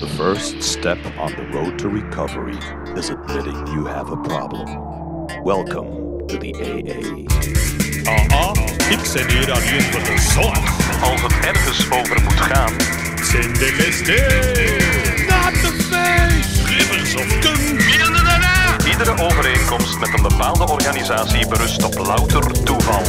The first step on the road to recovery is admitting you have a problem. Welcome to the AA. Aha, ik zit hier aan je voor de zorg. Als het ergens over moet gaan, zijn de listen. Not the face! Rivers of Iedere overeenkomst met een bepaalde organisatie berust op louter toeval.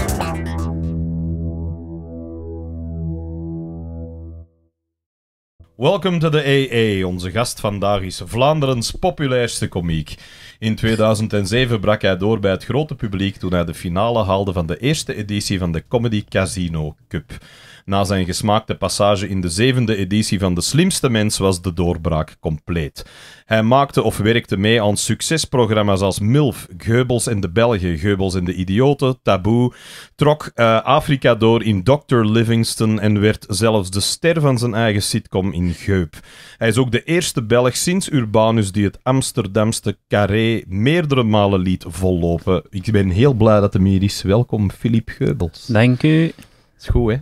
Welcome to the AA. Onze gast vandaag is Vlaanderens populairste komiek. In 2007 brak hij door bij het grote publiek toen hij de finale haalde van de eerste editie van de Comedy Casino Cup. Na zijn gesmaakte passage in de zevende editie van De Slimste Mens was de doorbraak compleet. Hij maakte of werkte mee aan succesprogramma's als MILF, Geubels en de Belgen, Geubels en de Idioten, Taboe, trok eh, Afrika door in Dr. Livingston en werd zelfs de ster van zijn eigen sitcom in Geup. Hij is ook de eerste Belg sinds Urbanus die het Amsterdamse carré meerdere malen liet vollopen. Ik ben heel blij dat hij hier is. Welkom, Filip Geubels. Dank u. is goed, hè?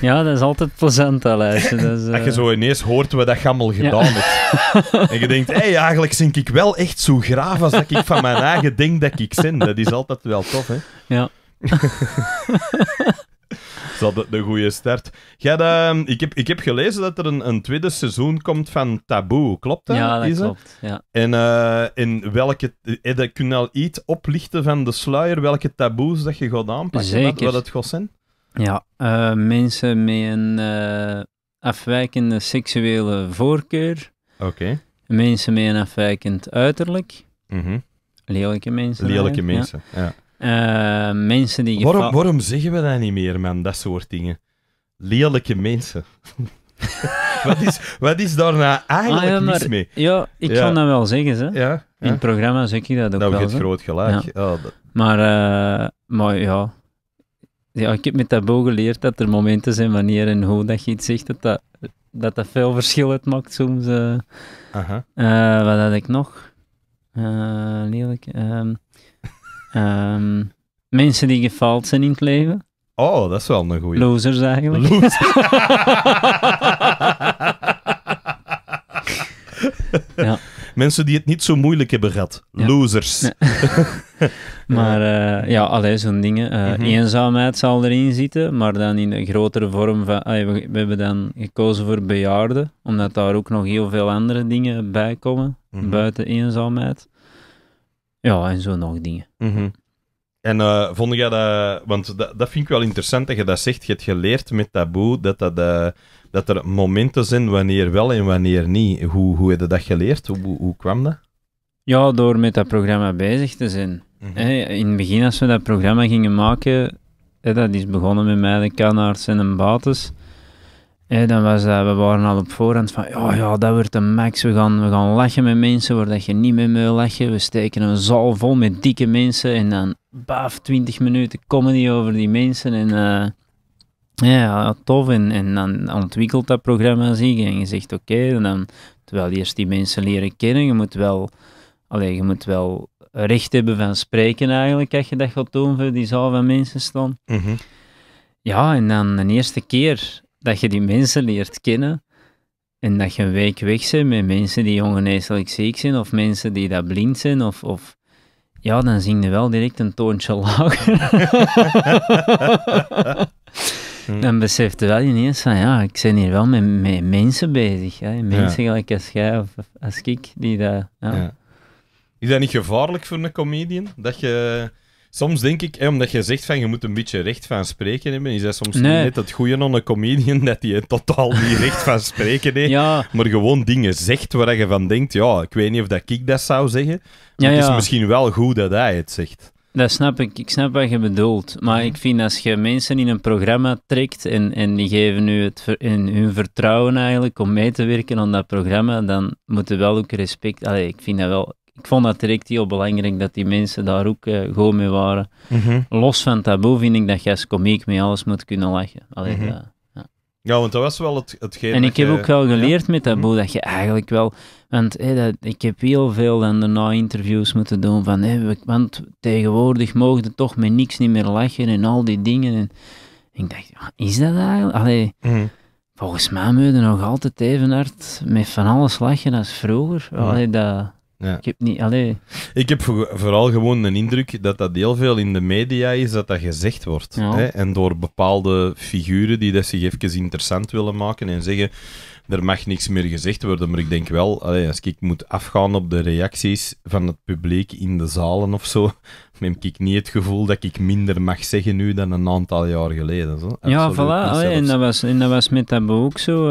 Ja, dat is altijd plezant, dat Dat, je eh, zo ineens hoort we dat gammel gedaan hebt. en je denkt, hé, hey, eigenlijk zink ik wel echt zo graaf als dat ik van mijn eigen denk dat ik zin. Dat is altijd wel tof, hè? Ja. dat het een goede start. Ehm, ik, heb, ik heb gelezen dat er een, een tweede seizoen komt van Taboe. Klopt dat? Ja, dat klopt. Ja. En uh, in welke... Eh, kun al iets oplichten van de sluier? Welke taboes dat je gaat aanpakken? Zeker. Wat, het gaat zijn? Ja, eh, mensen met een afwijkende seksuele voorkeur. Oké. Mensen met een afwijkend uiterlijk. Mm Lelijke mensen. Lelijke mensen, ja. Eh, mensen die... Waarom, waarom zeggen we dat niet meer, man? Dat soort dingen. Lelijke mensen. wat, is, wat is daarna nou eigenlijk ah, mis mee? Ja, ik kan dat wel zeggen. Hè. In het programma zeg ik dat ook nou, wel. het groot gelijk. Ah, dat... Maar, uh, maar ja. ja. Ik heb met boog geleerd dat er momenten zijn wanneer en hoe dat je iets zegt, dat dat, dat, veel verschil uitmaakt soms. Uh, wat had ik nog? lelijk. Ehm, Ehm, mensen die gefaald zijn in het leven. Oh, dat is wel een goeie. Losers eigenlijk. ja. Mensen die het niet zo moeilijk hebben gehad. Losers. maar eh, ja, allerlei zo'n dingen. Eh, mhm. Eenzaamheid zal erin zitten, maar dan in een grotere vorm van... Ah, we, hebben dan gekozen voor bejaarden, omdat daar ook nog heel veel andere dingen bij komen, mhm. buiten eenzaamheid. Ja, en zo nog dingen. Mhm. En uh, vond jij dat... Want dat, dat vind ik wel interessant dat je dat zegt. Je hebt geleerd met taboe dat, dat, eh, dat er momenten zijn wanneer wel en wanneer niet. Hoe, hoe heb je dat geleerd? Hoe, hoe kwam dat? Ja, door met dat programma bezig te zijn. Mhm. in het begin, als we dat programma gingen maken... dat is begonnen met mij, de Kanaarts en een Bates dan was we waren al op voorhand van, ja, ja, dat wordt de max. We gaan, we gaan lachen met mensen waar dat je niet mee wil lachen. We steken een zaal vol met dikke mensen en dan, baaf, 20 minuten comedy over die mensen. En eh, ja, tof. En, en dan ontwikkelt dat programma zich en je zegt, oké, dan, terwijl je eerst die mensen leren kennen, je moet wel, alleen, je moet wel recht hebben van spreken eigenlijk, als je dat gaat doen voor die zaal van mensen staan. Mhm. Ja, en dan de eerste keer dat je die mensen leert kennen en dat je een week weg bent met mensen die ongeneeslijk ziek zijn of mensen die dat blind zijn of, of ja, dan zing je wel direct een toontje lager. dan beseft je wel ineens van ja, ik ben hier wel met, met mensen bezig. Hè. Mensen gelijk als jij of als ik, die daar Ja. Is dat niet gevaarlijk voor een comedian? Dat je soms denk ik, hè, omdat je zegt van je moet een beetje recht van spreken hebben, is dat soms niet net het goede aan een comedian dat hij totaal niet recht van spreken heeft, maar gewoon dingen zegt waar je van denkt, ja, ik weet niet of dat ik dat zou zeggen, maar het is misschien wel goed dat hij het zegt. Dat snap ik. Ik snap wat je bedoelt. Maar ik vind als je mensen in een programma trekt en, en die geven nu het in hun vertrouwen eigenlijk om mee te werken aan dat programma, dan moeten wel ook respect. Allee, ik vind dat wel ik vond dat direct heel belangrijk dat die mensen daar ook uh, gewoon mee waren. Mhm. Los van taboe vind ik dat je als komiek mee alles moet kunnen lachen. Mhm. ja. want dat was wel het, hetgeen. En ik heb ook wel geleerd met taboe mhm. dat je eigenlijk wel. Want dat, ik heb heel veel dan daarna interviews moeten doen van. want tegenwoordig mogen we toch met niks niet meer lachen en al die dingen. En ik dacht, is dat eigenlijk? Volgens mij moeten je nog altijd even hard met van alles lachen als vroeger. Allee, dat, ja. Ik heb niet... Allee. Ik heb vooral gewoon een indruk dat dat heel veel in de media is dat dat gezegd wordt. Hè? En door bepaalde figuren die dat zich even interessant willen maken en zeggen er mag niks meer gezegd worden. Maar ik denk wel, allee, als ik moet afgaan op de reacties van het publiek in de zalen of zo, heb ik niet het gevoel dat ik minder mag zeggen nu dan een aantal jaar geleden. Zo. Ja, voilà. en, dat was, en dat was met dat ook zo.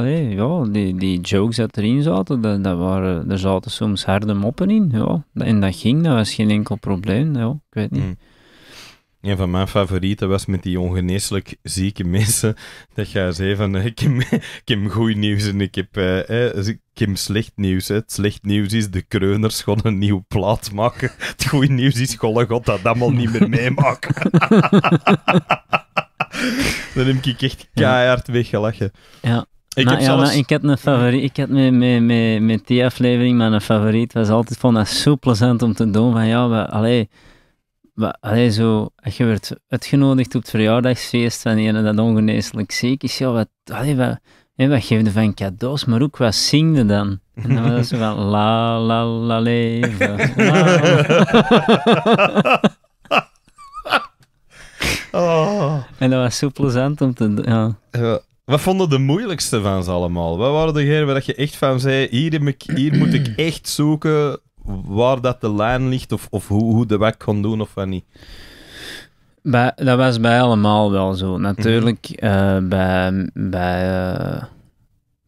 Uh, ja, die, die jokes dat erin zaten, dat, dat waren, er zaten soms harde moppen in. Ja. En dat ging, dat was geen enkel probleem. Ja, ik weet niet. Mm een van mijn favorieten was met die ongeneeslijk zieke mensen. Dat jij zei van, ik heb, goed nieuws en ik heb, eh, eh ik slecht nieuws. Het slecht nieuws is, de kreuners gaan een nieuw plaat maken. Het goede nieuws is, God dat dat allemaal niet meer meemaken. Dan heb ik echt keihard weggelachen. Ja. Ik, heb ja, zelfs... ik had een favoriet. Ik had met, met, met, met die aflevering, mijn favoriet was altijd van dat zo plezant om te doen. Van ja, we, allee, allee, zo, als je werd uitgenodigd op het verjaardagsfeest van iemand dat ongeneeslijk ziek is, ja, wat, allee, wat, van cadeaus, maar ook wat zingde dan? En dan was dat van la la la leven. Oh. En dat was zo plezant om te ja. Wat vonden de moeilijkste van ze allemaal? Wat waren degenen waar je echt van zei, hier, hier moet ik echt zoeken waar dat de lijn ligt of, of hoe, hoe de weg kan doen of wat niet? Bij, dat was bij allemaal wel zo. Natuurlijk, mhm. eh, bij, bij, eh,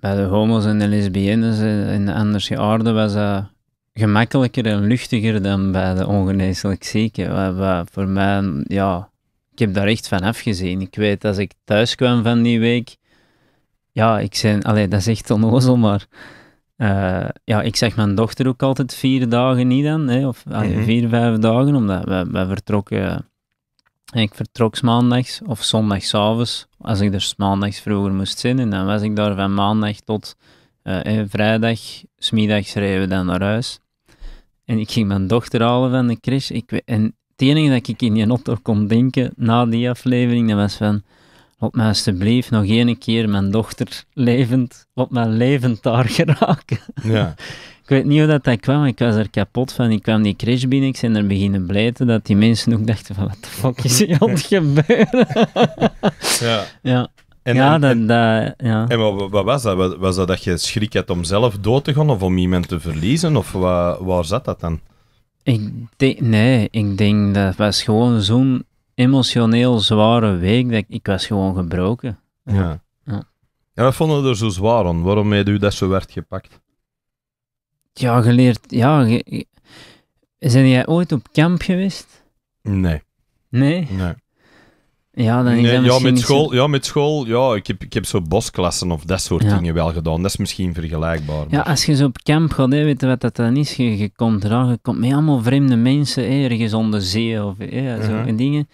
bij de homo's en de lesbiennes en de andersge aarde was dat gemakkelijker en luchtiger dan bij de ongeneeslijk zieken. Wat, voor mij, ja, ik heb daar echt van afgezien. Ik weet, als ik thuis kwam van die week, ja, ik zei, allee, dat is echt onnozel, maar eh, ja, ik zeg mijn dochter ook altijd vier dagen niet dan, hè, of ah, mhm. vier, vijf dagen, omdat we vertrokken, eh, ik vertrok maandags of zondagsavonds, als ik er maandags vroeger moest zijn, en dan was ik daar van maandag tot eh, eh, vrijdag, smiddags reden we dan naar huis. En ik ging mijn dochter halen van de crash, ik, en het enige dat ik in je auto kon denken na die aflevering, dat was van op mij alsjeblieft nog één keer mijn dochter levend, op mijn levend daar geraken. Ja. ik weet niet hoe dat, dat kwam, ik was er kapot van. Ik kwam die crash binnen, ik ben er beginnen blijten dat die mensen ook dachten van, wat de fuck is hier aan het gebeuren? ja. ja. En, dat, ja. en wat, was dat? Was dat dat je schrik had om zelf dood te gaan of om iemand te verliezen? Of waar, waar zat dat dan? Ik denk, nee, ik denk dat was gewoon zo'n emotioneel zware week. Dat ik, was gewoon gebroken. Ja. ja. ja wat vonden we er zo zwaar aan? Waarom heeft u dat zo werd gepakt? Ja, geleerd. Ja, ge... zijn jij ooit op kamp geweest? Nee. Nee? Nee. Ja, dan ja, met school, ja, met school, ja, ik heb, ik heb zo bosklassen of dat soort dingen wel gedaan. Dat is misschien vergelijkbaar. Ja, als je zo op camp gaat, hè, weet je wat dat dan is? Je, komt eraan, je komt met allemaal vreemde mensen, ergens onder zee of hè, mhm. dingen.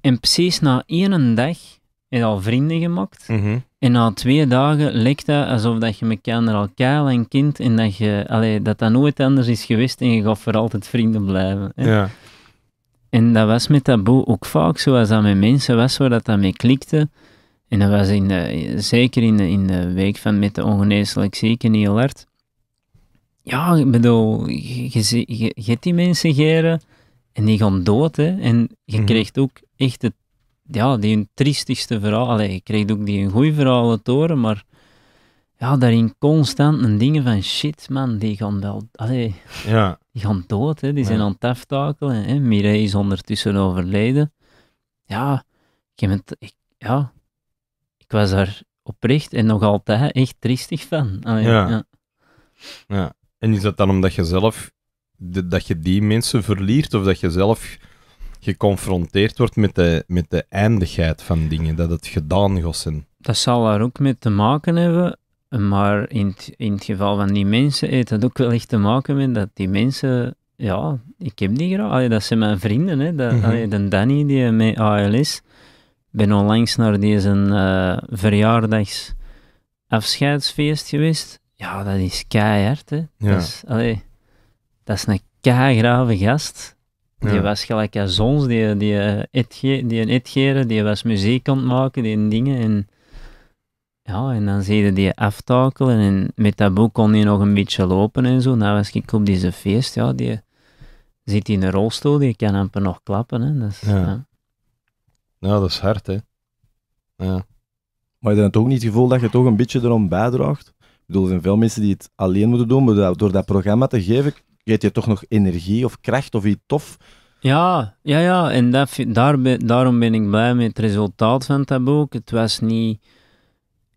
En precies na één dag heb je al vrienden gemaakt. Mhm. En na twee dagen lijkt dat alsof dat je elkaar al keil en kind en dat, je, dat dat nooit anders is geweest en je gaat voor altijd vrienden blijven. Ja. En dat was met dat boek ook vaak zoals dat met mensen was waar dat, dat mee klikte. En dat was in de, zeker in de, in de week van met de ongeneeslijk zieken niet alert. Ja, ik bedoel, je, hebt die mensen geren en die gaan dood, En je mhm. krijgt ook echt het, ja, die hun triestigste verhalen. Je krijgt ook die een goede verhalen toren, maar ja, daarin constant een dingen van shit, man, die gaan wel, allee, ja. die gaan dood, hè, die zijn aan het aftakelen. Hè. Mireille is ondertussen overleden. Ja, ik, het, ik, ja, ik was daar oprecht en nog altijd echt triestig van. ja. ja. En is dat dan omdat je zelf, dat je die mensen verliert, of dat je zelf geconfronteerd wordt met de, met de eindigheid van dingen, dat het gedaan gaat Dat zal daar ook mee te maken hebben maar in het, in geval van die mensen heeft dat ook wel echt te maken met dat die mensen, ja, ik heb die graag. dat zijn mijn vrienden. Hè. Dat, mm -hmm. Danny die met ALS. ben onlangs naar deze eh, verjaardags afscheidsfeest geweest. Ja, dat is keihard. Hè. Dat, is, dat is een keigrave gast. Die was gelijk als ons, die, die, eh, die, die etgeren, die was muziek kon het maken, die dingen. En, ja, en dan zie je die aftakelen en met dat boek kon hij nog een beetje lopen en zo. Nou als ik op deze feest, ja, die zit in een rolstoel, die kan amper nog klappen. Hè. ja. ja. Nou, dat is hard, hè. Ja. Maar je hebt dan ook niet het gevoel dat je toch een beetje erom bijdraagt? Ik bedoel, er zijn veel mensen die het alleen moeten doen, door dat programma te geven, geeft je toch nog energie of kracht of iets tof. Ja, ja, ja. En dat, daar, daarom ben ik blij met het resultaat van dat boek. Het was niet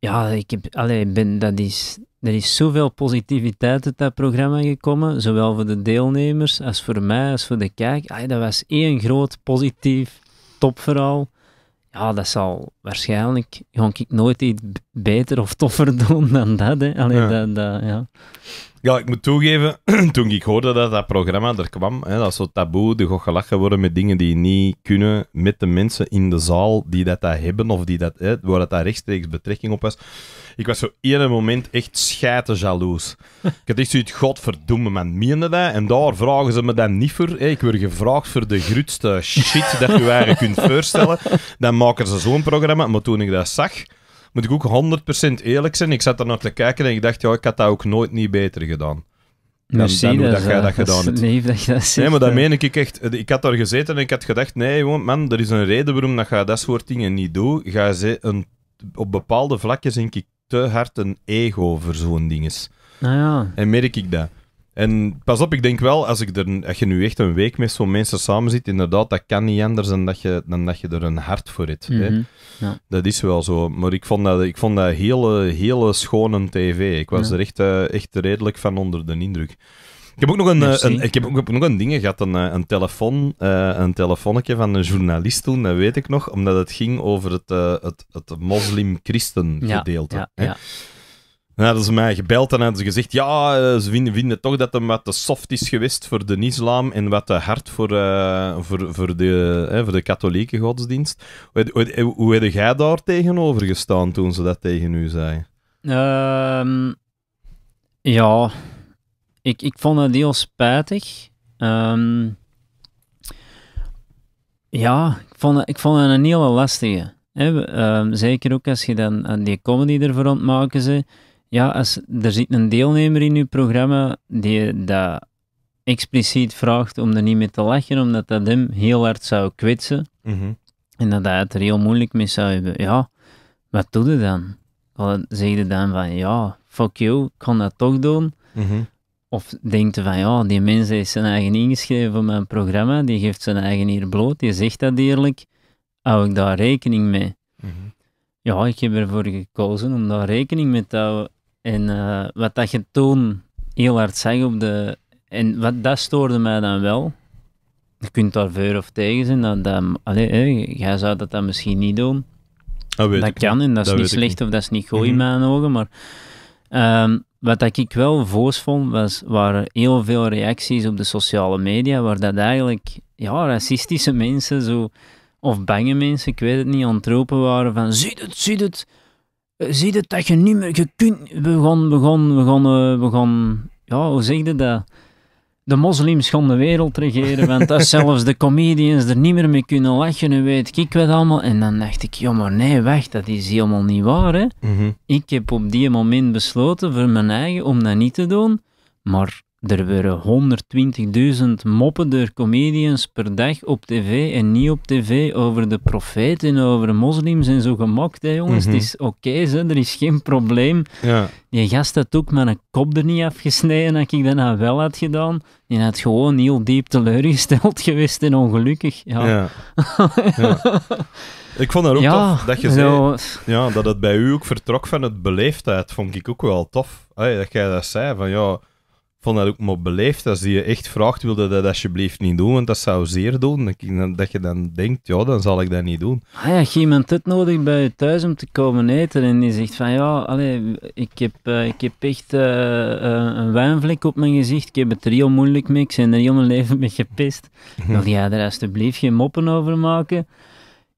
ja, ik heb, allee, ben, dat is, er is zoveel positiviteit uit dat programma gekomen, zowel voor de deelnemers als voor mij, als voor de kijk. dat was één groot positief topverhaal ja, dat zal waarschijnlijk, kan ik nooit iets beter of toffer doen dan dat. Hè. ja. Dat, dat, ja. ja, ik moet toegeven, toen ik hoorde dat dat programma er kwam, hè, dat zo taboe, de gelachen worden met dingen die niet kunnen, met de mensen in de zaal die dat, dat hebben of die dat, hè, waar dat, daar rechtstreeks betrekking op was ik was zo ene moment echt schijten jaloers. ik had echt zoiets, godverdomme man, meende dat? En daar vragen ze me dan niet voor. ik word gevraagd voor de grootste shit dat je eigenlijk kunt voorstellen. Dan maken ze zo'n programma. Maar toen ik dat zag, moet ik ook 100% eerlijk zijn. Ik zat er naar te kijken en ik dacht, ja, ik had dat ook nooit niet beter gedaan. Dan, dan hoe dat jij dat gedaan hebt. Nee, maar dat eh. meen ik echt. Eh, ik had daar gezeten en ik had gedacht, nee man, er is een reden waarom dat je dat soort dingen niet doet. Ga ze een op bepaalde vlakken denk ik te hard een ego voor zo'n dinges. Nou ah, ja. En merk ik dat. En pas op, ik denk wel, als, ik er, als je nu echt een week met zo'n mensen samen zit, inderdaad, dat kan niet anders dan dat je, dan dat je er een hart voor hebt. hè? Mhm. Ja. Dat is wel zo. Maar ik vond dat, ik vond dat hele, hele schone tv. Ik was er echt, eh, echt redelijk van onder de indruk. Ik heb ook nog een, ik heb ook nog een ding gehad, een, eh, een telefoon, eh, een telefoonnetje van een journalist toen, dat weet ik nog, omdat het ging over het, eh, het, het moslim-christen gedeelte. Ja, ja, ja. Nou, hadden ze mij gebeld en hadden ze gezegd: Ja, ze vinden, vinden toch dat hem wat te soft is geweest voor de islam en wat te hard voor, voor, voor, de, voor de katholieke godsdienst. Hoe, hoe, hoe heb jij daar tegenover gestaan toen ze dat tegen u zei? Ehm, ja, ik, ik vond het heel spijtig. Ehm, ja, ik vond, ik vond het een hele lastige. Ehm, zeker ook als je dan eh, die comedy ervoor ontmaken ze. Ja, als, er zit een deelnemer in je programma die dat expliciet vraagt om er niet mee te lachen, omdat dat hem heel hard zou kwetsen. Mhm. En dat hij het er heel moeilijk mee zou hebben. Ja, wat doe je dan? Zeg je dan van, ja, fuck you, ik kan dat toch doen? Mm of denkt van ja, die mensen heeft zijn eigen ingeschreven op mijn programma, die geeft zijn eigen hier bloot, die zegt dat eerlijk, hou ik daar rekening mee? Mhm. Ja, ik heb ervoor gekozen om daar rekening mee te houden. En eh, wat dat je toen heel hard zag op de. En wat, dat stoorde mij dan wel. Je kunt daar voor of tegen zijn. Dat, dat, jij zou dat dan misschien niet doen. Dat, dat kan en dat, is niet slecht of dat is niet goed in mhm. mijn ogen, maar. Ehm, wat ik wel voos vond, was, waren heel veel reacties op de sociale media, waar dat eigenlijk ja, racistische mensen zo, of bange mensen, ik weet het niet, antropen waren van zie het, zie het, eh, zie het dat je niet meer, je kunt, we gaan, we gaan, we gaan, eh, ja, hoe zeg je dat? de moslims gaan de wereld regeren, want zelfs de comedians er niet meer mee kunnen lachen en weet ik wat allemaal. En dan dacht ik, joh maar nee, wacht, dat is helemaal niet waar. Hè? Mhm. Ik heb op die moment besloten voor mijn eigen om dat niet te doen, maar er waren 120.000 moppen door comedians per dag op tv en niet op tv over de profeten en over moslims en zo gemaakt, hè, jongens. Mhm. Het is oké, okay, er is geen probleem. Ja. Je gast had ook met een kop er niet afgesneden, dat ik nou wel had gedaan. Je had gewoon heel diep teleurgesteld geweest en ongelukkig. Ja. ja. Ik vond dat ook tof, dat je zei nou, ja, dat het bij u ook vertrok van het beleefdheid, vond ik ook wel tof. Hey, dat jij dat zei, van ja vond dat ook maar beleefd. Als je echt vraagt, wilde dat alsjeblieft niet doen, want dat zou zeer doen. Dat je dan denkt, ja, dan zal ik dat niet doen. Ah ja, je iemand het nodig bij je thuis om te komen eten en die zegt van, ja, allee, ik, heb, eh, ik heb echt eh, eh, een wijnvlek op mijn gezicht, ik heb het heel moeilijk mee, ik ben er heel mijn leven mee gepest. Mhm. Wil jij er alsjeblieft geen moppen over maken?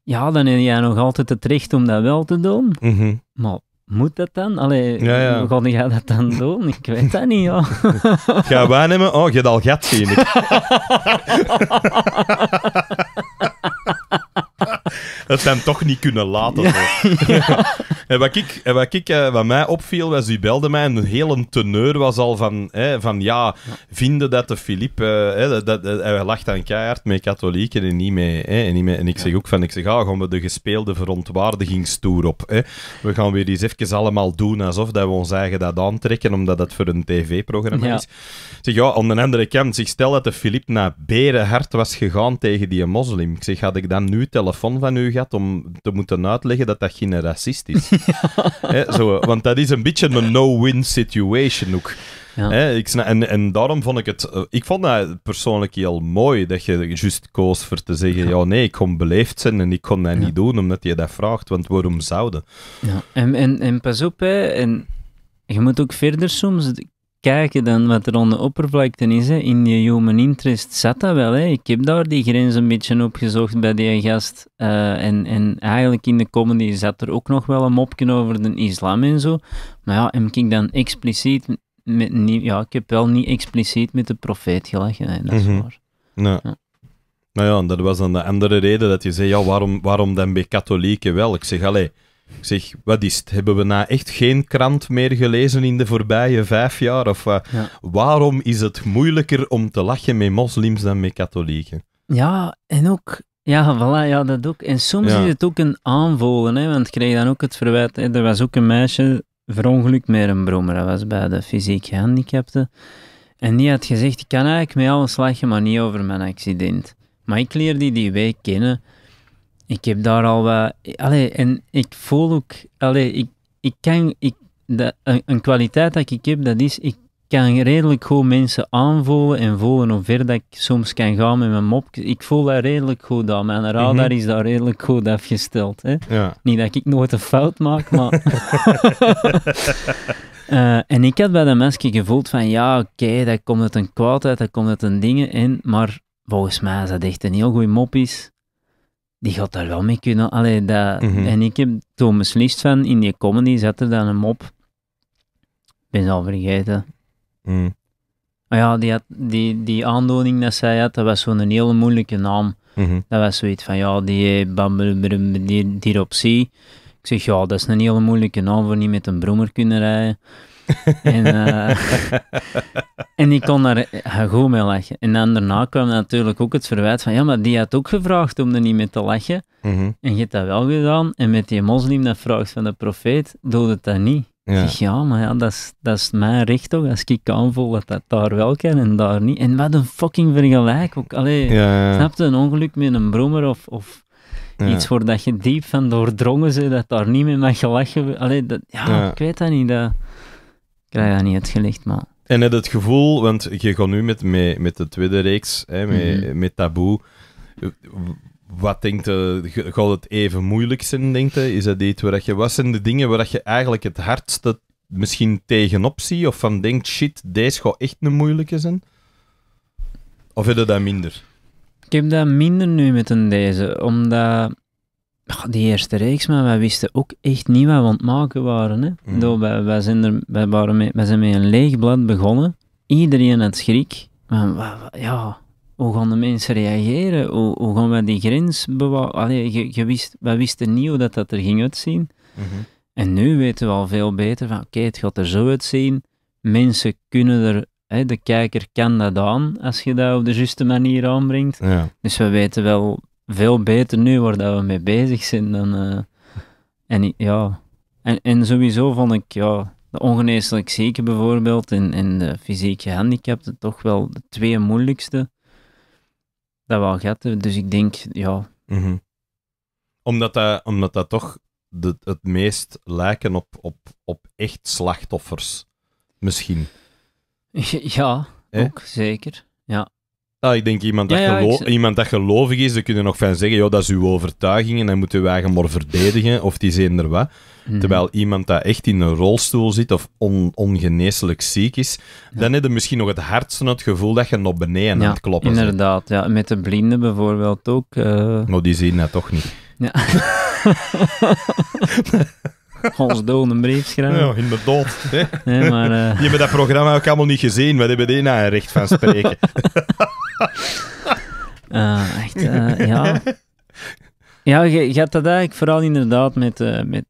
Ja, dan heb jij nog altijd het recht om dat wel te doen. Mhm. Maar moet dat dan? Allee, ja, ja. Hoe ga dat dan doen? Ik weet dat niet, ja. Ga waarnemen? Oh, je hebt al gat, zien. dat zijn toch niet kunnen laten. Ja. En wat, ik, wat, ik, eh, wat mij opviel, was u belde mij en een hele teneur was al van, hè, van ja, vinden dat de Filip, eh, hè, dat, dat, eh, hij lacht aan keihard met katholieken en niet mee. Hè, en, niet mee en ik zeg ook van, ik zeg, ah, gaan we de gespeelde verontwaardigingstoer op. Hè. We gaan weer eens even allemaal doen alsof dat we ons eigen dat aantrekken, omdat dat voor een tv-programma is. Zeg, ja, aan de andere kant, zeg, stel dat de Filip naar Berenhart was gegaan tegen die moslim. Ik zeg, had ik dan nu telefoon nu gaat om te moeten uitleggen dat dat geen racist is. zo, want dat is een beetje een no-win situation ook. ik en, en daarom vond ik het... Eh, ik vond dat persoonlijk heel mooi, dat je juist koos voor te zeggen, ja, nee, ik kon beleefd zijn en ik kon dat niet doen, omdat je dat vraagt, want waarom zouden? Ja, en, en, en pas op, hè, en je moet ook verder soms kijken dan wat er onder de oppervlakte is. Hè. In die human interest zat dat wel. Hè. Ik heb daar die grens een beetje opgezocht bij die gast. Eh, en, en eigenlijk in de comedy zat er ook nog wel een mopje over de islam en zo. Maar ja, heb ik dan expliciet... Met, niet, ja, ik heb wel niet expliciet met de profeet gelachen. Hè. Dat is mm Nou ja, en dat was dan de andere reden dat je zei, ja, waarom, waarom dan bij katholieken wel? Ik zeg, alleen ik zeg, wat is het? Hebben we nou echt geen krant meer gelezen in de voorbije vijf jaar? Of waarom is het moeilijker om te lachen met moslims dan met katholieken? Ja, en ook... Ja, voilà, ja, dat ook. En soms is het ook een aanvoelen, hè, want ik kreeg dan ook het verwijt... Hè, er was ook een meisje verongelukt met een brommer, dat was bij de fysiek gehandicapte. En die had gezegd, ik kan eigenlijk met alles lachen, maar niet over mijn accident. Maar ik leerde die week kennen... Ik heb daar al wat... Allee, en ik voel ook... Allee, ik, ik kan... Ik, een, kwaliteit dat ik heb, dat is... Ik kan redelijk goed mensen aanvoelen en voelen hoe ver dat ik soms kan gaan met mijn mop. Ik voel dat redelijk goed aan. Mijn mhm. radar is daar redelijk goed afgesteld. Hè? Ja. Niet dat ik nooit een fout maak, maar... Eh, en ik had bij de mensen gevoeld van, ja, oké, okay, dat komt het een uit, dat komt het een dingen. in, maar volgens mij is dat echt een heel goede mop is die gaat daar wel mee kunnen. Allee, dat, mhm. En ik heb toen beslist van, in die comedy zat er dan een mop. ben ze al vergeten. Maar mm. ah ja, die, had, die, die aandoening dat zij had, dat was zo'n hele moeilijke naam. Mhm. Dat was zoiets van, ja, die diropsie. Eh, die, ik zeg, ja, dat is een hele moeilijke naam voor niet met een brommer kunnen rijden en, uh, en ik kon daar eh, goed mee lachen. En daarna kwam natuurlijk ook het verwijt van, ja, maar die had ook gevraagd om er niet mee te lachen. Mhm. En je hebt dat wel gedaan. En met die moslim dat vraagt van de profeet, doet het dat niet. Ja. Ik zeg, ja, maar ja, dat is, dat is mijn recht toch, als ik voelen dat dat daar wel kan en daar niet. En wat een fucking vergelijk ook. Allee, ja, ja. snap je, een ongeluk met een brommer of, of iets waar dat je diep van doordrongen bent, dat daar niet mee mag gelachen Allee, dat, ja, ik weet dat niet. Dat, krijg dat niet uitgelegd, maar... En het gevoel, want je gaat nu met, met, met de tweede reeks, hè, met, mhm. met Taboe... Wat denkt je, gaat het even moeilijk zijn, denkt je? Is dat iets waar je... Wat zijn de dingen waar je eigenlijk het hardste misschien tegenop ziet? Of van denkt, shit, deze gaat echt een moeilijke zijn? Of heb je dat minder? Ik heb dat minder nu met een deze, omdat die eerste reeks, maar wij wisten ook echt niet wat we aan het maken waren. Hè. Mhm. wij, zijn er, wij, waren mee, wij zijn met een leeg blad begonnen. Iedereen had schrik. ja, hoe gaan de mensen reageren? Hoe, hoe gaan wij die grens bewaren? Wist, wij wisten niet hoe dat, er ging uitzien. Mhm. En nu weten we al veel beter van, oké, het gaat er zo uitzien. Mensen kunnen er, hè, de kijker kan dat aan, als je dat op de juiste manier aanbrengt. Dus we weten wel veel beter nu waar dat we mee bezig zijn. Dan, eh, en ja, en, en sowieso vond ik ja, de ongeneeslijk zieken bijvoorbeeld en, en de fysiek gehandicapten toch wel de twee moeilijkste dat we al Dus ik denk, ja... Mhm. omdat, dat, omdat dat toch de, het meest lijken op, op, op echt slachtoffers, misschien. Ja, ook zeker. Ja. Ah, ik denk iemand dat, ja, iemand dat gelovig is, daar kunnen nog van zeggen, dat is uw overtuiging en dan moeten wij hem maar verdedigen of die zijn er wat. Mhm. Terwijl iemand dat echt in een rolstoel zit of on ongeneeslijk ziek is, dan heb je misschien nog het hardste het gevoel dat je naar beneden aan het kloppen bent. Inderdaad, ja. met de blinden bijvoorbeeld ook. Uh... Maar die zien dat toch niet. Ja. ons dood een brief schrijven. Ja, inderdaad. Hè? Nee, maar, uh... dat programma ook allemaal niet gezien. Wat hebben die nou recht van spreken? uh, echt, eh, ja. Ja, je, je, had dat eigenlijk vooral inderdaad met... Eh, met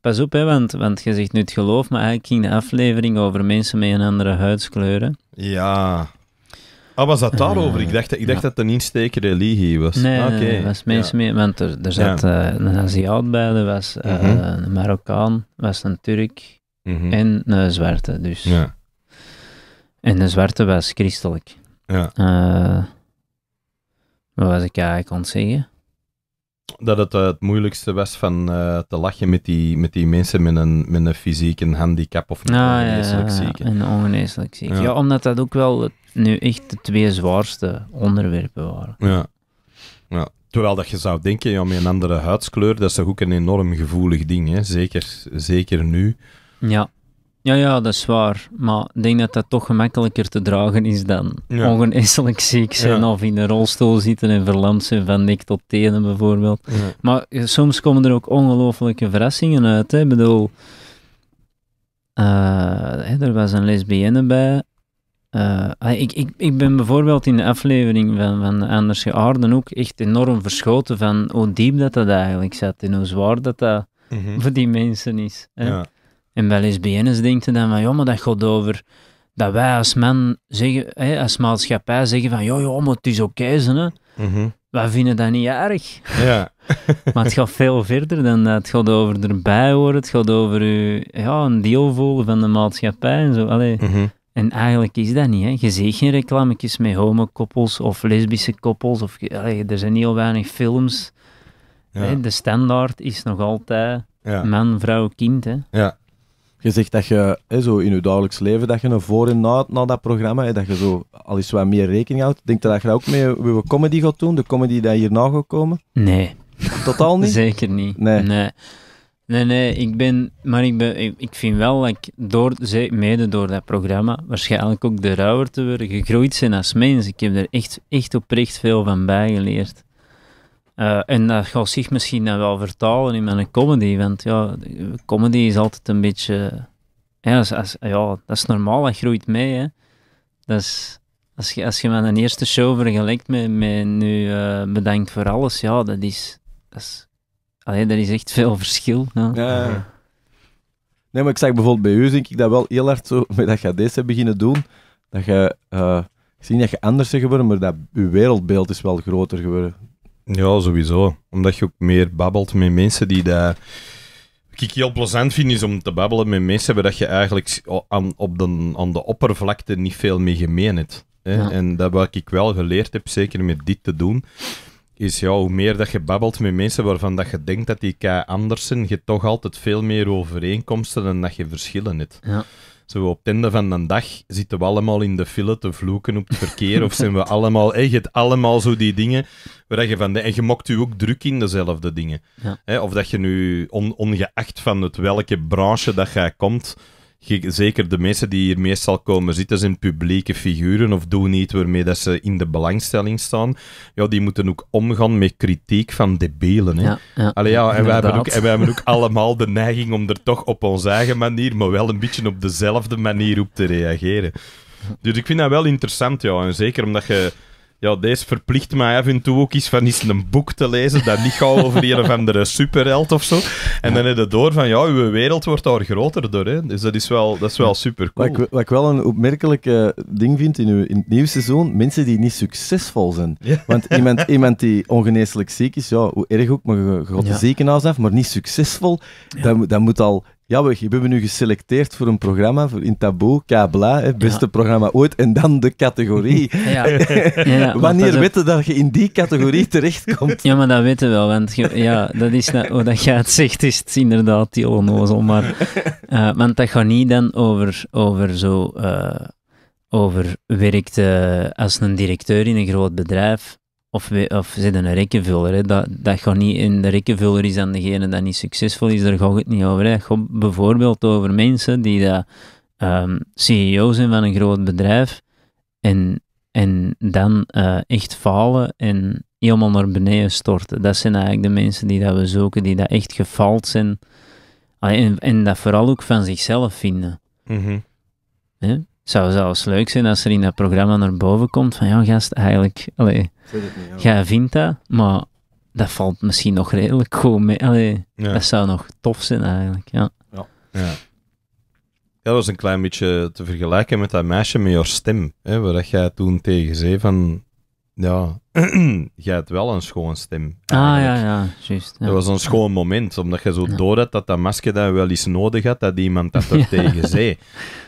pas op, hè, want, want je zegt nu het geloof, maar eigenlijk ging de aflevering over mensen met een andere huidskleur. Ja. Ah, was dat daarover? ik dacht, ik dacht dat het een insteek religie was. Nee, ah, was mensen ja. want er, zat een Aziat bij, er was mhm. een Marokkaan, was een Turk mhm. en een Zwarte, dus. Ja. En de Zwarte was christelijk. Ja. Eh, wat was ik eigenlijk aan het zeggen? Dat het eh, het moeilijkste was van eh, te lachen met die, met die mensen met een, met een fysiek een handicap of een ah, ongeneeslijk ja, Een ongeneeslijk zieke. Ja. omdat dat ook wel nu echt de twee zwaarste onderwerpen waren. Ja. ja. Terwijl dat je zou denken, ja, met een andere huidskleur, dat is toch ook een enorm gevoelig ding, hè? Zeker, zeker nu. Ja. Ja, ja, dat is waar. Maar ik denk dat dat toch gemakkelijker te dragen is dan ja. ongeneeslijk ziek zijn of in een rolstoel zitten en verlamd zijn van nek tot tenen bijvoorbeeld. Maar soms komen er ook ongelooflijke verrassingen uit. Hè. Ik bedoel, eh, er was een lesbienne bij. Eh, ah, ik, ik, ik ben bijvoorbeeld in de aflevering van, van Anders ook echt enorm verschoten van hoe diep dat, dat eigenlijk zat en hoe zwaar dat dat mhm. voor die mensen is. Ja. En bij lesbiennes denken dan van, ja, maar dat gaat over dat wij als man zeggen, hè, als maatschappij zeggen van, ja, ja, maar het is oké, okay, hè. Mm Wij vinden dat niet erg. Ja. maar het gaat veel verder dan dat. Het gaat over erbij horen, het gaat over ja, een deel voelen van de maatschappij en zo. Allee. Mhm. En eigenlijk is dat niet. Hè. Je ziet geen reclametjes met koppels of lesbische koppels. Of, allee, er zijn heel weinig films. Ja. de standaard is nog altijd man, vrouw, kind. Hè. Ja. Je zegt dat je hè, zo in je dagelijks leven dat je een voor en na, na dat programma, en dat je zo al eens wat meer rekening houdt. Denk je dat je ook mee je comedy gaat doen? De comedy die hierna gaat komen? Nee. Totaal niet? Zeker niet. Nee. nee. Nee, ik ben, maar ik, ben, ik, vind wel dat ik door, mede door dat programma waarschijnlijk ook de rouwer te worden gegroeid zijn als mens. Ik heb er echt, echt oprecht veel van bijgeleerd. Eh, en dat gaat zich misschien wel vertalen in mijn comedy, want ja, comedy is altijd een beetje... Ja, ja dat is normaal, dat groeit mee. Hè. Dat is, als, je, als je mijn eerste show vergelijkt met, met nu uh, voor Alles, ja, dat is... Dat is, dat is echt veel verschil. Ja. ja, Nee, maar ik zag bijvoorbeeld bij u, denk ik, dat wel heel hard zo, dat je deze beginnen doen, dat je, uh, ik zie niet dat je anders bent geworden, maar dat je wereldbeeld is wel groter geworden. Ja, sowieso. Omdat je ook meer babbelt met mensen die daar... Wat ik heel plezant vind, is om te babbelen met mensen waar je eigenlijk aan, op de, aan de oppervlakte niet veel mee gemeen hebt. Hè? En dat wat ik wel geleerd heb, zeker met dit te doen, is ja, hoe meer dat je babbelt met mensen waarvan dat je denkt dat die anders zijn, je toch altijd veel meer overeenkomsten dan dat je verschillen hebt. Ja. Zo op het einde van een dag zitten we allemaal in de file te vloeken op het verkeer. of zijn we allemaal... je hebt allemaal zo die dingen waar je van... De, en je mokt u ook druk in dezelfde dingen. of dat je nu, ongeacht van het welke branche dat jij komt zeker de mensen die hier meestal komen zitten, zijn publieke figuren of doen niet waarmee dat ze in de belangstelling staan. Ja, die moeten ook omgaan met kritiek van debelen. Hè? Ja, ja, en, wij hebben ook, en wij hebben ook allemaal de neiging om er toch op onze eigen manier, maar wel een beetje op dezelfde manier op te reageren. Dus ik vind dat wel interessant, ja. En zeker omdat je ja, deze verplicht mij af en toe ook eens van eens een boek te lezen dat niet gaat over een of andere superheld of zo. En dan heb je door van, ja, uw wereld wordt daar groter door. Hè. Dus dat is wel, dat is wel super cool. Wat ik, wat ik wel een opmerkelijk ding vind in, uw, in het nieuwe seizoen, mensen die niet succesvol zijn. Want iemand, iemand die ongeneeslijk ziek is, ja, hoe erg ook, maar je gaat de ziekenhuis af, maar niet succesvol, dat, dat moet al ja, we, hebben nu geselecteerd voor een programma voor in Taboe, Kabla, het beste programma ooit, en dan de categorie. Ja. ja, Wanneer weten dat je in die categorie terechtkomt? Ja, maar dat weten we wel, want ja, dat is dat, hoe dat jij het zegt, is het inderdaad die onnozel, maar uh, want dat gaat niet dan over, over zo... Eh, over werkte als een directeur in een groot bedrijf of, ze of een rekkenvuller. Hè? Dat, dat gaat niet in de rekkenvuller is aan degene dat niet succesvol is, daar gaat het niet over. Het gaat bijvoorbeeld over mensen die dat, ehm, CEO zijn van een groot bedrijf en, en dan eh, echt falen en helemaal naar beneden storten. Dat zijn eigenlijk de mensen die dat we zoeken, die dat echt gefaald zijn en, en dat vooral ook van zichzelf vinden. Mm hè? Het zou zelfs leuk zijn als er in dat programma naar boven komt van ja, gast, eigenlijk... Allee, ja Jij vindt dat, maar dat valt misschien nog redelijk goed mee. Allee, Dat zou nog tof zijn eigenlijk, ja. Ja. dat was een klein beetje te vergelijken met dat meisje met jouw stem. Hè, waar jij toen tegen zei van... Ja, jij hebt wel een schoon stem. Eigenlijk. Ah ja, ja, juist. Ja. Dat was een schoon moment, omdat je zo door had dat dat masker dat wel iets nodig had, dat iemand dat er tegen zei.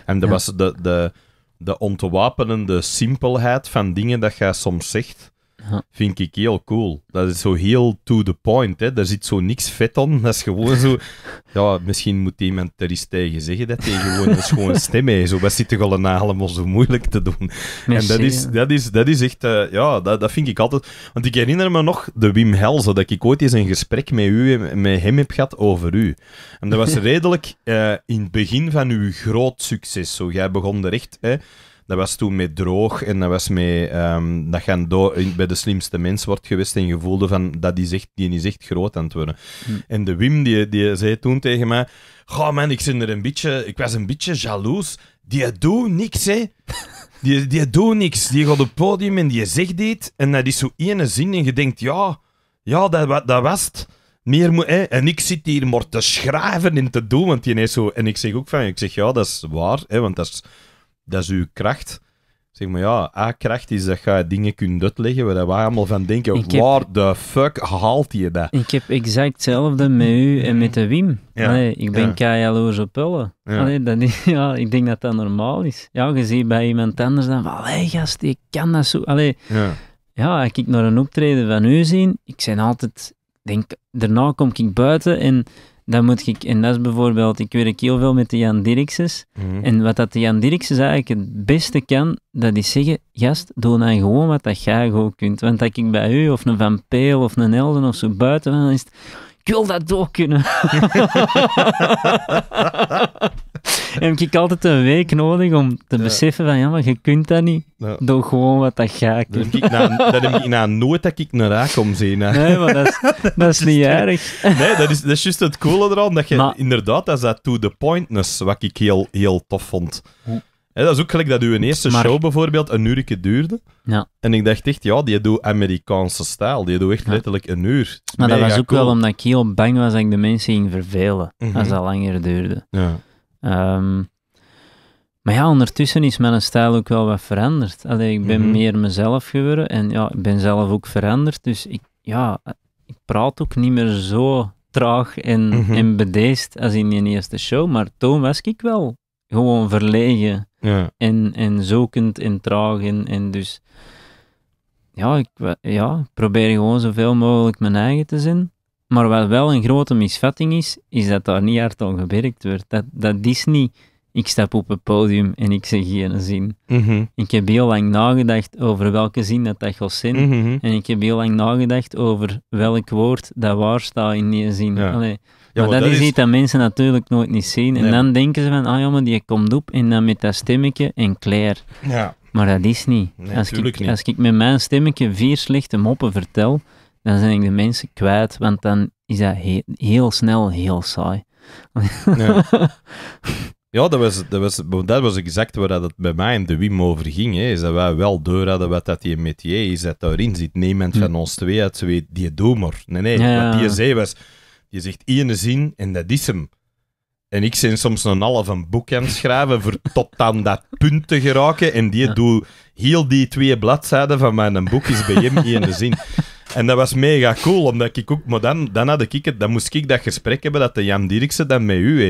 En dat was de, de, de ontwapenende simpelheid van dingen dat jij soms zegt ja. vind ik heel cool. Dat is zo heel to the point. Hè. Daar zit zo niks vet aan. Dat is gewoon zo... Ja, misschien moet iemand er iets tegen zeggen dat hij gewoon een schoon stem heeft. Zo, wat zit toch al een om zo moeilijk te doen? en dat is, dat is, dat is echt... Eh, ja, dat, dat vind ik altijd... Want ik herinner me nog de Wim Helzen, dat ik ooit eens een gesprek met, u, met hem heb gehad over u. En dat was redelijk eh, in het begin van uw groot succes. Zo, jij begon er echt... Hè, dat was toen met droog en dat was met ehm, dat gaan bij de slimste mens wordt geweest en gevoelde van dat die zegt, die is echt groot aan het worden. Hm. En de Wim die, die zei toen tegen mij: Goh man, ik zit er een beetje, ik was een beetje jaloers. Die doet niks, hè? Die, die doet niks. Die gaat op het podium en die zegt dit. En dat is zo ene zin. En je denkt, ja, ja dat, dat was het. Meer moet, hè? En ik zit hier maar te schrijven en te doen. Want die is zo... En ik zeg ook van, ik zeg, ja, dat is waar. Hè? Want dat is dat is uw kracht. Zeg maar ja, ah, kracht is dat je dingen kunt uitleggen waar wij allemaal van denken. waar de fuck haalt je dat? Ik heb exact hetzelfde met u en mm. met de Wim. Ja, ik ben ja. kei op pullen. dat is, ja, ik denk dat dat normaal is. Ja, je ziet bij iemand anders dan van, gast, ik kan dat zo. Allee, ja. ja, als ik naar een optreden van u zie, ik zijn altijd, denk, daarna kom ik buiten en dan moet ik, en dat is bijvoorbeeld, ik werk heel veel met de Jan Dirkses. Mhm. En wat dat de Jan Dirkses eigenlijk het beste kan, dat is zeggen, gast, doe dan nou gewoon wat dat jij gewoon kunt. Want dat ik bij u, of een Van Peel, of een Elden, of zo buiten, dan is het, ik wil dat ook kunnen. heb ik altijd een week nodig om te beseffen van ja, maar je kunt dat niet. Ja. Doe gewoon wat dat gaat. Dat ik dat heb ik na nooit dat ik een raak om zie. Nee, maar dat is, is niet erg. Nee, dat is, dat is juist het coole eraan. Dat je inderdaad, dat is dat to the pointness, wat ik heel, heel tof vond. He, dat is ook gelijk dat uw eerste show bijvoorbeeld een uurtje duurde. Ja. En ik dacht echt, ja, die doet Amerikaanse stijl. Die doet echt letterlijk een uur. Maar dat was ook wel omdat ik heel bang was dat ik de mensen ging vervelen. Als mhm. dat langer duurde. Ja. Ehm, maar ja, ondertussen is mijn stijl ook wel wat veranderd. Allee, ik ben mhm. meer mezelf geworden. En ja, ik ben zelf ook veranderd. Dus ik, ja, ik praat ook niet meer zo traag en, mm en bedeesd als in die eerste show. Maar toen was ik wel gewoon verlegen ja. en, en zoekend en traag. En, en dus ja ik, ja, probeer gewoon zoveel mogelijk mijn eigen te zijn. Maar wat wel een grote misvatting is, is dat daar niet hard aan gewerkt wordt. Dat, dat is niet, ik stap op het podium en ik zeg geen een zin. Mhm. Ik heb heel lang nagedacht over welke zin dat dat gaat zijn. Mhm. En ik heb heel lang nagedacht over welk woord dat waar staat in die zin. Ja maar dat, is niet dat mensen natuurlijk nooit niet zien. En dan denken ze van, ah ja, maar die komt op en dan met dat stemmetje en Claire. Ja. Maar dat is niet. als ik, Als ik met mijn stemmetje vier slechte moppen vertel, dan zijn ik de mensen kwijt, want dan is dat heel, snel heel saai. Ja. dat was, dat was, dat was exact waar dat het bij mij en de Wim over ging. Hè. Is dat wij wel door hadden wat dat die metier is dat daarin zit. Niemand hm. van ons twee had zoiets, die doemer Nee, nee, wat die zei was... Je zegt iedere zin en dat is hem. En ik ben soms een half een boek aan het schrijven voor tot aan dat punt te geraken. En die doe heel die twee bladzijden van mijn boek is bij hem iedere zin. En dat was mega cool, omdat ik ook... Maar dan, dan had ik het... Dan moest ik dat gesprek hebben dat de Jan Dirkse dan met u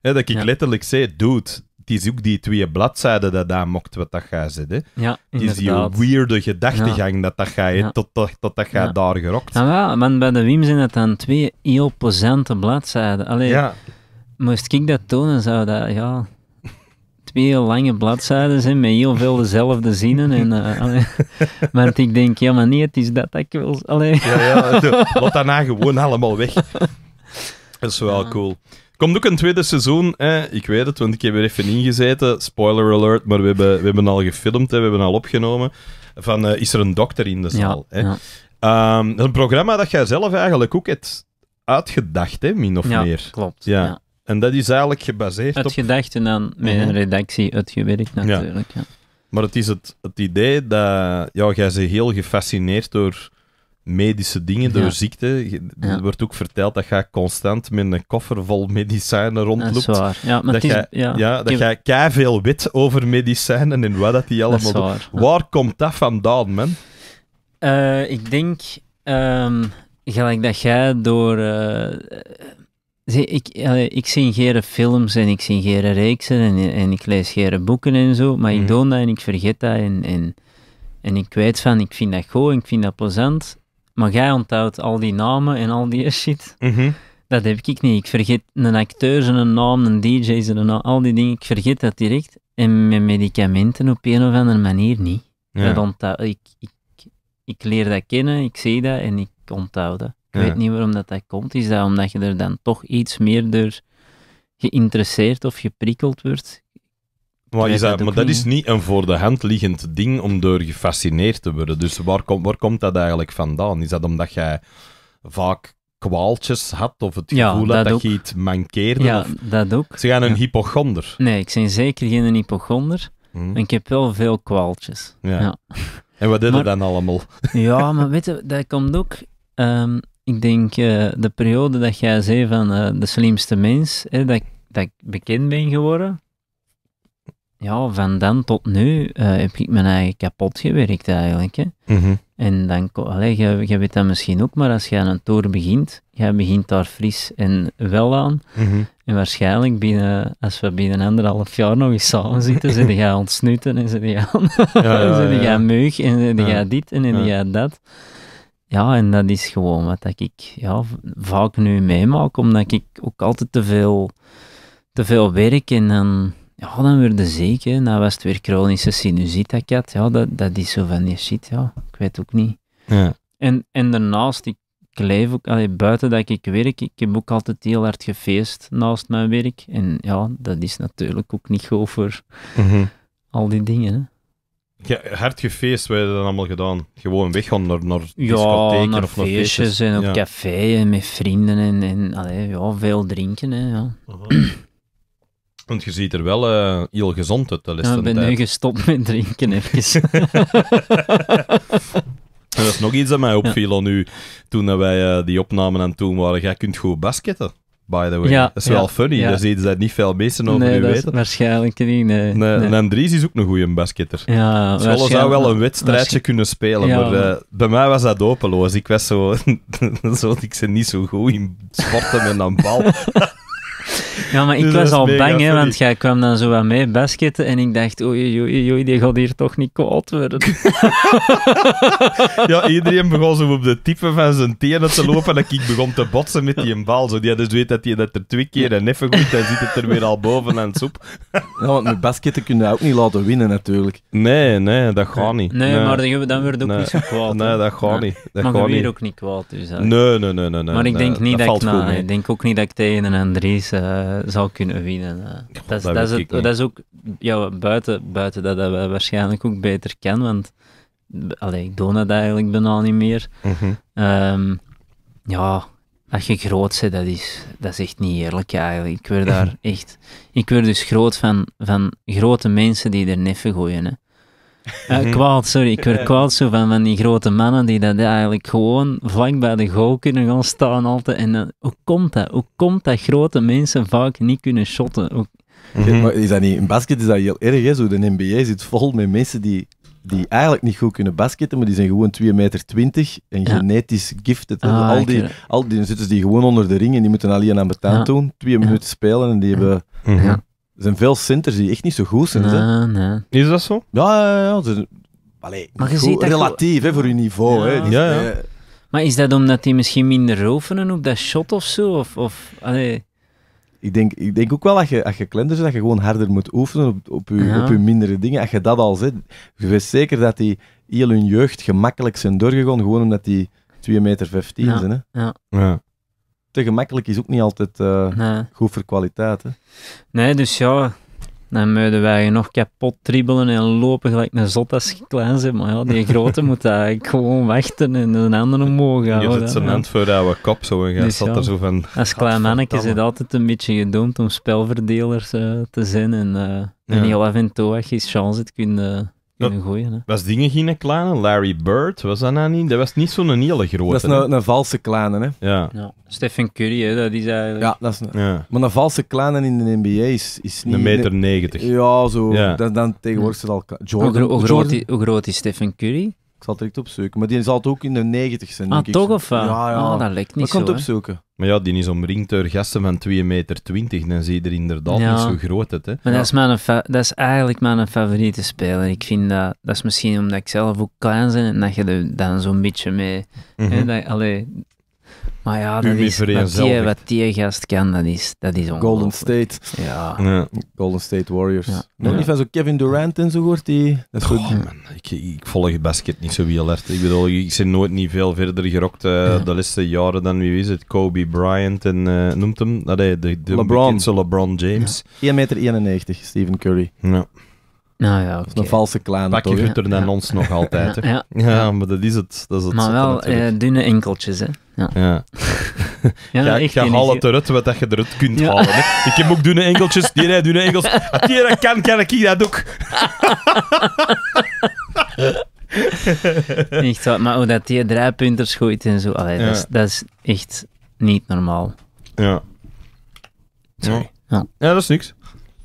he. Dat ik letterlijk zei, dude, het is ook die twee bladzijden dat daar mocht wat dat gaat zitten. Ja, het is die weirde gedachtegang dat dat gaat, ja. tot, tot, tot dat gaat daar gerokt. Ja, ah, wel, maar bij de Wim zijn het dan twee heel posante bladzijden. Allee, ja. moest ik dat tonen, zou dat, ja... Twee lange bladzijden zijn met heel veel dezelfde zinnen. En, maar eh, ik denk, ja, maar nee, het is dat ik wil. Allee. Ja, ja, laat daarna gewoon allemaal weg. Dat is wel cool. Komt ook een tweede seizoen. Hè? Ik weet het, want ik heb er even ingezeten. Spoiler alert, maar we hebben, we hebben al gefilmd, hè? we hebben al opgenomen. Van, eh, is er een dokter in de zaal? hè? Ja. Ehm, een programma dat jij zelf eigenlijk ook hebt uitgedacht, hè? min of meer. Klopt, ja, klopt. En dat is eigenlijk gebaseerd het op... Uitgedacht en dan met mhm. een redactie uitgewerkt, natuurlijk. Ja. Maar het is het, het idee dat... Ja, jij ze heel gefascineerd door medische dingen door ziekte. Er wordt ook verteld dat jij constant met een koffer vol medicijnen rondloopt. Dat is waar. Ja, maar dat jij, ja. dat jij kei veel weet over medicijnen en wat dat die allemaal dat waar. Waar komt dat vandaan, man? Eh, ik denk, ehm, gelijk dat jij door... Uh, zie, ik, ik zie geen films en ik zie geen reeksen en, en ik lees geen boeken en zo, maar ik mhm. doe dat en ik vergeet dat en, en en ik weet van, ik vind dat goed, ik vind dat plezant. Maar jij onthoudt al die namen en al die shit. Mhm. Dat heb ik niet. Ik vergeet een acteur zijn naam, een DJ zijn naam, al die dingen. Ik vergeet dat direct. En met medicamenten op een of andere manier niet. Dat onthoud, ik, ik, ik leer dat kennen, ik zie dat en ik onthoud dat. Ik weet niet waarom dat, dat komt. Is dat omdat je er dan toch iets meer door geïnteresseerd of geprikkeld wordt? Maar, is dat, maar dat is niet een voor de hand liggend ding om door gefascineerd te worden. Dus waar, komt waar komt dat eigenlijk vandaan? Is dat omdat jij vaak kwaaltjes had of het gevoel had dat, je iets mankeerde? Ja, dat ook. Ze zijn een hypochonder. Nee, ik ben zeker geen hypochonder. Hmm. Ik heb wel veel kwaaltjes. Ja. ja. En wat deden dan allemaal? ja, maar weet je, dat komt ook... Ehm, ik denk, eh, de periode dat jij zei van eh, de slimste mens, hè, dat, dat ik bekend ben geworden, ja, van dan tot nu eh, heb ik mijn eigen kapot gewerkt eigenlijk. Hè. Mhm. En dan, je, je, weet dat misschien ook, maar als je aan een tour begint, jij begint daar fris en wel aan. Mhm. En waarschijnlijk binnen, als we binnen anderhalf jaar nog eens samen zitten, zit jij ontsnuten en zit jij Ja, meug en zit jij dit en zit jij dat. Ja, en dat is gewoon wat ik ja, vaak nu meemaak, omdat ik ook altijd te veel, te veel werk en dan ja, dan weer de zeker. Dan was het weer chronische sinusitis dat Ja, dat, dat is zo van die shit, ja. Ik weet ook niet. Ja. En, en daarnaast, ik leef ook, allee, buiten dat ik werk, ik heb ook altijd heel hard gefeest naast mijn werk. En ja, dat is natuurlijk ook niet goed voor mhm. al die dingen, hè. Ja, hard gefeest, wij hebben dat allemaal gedaan. Gewoon weggaan naar, naar discotheken naar of feestjes. en op ja. café met vrienden en, en ja, veel drinken. Hè, ja. Want je ziet er wel eh, heel gezond uit de laatste Ik ben nu gestopt met drinken, even. dat is nog iets dat mij opviel aan u toen wij eh, die opnamen aan toen waren. Jij kunt goed basketten, by the way. Ja, dat is wel funny, ja. daar zitten dat niet veel mensen over nee, dat weten. waarschijnlijk niet, nee. nee, Andries is ook een goede basketter. Ja, we zou wel een wedstrijdje kunnen spelen, maar, eh, bij mij was dat openloos. Ik was zo... zo ik ze niet zo goed in sporten met een bal. Ja, maar ik dus was al bang, hè, want jij kwam dan zo wat mee basketten en ik dacht, oei, oei, oei, die gaat hier toch niet koud worden. ja, iedereen begon zo op de type van zijn tenen te lopen en ik begon te botsen met die bal. Zo. Die dus weet dat hij dat er twee keer en even goed, dan zit het er weer al boven aan het soep. ja, want met basketten kun je ook niet laten winnen natuurlijk. Nee, nee, dat gaat niet. Nee, maar dan worden ook nee. niet zo kwaad. Nee, dat gaat niet. Dat maar gaat ook niet kwaad. Dus, nee, nee, nee, nee, Maar ik denk niet dat, ik... ik denk ook niet dat ik tegen een Andries eh, zou zal kunnen winnen. Eh. dat, is dat, is, ook ja, buiten, buiten dat, dat we waarschijnlijk ook beter kennen, want allee, ik doe dat eigenlijk bijna niet meer. Mm ja, als je groot bent, dat is, dat is echt niet eerlijk eigenlijk. Ik word daar echt... Ik werd dus groot van, van grote mensen die er neffen gooien. Hè. Uh, sorry. Ik word eh. kwaad zo van, van die grote mannen die dat eigenlijk gewoon vlak bij de goal kunnen gaan staan altijd. En eh, hoe komt dat? Hoe komt dat grote mensen vaak niet kunnen shotten? Hoe... Mhm. is dat niet, in basket is dat heel erg. Zo, de NBA zit vol met mensen die, die eigenlijk niet goed kunnen basketten, maar die zijn gewoon 2,20 meter en genetisch gifted. Ah, al, die, al die zitten die gewoon onder de ring en die moeten alleen aan betaald doen. Twee minuten spelen en die hebben... Er zijn veel centers die echt niet zo goed zijn. hè? nee. Is dat zo? Ja, ja, ja. Maar je ziet dat relatief hè, voor je niveau. Ja. Ja, Maar is dat omdat die misschien minder oefenen op dat shot of zo? Of, of, ik, denk, ik denk ook wel dat je, als je kleiner dat je gewoon harder moet oefenen op, op, je, op je mindere dingen. Als je dat al zet, je weet zeker dat die heel hun jeugd gemakkelijk zijn doorgegaan, gewoon omdat die 2,15 meter 15 zijn. Hè. Ja. Ja gemakkelijk is ook niet altijd eh, goed voor kwaliteit. Hè? Nee, dus ja, dan moeten wij nog kapot dribbelen en lopen gelijk naar zot als je klein zijn, Maar ja, die grote moet eigenlijk gewoon wachten en een andere omhoog gaan. Je zit cement voor de oude kop zo en dus er zo van... Als klein mannetje zit altijd een beetje gedoemd om spelverdelers eh, te zijn en, uh, ja. en heel af toe als je chance hebt kunnen dat, hè? Was dingen geen kleine? Larry Bird, was dat nou niet? Dat was niet zo'n hele grote. Dat is een, een valse kleine, hè? Ja. ja. Stephen Curry, hè, dat is eigenlijk... Ja, dat is Maar een valse kleine in de NBA is, is niet... Een meter negentig. Ja, zo. Dan, tegenwoordig is het al... Jordan, hoe, hoe groot is Stephen Curry? Ik zal het direct opzoeken. Maar die zal het ook in de 90 zijn. Denk ah, toch of wel? Ja, ja. Ah, dat lijkt niet. Ik kan opzoeken. Maar ja, die is omringd door gasten van 2,20 meter. dan zie je er inderdaad niet zo groot Hè? Maar dat, is mijn dat is eigenlijk mijn favoriete speler. Ik vind dat, dat is misschien omdat ik zelf ook klein ben en dat je er dan zo'n beetje mee. Mm dat, maar ja, dat is, wat, die, gast kan, dat is, dat is Golden State. Ja. ja. Golden State Warriors. Ja. Nog niet van zo Kevin Durant en zo hoort die. Dat goed. Man, ik, ik, volg basket niet zo wie alert. Ik bedoel, ik zit nooit niet veel verder gerokt uh, de laatste jaren dan wie is het? Kobe Bryant en eh, noemt hem? Nee, de, de, LeBron. LeBron James. 1,91 meter, 91, Stephen Curry. Ja. Nou ja, okay. een valse kleine, Pak je dan ons nog altijd, Ja, maar dat is het. Dat is het maar wel eh, dunne enkeltjes, hè? Ja. ja. ja ga, ga haal eruit wat dat je eruit kunt halen. Hè? Ik heb ook dunne enkeltjes, die rijden dunne enkels. Als die dat kan, kan ik dat ook. echt zo, maar hoe dat die draaipunters gooit en zo, allee, dat, is, dat is echt niet normaal. Ja. Sorry. Ja. ja, dat is niks.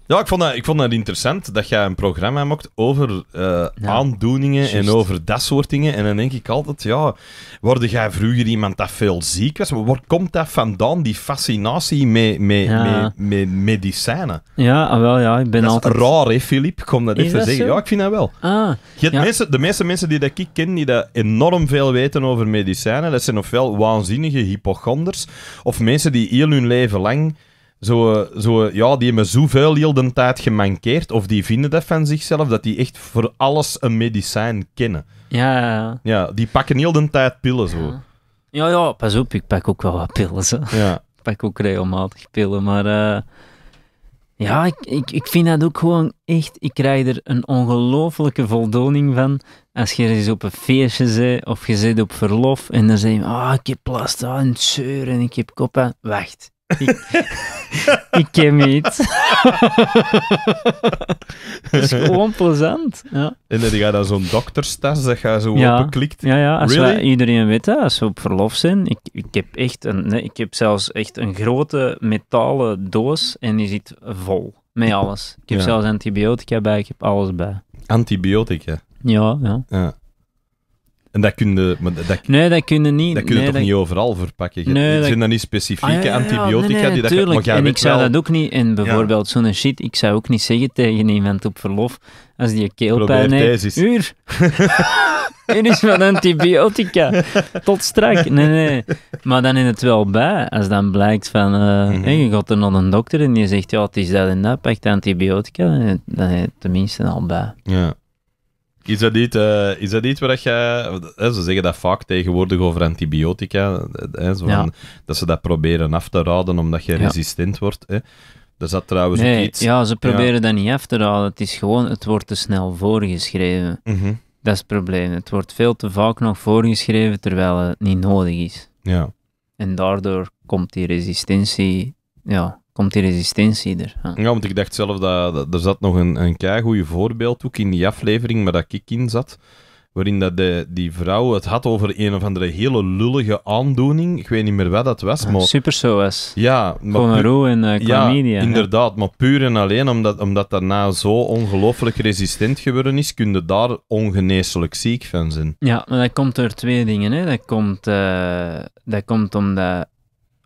Ja, ik vond, dat, ik vond dat interessant dat jij een programma mocht over eh, aandoeningen en over dat soort dingen. En dan denk ik altijd, ja, word jij vroeger iemand dat veel ziek was? Waar komt dat vandaan, die fascinatie met, met, met, medicijnen? Ja, ah, wel ja, ik ben altijd... raar hè, Filip? Ik kom dat even dat zeggen. Ja, ik vind dat wel. Ah, je ja. mensen, de meeste mensen die dat ik ken, die dat enorm veel weten over medicijnen, dat zijn ofwel waanzinnige hypochonders, of mensen die heel hun leven lang... Zo, zo, ja, die hebben zoveel heel de tijd gemankeerd, of die vinden dat van zichzelf, dat die echt voor alles een medicijn kennen. Ja, ja, ja. die pakken heel de tijd pillen zo. Ja. ja, pas op, ik pak ook wel wat pillen. Zo. Ja. Ik pak ook regelmatig pillen, maar eh, ja, ik, ik, vind dat ook gewoon echt, ik krijg er een ongelofelijke voldoening van. Als je eens op een feestje zit, of je zit op verlof, en dan zeg je, ah, oh, ik heb last en zeur en ik heb koppen. Wacht Ik, ken niet. het is gewoon plezant. Ja. En dan ga je dan zo'n dokterstest, dat je zo ja. klikt. Ja, ja als iedereen weet dat, als we op verlof zijn. Ik, ik, heb echt een, nee, ik heb zelfs echt een grote metalen doos en die zit vol met alles. Ik heb zelfs antibiotica bij, ik heb alles bij. Antibiotica? Ja, ja. ja. En dat kun je, dat, nee, dat kun je niet. Dat kun toch niet overal verpakken? Nee, dat... Zijn dat niet specifieke ah, antibiotica die dat kan, Maar en ik zou wel... dat ook niet... En bijvoorbeeld zo'n shit, ik zou ook niet zeggen tegen iemand op verlof, als die keelpijn heeft... Uur! En is van antibiotica. Tot strak. Nee, nee. Maar dan is het wel bij. Als dan blijkt van... Uh, je gaat er nog een dokter en die zegt... Ja, het is dat en dat. Pakt antibiotica. Dan is het tenminste al bij. Ja. Is dat niet, eh, is dat niet waar jij... Hè, ze zeggen dat vaak tegenwoordig over antibiotica. Hè, zo van, Dat ze dat proberen af te raden omdat je resistent wordt. Hè. is zat trouwens ook iets... Ja, ze proberen dat niet af te raden. Het is gewoon, het wordt te snel voorgeschreven. Mhm. Dat is het probleem. Het wordt veel te vaak nog voorgeschreven terwijl het niet nodig is. Ja. En daardoor komt die resistentie ja, komt die resistentie er. Ja. want ik dacht zelf dat, er zat nog een, een keigoed voorbeeld ook in die aflevering waar dat ik in zat. Waarin dat de, die vrouw het had over een of andere hele lullige aandoening. Ik weet niet meer wat dat was. Ah, maar... Super was. Ja. Gonorrhoe en uh, Ja, inderdaad. Maar puur en alleen omdat, omdat dat nou zo ongelooflijk resistent geworden is, kun je daar ongeneeslijk ziek van zijn. Ja, maar dat komt door twee dingen. Hè. Dat, komt, eh, dat komt omdat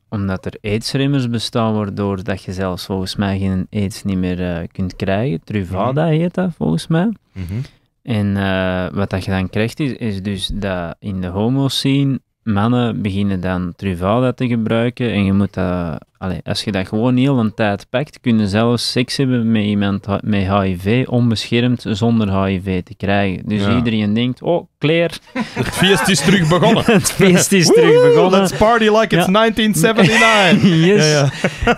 omdat er aidsremmers bestaan, waardoor dat je zelfs volgens mij geen aids niet meer eh, kunt krijgen. Truvada mhm. heet dat volgens mij. Mhm. En eh, wat dat je dan krijgt, is, is dus dat in de homo-scene mannen beginnen dan Truvada te gebruiken. En je moet dat, allez, als je dat gewoon heel een tijd pakt, kun je zelfs seks hebben met iemand met HIV, onbeschermd, zonder HIV te krijgen. Dus iedereen denkt, oh, kleer. Het feest is terug begonnen. Het feest is terug begonnen. Let's party like it's 1979. yes. Ja,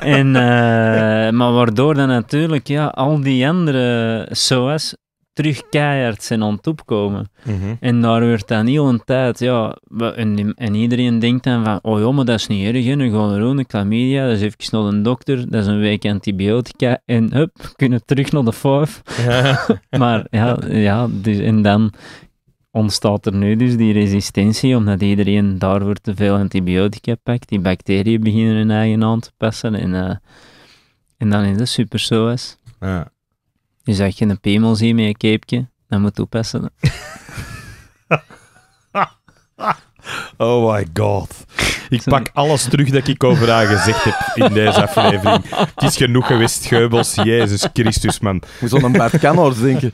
en, eh, maar waardoor dan natuurlijk ja, al die andere SOA's terug keihard zijn aan het opkomen. Mhm. En daar wordt dan heel een tijd, ja, en, iedereen denkt dan van, oh joh, maar dat is niet erg, hè, een gonorone, chlamydia, dat is even naar een dokter, dat is een week antibiotica, en hup, kunnen terug naar de vijf. maar ja, ja dus, en dan ontstaat er nu dus die resistentie, omdat iedereen daarvoor te veel antibiotica pakt, die bacteriën beginnen hun eigen hand te passen, en, eh, en dan is dat super zo Ja. Je zag je een pemel zien met je keepje, dan moet je oh my god. Ik pak alles terug dat ik over haar gezegd heb in deze aflevering. Het is genoeg geweest, Geubels. Jezus Christus, man. Moet een Bart Kanhoort denken.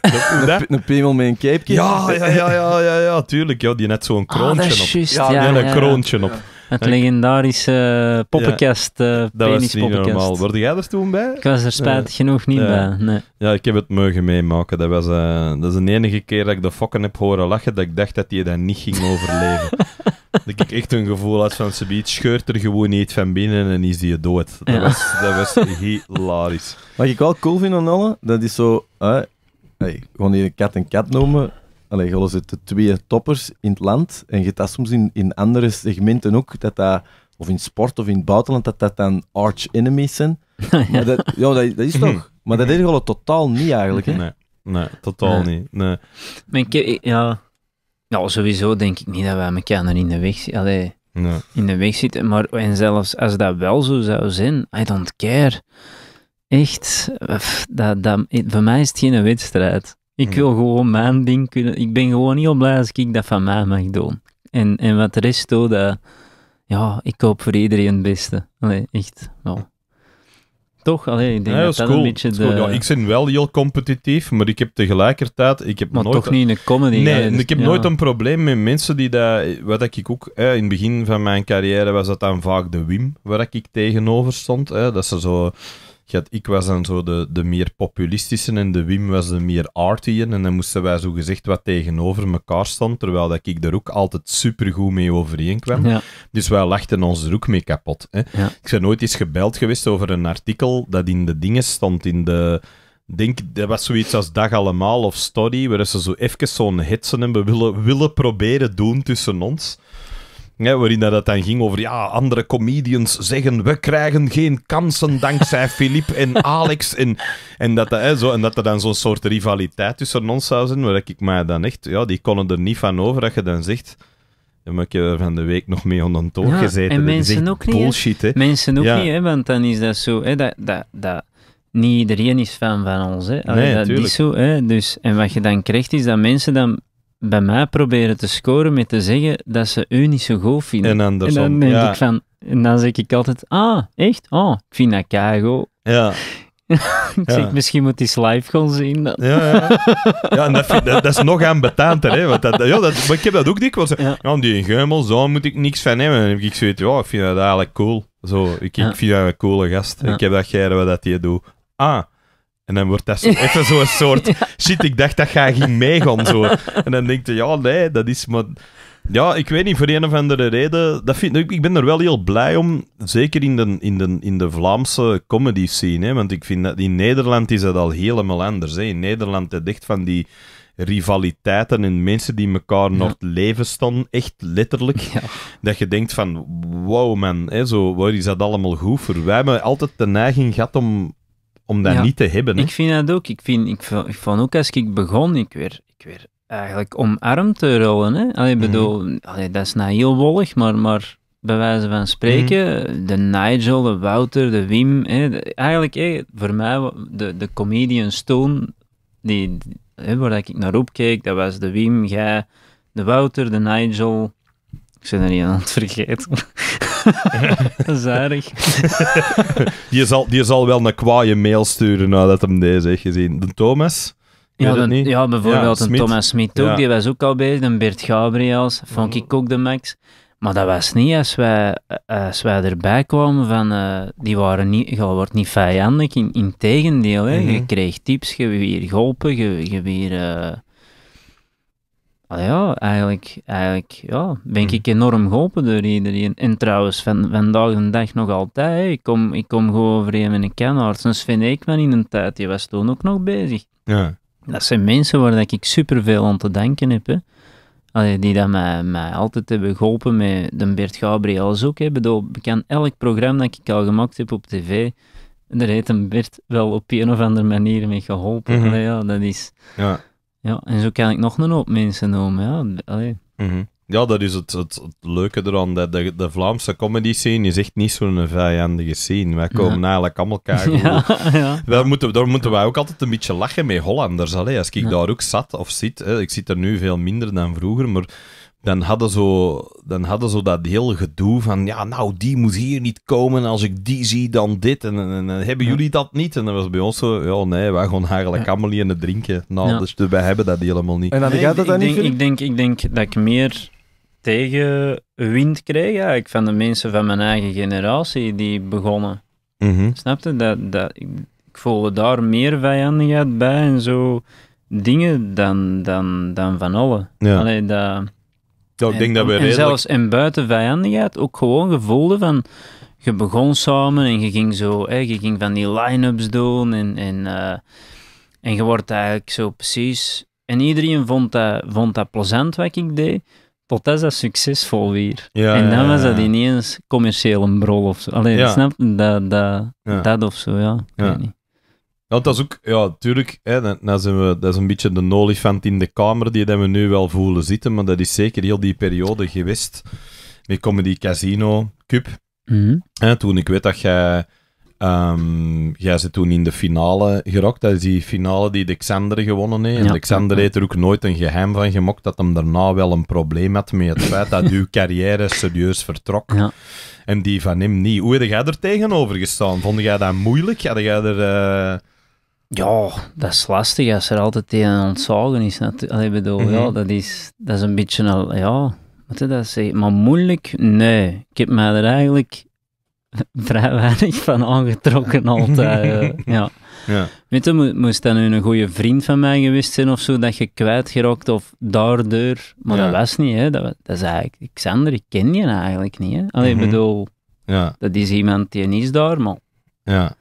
een, een pemel met een keepje. Ja, ja, ja, ja, ja, tuurlijk. Ah, ja, die net zo'n kroontje op. Ja, ja, een kroontje op. Het legendarische eh, poppenkast, ja, uh, eh, dat normaal. jij er toen bij? Ik was er spijtig genoeg niet bij, nee. Ja, ik heb het mogen meemaken. Dat, was, eh, dat is de enige keer dat ik de fokken heb horen lachen, dat ik dacht dat hij dat niet ging overleven. dat ik echt een gevoel had van, Sabiet scheurt er gewoon niet van binnen en is die dood. Dat, was, dat was hilarisch. Wat ik wel cool vind aan alle, dat is zo... Hey, gewoon een kat en kat noemen. Allee, Golle zit de twee toppers in het land. En je hebt dat soms in, in andere segmenten ook, dat dat, of in sport of in het buitenland, dat dat dan arch enemies zijn. ja. Maar dat, ja, dat, is toch. Maar dat deed Golle totaal niet eigenlijk. Nee, nee, totaal niet. Nee. ik, ja. Nou, sowieso denk ik niet dat wij elkaar in de weg zitten. in de weg zitten. Maar en zelfs als dat wel zo zou zijn, I don't care. Echt, eh, dat, dat, voor mij is het geen wedstrijd. Ik wil gewoon mijn ding kunnen. Ik ben gewoon heel blij als ik dat van mij mag doen. En, en wat de rest doet, dat, ja, ik hoop voor iedereen het beste. Allee, echt. Toch? Allee, ik denk dat, dat, een beetje de... ja, ik ben wel heel competitief, maar ik heb tegelijkertijd... Ik heb maar nooit toch niet in een comedy. Nee, dus ik heb nooit een probleem met mensen die dat... Wat ik ook... in het begin van mijn carrière was dat dan vaak de Wim, waar ik tegenover stond. dat ze zo had, ik was dan zo de, de meer populistische en de Wim was de meer artyen. En dan moesten wij zo gezegd wat tegenover elkaar stond terwijl dat ik er ook altijd supergoed mee overeen kwam. Dus wij lachten ons er ook mee kapot. Hè. Ik ben nooit eens gebeld geweest over een artikel dat in de dingen stond, in de denk, dat was zoiets als Dag Allemaal of Story, waar ze zo even zo'n hitsen hebben willen, willen proberen doen tussen ons. Ja, waarin dat dan ging over, ja, andere comedians zeggen, we krijgen geen kansen dankzij Filip en Alex. En, en, dat, hè, zo, en dat er dan zo'n soort rivaliteit tussen ons zou zijn, waar ik mij dan echt, ja, die konden er niet van over dat je dan zegt... Dan heb je van de week nog mee onder een toon gezeten. En mensen ook niet. Bullshit, hè? Mensen ook niet, hè? want dan is dat zo. Hè? Dat, dat, dat, niet iedereen is fan van ons. Hè? dat is zo. Hè? Dus, en wat je dan krijgt, is dat mensen dan bij mij proberen te scoren met te zeggen dat ze u niet zo goed vinden. En dan, denk ik van, en dan zeg ik altijd, ah, echt? oh, ik vind dat keigo. Ja. ik zeg, misschien moet die live gaan zien. Ja, ja. ja en dat, dat, is nog aan Hè, want dat, ja, dat, maar ik heb dat ook dikwijls. Ja. ja die geumel, zo moet ik niks van hebben. En ik zoiets, ja, ik vind dat eigenlijk cool. Zo, ik, vind dat een coole gast. Ik heb dat geire wat dat je doet. Ah, en dan wordt dat zo even zo'n soort... Shit, ik dacht dat ga ging meegaan, zo. En dan denkt je, ja, nee, dat is maar... Ja, ik weet niet, voor een of andere reden... Dat vind, ik ben er wel heel blij om, zeker in de, in de, in de Vlaamse comedy scene. Hè, want ik vind dat in Nederland is dat al helemaal anders. Hè. In Nederland dat echt van die rivaliteiten en mensen die elkaar ja. het leven stonden echt letterlijk. Dat je denkt van, wow man, hè, zo, waar is dat allemaal goed voor? Wij hebben altijd de neiging gehad om om dat niet te hebben. Hè? Ik vind dat ook. Ik, vind, ik, vond, ook als ik begon, ik weer, ik weer eigenlijk omarmd te rollen. Hè? Allee, mhm. bedoel, dat is nou heel wollig, maar, maar bij wijze van spreken, mhm. de Nigel, de Wouter, de Wim, hè, eigenlijk hè, voor mij, de, de comedian Stone, die, hè, waar ik naar opkeek, dat was de Wim, jij, de Wouter, de Nigel, ik ben er niet aan het vergeten. dat die, zal, die zal wel een kwaaie mail sturen nadat hem deze heeft gezien. De Thomas? Ja, de, niet. ja, bijvoorbeeld een Thomas Smit ook, die was ook al bezig. Een Bert Gabriels, vond ik ook de Max. Maar dat was niet als wij, als wij erbij kwamen van, eh, die waren niet, je wordt niet vijandig, in, in tegendeel. Hè. Je mhm. kreeg tips, je weer hier geholpen, je, je weer, Ah ja, eigenlijk, eigenlijk ja, ben ik hm. enorm geholpen door iedereen. En trouwens, van, vandaag en dag nog altijd. Ik kom, ik kom gewoon overeen met een kenarts. vind Sven Eekman in een tijd, die was toen ook nog bezig. Ja. Dat zijn mensen waar ik superveel aan te denken heb. Hè. die dat mij, mij altijd hebben geholpen met de Bert Gabriel ook. Hè. Bedoel, ken elk programma dat ik al gemaakt heb op tv, daar heeft een Bert wel op een of andere manier mee geholpen. Mhm. ja, dat is... Ja. Ja, en zo kan ik nog een hoop mensen noemen. Ja, Allee. Mhm. ja dat is het, het, leuke er De, de, de, Vlaamse comedy scene is echt niet zo'n vijandige scene. Wij komen eigenlijk allemaal elkaar. ja, Daar, moeten, daar moeten wij ook altijd een beetje lachen met Hollanders. Allee, als ik daar ook zat of zit, hè, ik zit er nu veel minder dan vroeger, maar dan hadden, zo, dan hadden zo dat heel gedoe van, ja, nou, die moet hier niet komen. Als ik die zie, dan dit. En, en, hebben jullie dat niet? En dan was bij ons zo, ja, nee, we gaan eigenlijk ja. allemaal het drinken. Nou, dus wij hebben dat helemaal niet. En dan gaat dat dan niet denk, ik, denk, ik denk dat ik meer tegenwind kreeg eigenlijk van de mensen van mijn eigen generatie die begonnen. Mm -hmm. Snapte? Dat, dat, ik, ik voelde daar meer vijandigheid bij en zo dingen dan, dan, dan van alle. Alleen dat ik dat we zelfs in buiten vijandigheid ook gewoon gevoelden van je begon samen en je ging zo, hè, je ging van die line-ups doen en, en, eh, en je wordt eigenlijk zo precies. En iedereen vond dat, vond dat plezant wat ik deed, totdat dat succesvol weer. en dan was dat ineens commercieel een brol of zo. Alleen, snap dat, dat, dat of zo, ja. Ik weet niet. Want dat is ook, ja, tuurlijk, hè, dan, zijn we, dat is een beetje de olifant in de kamer die dat we nu wel voelen zitten, maar dat is zeker heel die periode geweest. Met Comedy Casino Cup. Mm toen ik weet dat jij... Um, jij ze toen in de finale gerokt. Dat is die finale die Dexander gewonnen heeft. Ja, en heeft er ook nooit een geheim van gemokt dat hem daarna wel een probleem had met het feit dat uw carrière serieus vertrok. Ja. En die van hem niet. Hoe heb jij er tegenover gestaan? Vond jij dat moeilijk? Had jij er... Eh, ja, dat is lastig als er altijd een aan het is. Allee, bedoel, ja, mhm. dat, is, dat is een beetje al, ja, wat is dat Maar moeilijk? Nee. Ik heb mij er eigenlijk vrij weinig van aangetrokken altijd. Eh, ja. ja. Weet je, moest dat nu een goede vriend van mij geweest zijn of zo, dat je kwijtgerokt of daardoor. Maar dat was niet, hè. Dat, dat is eigenlijk, Xander, ik ken je eigenlijk niet, hè. Mhm. bedoel, ja. dat is iemand die niet is daar, maar... Ja.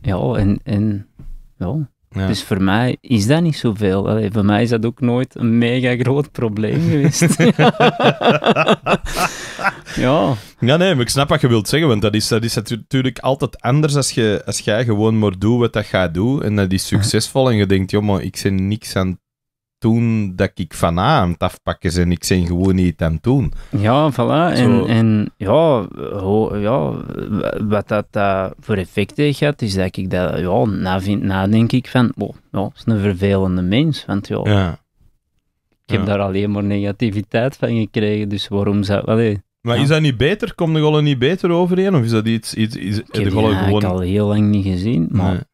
Ja, en... en dus voor mij is dat niet zoveel. Allee, voor mij is dat ook nooit een mega groot probleem geweest. ja. Ja, nee, maar ik snap wat je wilt zeggen, want dat is, dat is natuurlijk altijd anders als, je, als jij gewoon maar doet wat dat gaat doen en dat is succesvol en je denkt, joh, maar ik ben niks aan toen dat ik van aan het afpakken en Ik zijn gewoon niet aan het doen. Ja, voilà. En, ja, ja, wat dat eh, voor effect heeft gehad, is dat ik dat ja, na, vind, ik van, oh, ja, is een vervelende mens. Want ja, ja. ik heb daar alleen maar negativiteit van gekregen, dus waarom zou... Allee, maar is dat niet beter? Komt de er niet beter overeen? Of is dat iets... iets is, ik heb gewoon... al heel lang niet gezien, maar...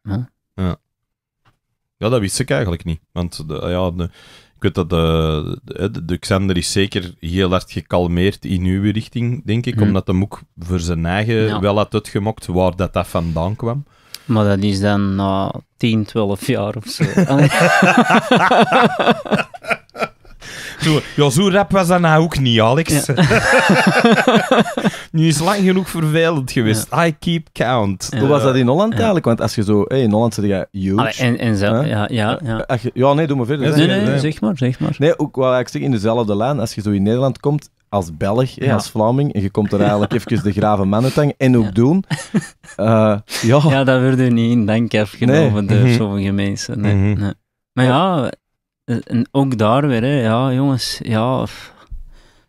Ja, dat wist ik eigenlijk niet. Want de, ja, ik weet dat de, de, de, Xander is zeker heel hard gekalmeerd in uw richting, denk ik. Hmm. Omdat de moek voor zijn eigen ja. wel had uitgemokt waar dat, dat vandaan kwam. Maar dat is dan na uh, 10, 12 jaar of zo. Zo, ja, zo rap was dat nou ook niet, Alex. Ja. nu is lang genoeg vervelend geweest. I keep count. Hoe was dat in Holland eigenlijk? Want als je zo... in Holland zegt. je huge. en, en zelf, ja, ja, ja. ja, nee, doe maar verder. Nee, zeg maar, zeg maar. Nee, ook wat ik zeg, in dezelfde lijn. Als je zo in Nederland komt, als Belg, als Vlaming. En je komt er eigenlijk even de graven mannetang en ook doen. Eh, ja. ja, dat worden er niet in dank afgenomen door mhm. sommige mensen. Nee, mhm. nee. Maar ja, eh, en ook daar weer, hè, ja jongens, ja,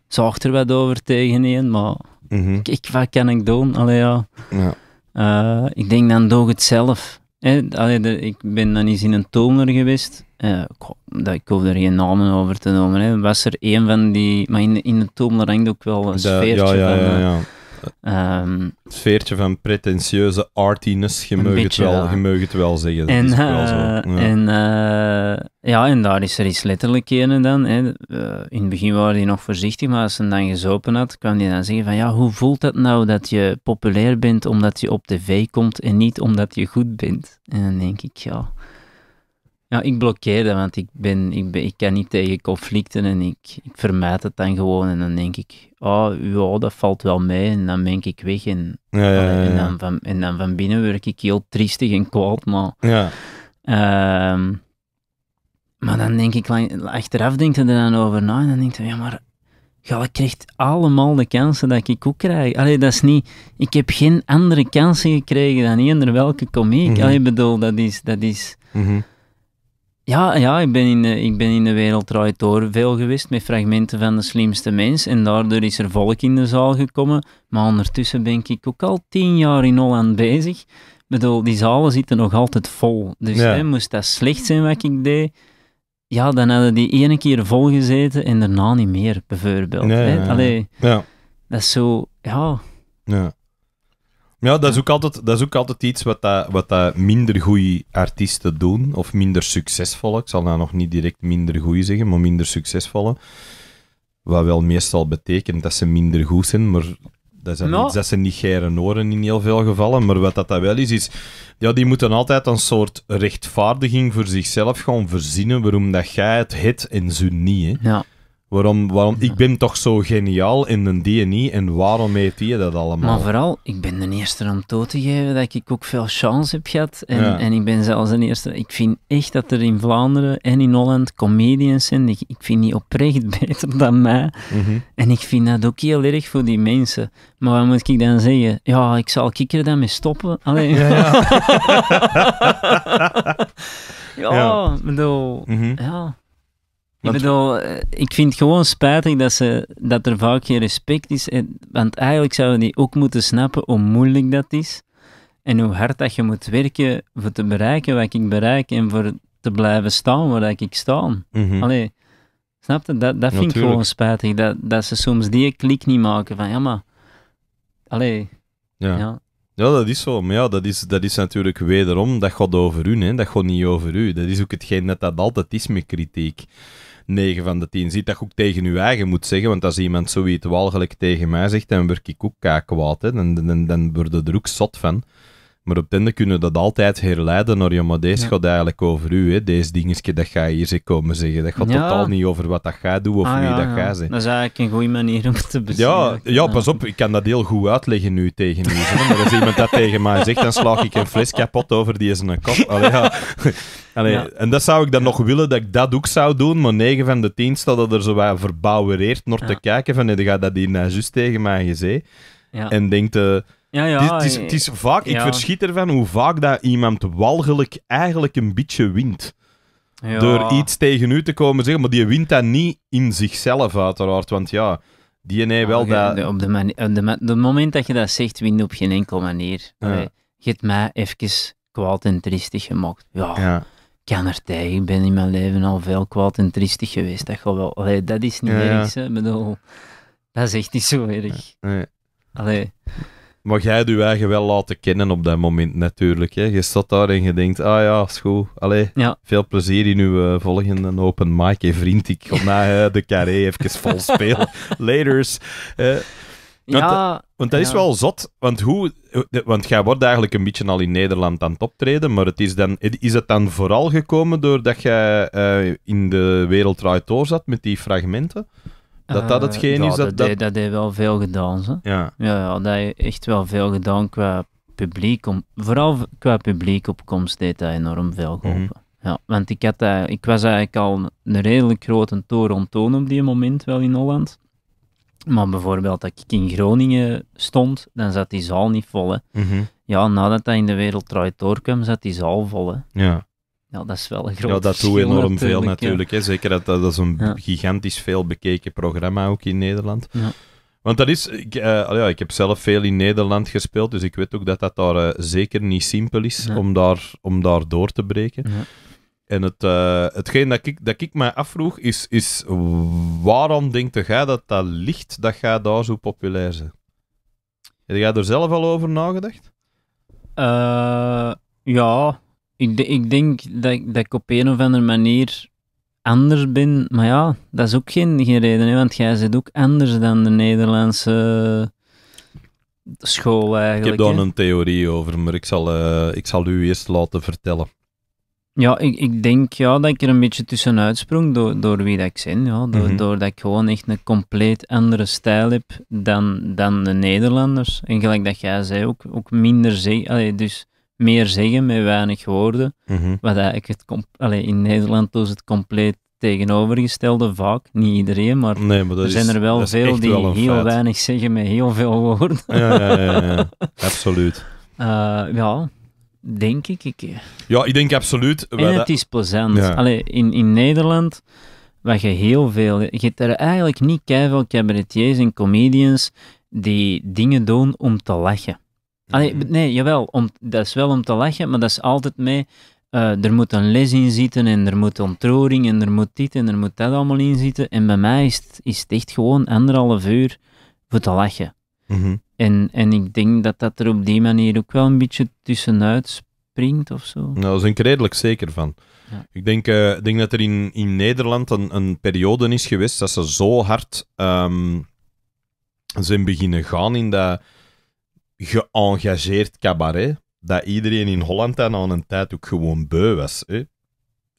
zaag er wat over tegen een, maar mhm. ik, wat kan ik doen? Allee, ja. Eh, ik denk dan doe ik het zelf. Hè? Allee, ik ben dan eens in een toner geweest. Uh, ik, hoef er geen namen over te noemen. Hè. Was er een van die, maar in, in de toner hangt ook wel een sfeertje ja, ja, van. Um, ehm, het sfeertje van pretentieuze artiness, je mag het, wel, je mag het wel zeggen. En, wel eh, zo, ja. en, eh, ja, en daar is er iets letterlijk in dan. Hè. Eh, in het begin waren die nog voorzichtig, maar als ze dan gezopen had, kwam die dan zeggen van ja, hoe voelt dat nou dat je populair bent omdat je op tv komt en niet omdat je goed bent? En dan denk ik, ja... Ja, ik blokkeer dat, want ik, ben, ik, ben, ik kan niet tegen conflicten en ik, ik vermijd het dan gewoon. En dan denk ik, oh, ja, dat valt wel mee. En dan ben ik weg. En, en, dan, van, en dan van binnen werk ik heel triestig en kwaad. Maar, ja. Ehm, maar dan denk ik, achteraf denk ik er dan over na. En dan denk ik, ja, maar ik krijg allemaal de kansen dat ik ook krijg. Allee, dat is niet... Ik heb geen andere kansen gekregen dan eender welke komiek. Mm -hmm. bedoel, dat is... Dat is mhm. Ja, ja ik, ben in de, ik ben in de wereld draait door veel geweest met fragmenten van de slimste mens. En daardoor is er volk in de zaal gekomen. Maar ondertussen ben ik ook al tien jaar in Holland bezig. Ik bedoel, die zalen zitten nog altijd vol. Dus ja. moest dat slecht zijn wat ik deed, ja, dan hadden die ene keer vol gezeten en daarna niet meer, bijvoorbeeld. Nee, hè? ja. dat is zo, ja. ja. Ja, dat is ook altijd, dat is ook altijd iets wat, dat, wat dat minder goede artiesten doen, of minder succesvolle. Ik zal nou nog niet direct minder goede zeggen, maar minder succesvolle. Wat wel meestal betekent dat ze minder goed zijn, maar dat, is no. iets dat ze niet geren in heel veel gevallen. Maar wat dat, wel is, is... Ja, die moeten altijd een soort rechtvaardiging voor zichzelf gaan verzinnen waarom dat jij het het en zo niet. Hè. Ja. Waarom, waarom, ik ben toch zo geniaal in een DNI e en waarom heeft hij dat allemaal? Maar vooral, ik ben de eerste om toe te geven dat ik ook veel chance heb gehad. En, en ik ben zelfs de eerste. Ik vind echt dat er in Vlaanderen en in Holland comedians zijn. Ik, ik vind die oprecht beter dan mij. Mhm. En ik vind dat ook heel erg voor die mensen. Maar wat moet ik dan zeggen? Ja, ik zal kikker dan mee stoppen. Alleen. Ja, ja. ja. bedoel, mhm. ja. Ik bedoel, eh, ik vind het gewoon spijtig dat, ze, dat er vaak geen respect is. want eigenlijk zouden die ook moeten snappen hoe moeilijk dat is. En hoe hard dat je moet werken voor te bereiken wat ik bereik. En voor te blijven staan waar ik sta. Mhm. Allee, snap je? Dat, dat vind ik gewoon spijtig. Dat, dat ze soms die klik niet maken van, ja maar... Allee, ja. ja. Ja, dat is zo. Maar ja, dat is, dat is natuurlijk wederom, dat gaat over u, hè. dat gaat niet over u. Dat is ook hetgeen dat dat altijd is met kritiek. 9 van de 10 ziet. Dat je ook tegen je eigen moet zeggen, want als iemand zoiets walgelijk tegen mij zegt, dan word ik ook kijken. en Dan, dan, dan word je er ook zot van. Maar op het einde kunnen we dat altijd herleiden naar, ja, maar deze gaat eigenlijk over u, hè. Deze dingetje dat ga je hier ze komen zeggen. Dat gaat totaal niet over wat dat gaat doen of ah, wie dat gaat zijn. Dat is eigenlijk een goede manier om te bespreken. Ja, ja, pas op, ik kan dat heel goed uitleggen nu tegen u. Maar als iemand dat tegen mij zegt, dan slaag ik een fles kapot over die is een kop. Allee, en dat zou ik dan nog willen, dat ik dat ook zou doen, maar 9 van de 10 staat dat er zo wat verbouwereerd naar te kijken van, nee, dan gaat dat hier nou juist tegen mij gezegd. En denkt... Eh, ja, ja, het, is, het is vaak, ja. ik verschiet ervan hoe vaak dat iemand walgelijk eigenlijk een beetje wint. Ja. Door iets tegen u te komen zeggen, maar die wint dat niet in zichzelf, uiteraard. Want ja, die nee wel dat... Op de, manier, de, moment dat je dat zegt, wint op geen enkele manier. Ja. Je hebt mij even kwaad en triestig gemaakt. Ja, ik kan er tegen. Ik ben in mijn leven al veel kwaad en triestig geweest. Dat, wel, Allee, dat is niet erg, bedoel, dat is echt niet zo erg. Nee. Allee. Maar jij je eigen wel laten kennen op dat moment natuurlijk. Hè. Je zat daar en je denkt, ah ja, school, veel plezier in uw eh, volgende open mic, vriend. Ik ga na de carré even vol spelen. Laters. Eh, ja, want dat is wel zot. Want, hoe, eh, want jij wordt eigenlijk een beetje al in Nederland aan het optreden, maar het is, dan, is het dan vooral gekomen doordat jij in de wereld draait door zat met die fragmenten? Dat dat eh, hetgeen uh, is dat... Dat, dat... Deed, wel veel gedaan, Ja. ja. Ja, dat heeft echt wel veel gedaan qua publiek. Om, vooral qua publiek opkomst deed dat enorm veel mhm. geholpen. Ja, want ik, had, ik was eigenlijk al een redelijk grote toren toon op die moment wel in Holland. Maar bijvoorbeeld dat ik in Groningen stond, dan zat die zaal niet vol. Hè. Mhm. Ja, nadat dat in de wereld draait doorkwam, zat die zaal vol. Hè. Ja. Ja, dat is wel een groot dat doet enorm veel natuurlijk. Hè. Zeker, dat, dat is een gigantisch veel bekeken programma ook in Nederland. Ja. Want dat is, ik, eh, ja, ik heb zelf veel in Nederland gespeeld, dus ik weet ook dat dat daar eh, zeker niet simpel is om, daar, om daar door te breken. En het, eh, hetgeen dat ik, dat ik mij afvroeg is, is waarom denkt jij dat dat ligt dat jij daar zo populair zijn? Heb jij er zelf al over nagedacht? ja, ik, ik denk dat ik, dat op een of andere manier anders ben. Maar ja, dat is ook geen, geen reden, hè, want jij zit ook anders dan de Nederlandse school eigenlijk. Ik heb daar een theorie over, maar ik zal, uh, ik zal u eerst laten vertellen. Ja, ik, ik denk ja, dat ik er een beetje tussenuit sprong door, door wie dat ik ben. Ja. Door, mhm. Doordat ik gewoon echt een compleet andere stijl heb dan, dan de Nederlanders. En gelijk dat jij zei, ook, ook minder zee. dus meer zeggen met weinig woorden. Mhm. Wat eigenlijk het Allee, in Nederland doet dus het compleet tegenovergestelde vaak. Niet iedereen, maar, er zijn er wel veel die heel weinig zeggen met heel veel woorden. Ja, ja, ja, ja. absoluut. Eh, ja, denk ik. ik. Eh, ja, ik denk absoluut. En het is plezant. Ja. in, in Nederland, wat je heel veel... Je hebt er eigenlijk niet keihard cabaretiers en comedians die dingen doen om te lachen. Mhm. nee, jawel, dat is wel om te lachen, maar dat is altijd mee. Eh, er moet een les in zitten en er moet ontroering en er moet dit en er moet dat allemaal in zitten. En bij mij is het, is echt gewoon anderhalf uur voor te lachen. Mhm. en, en ik denk dat dat er op die manier ook wel een beetje tussenuit springt of zo. Nou, daar ben ik redelijk zeker van. Ik denk, uh, denk dat er in, in Nederland een, een periode is geweest dat ze zo hard ehm, zijn beginnen gaan in dat geëngageerd cabaret, dat iedereen in Holland dan aan een tijd ook gewoon beu was. Hè?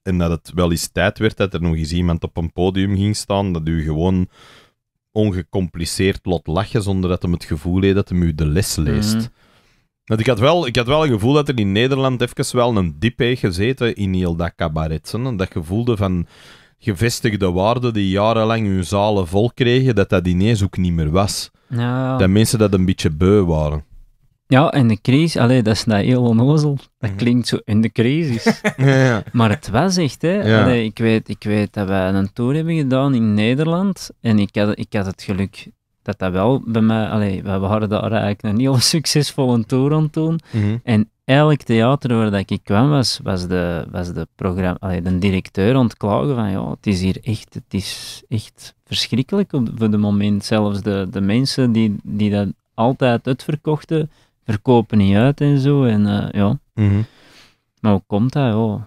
En dat het wel eens tijd werd dat er nog eens iemand op een podium ging staan, dat u gewoon ongecompliceerd lot lachen, zonder dat hem het gevoel heeft dat hem u de les leest. Mm ik had, wel, ik had wel een gevoel dat er in Nederland even wel een diep heeft gezeten in heel dat cabaret. Dat gevoelde van gevestigde waarden die jarenlang hun zalen vol kregen, dat dat ineens ook niet meer was. Ja. Dat mensen dat een beetje beu waren. Ja, en de crisis, allee, dat is dat heel onnozel. Dat mhm. klinkt zo in de crisis. ja, Maar het was echt, hè. ik, weet, ik weet dat wij een tour hebben gedaan in Nederland. En ik had, ik had het geluk dat dat wel bij mij... Allee, we hadden daar eigenlijk een heel succesvolle tour aan toen. Mm En elk theater waar dat ik kwam, was, was, de, was de, programma, allee, de directeur ontklagen van ja, het is hier echt, het is echt verschrikkelijk op, voor de moment. Zelfs de, de mensen die, die dat altijd uitverkochten... verkochten verkopen niet uit en zo. En uh, ja. Mhm. Maar hoe komt dat? Oh.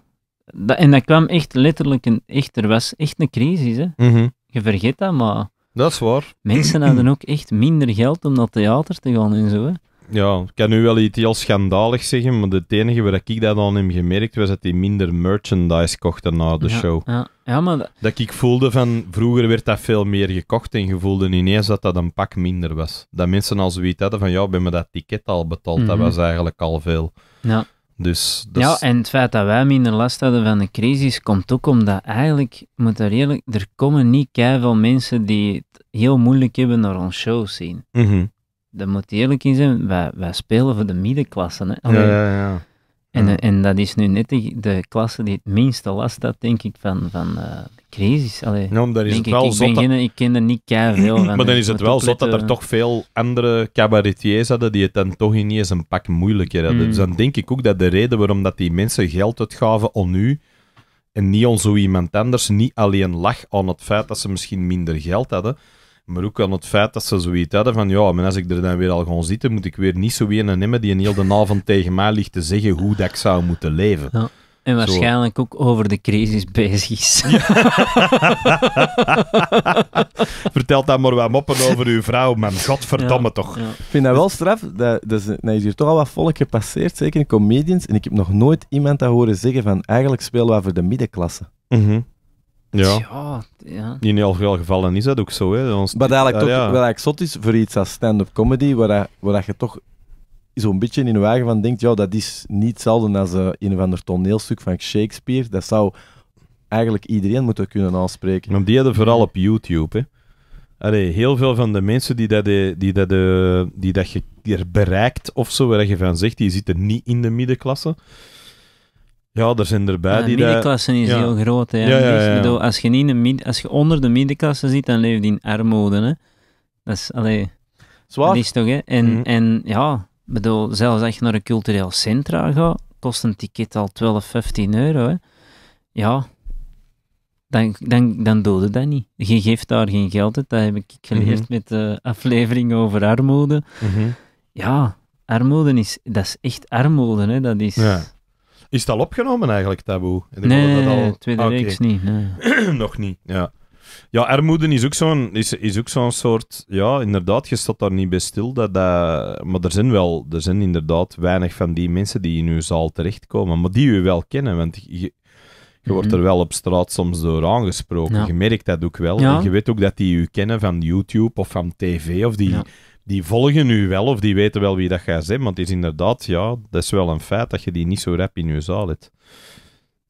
En dat kwam echt letterlijk, een, echt, er was echt een crisis. Hè. Mhm. Je vergeet dat, maar... Dat is waar. Mensen hadden ook echt minder geld om naar theater te gaan en zo. Hè. Ja, ik kan nu wel iets heel schandalig zeggen, maar het enige waar ik dat dan hem gemerkt was dat hij minder merchandise kocht na de show. Ja, ja, maar dat... ik voelde van, vroeger werd dat veel meer gekocht en je voelde ineens dat dat een pak minder was. Dat mensen al zoiets hadden van, ja, ben me dat ticket al betaald, dat mhm. was eigenlijk al veel. Ja. Dus, Ja, en het feit dat wij minder last hadden van de crisis komt ook omdat eigenlijk, moet er eerlijk, er komen niet keihard mensen die het heel moeilijk hebben naar ons show zien. Mm dat moet eerlijk in zijn, wij, spelen voor de middenklasse. Hè? Ja, ja, ja. En, en dat is nu net de, de, klasse die het minste last had, denk ik, van, van uh, de crisis. Allee, ja, wel ik, ik ken er niet veel van. maar dan is het wel zo dat er toch veel andere cabaretiers hadden die het dan toch niet eens een pak moeilijker hadden. Hmm. Dus dan denk ik ook dat de reden waarom dat die mensen geld uitgaven om nu en niet om zo iemand anders, niet alleen lag aan het feit dat ze misschien minder geld hadden, maar ook aan het feit dat ze zoiets hadden van, ja, maar als ik er dan weer al gewoon zitten, moet ik weer niet zo weer een nemen die een heel de avond tegen mij ligt te zeggen hoe dat ik zou moeten leven. Ja. En waarschijnlijk ook over de crisis bezig is. Vertel dan maar wat moppen over uw vrouw, man. Godverdomme toch. Ik vind dat wel straf. Dat, is, hier toch al wat volk gepasseerd, zeker in comedians. En ik heb nog nooit iemand dat horen zeggen van eigenlijk spelen we voor de middenklasse. Mm ja. ja. In heel veel gevallen is dat ook zo. Hè. Ons... Wat, eigenlijk ah, toch, ja. is voor iets als stand-up comedy, waar, dat, waar je toch zo'n beetje in de wagen van denkt, ja, dat is niet hetzelfde als eh, een van ander toneelstuk van Shakespeare. Dat zou eigenlijk iedereen moeten kunnen aanspreken. Want die hadden vooral op YouTube. Hè. Allee, heel veel van de mensen die dat, eh, die dat, eh, die dat je bereikt of zo, waar je van zegt, die zitten niet in de middenklasse. Ja, er zijn erbij die... De middenklasse is heel groot. Hè. Dus bedoel, als, je niet een als je onder de middenklasse zit, dan leef je in armoede. Hè. Dat is, alleen Zwaar. Dat toch, hè? En, mm. en ja, bedoel, zelfs als je naar een cultureel centra gaat, kost een ticket al 12, 15 euro. Hè. Ja, dan, dan, dan het dat niet. Je geeft daar geen geld uit. Dat heb ik geleerd mhm. met de aflevering over armoede. Mhm. Ja, armoede is, dat is echt armoede. Hè. Dat is... Is het al opgenomen eigenlijk, taboe? Nee, dat al... tweede week ah, okay. niet. Nee. Nog niet, ja. Ja, armoede is ook zo'n is, is ook zo'n soort... Ja, inderdaad, je staat daar niet bij stil. Dat, dat, maar er zijn wel... Er zijn inderdaad weinig van die mensen die in uw zaal terechtkomen. Maar die u wel kennen, want je, je mhm. wordt er wel op straat soms door aangesproken. Je merkt dat ook wel. En je weet ook dat die u kennen van YouTube of van tv. Of die, die volgen nu wel of die weten wel wie dat gaat zijn. Want het is inderdaad, ja, dat is wel een feit dat je die niet zo rap in je zaal hebt.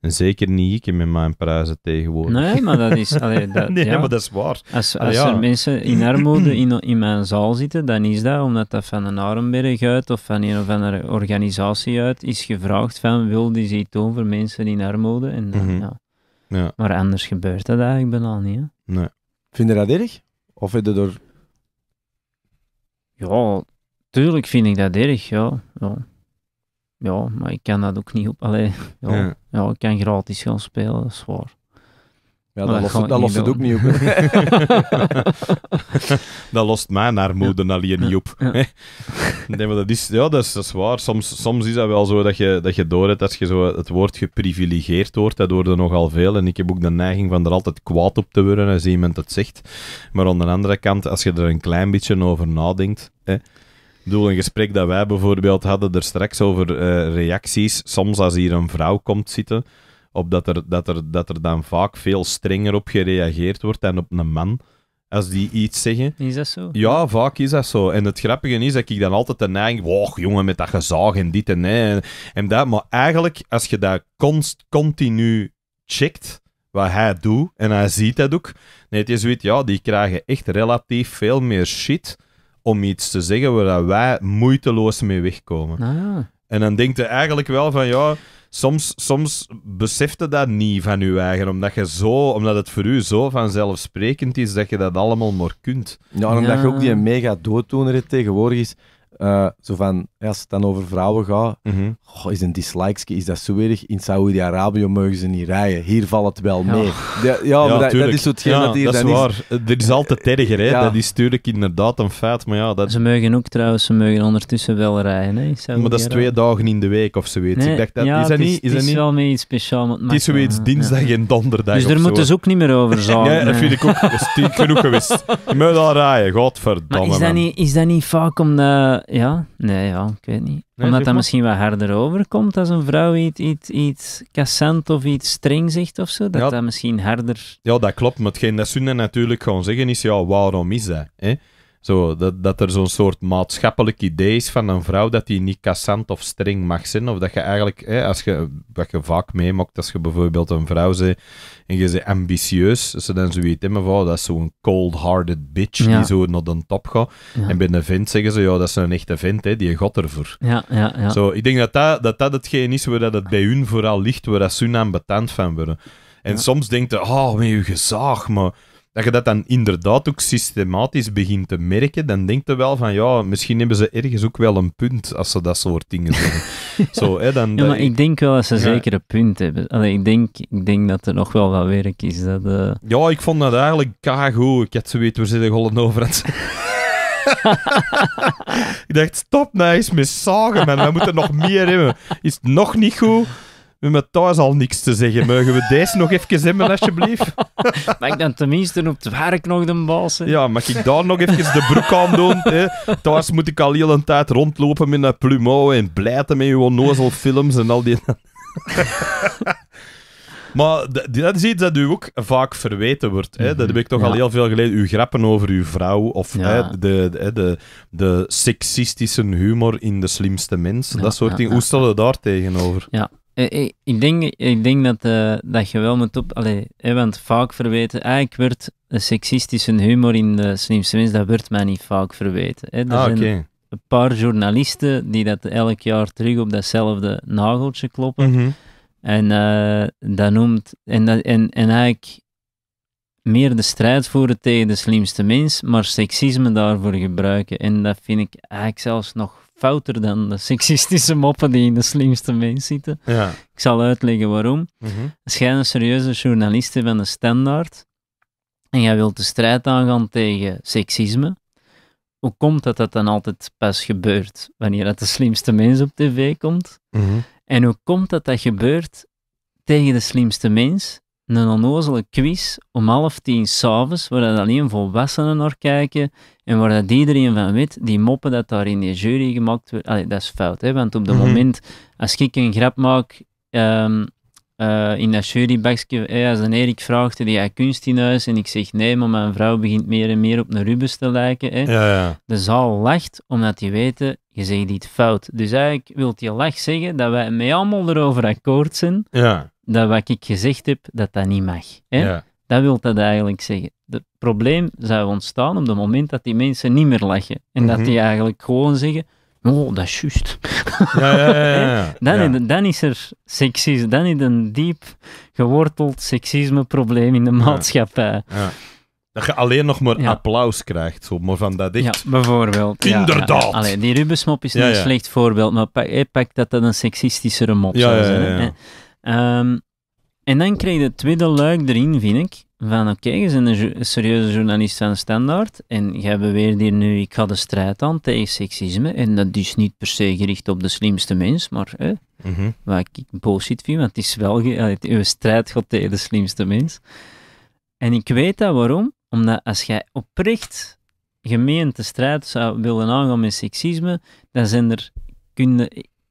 En zeker niet ik met mijn prijzen tegenwoordig. Nee, maar dat is... dat, nee, ja. maar dat is waar. Als, er mensen in armoede in, in mijn zaal zitten, dan is dat omdat dat van een Arenberg uit of van een of andere organisatie uit is gevraagd van wil die zich toon voor mensen in armoede? En dan, mhm. ja. ja. Maar anders gebeurt dat eigenlijk bijna niet. Nee. Vind je dat erg? Of heb je er ja, tuurlijk vind ik dat erg, ja. ja. ja maar ik kan dat ook niet op. Allee, ja, ja. ik kan gratis gaan spelen, dat is waar. Ja, dat, lost, dat lost, het ook niet op. dat lost mijn armoede ja. alleen niet op. nee, maar dat is, ja, dat is, waar. Soms, soms is dat wel zo dat je, dat je door hebt, als je zo het woord geprivilegeerd hoort, dat hoorde nogal veel. En ik heb ook de neiging van er altijd kwaad op te worden als iemand het zegt. Maar aan de andere kant, als je er een klein beetje over nadenkt... Hè, ik bedoel, een gesprek dat wij bijvoorbeeld hadden er straks over eh, reacties. Soms als hier een vrouw komt zitten, op dat er, dat, er, dat er dan vaak veel strenger op gereageerd wordt dan op een man als die iets zeggen. Is dat zo? Ja, vaak is dat zo. En het grappige is dat ik dan altijd de neiging... Wow, jongen, met dat gezag en dit en, nee en dat. Maar eigenlijk, als je dat const, continu checkt, wat hij doet, en hij ziet dat ook, nee, het is zoiets, ja, die krijgen echt relatief veel meer shit om iets te zeggen waar wij moeiteloos mee wegkomen. Ah. En dan denkt hij eigenlijk wel van, ja soms, soms besefte dat niet van je eigen, omdat, je zo, omdat het voor u zo vanzelfsprekend is dat je dat allemaal maar kunt. Ja, omdat je ook die mega dooddoener tegenwoordig is. Eh, zo van, als het dan over vrouwen gaat, mhm. is een dislikeske, is dat zo erg? In Saoedi-Arabië mogen ze niet rijden. Hier valt het wel mee. Ja, ja, maar dat, is zo hetgeen dat dat is. waar. Er is altijd erger, hè. Dat is natuurlijk inderdaad een feit, maar ja... Dat... Ze mogen ook trouwens, ze mogen ondertussen wel rijden, hè. Maar dat is twee dagen in de week of zoiets. Nee, Ik dacht, dat, is dat niet... Is, is niet... wel mee iets speciaal Het is zoiets dinsdag en donderdag Dus daar moeten ze ook niet meer over zagen. nee, dat vind ik ook. stiek genoeg geweest. mogen moet al rijden, godverdamme. Maar is dat niet vaak om eh, ja, nee, ja, ik weet niet. Omdat dat misschien wat harder overkomt als een vrouw iets, iets, iets cassant of iets streng zegt of zo. Dat dat misschien harder. Ja, dat klopt. Maar hetgeen dat Sunna natuurlijk gewoon zeggen is: ja, waarom is dat? Hè? Zo, dat, dat er zo'n soort maatschappelijk idee is van een vrouw dat die niet kassant of streng mag zijn. Of dat je eigenlijk, hè, als je, wat je vaak meemokt als je bijvoorbeeld een vrouw bent en je bent ambitieus, ze dan zoiets in mevrouw oh, dat is zo'n cold-hearted bitch die zo naar de top gaat. En bij een vent zeggen ze, ja, dat is een echte vent, hè, die god ervoor. Ja, ja, ja. Zo, ik denk dat dat, dat dat hetgeen is waar dat het bij hun vooral ligt, waar ze hun aan betaald van worden. En soms denkt ze oh, met je gezaag, maar dat je dat dan inderdaad ook systematisch begint te merken, dan denk je wel van ja, misschien hebben ze ergens ook wel een punt als ze dat soort dingen doen. Zo, hè, dan, ja, maar ik denk wel dat ze ja. zeker een punt hebben. ik, denk, ik denk dat er nog wel wat werk is. Dat, eh. Ja, ik vond dat eigenlijk kago. Ik had weten, we zitten gewoon over het... ik dacht, stop nou eens met zagen, man. We moeten nog meer hebben. Is het nog niet goed? We hebben thuis al niks te zeggen. Mogen we deze nog even hebben, alsjeblieft? Mag ik dan tenminste op het werk nog de baas Ja, mag ik daar nog even de broek aan doen? Hè? Thuis moet ik al heel een tijd rondlopen met dat plumeau en blijten met uw films en al die... Maar dat is iets dat u ook vaak verweten wordt. Hè? Dat heb ik toch al mhm. heel veel geleden. Uw grappen over uw vrouw of hè, de, de, de, de, seksistische humor in de slimste mens. dat soort dingen. Hoe stel je daar tegenover? Ja, ik, eh, eh, ik, denk, ik denk dat, eh, dat je wel moet op... Allee, hè, want vaak verweten... Eigenlijk ah, wordt seksistische humor in de slimste mens, dat wordt mij niet vaak verweten. Hè. Er ah, zijn een paar journalisten die dat elk jaar terug op datzelfde nageltje kloppen. Mhm. En dat noemt... En, en, en eigenlijk meer de strijd voeren tegen de slimste mens, maar seksisme daarvoor gebruiken. En dat vind ik eigenlijk zelfs nog fouter dan de seksistische moppen die in de slimste mens zitten. Ja. Ik zal uitleggen waarom. Mm Als een serieuze journalist van de standaard en jij wilt de strijd aangaan tegen seksisme, hoe komt dat dat dan altijd pas gebeurt wanneer dat de slimste mens op tv komt? Mhm. En hoe komt dat dat gebeurt tegen de slimste mens? een onnozele quiz om half tien s'avonds, waar dat alleen volwassenen naar kijken en waar dat iedereen van weet, die moppen dat daar in de jury gemaakt wordt, dat is fout, hè? want op het mhm. moment, als ik een grap maak ehm, eh, in dat jurybakje, eh, als een Erik vraagt, die jij kunst in huis? En ik zeg nee, maar mijn vrouw begint meer en meer op een Rubens te lijken. Hey. Ja, ja. De zaal lacht, omdat die weten, je zegt iets fout. Dus eigenlijk wil die lach zeggen dat wij met allemaal erover akkoord zijn, ja. dat wat ik gezegd heb, dat dat niet mag. Hey. Dat wil dat eigenlijk zeggen. Het probleem zou ontstaan op het moment dat die mensen niet meer lachen. En dat mhm. die eigenlijk gewoon zeggen, Oh, dat is juist. Ja, ja, dan, is, dan, is er seksisme, dan is een diep geworteld seksisme-probleem in de maatschappij. Dat je alleen nog maar applaus krijgt, zo, maar van dat dicht. Ja, bijvoorbeeld. Inderdaad! die Rubensmop is een slecht voorbeeld, maar pak, pak dat dat een seksistischere mop zou zijn. Hè? Ehm, en dan krijg je de tweede luik erin, vind ik van oké, okay, je bent een, serieuze journalist van Standaard en jij beweert hier nu, ik ga de strijd aan tegen seksisme en dat is niet per se gericht op de slimste mens, maar hè, mm -hmm. wat ik vind, want het is wel, je strijd gaat tegen de slimste mens. En ik weet dat waarom, omdat als jij oprecht gemeente strijd zou willen aangaan met seksisme, dan zijn er, kunnen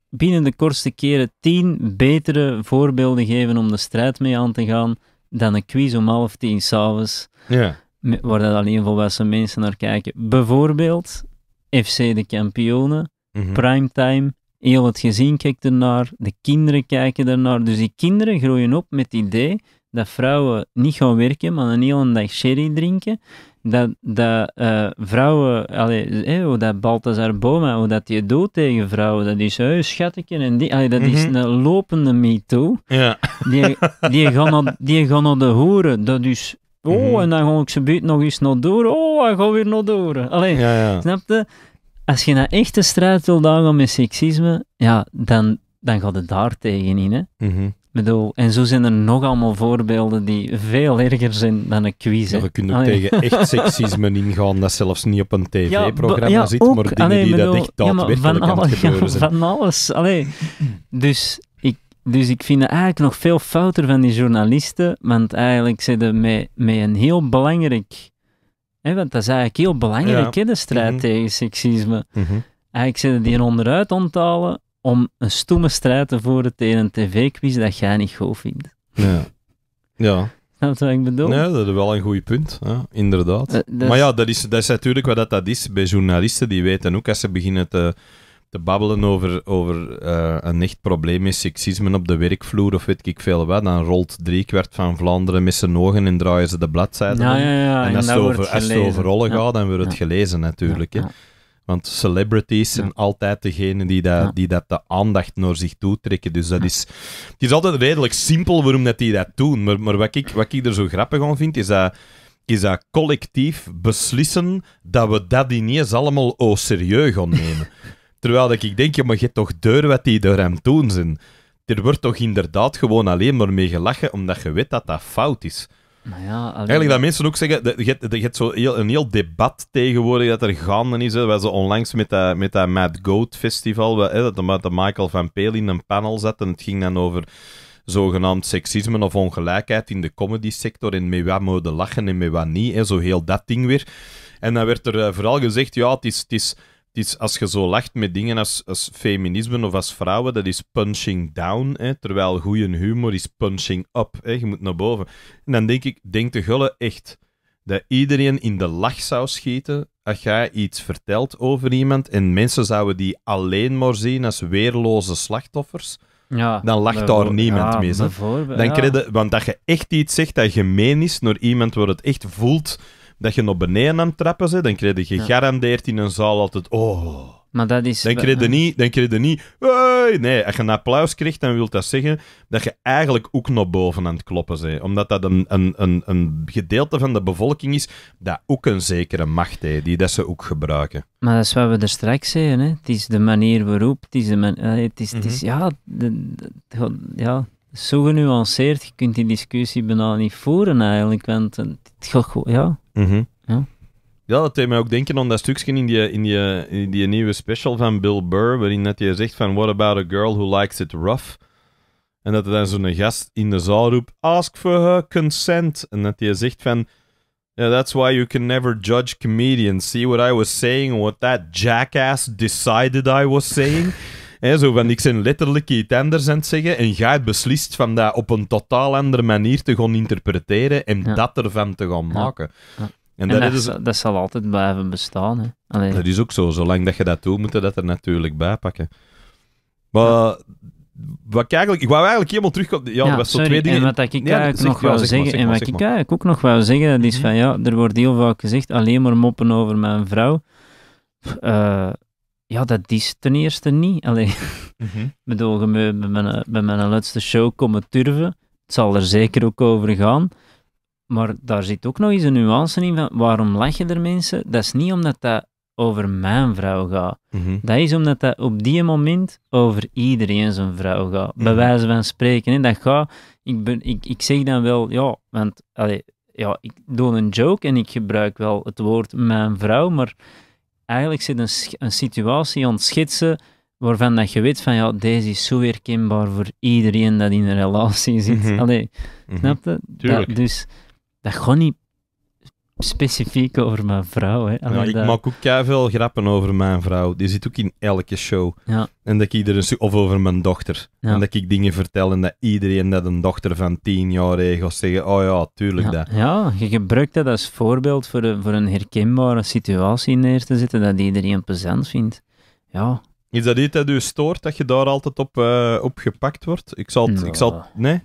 binnen de kortste keren tien betere voorbeelden geven om de strijd mee aan te gaan dan een quiz om half tien s'avonds. Ja. Waar dat alleen volwassen mensen naar kijken. Bijvoorbeeld FC de kampioenen, mm -hmm. primetime, heel het gezin kijkt ernaar, de kinderen kijken ernaar. Dus die kinderen groeien op met het idee dat vrouwen niet gaan werken, maar een hele dag sherry drinken dat, dat eh, vrouwen, allee, hey, hoe dat Balthazar Boma, hoe dat je doet tegen vrouwen, dat is hey, schatje en die, allee, dat is mhm. een lopende me Ja. Die, die, gaan naar, die gaan de hoeren, dat is, oh, mhm. en dan ga ik ze buurt nog eens naar door, oh, hij gaat weer naar door. Allee, ja, snap je? Als je naar echte strijd wil gaan met seksisme, ja, dan, dan gaat het daar tegenin, hè. Mhm bedoel, en zo zijn er nog allemaal voorbeelden die veel erger zijn dan een quiz. Ja, we kunnen ook tegen echt seksisme ingaan, dat zelfs niet op een tv-programma zit, maar dingen die dat echt daadwerkelijk gebeuren zijn. Van alles. Allee. Dus, ik, dus ik vind het eigenlijk nog veel fouter van die journalisten, want eigenlijk zitten met, met een heel belangrijk... Hè, want dat is eigenlijk heel belangrijk, hè, de strijd mhm. tegen seksisme. Mm -hmm. Eigenlijk zitten die onderuit onthalen om een stomme strijd te voeren tegen een tv-quiz dat jij niet goed vindt. Ja. ja. Snap wat ik bedoel? Nee, dat is wel een goed punt, ja, inderdaad. Eh, dus- maar ja, dat is, dat is natuurlijk wat dat, dat is bij journalisten. Die weten ook, als ze beginnen te, te babbelen over, over eh, een echt probleem is seksisme op de werkvloer of weet ik veel wat, dan rolt driekwart van Vlaanderen met zijn ogen en draaien ze de bladzijde ja, en, als, het over, als het over rollen gaat, dan wordt het gelezen natuurlijk. Hè. Want celebrities zijn altijd degene die dat, die dat de aandacht naar zich toe trekken. Dus dat is, het is altijd redelijk simpel waarom dat die dat doen. Maar, maar wat, ik, wat ik er zo grappig aan vind, is dat, is dat collectief beslissen dat we dat eens allemaal oh serieus gaan nemen. Terwijl dat ik denk, ja, maar je toch deur wat die door hem doen zijn. Er wordt toch inderdaad gewoon alleen maar mee gelachen, omdat je weet dat dat fout is ja, Eigenlijk dat mensen ook zeggen, je, hebt heel, een heel debat tegenwoordig dat er gaande is. Hè. Wij onlangs met dat, met dat Mad Goat Festival, hè, dat, de Michael van Peel in een panel zat en het ging dan over zogenaamd seksisme of ongelijkheid in de comedy sector en met wat mogen lachen en met wat niet, zo heel dat ding weer. En dan werd er eh, vooral gezegd, ja, het is, het is is, als je zo lacht met dingen als, als feminisme of als vrouwen, dat is punching down. Hè, terwijl goede humor is punching up. Hè, je moet naar boven. En dan denk ik, denk de gulle echt dat iedereen in de lach zou schieten als jij iets vertelt over iemand en mensen zouden die alleen maar zien als weerloze slachtoffers. Ja, dan lacht daar niemand mee. Dan ja. je, want dat je echt iets zegt dat gemeen is naar iemand waar het echt voelt dat je naar beneden aan het trappen bent, dan krijg je gegarandeerd in een zaal altijd... Oh. Maar dat is... Dan kreeg je niet... Dan kreeg je niet Nee, als je een applaus krijgt, dan wil dat zeggen dat je eigenlijk ook naar boven aan het kloppen bent. Omdat dat een, een, een, een gedeelte van de bevolking is dat ook een zekere macht heeft, die dat ze ook gebruiken. Maar dat is wat we er straks zeiden, hè. Het is de manier waarop, het is... De man eh, het is, het is mhm. ja, ja, zo genuanceerd, je kunt die discussie bijna niet voeren eigenlijk, want het gaat gewoon... Ja. Mhm. Ja. Ja, dat deed mij ook denken aan dat stukje in die, in, die, in die nieuwe special van Bill Burr, waarin dat hij zegt van What about a girl who likes it rough? En dat er dan zo'n gast in de zaal roept, ask for her consent. En dat hij zegt van, yeah, that's why you can never judge comedians. See what I was saying what that jackass decided I was saying? zo van, ik ben letterlijk iets anders aan het zeggen. En jij beslist van dat op een totaal andere manier te gaan interpreteren en dat ervan te gaan maken. En, dat, is, dat, zal altijd blijven bestaan. Hè. Dat is ook zo. Zolang dat je dat doet, moet dat er natuurlijk bij pakken. Maar wat ik eigenlijk, ik wou eigenlijk helemaal terug... Ja, ja was twee dingen. En wat ik eigenlijk nog wou zeggen, en wat ik eigenlijk ook nog wou zeggen, dat is van mhm. ja, er wordt heel vaak gezegd, alleen maar moppen over mijn vrouw. Uh, ja, dat is ten eerste niet. Alleen, mm bedoel, je bij mijn, bij mijn laatste show komen turven. Het zal er zeker ook over gaan. Maar daar zit ook nog eens een nuance in van waarom lachen er mensen? Dat is niet omdat dat over mijn vrouw gaat. Mhm. Dat is omdat dat op die moment over iedereen zijn vrouw gaat. Mm Bij mhm. wijze van spreken. Hè? Dat gaat, ik, ben, ik, ik zeg dan wel, ja, want allee, ja, ik doe een joke en ik gebruik wel het woord mijn vrouw, maar eigenlijk zit een, situatie aan het schetsen waarvan dat je weet van ja, deze is zo herkenbaar voor iedereen dat in een relatie zit. Mm -hmm. Allee, mhm. dat, dus dat gaat niet specifiek over mijn vrouw. Hè. ik maak ook veel grappen over mijn vrouw. Die zit ook in elke show. Ja. En dat ik er of over mijn dochter. En dat ik dingen vertel en dat iedereen dat een dochter van tien jaar heeft of zeggen: Oh ja, tuurlijk dat. Ja, je gebruikt dat als voorbeeld voor, voor een herkenbare situatie neer te zetten dat iedereen plezant vindt. Ja. Is dat iets dat u stoort dat je daar altijd op, uh, op gepakt wordt? Ik zal het. Ik zal nou. nee?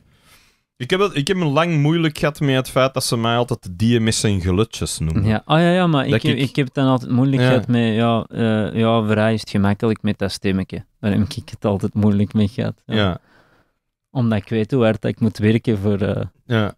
Ik heb, het, ik heb lang moeilijk gehad met het feit dat ze mij altijd de en glutjes gelutjes noemen. Ja, ah, ja, ja maar ik, ik... ik, heb het dan altijd moeilijk gehad met... Ja, uh, ja, is het gemakkelijk met dat stemmetje. Daar heb ik het altijd moeilijk mee gehad. Ja. Omdat ik weet hoe hard ik moet werken voor... Eh, ja.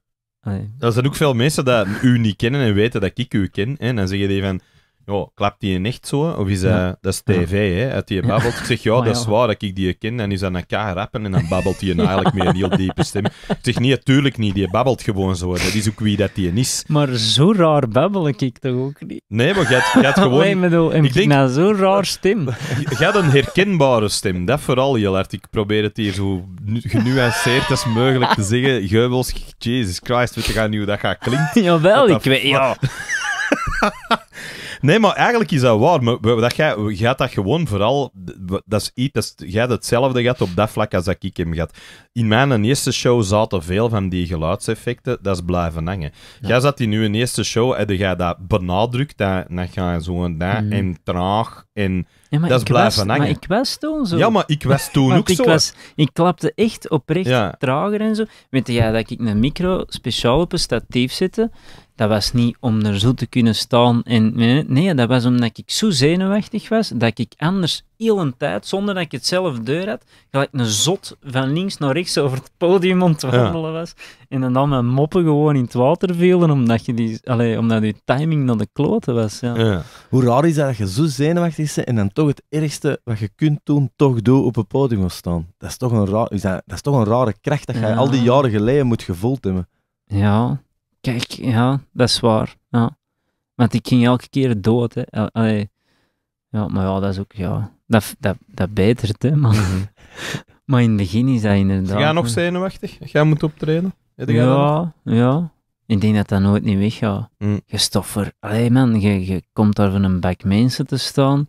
Er zijn ook veel mensen die u niet kennen en weten dat ik u ken. En dan zeggen die van ja, klapt die echt zo? Of is dat is tv, hè? Dat die babbelt. Ik zeg, ja, dat is waar dat ik die ken. En is aan elkaar rappen en dan babbelt hij eigenlijk met een heel diepe stem. Ik zeg, nee, natuurlijk niet. Die babbelt gewoon zo. Dat is ook wie dat die is. Maar zo raar babbel ik toch ook niet? Nee, maar je hebt gewoon... Nee, ik denk... nou zo'n raar stem. Je hebt een herkenbare stem. Dat vooral heel hard. Ik probeer het hier zo genuanceerd als mogelijk te zeggen. Geubels, Jesus Christ, weet je nu hoe dat gaat klinken? Jawel, ik weet... Ja. Nee, maar eigenlijk is dat waar. Maar dat jij, gaat dat gewoon vooral... Dat is iets... Dat jij hetzelfde gaat op dat vlak als dat ik hem gehad. In mijn eerste show zaten veel van die geluidseffecten. Dat is blijven hangen. Jij zat in je eerste show en jij dat benadrukt. Dan, dan ga je zo en daar. Mhm. En traag. En dat is blijven hangen. Maar ik was toen zo. Ja, maar ik was toen ook zo. ik klapte echt oprecht ja. trager en zo. Weet jij dat ik een micro speciaal op een statief zette... Dat was niet om er zo te kunnen staan. En, nee, dat was omdat ik zo zenuwachtig was dat ik anders heel een tijd, zonder dat ik het zelf deur had, gelijk een zot van links naar rechts over het podium ontwandelen was. En dan al mijn moppen gewoon in het water vielen omdat je die, allee, omdat die timing naar de kloten was. Ja. Hoe raar is dat dat je zo zenuwachtig is en dan toch het ergste wat je kunt doen, toch doe op het podium staan. Dat is toch een, raar, dat, is toch een rare kracht dat je al die jaren geleden moet gevoeld hebben. Ja, Kijk, ja, dat is waar. Ja. Want ik ging elke keer dood, hè. Allee. Ja, maar ja, dat is ook, ja, dat, dat, dat betert, hè, man. Mhm. maar in het begin is dat inderdaad... Ga nog zenuwachtig? je moet optreden? ja, ja. Ik denk dat dat nooit niet weggaat. Mm. Je stoffer, allee man, je, je komt daar van een bak mensen te staan.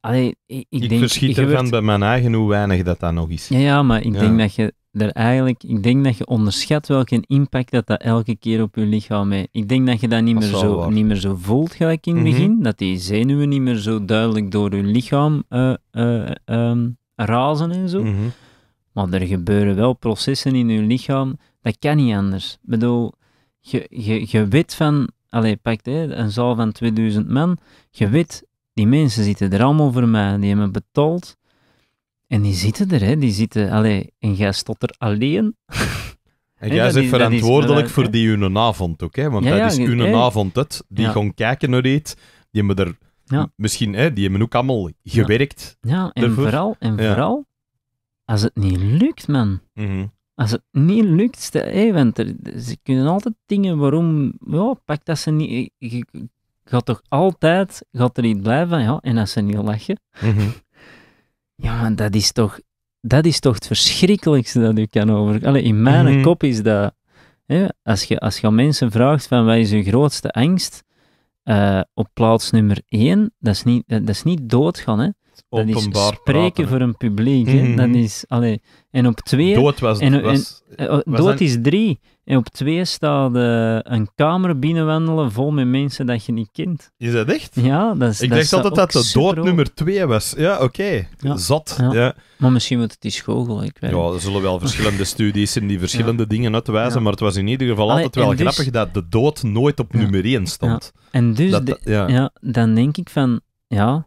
Allee, ik, ik, ik denk... verschiet ervan van bij mijn eigen hoe weinig dat dat nog is. Ja, ja maar ik denk dat je er eigenlijk, ik denk dat je onderschat welke impact dat, dat elke keer op je lichaam heeft. Ik denk dat je dat niet, meer zo, niet meer zo voelt gelijk in het mhm. begin, dat die zenuwen niet meer zo duidelijk door je lichaam eh, eh, ehm, razen en zo. Mhm. Maar er gebeuren wel processen in je lichaam, dat kan niet anders. Ik bedoel, je, je, je weet van, allez, pakt hè, een zaal van 2000 man, je weet, die mensen zitten er allemaal voor mij, die hebben betaald, en die zitten er, hè. Die zitten... Alleen en jij stot er alleen. En jij bent verantwoordelijk voor die hun avond ook, hè. Want dat is hun avond het. Die gaan kijken naar iets. Die hebben er... Misschien, hè, die hebben ook allemaal gewerkt. Ja, en vooral... En vooral als het niet lukt, man. Mhm. Als het niet lukt, stel, hey, ze kunnen altijd dingen waarom, ja, pak dat ze niet, je gaat toch altijd, gaat er niet blijven, ja, en als ze niet lachen, mhm. Ja, maar dat is toch, dat is toch het verschrikkelijkste dat u kan over... in mijn mhm. kop is dat... Hè, als, je, als je aan mensen vraagt van wat is je grootste angst, eh, op plaats nummer één, dat is niet, dat, is niet doodgaan, hè openbaar spreken voor een publiek. Mhm. Dat is, allee, en op twee... Dood was... En, eh, oh, dood is drie. En op twee staat eh, een kamer binnenwandelen vol met mensen dat je niet kent. Is dat echt? Ja, dat is Ik dacht altijd dat de dood nummer twee was. Ja, oké. Ja. Zat. Maar misschien moet het die goochelen, ik weet Ja, er zullen wel verschillende studies zijn die verschillende dingen uitwijzen, maar het was in ieder geval altijd wel dus- grappig dat de dood nooit op nummer één stond. En dus... ja. dan denk ik van... Ja,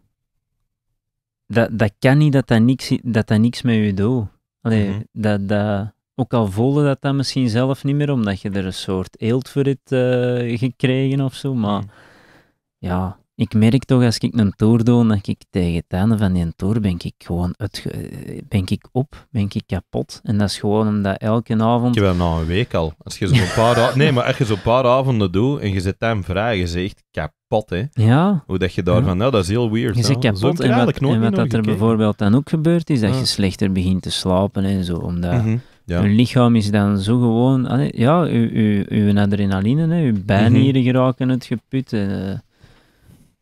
dat, dat kan niet dat dat niks, dat dat niks met je doet. Allee, mhm. dat, dat, ook al voelde dat dat misschien zelf niet meer, omdat je er een soort eelt voor hebt eh, gekregen of zo, maar mhm. ja, ik merk toch als ik een tour doe, dat ik tegen het einde van die tour ben ik gewoon eh, ben ik op, ben ik kapot. En dat is gewoon omdat elke avond... Ik heb al een week al. Als je zo'n paar, nee, maar als je zo'n paar avonden doet en je zet hem vrij, je zegt kapot, hè. Ja. Hoe dat je daarvan... Nou, dat is heel weird. Je zit kapot. en wat, en wat dat er bijvoorbeeld dan ook gebeurt, is dat je slechter begint te slapen en zo, omdat... Mm Ja. lichaam is dan zo gewoon, ja, uw, uw, uw adrenaline, hè, uw mhm. bijnieren mm geraken het geput. Eh,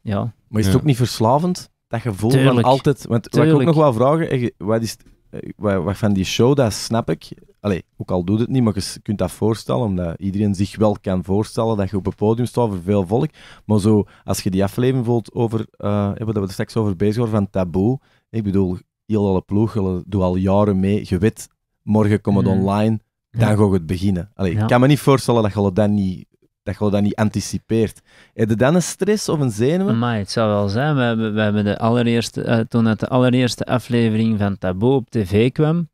ja. Maar is het ook niet verslavend? Dat gevoel van altijd... Want wat ik ook nog wel vragen, eh, wat is... Eh, wat, wat van die show, dat snap ik. Allee, ook al doet het niet, maar je kunt dat voorstellen, omdat iedereen zich wel kan voorstellen dat je op een podium staat voor veel volk. Maar zo, als je die aflevering voelt over, uh, eh, hebben we er straks over bezig van Taboe. Ik bedoel, heel alle ploeg, doet al jaren mee. Je morgen komt het mm. online, dan ja. ga je het beginnen. Allee, Ik kan me niet voorstellen dat je dat niet dat je dat niet anticipeert. Heb je dan een stress of een zenuwen? Maar het zou wel zijn. We hebben, we hebben de allereerste, eh, toen uit de allereerste aflevering van Taboe op tv kwam,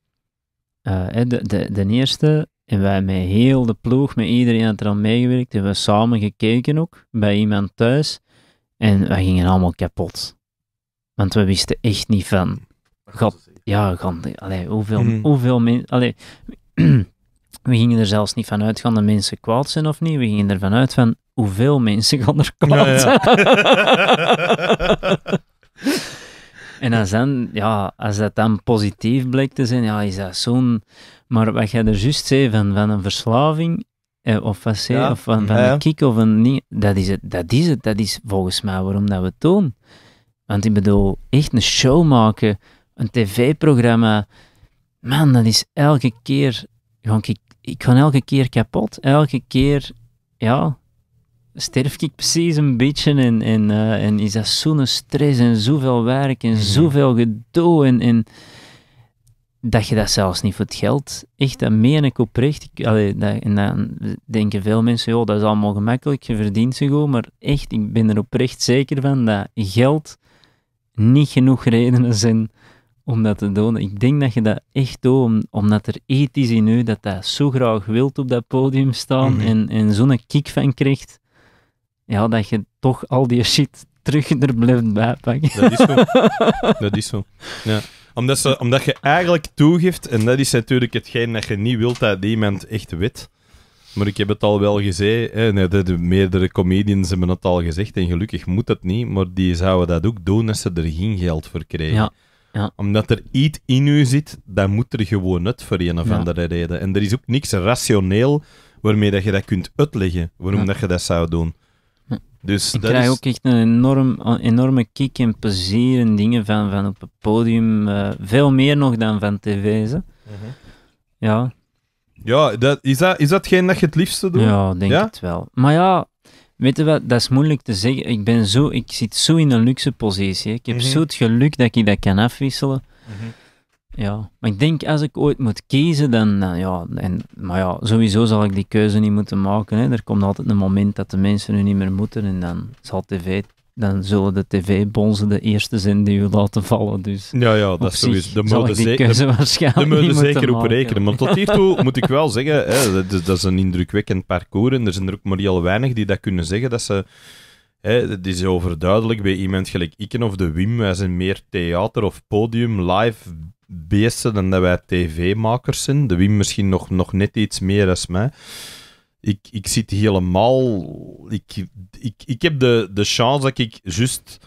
eh, de, de, de eerste, en wij met heel de ploeg, met iedereen had er aan meegewerkt, hebben we samen gekeken ook, bij iemand thuis. En we gingen allemaal kapot. Want we wisten echt niet van... God, ja, God, allee, hoeveel, mm. hoeveel mensen... We gingen er zelfs niet van uit, gaan de mensen kwaad zijn of niet. We gingen ervan uit van, hoeveel mensen gaan er kwaad zijn? en als, dan, ja, als dat dan positief bleek te zijn, ja, is dat zo'n... Maar wat jij er juist zei, van, van een verslaving eh, of wat of van, een kick of een niet Dat is het, dat is het, dat is volgens mij waarom dat we het doen. Want ik bedoel, echt een show maken, een tv-programma, man, dat is elke keer, gewoon ik ik ga elke keer kapot. Elke keer, ja, sterf ik precies een beetje. En, en, uh, en is dat zo'n stress en zoveel werk en mhm. zoveel gedoe. En, en, dat je dat zelfs niet voor het geld, echt, dat meen ik oprecht. Ik, dat, en dan denken veel mensen, joh, dat is allemaal gemakkelijk, je verdient ze gewoon, Maar echt, ik ben er oprecht zeker van dat geld niet genoeg redenen zijn om dat te doen. Ik denk dat je dat echt doet, omdat er ethisch in u dat dat zo graag wilt op dat podium staan mhm. en, en zo'n kick van krijgt, ja, dat je toch al die shit terug er blijft bij pakken. Dat is zo. dat is zo. Ja. Omdat, ze, omdat je eigenlijk toegeeft, en dat is natuurlijk hetgeen dat je niet wilt dat iemand echt weet. Maar ik heb het al wel gezegd, hè, de, meerdere comedians hebben het al gezegd, en gelukkig moet dat niet, maar die zouden dat ook doen als ze er geen geld voor krijgen. Ja. Ja. Omdat er iets in u zit, dat moet er gewoon uit voor een of andere reden. En er is ook niks rationeel waarmee dat je dat kunt uitleggen, waarom dat je dat zou doen. Dus ik dat krijg ook echt een enorm, enorme kick en plezier en dingen van, van op het podium. Eh, veel meer nog dan van tv's. Mhm. Ja. Ja, dat, is, dat, is dat geen dat je het liefste doet? Ja, denk ja? het wel. Maar ja, Weet je wat, dat is moeilijk te zeggen. Ik, ben zo, ik zit zo in een luxe positie. Ik heb mhm. zo het geluk dat ik dat kan afwisselen. Mhm. Ja, maar ik denk als ik ooit moet kiezen, dan, ja, en, maar ja, sowieso zal ik die keuze niet moeten maken. Hè. Er komt altijd een moment dat de mensen nu niet meer moeten en dan zal tv dan zullen de tv-bonzen de eerste zijn die u laten vallen. Dus ja, ja dat is sowieso. De mode zeker, de mode zeker op rekenen. Maar tot hiertoe moet ik wel zeggen, hè, dat, is een indrukwekkend parcours. En er zijn er ook maar heel weinig die dat kunnen zeggen. Dat ze, hè, die is overduidelijk bij iemand gelijk Iken of de Wim. Wij zijn meer theater of podium, live beesten dan dat wij tv-makers zijn. De Wim misschien nog, nog net iets meer als mij ik, ik zit helemaal. Ik, ik, ik heb de, de chance dat ik juist.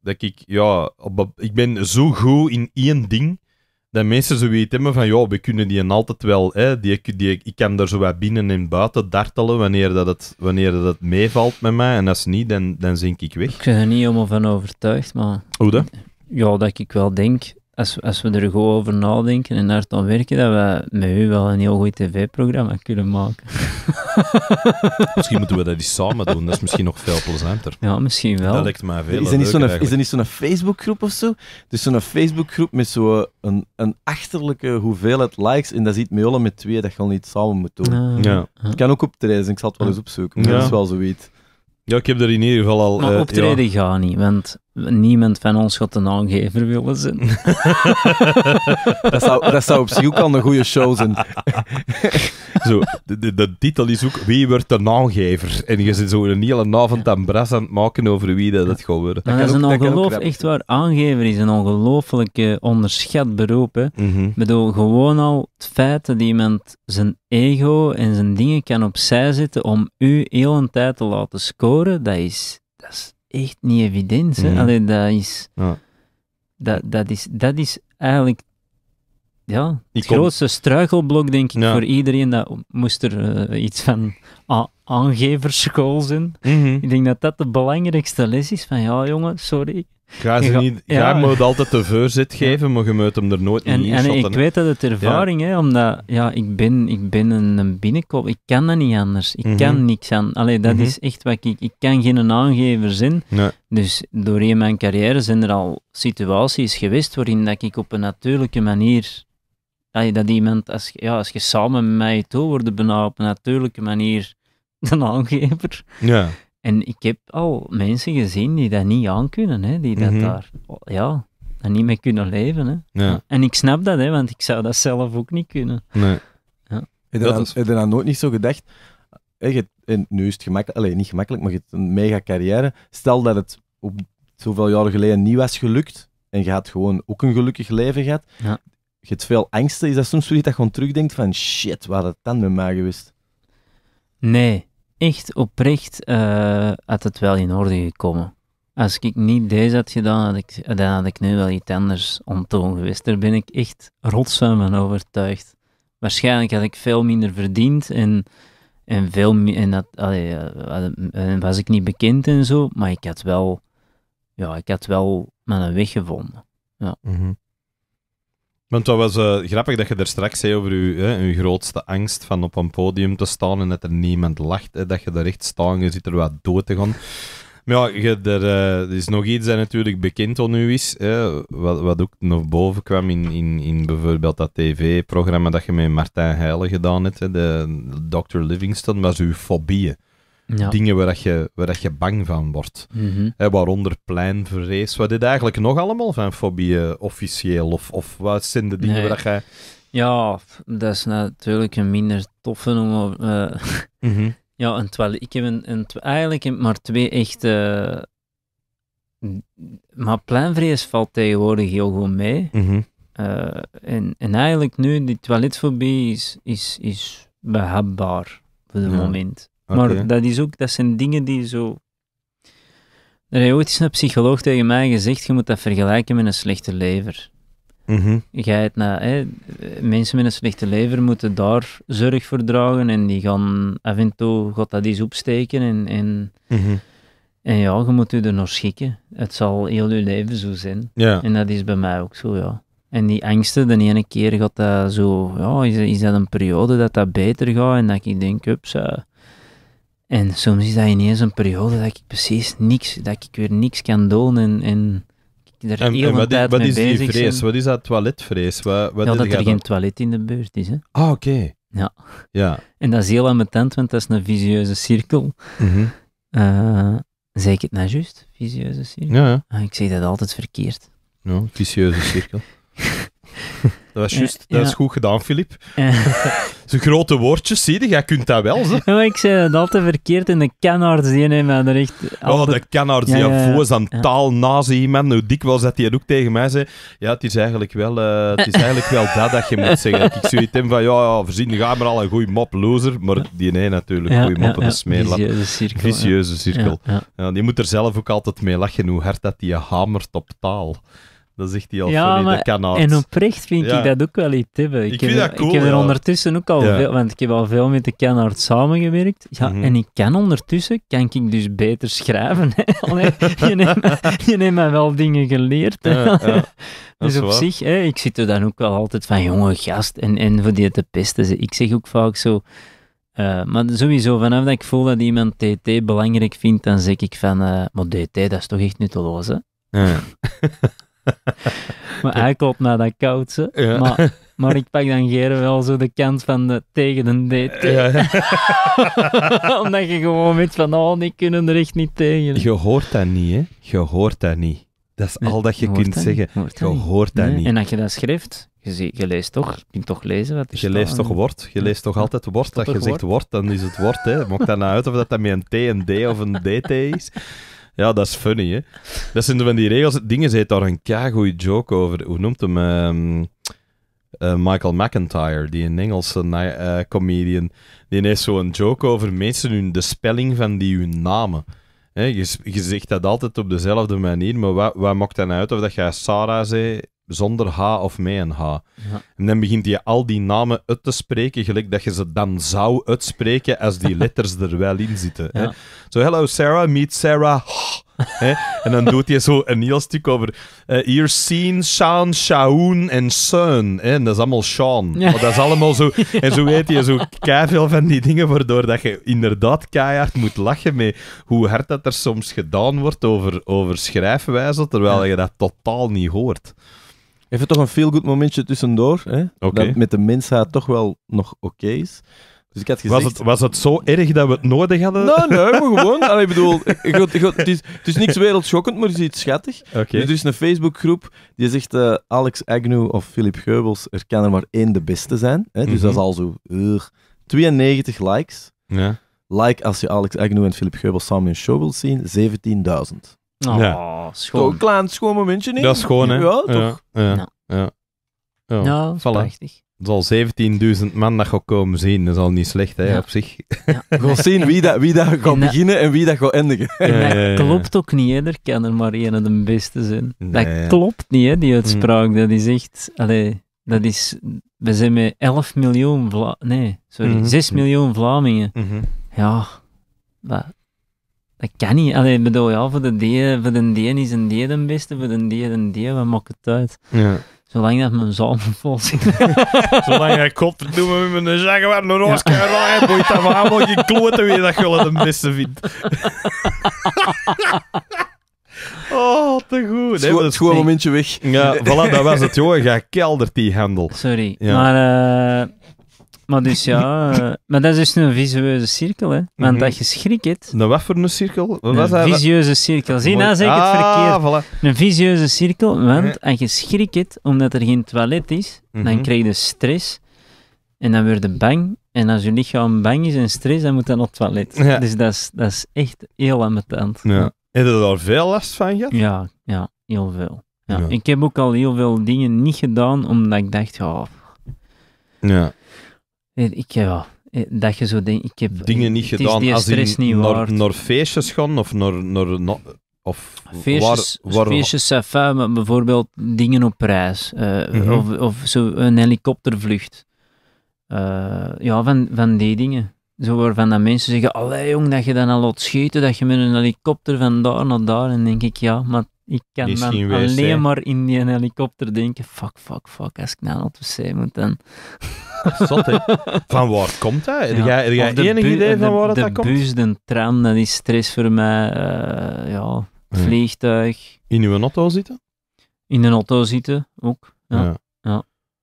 Dat ik, ja, op, ik ben zo goed in één ding. Dat mensen zoiets hebben van, ja, we kunnen die altijd wel, hè, die, die, ik kan daar zo wat binnen en buiten dartelen wanneer dat het, wanneer dat het meevalt met mij. En als niet, dan, dan zink ik weg. Ik ben er niet helemaal van overtuigd, maar... Hoe dan Ja, dat ik wel denk als, als we er gewoon over nadenken en hard aan werken, dat we met u wel een heel goed tv-programma kunnen maken. misschien moeten we dat eens samen doen, dat is misschien nog veel plezanter. Ja, misschien wel. Dat lijkt mij veel Is er niet zo'n, is er niet zo'n Facebookgroep of zo? Dus zo'n Facebookgroep met zo'n een, een achterlijke hoeveelheid likes en dat ziet Meola met twee, dat je al niet samen moet doen. Ah. ja. Het ah. kan ook optreden, ik zal het wel eens ah. opzoeken, ja. dat is wel zoiets. Ja, ik heb er in ieder geval al... Maar eh, optreden gaat niet, want niemand van ons gaat een aangever willen zijn. dat, zou, dat op zich ook al een goede show zijn. zo, de, titel is ook Wie wordt de aangever? En je zit zo een hele avond aan bras aan het maken over wie dat, dat gaat worden. dat, is een ongeloof, echt waar. Aangever is een ongelooflijk onderschat beroep. Mhm. bedoel, gewoon al het feit dat iemand zijn ego en zijn dingen kan opzij zetten om u heel een tijd te laten scoren, dat is... Dat is echt niet evident. Hè? Mm. dat is, ja. dat, dat is... Dat is eigenlijk ja, het grootste struikelblok, denk ik, voor iedereen. Dat moest er eh, iets van aangeverschool zijn. Mhm. Ik denk dat dat de belangrijkste les is. Van ja, jongen, sorry, Ga ze niet, ja. moet altijd de voorzit geven, maar je moet hem er nooit en, in En ik weet dat het ervaring, ja. hè, omdat ja, ik, ben, ik ben een, binnenkop. Ik kan dat niet anders. Ik mhm. kan niks aan. Allee, dat mhm. is echt wat ik... Ik kan geen aangever zijn. Dus doorheen mijn carrière zijn er al situaties geweest waarin dat ik op een natuurlijke manier... dat iemand, als, ja, als je samen met mij toe wordt, bijna op een natuurlijke manier de aangever. Ja. En ik heb al mensen gezien die dat niet aankunnen, hè, die dat mhm. daar ja, niet mee kunnen leven. Hè. En ik snap dat, hè, want ik zou dat zelf ook niet kunnen. Nee. Ja. Heb, je dan, dan nooit niet zo gedacht? Hey, en nu is het gemakkelijk, alleen niet gemakkelijk, maar je hebt een mega carrière. Stel dat het op zoveel jaren geleden niet was gelukt en je had gewoon ook een gelukkig leven gehad. Ja. Je hebt veel angsten. Is dat soms zoiets dat je gewoon terugdenkt van shit, waar het dan met mij geweest? Nee, echt oprecht eh, had het wel in orde gekomen. Als ik niet deze had gedaan, ik, dan had ik nu wel iets anders ontoon geweest. Daar ben ik echt rotzaam van overtuigd. Waarschijnlijk had ik veel minder verdiend en, en, veel, en dat, eh, eh, was ik niet bekend en zo, maar ik had wel, ja, ik had wel mijn weg gevonden. Ja. Mhm. Want wat was eh, grappig dat je daar straks zei over je, grootste angst van op een podium te staan en dat er niemand lacht. Hè, dat je daar echt staat en je zit er wat dood te gaan. Maar ja, je, eh, er, is nog iets dat natuurlijk bekend al nu is. Hè, wat, wat ook nog boven kwam in, in, in bijvoorbeeld dat tv-programma dat je met Martijn Heijlen gedaan hebt. Hè, de Dr. Livingston was uw fobieën. Dingen waar, dat je, waar dat je bang van wordt. Mm waaronder pleinvrees. Wat dit eigenlijk nog allemaal van fobieën officieel? Of, of wat zijn de dingen waar dat je... Ja, dat is natuurlijk een minder toffe om... Uh, Ja, een toilet. Ik heb een, een, eigenlijk maar twee echte... Mm, maar pleinvrees valt tegenwoordig heel goed mee. Mm en, en eigenlijk nu, die toiletfobie is, is, is behapbaar voor het moment. Maar dat, is ook, dat zijn dingen die zo. Er heeft ooit eens een psycholoog tegen mij gezegd: je moet dat vergelijken met een slechte lever. Mm -hmm. het naar, mensen met een slechte lever moeten daar zorg voor dragen en die gaan af en toe gaat dat eens opsteken. En, en, mhm. en ja, je moet je er nog schikken. Het zal heel je leven zo zijn. Yeah. En dat is bij mij ook zo, ja. En die angsten, de ene keer gaat dat zo, ja, is, dat een periode dat dat beter gaat en dat ik denk, ups, uh, en soms is dat ineens een periode dat ik precies niks, dat ik weer niks kan doen en, en en, wat, is, is die vrees? Wat is dat toiletvrees? Wat, wat dat er geen toilet in de buurt is. Hè? Ah, oké. Ja. ja. En dat is heel ambetant, want dat is een visieuze cirkel. Mm eh, zeg ik het nou juist? Visieuze cirkel? Ja. Ah, ik zeg dat altijd verkeerd. Ja, vicieuze cirkel. Dat was juist. Dat is goed gedaan, Filip. Zijn grote woordjes, zie je, jij kunt dat wel. Zo. Ja, ik zei dat altijd verkeerd in de canards die nemen mij er echt... Oh, de canards, die ja, aan taal nazi, man. Hoe dikwijls dat hij ook tegen mij zei. Ja, het is eigenlijk wel, eh, het is eigenlijk wel dat dat je moet zeggen. Ik ik zoiets hem van, ja, ja voorzien, ga maar al een goede mop, loser. Maar die nee, natuurlijk, goede mop, een smeerlap. Vicieuze cirkel. cirkel. die moet er zelf ook altijd mee lachen, hoe hard dat die hamert op taal. Dat zegt hij al, ja, sorry, maar, dat kan En oprecht vind ik dat ook wel iets hebben. Ik, ik, heb, vind dat cool, ik heb er ondertussen ook al veel, want ik heb al veel met de Canard samengewerkt. Ja, mhm. En ik kan ondertussen, kan ik dus beter schrijven. Hè? je, neemt, je neemt mij wel dingen geleerd. Dus op zich, hè, ik zit er dan ook wel altijd van, jonge gast, en, en voor die te pesten. Ik zeg ook vaak zo, eh, maar sowieso, vanaf dat ik voel dat iemand TT belangrijk vindt, dan zeg ik van, uh, eh, DT, dat is toch echt nutteloos, hè? maar hij klopt naar dat koudse. Maar, maar ik pak dan Geren wel zo de kant van de, tegen een DT. Omdat je gewoon weet van, oh, die kunnen er echt niet tegen. Je hoort dat niet, hè. Je hoort dat niet. Dat is al dat je kunt zeggen. je hoort dat niet. En als je dat schrijft, je, leest toch, je kunt toch lezen wat Je leest toch woord, je leest toch altijd woord. Dat je zegt woord, dan is het woord. Hè. Mocht dat nou uit of dat, dat met een T, een D of een DT is. Ja, dat is funny, hè. Dat zijn van die regels. Dingen zit daar een keigoeie joke over. Hoe noemt hem? Ehm, eh, Michael McIntyre, die een Engelse eh, comedian. Die heeft zo'n joke over mensen hun, de spelling van die hun namen. hè je, je, zegt dat altijd op dezelfde manier, maar wat, wat maakt dan uit of dat jij Sarah zei zonder H of met een H. En dan begint hij al die namen uit te spreken, gelijk dat je ze dan zou uitspreken als die letters er wel in zitten. Zo, hello Sarah, meet Sarah. En dan doet hij zo een heel stuk over. Uh, Sean, Shaun en Sun. En dat is allemaal Sean. dat is allemaal zo. En zo weet je zo veel van die dingen, waardoor dat je inderdaad keihard moet lachen met hoe hard dat er soms gedaan wordt over, over schrijfwijze, terwijl je dat totaal niet hoort. Even toch een feel-good momentje tussendoor. Hè? Dat met de mensheid toch wel nog oké is. Dus ik had gezegd... was, het, was het zo erg dat we het nodig hadden? Nee, nee, gewoon. Allee, bedoel, het, is, het is niks wereldschokkend, maar het is iets schattig. Dus er is een Facebookgroep die zegt eh, Alex Agnew of Philip Geubels, er kan er maar één de beste zijn. Hè? Dus mhm. dat is al zo... 92 likes. Ja. Like als je Alex Agnew en Philip Geubels samen in een show wilt zien, 17.000 ja. Oh, schoon. Toch klein, schoon momentje, niet? Dat is schoon, hè? Ja, toch? Ja, ja, nou. ja. Nou, prachtig. Er zal 17.000 man dat gaan komen zien. Dat is al niet slecht, hè, op zich. Ja. Gewoon zien wie dat, wie dat gaat beginnen en wie dat gaat eindigen. Ja, dat klopt ook niet, hè. Er kan er maar één de beste zijn. Dat klopt niet, hè, die mm. uitspraak. Dat is echt... dat is... We zijn met 11 miljoen Nee, sorry. 6 mhm. miljoen Vlamingen. Mhm. Ja, dat dat kan niet. Allee, bedoel, ja, voor de dier, voor de dier is een dier de beste, voor de dier een dier, wat maken het uit? Ja. Zolang dat mijn zalm vol zit. Zolang jij kop doen met mijn zeggen waar een roos kan rijden, boeit dat maar allemaal je kloten weer dat je wel het beste vindt. oh, te goed. Scho nee, het gewoon momentje weg. Ja, voilà, dat was het, joh. Ga keldert die handel. Sorry, maar... Uh, maar dus ja, eh, maar dat is dus een visueuze cirkel, hè. Want mhm. dat je schrik het. Een wat voor een cirkel? Wat een visieuze cirkel. Zie, nou zeg ik het ah, verkeerd. voilà. Een visieuze cirkel, want als je schrik het, omdat er geen toilet is, dan mhm. krijg je dus stress en dan word je bang. En als je lichaam bang is en stress, dan moet je op het toilet. Dus dat is, dat is echt heel ambetant. Ja. Heb je daar veel last van gehad? Ja, ja, heel veel. Ja. Ik heb ook al heel veel dingen niet gedaan, omdat ik dacht, ja, Ja ik, ja, eh, eh, dat je zo denkt, ik heb... Dingen niet gedaan als in naar, naar, feestjes gaan of naar... naar, naar of feestjes, waar, waar... feestjes bijvoorbeeld dingen op reis. Uh, mm -hmm. of, of zo een helikoptervlucht. Uh, ja, van, van die dingen. Zo waarvan dat mensen zeggen, allee jong, dat je dan al laat schieten, dat je met een helikopter van daar naar daar, en denk ik, ja, maar ik kan alleen maar in die helikopter denken, fuck, fuck, fuck, als ik nou naar het wc moet, dan... Zot, Van waar komt dat? Heb jij, ja, enig idee van waar dat, komt? De bus, de tram, dat is stress voor mij. Eh, ja, vliegtuig. In uw auto zitten? In een auto zitten, ook. ja.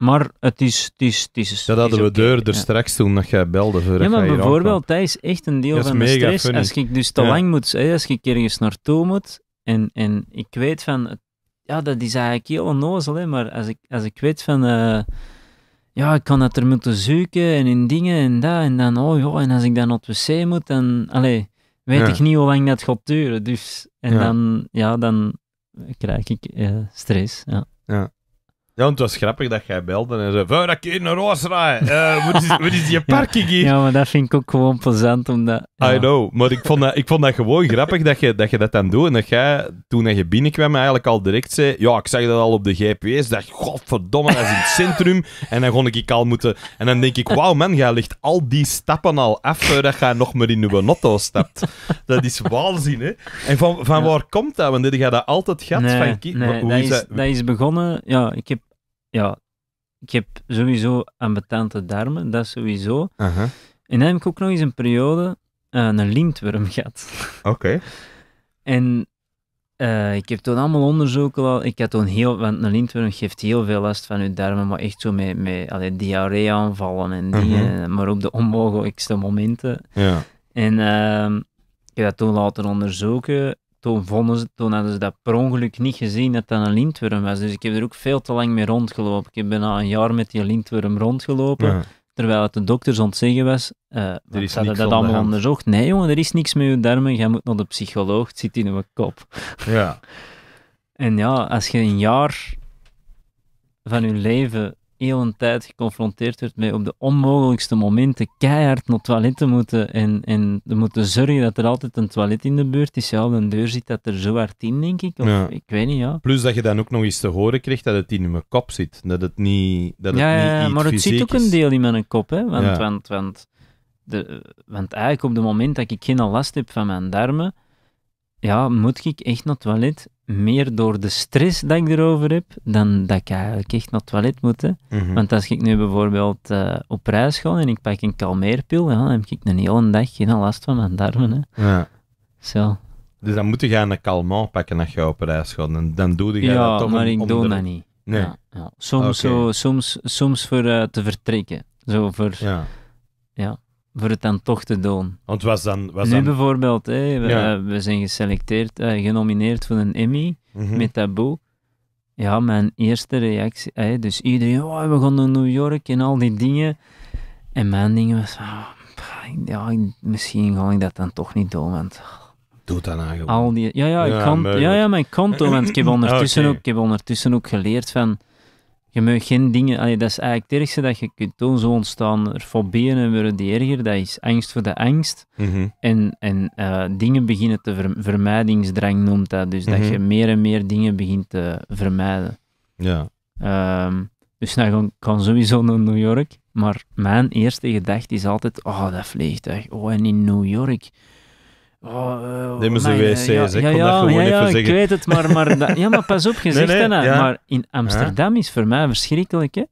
Maar het is... Het is, het is dat hadden we okay, deur er dus straks toen dat jij belde. Voor ja, maar bijvoorbeeld, dat is echt een deel van de stress. Als ik dus te lang moet... zijn als ik ergens naartoe moet en, en ik weet van... Ja, dat is eigenlijk heel onnozel, hè, maar als ik, als ik weet van... Eh, ja, ik kan dat er moeten zoeken en in dingen en dat en dan... Oh joh, en als ik dan op de wc moet, dan... Allee, weet ik niet hoe lang dat gaat duren. Dus, en dan... Ja, dan krijg ik eh, stress, ja. Ja. Ja, want het was grappig dat jij belde en zei: van dat keer naar Oostenrijk. Uh, wat, is, je parking Ja, maar dat vind ik ook gewoon plezant. Omdat, ja. I know, maar ik vond dat, ik vond dat gewoon grappig dat je, dat je dat dan doet. En dat jij toen je binnenkwam eigenlijk al direct zei: Ja, ik zag dat al op de GPS. Dat godverdomme, dat is in het centrum. En dan kon ik al moeten. En dan denk ik: Wauw, man, jij ligt al die stappen al af. Dat jij nog maar in de benotto stapt. Dat is waanzin, hè? En van, van waar komt dat? Want dit gaat dat altijd gat van nee, dat, is, dat is begonnen. Ja, ik heb ja, ik heb sowieso ambetante darmen, dat sowieso. Uh En dan heb ik ook nog eens een periode eh, een lintworm gehad. Oké. en eh, ik heb toen allemaal onderzoeken al. Ik had toen heel, want een lintworm geeft heel veel last van je darmen, maar echt zo met, met allee, diarree aanvallen en dingen, mhm. eh, maar op de onmogelijkste momenten. Ja. En uh, ik heb dat toen laten onderzoeken toen, vonden ze, toen hadden ze dat per ongeluk niet gezien dat dat een lintworm was. Dus ik heb er ook veel te lang mee rondgelopen. Ik heb bijna een jaar met die lintworm rondgelopen. Terwijl het de dokters ontzeggen was, uh, er ze dat allemaal onderzocht. Nee jongen, er is niks met je darmen, je moet naar de psycholoog, het zit in je kop. Ja. en ja, als je een jaar van je leven een tijd geconfronteerd werd met op de onmogelijkste momenten keihard naar toilet te moeten en, en moeten zorgen dat er altijd een toilet in de buurt is. Ja, de deur zit dat er zo hard in, denk ik. Of, Ik weet niet, ja. Plus dat je dan ook nog eens te horen krijgt dat het in mijn kop zit. Dat het niet dat het Ja, niet maar het zit ook een deel in mijn kop, hè. Want, want, want, de, want eigenlijk op het moment dat ik geen last heb van mijn darmen, ja, moet ik echt naar het toilet? Meer door de stress dat ik erover heb, dan dat ik eigenlijk echt naar het toilet moet. Mhm. Want als ik nu bijvoorbeeld eh, op reis ga en ik pak een kalmeerpil, ja, dan heb ik een hele dag geen last van mijn darmen. Hè. Ja. Zo. Dus dan moet je een kalmant pakken als je op reis gaat. En dan doe je ja, dat toch maar ik doe dat niet. Nee. Ja, Soms, soms, soms voor eh, te vertrekken. Zo voor... Ja. ja voor het dan toch te doen. Want was dan... Was nu bijvoorbeeld, we, zijn geselecteerd, eh, genomineerd voor een Emmy mhm. met Taboe. Ja, mijn eerste reactie, dus iedereen, oh, we gaan naar New York en al die dingen. En mijn ding was, ah, ja, misschien ga ik dat dan toch niet doen, want... Doe dat nou Al die, ja, ja, ik kan, ja, ja, maar ik kan doen. want ook, ik heb ondertussen ook geleerd van je moet geen dingen, dat is eigenlijk het ergste dat je kunt doen. Zo ontstaan er fobieën en worden die erger. Dat is angst voor de angst. Mhm. En, en eh, dingen beginnen te vermijdingsdrang noemt dat. Dus dat mhm. je meer en meer dingen begint te vermijden. Ja. Ehm, dus nou, ik kan sowieso naar New York. Maar mijn eerste gedachte is altijd: oh, dat vliegtuig. Oh, en in New York. Oh, uh, ze wc's, ja, ik dat gewoon ja, even ik weet het, maar, maar ja, maar pas op, gezegd nee, Maar in Amsterdam is voor mij verschrikkelijk, hè.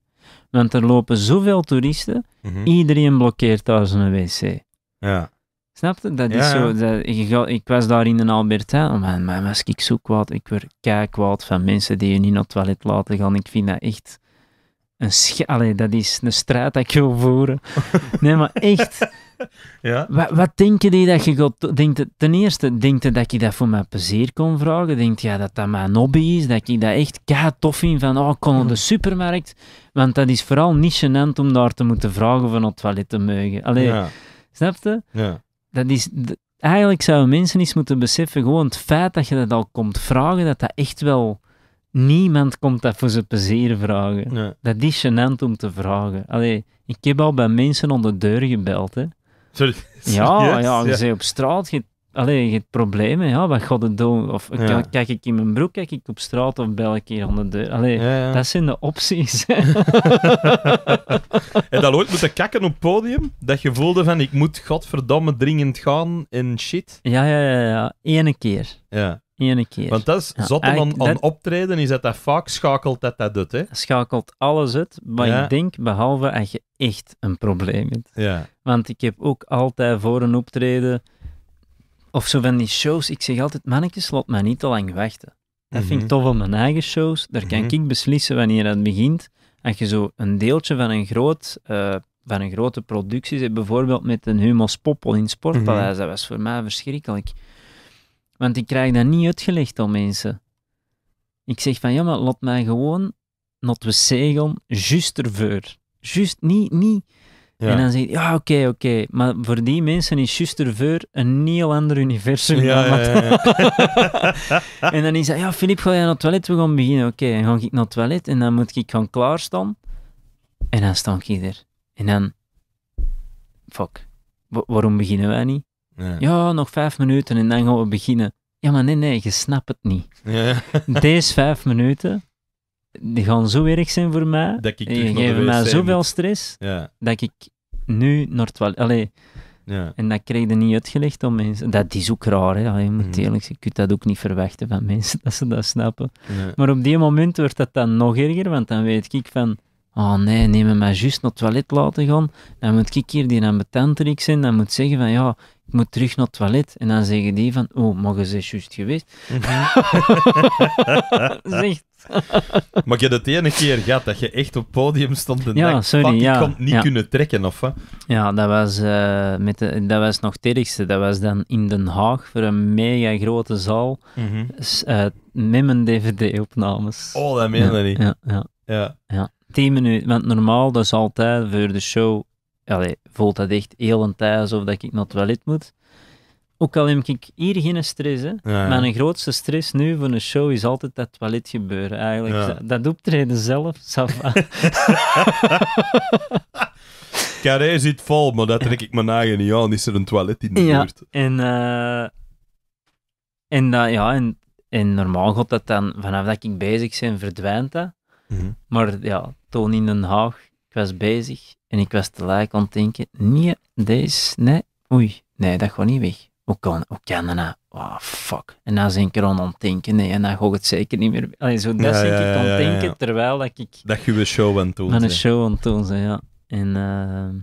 Want er lopen zoveel toeristen, mhm. iedereen blokkeert daar zijn wc. Ja. Snap je? Dat is zo, dat, ik, ik, was daar in een Albertijn, oh man, maar was ik zoek wat ik word kijk wat van mensen die je niet naar het toilet laten gaan. Ik vind dat echt een dat is een strijd dat ik wil voeren. Nee, maar echt. Ja? Wat, wat je die dat je gaat... Denkt, ten eerste, denkt je dat je dat voor mijn plezier kon vragen? Denkt ja dat dat mijn hobby is? Dat ik dat echt keihard tof vind van, oh, ik kon de supermarkt? Want dat is vooral niet gênant om daar te moeten vragen van het toilet te mogen. Allee, ja. snap je? Ja. Dat is... Eigenlijk zouden mensen eens moeten beseffen, gewoon het feit dat je dat al komt vragen, dat dat echt wel Niemand komt dat voor zijn plezier vragen. Dat is gênant om te vragen. Allee, ik heb al bij mensen onder de deur gebeld. Hè. Sorry. Ja, yes, ja, je ja. op straat, je, allee, je hebt problemen. Ja, wat gaat het doen? Of kijk ik in mijn broek, kijk ik op straat of bel ik hier onder de deur? Allee, dat zijn de opties. en dat ooit moeten kakken op het podium? Dat je voelde van, ik moet godverdamme dringend gaan en shit? Ja, ja, ja. ja. Ene keer. Ja keer. Want dat is ja, zot aan, optreden, is dat dat vaak schakelt dat dat doet, hè? Schakelt alles uit, maar ik denk, behalve als je echt een probleem hebt. Ja. Want ik heb ook altijd voor een optreden, of zo van die shows, ik zeg altijd, mannetjes, laat mij niet te lang wachten. Dat vind ik mhm. tof op mijn eigen shows. Daar kan mhm. ik beslissen wanneer dat begint. Als je zo een deeltje van een, groot, eh, van een grote productie zit, bijvoorbeeld met een Humo's Poppel in Sportpaleis, mhm. dat was voor mij verschrikkelijk. Want ik krijg dat niet uitgelegd door mensen. Ik zeg van ja, maar laat mij gewoon not we zegen, juist Juist niet, niet. En dan zeg je, ja, oké, oké. Maar voor die mensen is juist een heel ander universum. Ja, ja, ja en dan is hij, ja, Filip, ga jij naar het toilet? We gaan beginnen. Oké, dan ga ik naar het toilet en dan moet ik gaan klaarstaan. En dan sta ik er. En dan, fuck, waarom beginnen wij niet? Ja. nog vijf minuten en dan gaan we beginnen. Ja, maar nee, nee, je snapt het niet. Deze vijf minuten, die gaan zo erg zijn voor mij. Dat ik die geven mij zoveel stress, ja. dat ik nu naar het Ja. En dat kreeg je niet uitgelegd om mensen... Dat is ook raar, hè. Allee, je mm. je kunt dat ook niet verwachten van mensen, dat ze dat snappen. Maar op die moment wordt dat dan nog erger, want dan weet ik van... Oh nee, neem me maar juist naar het toilet laten gaan. Dan moet ik hier die Tantrix zijn. Dan moet zeggen van ja, ik moet terug naar het toilet. En dan zeggen die van, oh, mogen ze juist geweest. Mhm. maar je hebt het ene keer gehad dat je echt op het podium stond en ja, dacht, ik kon niet kunnen trekken, of wat? Ja, dat was, eh, met dat was nog het Dat was dan in Den Haag voor een mega grote zaal mm met mijn dvd-opnames. Oh, dat meen je niet. ja. ja. ja. 10 minuten. Want normaal, dat is altijd voor de show. Allee, voelt dat echt heel een tijd alsof dat ik naar het toilet moet. Ook al heb ik hier geen stress, hè. een grootste stress nu voor een show is altijd dat toilet gebeuren, eigenlijk. Dat optreden zelf, Safa. Carré zit vol, maar dat trek ik mijn nagen niet aan. Is er een toilet in de buurt? En, eh, en, ja, en, en normaal gaat dat dan, vanaf dat ik bezig ben, verdwijnt dat. Mhm. Maar ja, Toon in Den Haag. Ik was bezig en ik was te aan het denken, nee, deze, nee, oei, nee, dat gaat niet weg. Hoe kan, hoe kan dat nou? Oh, fuck. En dan zijn ik er aan het denken, nee, en dan ga ik het zeker niet meer... Allee, zo dat ja, ik ja, aan denken, terwijl dat ik... Dat je een show aan het doen show aan het ja. En... Uh,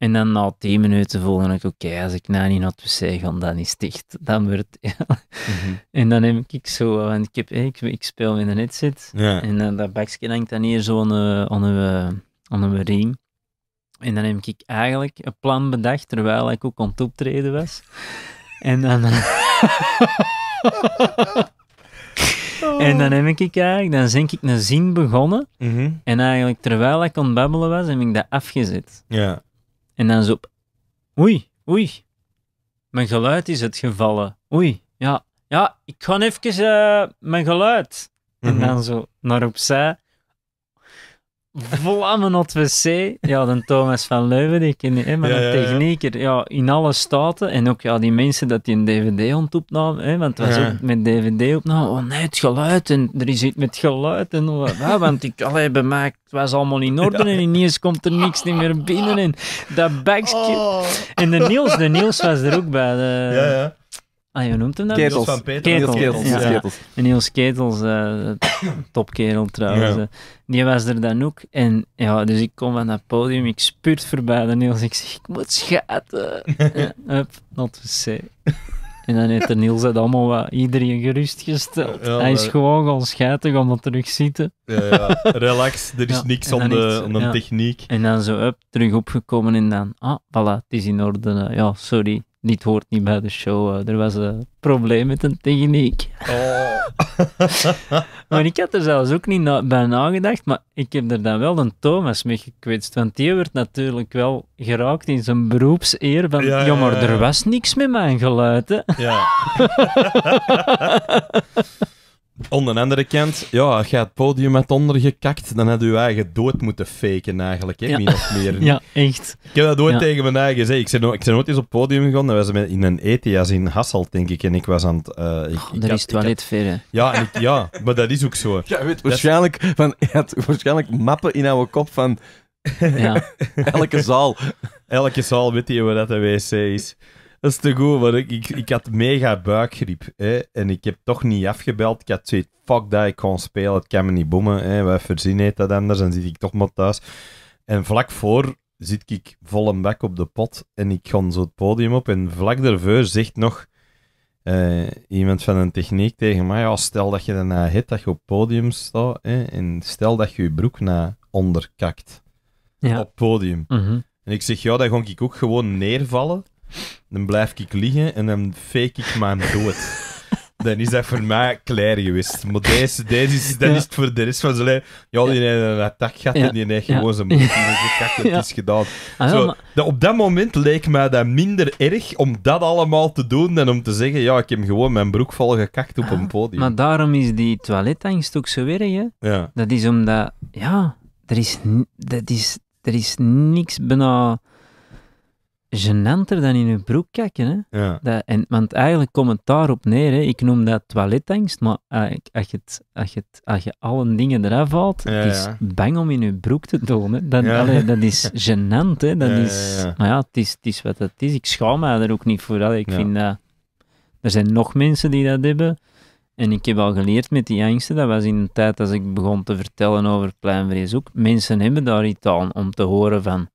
en dan na tien minuten voelde ik, oké, als ik na niet naar het wc ga, dan is het dicht. Dan wordt ja. Mhm. En dan heb ik zo, want ik, heb, ik, ik speel in een headset. Ja. En dan, dat bakje hangt dan hier zo aan een, een, ring. En dan heb ik eigenlijk een plan bedacht, terwijl ik ook aan het optreden was. en dan... En dan heb ik eigenlijk, dan denk ik een zin begonnen. Mhm. En eigenlijk terwijl ik aan babbelen was, heb ik dat afgezet. Ja. En dan zo, oei, oei, mijn geluid is het gevallen. Oei, ja, ja, ik ga even uh, mijn geluid. En mhm. dan zo naar opzij vlammen op wc. Ja, dan Thomas van Leuven, die ken je, maar een technieker. Ja, in alle staten. En ook ja, die mensen dat die een dvd ontopnam, hè, want het was ook met dvd opnamen, Oh nee, het geluid, en er is iets met geluid. En wat, ja, want ik allee, bemaakt, het was allemaal in orde en ineens komt er niks niet meer binnen. in dat bagsje. Oh. En de Niels, de Niels was er ook bij. De, ja, ja. Ah, je noemt hem dat? Ketels. Van Peter. Ketels. Ja. En Niels Ketels, eh, topkerel trouwens. Eh. Die was er dan ook. En ja, dus ik kom van dat podium, ik spuurt voorbij de Niels. Ik zeg, ik moet schaten. ja, hup, not to En dan heeft de Niels het allemaal wat iedereen gerustgesteld. Ja, Hij is gewoon gewoon al om gaan terug zitten. Ja, ja. Relax, er is niks om de, de techniek. En dan zo, up, terug opgekomen en dan, ah, voilà, het is in orde. Eh. Ja, sorry niet hoort niet bij de show. Eh, er was een eh, probleem met een techniek. Oh. maar ik had er zelfs ook niet bij nagedacht, maar ik heb er dan wel een Thomas mee gekwetst. Want die werd natuurlijk wel geraakt in zijn beroepseer. Van, ja, maar er was niks met mijn geluid. Hè. Ja. Onder de andere kant, ja, als je het podium met ondergekakt, dan had je eigen dood moeten faken eigenlijk, hè, min of meer. ja, echt. Ik heb dat ooit tegen mijn eigen gezegd. Ik ben, nooit ooit eens op het podium gegaan, dat was in een ETS in Hasselt, denk ik, en ik was aan het... Uh, ik, oh, ik is toiletver, hè. Ja, ja, maar dat is ook zo. Ja, weet, waarschijnlijk, van, je had waarschijnlijk mappen in jouw kop van... Ja. elke zaal. elke zaal weet je wat dat de wc is. Dat is te goed, want ik, ik, had mega buikgriep. Hè, en ik heb toch niet afgebeld. Ik had zoiets, fuck dat, ik kon spelen. Het kan me niet boemen. Hè, wat het heet dat anders? En zit ik toch maar thuis. En vlak voor zit ik vol een bak op de pot. En ik ga zo het podium op. En vlak daarvoor zegt nog eh, iemand van een techniek tegen mij. Ja, stel dat je daarna hit, dat je op het podium staat. Hè, en stel dat je je broek na onderkakt. Ja. Op het podium. Mhm. En ik zeg, ja, dan ga ik ook gewoon neervallen. Dan blijf ik liggen en dan fake ik mijn dood. dan is dat voor mij klaar geweest. Maar deze, deze is, dan is het voor de rest van zijn leven. Ja, die heeft een attack gehad ja. en die heeft gewoon zijn mond gekakt. Het is gedaan. Ah, zo, op dat moment leek mij dat minder erg om dat allemaal te doen dan om te zeggen: ja, ik heb gewoon mijn broek vol gekakt op een ah, podium. Maar daarom is die toiletangst ook zo erg, hè? Ja. Dat is omdat, ja, er is, dat is, er is niks bijna genanter dan in je broek kakken. Hè? Ja. Dat, en, want eigenlijk komt het daarop neer. Hè? Ik noem dat toiletangst, maar eh, als je, het, als, je het, als je alle dingen eraf valt, het is bang om in je broek te tonen. Dat, is genant, Hè? Dat is, Maar ja, het is, het is wat het is. Ik schaam mij er ook niet voor. Allee, ik vind dat... Er zijn nog mensen die dat hebben. En ik heb al geleerd met die angsten, dat was in de tijd als ik begon te vertellen over pleinvrees ook, mensen hebben daar iets aan om te horen van,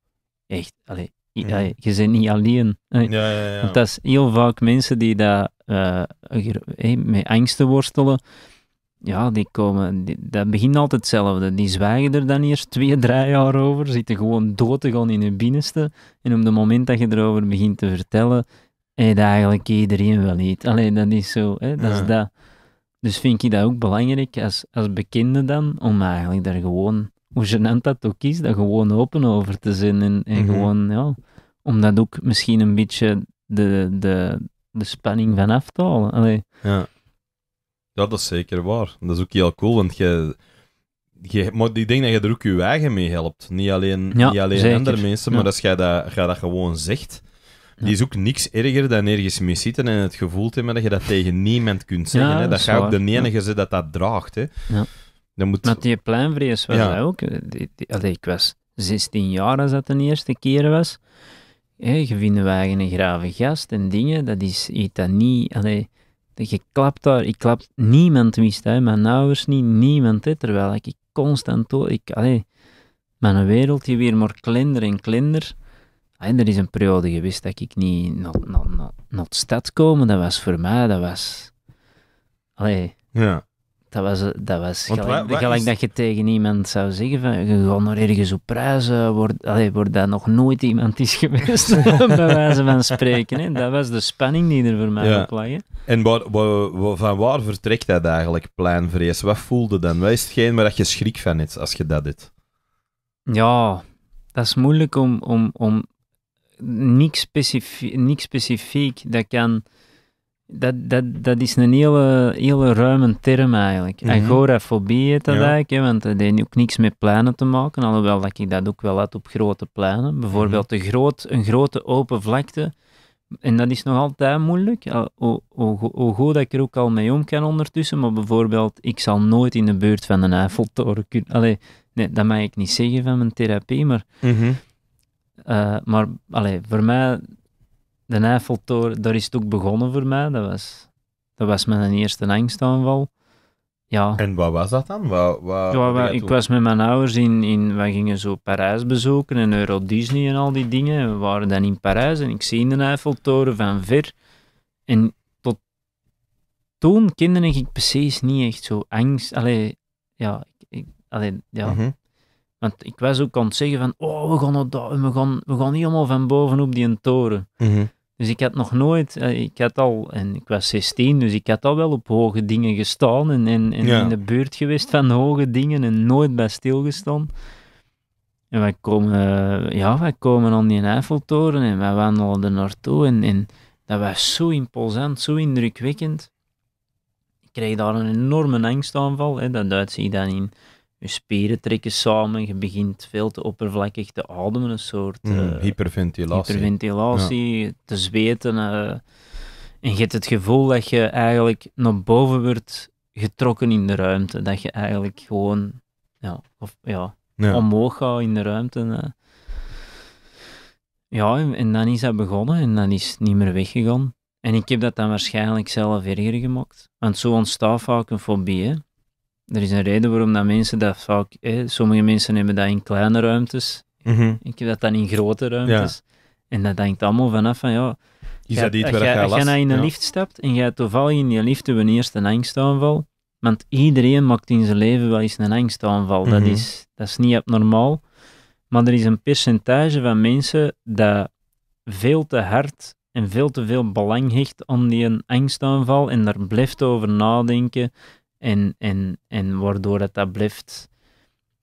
echt, allee, Mhm. je bent niet alleen. Ja, ja, ja. Want dat is heel vaak mensen die daar eh, met angsten worstelen. Ja, die komen, dat begint altijd hetzelfde. Die zwijgen er dan eerst twee, drie jaar over, zitten gewoon dood te gaan in hun binnenste. En op het moment dat je erover begint te vertellen, heeft eigenlijk iedereen wel niet. Alleen dat is zo, hè? dat is dat. Dus vind je dat ook belangrijk als, als bekende dan, om eigenlijk daar gewoon hoe gênant dat ook is, daar gewoon open over te zijn. En, mhm. gewoon, ja, om dat ook misschien een beetje de, de, de spanning van af te halen. Ja. ja, dat is zeker waar. Dat is ook heel cool, want jij... maar ik denk dat je er ook je eigen mee helpt. Niet alleen, niet alleen andere mensen, maar als jij dat, jij dat gewoon zegt, die is ook niks erger dan ergens mee zitten en het gevoel te hebben dat je dat tegen niemand kunt zeggen. hè? Dat, dat ga ook de enige zijn dat dat draagt. Hè? Ja. Dat moet... Met die pleinvrees was dat ook. allee, ik was 16 jaar als dat de eerste keer was. Hey, je vindt wagen en graven gast en dingen. Dat is iets dat niet... Allee, je klapt daar. Ik klap... Niemand wist, hè. mijn ouders niet, niemand. Hè, terwijl ik constant... Ik, allee, mijn wereld die weer maar klinder en klinder. En er is een periode geweest dat ik niet naar, naar, naar, de stad komen. Dat was voor mij, dat was... Allee. Ja. Dat was, dat was gelijk, dat je tegen iemand zou zeggen van, je wordt nog ergens op prijzen, wordt, wordt dat nog nooit iemand is geweest, bij wijze van spreken. Hè. Dat was de spanning die er voor mij ja. op lag. En van waar vertrekt dat eigenlijk, pleinvrees? Wat voelde dan? Wat is hetgeen waar dat je schrik van hebt als je dat doet Ja, dat is moeilijk om, om, om niks specifiek, niks specifiek dat kan... Dat, dat, dat is een hele, hele ruime term eigenlijk. Mm -hmm. Agorafobie heet dat eigenlijk, want dat heeft ook niks met plannen te maken, alhoewel dat ik dat ook wel had op grote plannen. Bijvoorbeeld mhm. een, groot, een grote open vlakte, en dat is nog altijd moeilijk, hoe goed dat ik er ook al mee om kan ondertussen, maar bijvoorbeeld, ik zal nooit in de buurt van een Eiffeltoren kunnen... Allee, nee, dat mag ik niet zeggen van mijn therapie, maar... Mhm. Eh, maar allee, voor mij de Eiffeltoren, daar is het ook begonnen voor mij. Dat was, dat was mijn eerste angstaanval. Ja. En wat was dat dan? Wat, ja, ik was met mijn ouders in, in, wij gingen zo Parijs bezoeken en Euro Disney en al die dingen. We waren dan in Parijs en ik zie de Eiffeltoren van ver. En tot toen kende ik precies niet echt zo angst. Allee, ja, ik, ja. Mhm. Want ik was ook aan het zeggen van, oh, we gaan, dat we gaan, we gaan niet allemaal van bovenop die toren. Mm dus ik had nog nooit, eh, ik had al, en ik was 16, dus ik had al wel op hoge dingen gestaan en, ja. in de buurt geweest van hoge dingen en nooit bij stilgestaan. En wij komen, eh, ja, wij komen aan die Eiffeltoren en wij wandelen er naartoe en, en dat was zo imposant, zo indrukwekkend. Ik kreeg daar een enorme angstaanval, hè, dat duidt je dan in je spieren trekken samen, je begint veel te oppervlakkig te ademen, een soort... Mm, eh, hyperventilatie. Hyperventilatie, te zweten. Eh, en je hebt het gevoel dat je eigenlijk naar boven wordt getrokken in de ruimte. Dat je eigenlijk gewoon ja, of, ja, omhoog gaat in de ruimte. Eh. Ja, en, dan is dat begonnen en dan is het niet meer weggegaan. En ik heb dat dan waarschijnlijk zelf erger gemaakt. Want zo ontstaat vaak een fobie, er is een reden waarom dat mensen dat vaak. Hè, sommige mensen hebben dat in kleine ruimtes. Mm -hmm. Ik heb dat dan in grote ruimtes. En dat denkt allemaal vanaf van ja. Is dat iets waar je Als je in een ja. lift stapt en je toevallig in die lift een eerste angstaanval. Want iedereen maakt in zijn leven wel eens een angstaanval. dat, mhm. is, dat is niet abnormaal. Maar er is een percentage van mensen dat veel te hard en veel te veel belang hecht aan die angstaanval en daar blijft over nadenken en, en, en waardoor dat, dat blijft,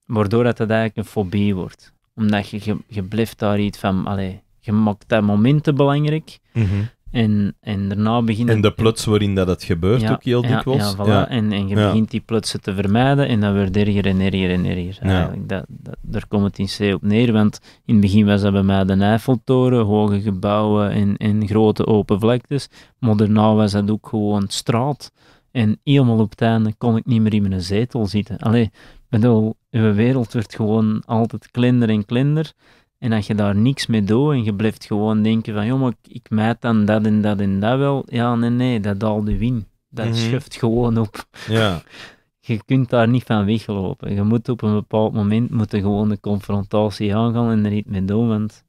waardoor dat, dat eigenlijk een fobie wordt. Omdat je, je, blijft daar iets van, allee, je maakt dat momenten belangrijk. Mhm. En, en daarna begint... En de plots waarin dat het gebeurt ook heel dikwijls. Ja, ja, voilà. ja, En, en je begint die plots te vermijden en dat wordt erger en erger en erger. Eigenlijk, dat, daar komt het in C op neer, want in het begin was dat bij mij de Eiffeltoren, hoge gebouwen en, en grote open vlaktes. Maar daarna was dat ook gewoon straat. En helemaal op het einde kon ik niet meer in mijn zetel zitten. Allee, bedoel, je wereld wordt gewoon altijd klinder en klinder. En als je daar niks mee doet en je blijft gewoon denken van, joh, ik mijt dan dat en dat en dat wel. Ja, nee, nee, dat al de win. Dat mhm. schuift gewoon op. Ja. Je kunt daar niet van weglopen. Je moet op een bepaald moment moet gewoon de confrontatie aangaan en er iets mee doen, want...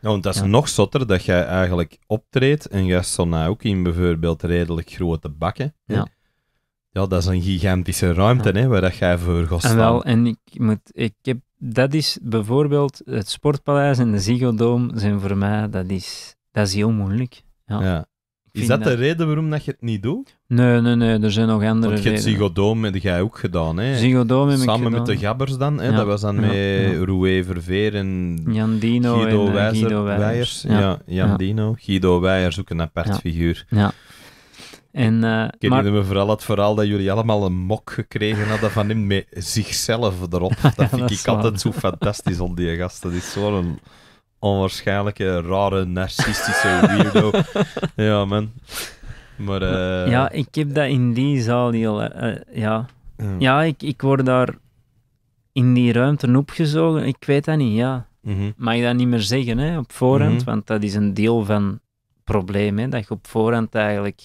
Ja, want dat is nog zotter dat jij eigenlijk optreedt en jij zal nou ook in bijvoorbeeld redelijk grote bakken. Ja. Ja, dat is een gigantische ruimte hè, waar dat jij voor gaat staan. En wel, en ik, moet, ik heb, dat is bijvoorbeeld het Sportpaleis en de Ziggo Dome zijn voor mij, dat is, dat is heel moeilijk. Ja. Is dat, de reden waarom dat je het niet doet? Nee, nee, nee, er zijn nog andere Want je hebt Ziggo Dome heb jij ook gedaan, hè? Ziggo Dome Samen met de Gabbers dan, hè? Dat was dan met Roué Verveer en Jan Dino Guido, en, eh, Guido Weijers. Ja, Jan Dino. Guido Weijers, ook een apart figuur. Ja. En, uh, Herinner me vooral het verhaal dat jullie allemaal een mok gekregen hadden van hem met zichzelf erop. Dat vind ik altijd zo fantastisch om die gast. Dat is zo'n onwaarschijnlijke, rare, narcistische weirdo. ja, man. Maar, eh, Ja, ik heb dat in die zaal heel... Eh, ja, ja ik, ik word daar in die ruimte opgezogen. Ik weet dat niet, ja. Mm -hmm. Mag je dat niet meer zeggen hè, op voorhand? Mhm. Want dat is een deel van het probleem, hè, dat je op voorhand eigenlijk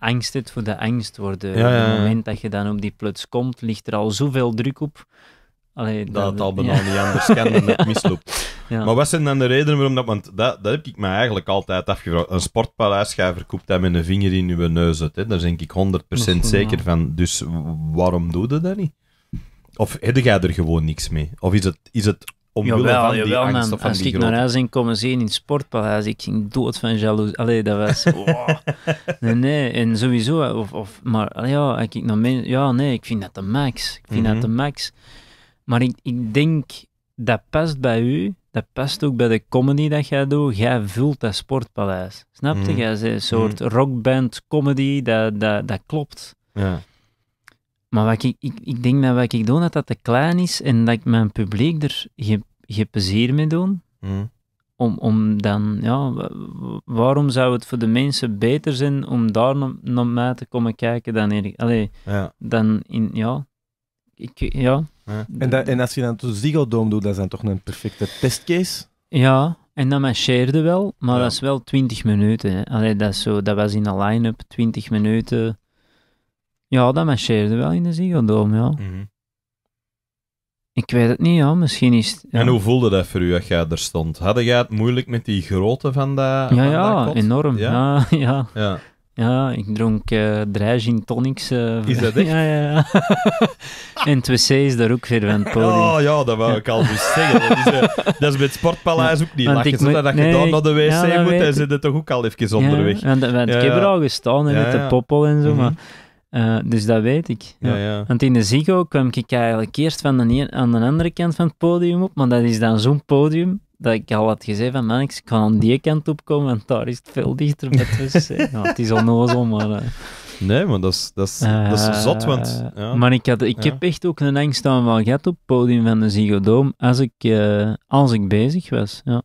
angst het voor de angst worden. Ja, Op het moment dat je dan op die plots komt, ligt er al zoveel druk op. dat, het al bijna ja. niet anders kan en het misloopt. Maar wat zijn dan de redenen waarom dat... Want dat, heb ik me eigenlijk altijd afgevraagd. Een sportpaleis, jij verkoopt dat met een vinger in je neus. Uit, hè. Daar ben ik 100% zeker van. Dus waarom doe je dat niet? Of heb jij er gewoon niks mee? Of is het, is het omwille jawel, van die angst Als ik naar huis komen zien in het sportpaleis, ik ging dood van jaloezie. Allee, dat was... nee, nee, en sowieso. Of, of, maar ja, ik naar mij. ja, nee, ik vind dat de max. Ik vind dat mhm. de max. Maar ik, ik denk, dat past bij u. Dat past ook bij de comedy dat jij doet. Jij vult dat sportpaleis. Snap je? Mm. Jij een soort mhm. rockband comedy, dat, dat, dat klopt. Ja. Maar wat ik, ik, ik denk dat wat ik doe, dat dat te klein is en dat ik mijn publiek er geen, plezier mee doe. Hmm. Om, om dan, ja, waarom zou het voor de mensen beter zijn om daar naar, mij te komen kijken dan, er, allee, ja. dan in, ja, ik, ja. En, dat, en als je dan tot Ziggo Dome doet, dat is dan toch een perfecte testcase? Ja, en dan marcheerde wel, maar dat is wel 20 minuten. Allee, dat, is zo, dat was in de line-up 20 minuten. Ja, dat marcheerde wel in de Ziggo ja. Mhm. Ik weet het niet, ja. Misschien is En hoe voelde dat voor u dat jij er stond? Hadden jij het moeilijk met die grootte van dat Ja, ja, enorm. Ja? Ja, ja. ja, ik dronk uh, tonics. Eh, is dat echt? ja, ja, en het wc is daar ook weer van podium. Oh ja, dat wou ik al dus zeggen. Dat is, eh, dat is bij het Sportpaleis ook niet. Want lachen, moet, dat je daar naar de wc moet, dan zit het toch ook al even onderweg. want, want ik heb er al gestaan en met de poppel en zo, mhm. maar... Eh, dus dat weet ik. Ja. Ja, Want in de Ziggo kwam ik eigenlijk eerst van de aan de andere kant van het podium op, maar dat is dan zo'n podium dat ik al had gezegd van man, ik kan aan die kant opkomen, want daar is het veel dichter bij het nou, Het is onnozel, maar... Eh. nee, maar dat is, dat is, eh, zot, want... Maar ik, had, ik heb echt ook een angst aanval gehad op het podium van de Ziggo Dome als ik, als ik bezig was. Ja.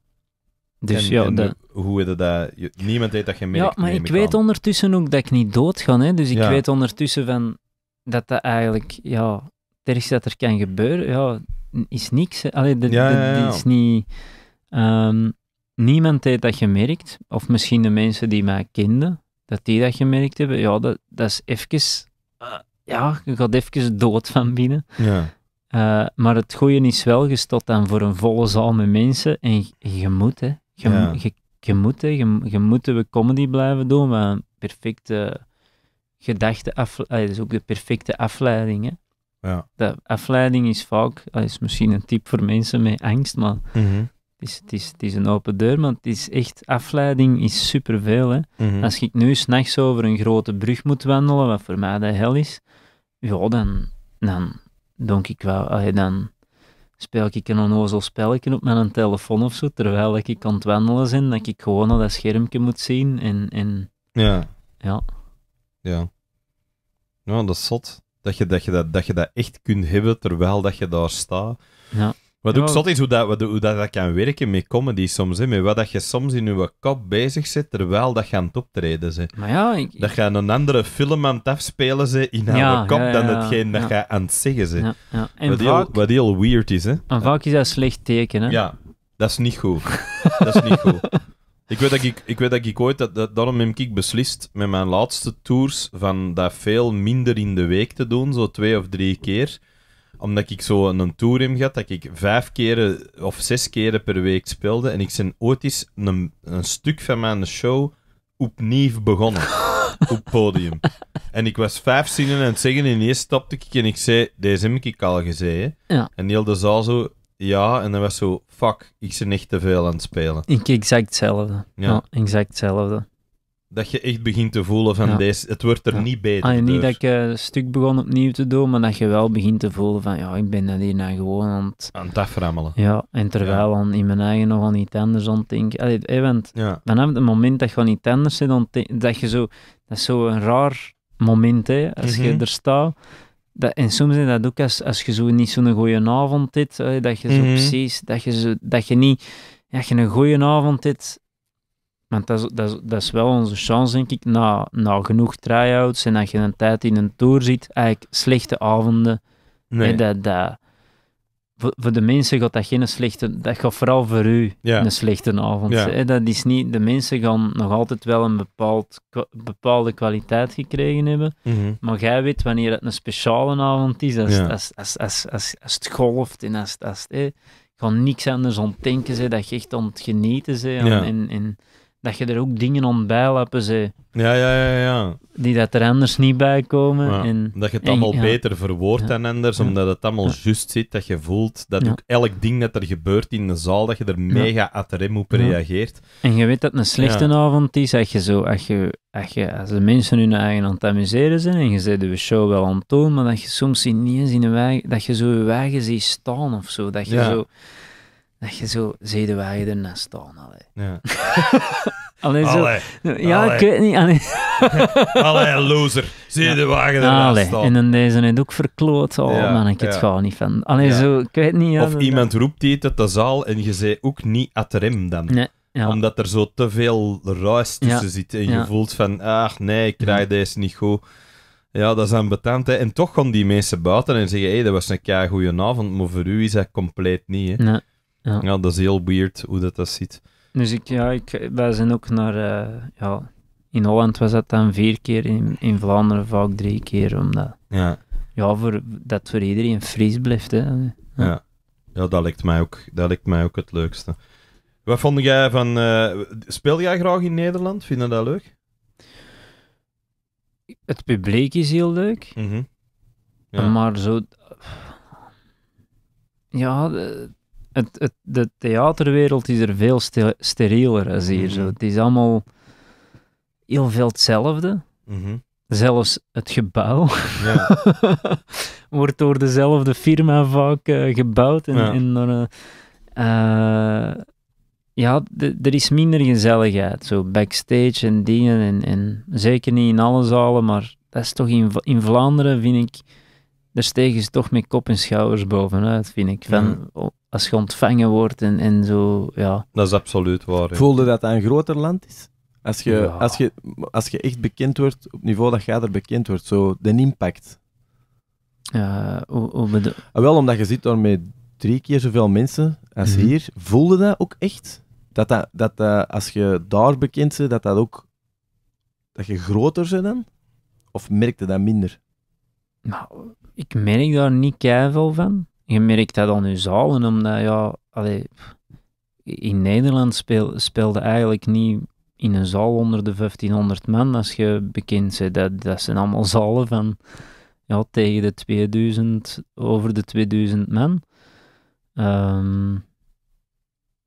Dus ja, dat hoe dat... niemand weet dat gemerkt, Ja, maar ik, weet ondertussen ook dat ik niet dood ga, hè. Dus ik weet ondertussen van... Dat dat eigenlijk, ja... er iets dat er kan gebeuren, ja, is niks. alleen dat is niet... Ehm, niemand heeft dat gemerkt. Of misschien de mensen die mij kenden, dat die dat gemerkt hebben. Ja, dat, dat is even... Eh, ja, je gaat even dood van binnen. Ja. Eh, maar het goede is wel, gestot dan voor een volle zaal met mensen en je, moet, hè. Je, ja je moet, hè, je, je moet comedy blijven doen, maar een perfecte gedachte, het is ook de perfecte afleiding. Hè. Ja. De afleiding is vaak, dat is misschien een tip voor mensen met angst, maar mhm. het, is, het, is, het is een open deur, maar het is echt, afleiding is superveel. Hè. Mhm. Als ik nu s'nachts over een grote brug moet wandelen, wat voor mij de hel is, ja, dan, dan denk ik wel, allee, dan speel ik een onnozel spelletje op mijn telefoon of zo, terwijl ik aan het wandelen ben, dat ik gewoon al dat schermpje moet zien. En, en... Ja. Ja. Ja. Nou, dat is zot. Dat je dat, je dat, dat je dat echt kunt hebben terwijl dat je daar staat. Ja. Wat ook zot is hoe dat, hoe dat, dat kan werken met comedy soms. Hè? Met wat dat je soms in je kop bezig zit, terwijl dat gaat optreden ze. Maar ja, Dat je een andere film aan het afspelen ze in jouw kop dan hetgeen dat je aan het zeggen ze. wat, heel, wat heel weird is. Hè? En vaak is dat een slecht teken. Hè? Ja, dat is niet goed. dat is niet goed. Ik weet dat ik, ik, weet dat ik ooit, dat, dat, daarom heb ik beslist met mijn laatste tours, van dat veel minder in de week te doen, zo twee of drie keer omdat ik zo een tour heb gehad, dat ik vijf keer of zes keren per week speelde. En ik ben ooit eens een, stuk van mijn show opnieuw begonnen. op podium. En ik was vijf zinnen aan het zeggen en eerst stopte ik en ik zei, deze heb ik al gezegd. En heel de zaal zo, ja, en dan was zo, fuck, ik ben echt te veel aan het spelen. Ik exact hetzelfde. Ja, ja exact hetzelfde dat je echt begint te voelen van deze, het wordt er niet beter. Ah, niet dat je een eh, stuk begon opnieuw te doen, maar dat je wel begint te voelen van ja, ik ben dat hierna nou gewoon aan het... aframmelen. Ja, en terwijl dan in mijn eigen nog aan iets anders denk. het Allee, hey, want het moment dat je aan iets anders zit, dat je zo... Dat is zo een raar moment, hè, als je mhm. er staat. Dat, en soms is dat ook als, als je zo niet zo'n goede avond hebt, dat je zo mhm. precies, dat je, dat je niet, dat je een goede avond hebt, want dat is, dat, is, wel onze chance, denk ik, na, na genoeg outs en dat je een tijd in een tour zit, eigenlijk slechte avonden. Nee. dat, dat, voor, de mensen gaat dat geen slechte... Dat gaat vooral voor u een slechte avond ja. hè, dat is niet... De mensen gaan nog altijd wel een bepaald, bepaalde kwaliteit gekregen hebben, mhm. maar jij weet wanneer het een speciale avond is, als, ja. als, als, als, als, als, het golft en als... als hè, gewoon niks anders ontdenken, dat je echt aan het genieten bent dat je er ook dingen ontbijtappen bijlappen ze. Ja, ja, ja, ja. Die dat er anders niet bij komen. en, dat je het allemaal beter verwoordt dan anders, omdat het allemaal juist zit. Dat je voelt dat ook elk ding dat er gebeurt in de zaal, dat je er mega atrem op reageert. En je weet dat een slechte avond is, als je zo, als je, als je, als de mensen hun eigen aan het amuseren zijn, en je zet de show wel aan het doen, maar dat je soms niet eens in de weg dat je zo je wagen ziet staan of zo. Dat je zo dat je zo zedenwagen ernaast staan. Allee. Ja. allee, zo, Ja, ik weet niet. Allee, allee loser. wagen ernaast staan. En dan deze het ook verkloot. Oh man, ik ja. het gewoon niet van. Allee, zo, ik weet niet. of iemand roept iets uit de zaal en je zei ook niet at rem dan. Nee. Omdat er zo te veel ruis tussen zit. En je voelt van, ach nee, ik krijg mm. deze niet goed. Ja, dat is aanbetand. En toch gaan die mensen buiten en zeggen, hé, hey, dat was een goede avond, maar voor u is dat compleet niet. Hè. Nee. Ja. dat is heel weird hoe dat, dat ziet. Dus ik, ja, ik, wij zijn ook naar, eh, ja, in Holland was dat dan vier keer, in, in Vlaanderen vaak drie keer, omdat, ja, ja voor, dat voor iedereen fris blijft. Hè. Ja. ja. dat lijkt mij ook, dat lijkt mij ook het leukste. Wat vond jij van, eh, speel jij graag in Nederland? Vind je dat leuk? Het publiek is heel leuk, mhm. ja. maar zo, ja, eh, het, het, de theaterwereld is er veel sterieler als hier. zo. Mhm. Het is allemaal heel veel hetzelfde. Mhm. Zelfs het gebouw ja. wordt door dezelfde firma vaak eh, gebouwd. En, ja, eh, eh, ja er is minder gezelligheid. Zo backstage en dingen. En, en zeker niet in alle zalen, maar dat is toch in, in Vlaanderen, vind ik. Daar stegen ze toch met kop en schouders bovenuit, vind ik. Van, mhm als je ontvangen wordt en, en zo, ja. Dat is absoluut waar. Voelde dat dat een groter land is? Als je, als, je, als je echt bekend wordt, op niveau dat jij er bekend wordt, zo, de impact. Ja, hoe, ah, Wel, omdat je zit daar met drie keer zoveel mensen als mhm. hier, voelde dat ook echt? Dat, dat, dat, eh, als je daar bekend bent, dat dat ook... Dat je groter bent dan? Of merkte dat minder? Nou, ik merk daar niet keihard van je merkt dat aan je zalen, omdat ja, in Nederland speelde eigenlijk niet in een zaal onder de 1500 man als je bekend bent. Dat, dat zijn allemaal zalen van ja, tegen de 2000, over de 2000 man. Um,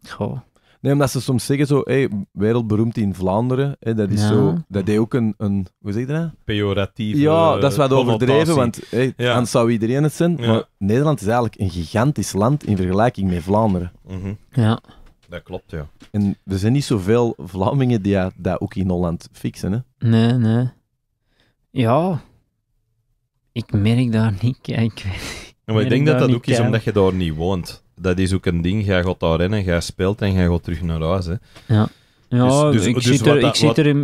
goh, Nee, omdat ze soms zeggen zo, hey, wereldberoemd in Vlaanderen. dat is zo, dat deed ook een, een hoe zeg je dat? Pejoratief. Ja, dat is wat overdreven, want hey, ja. anders zou iedereen het zijn. Maar Nederland is eigenlijk een gigantisch land in vergelijking met Vlaanderen. Mhm. Ja. Dat klopt, ja. En er zijn niet zoveel Vlamingen die dat ook in Holland fixen, hè? Nee, nee. Ja. Ik merk daar niet, ik weet maar ik denk dat dat ook is omdat je daar niet woont dat is ook een ding. Jij gaat daar rennen, jij speelt en jij gaat terug naar huis. Hè. Ja. Ja, dus, dus ik, zit dus er, ik zit er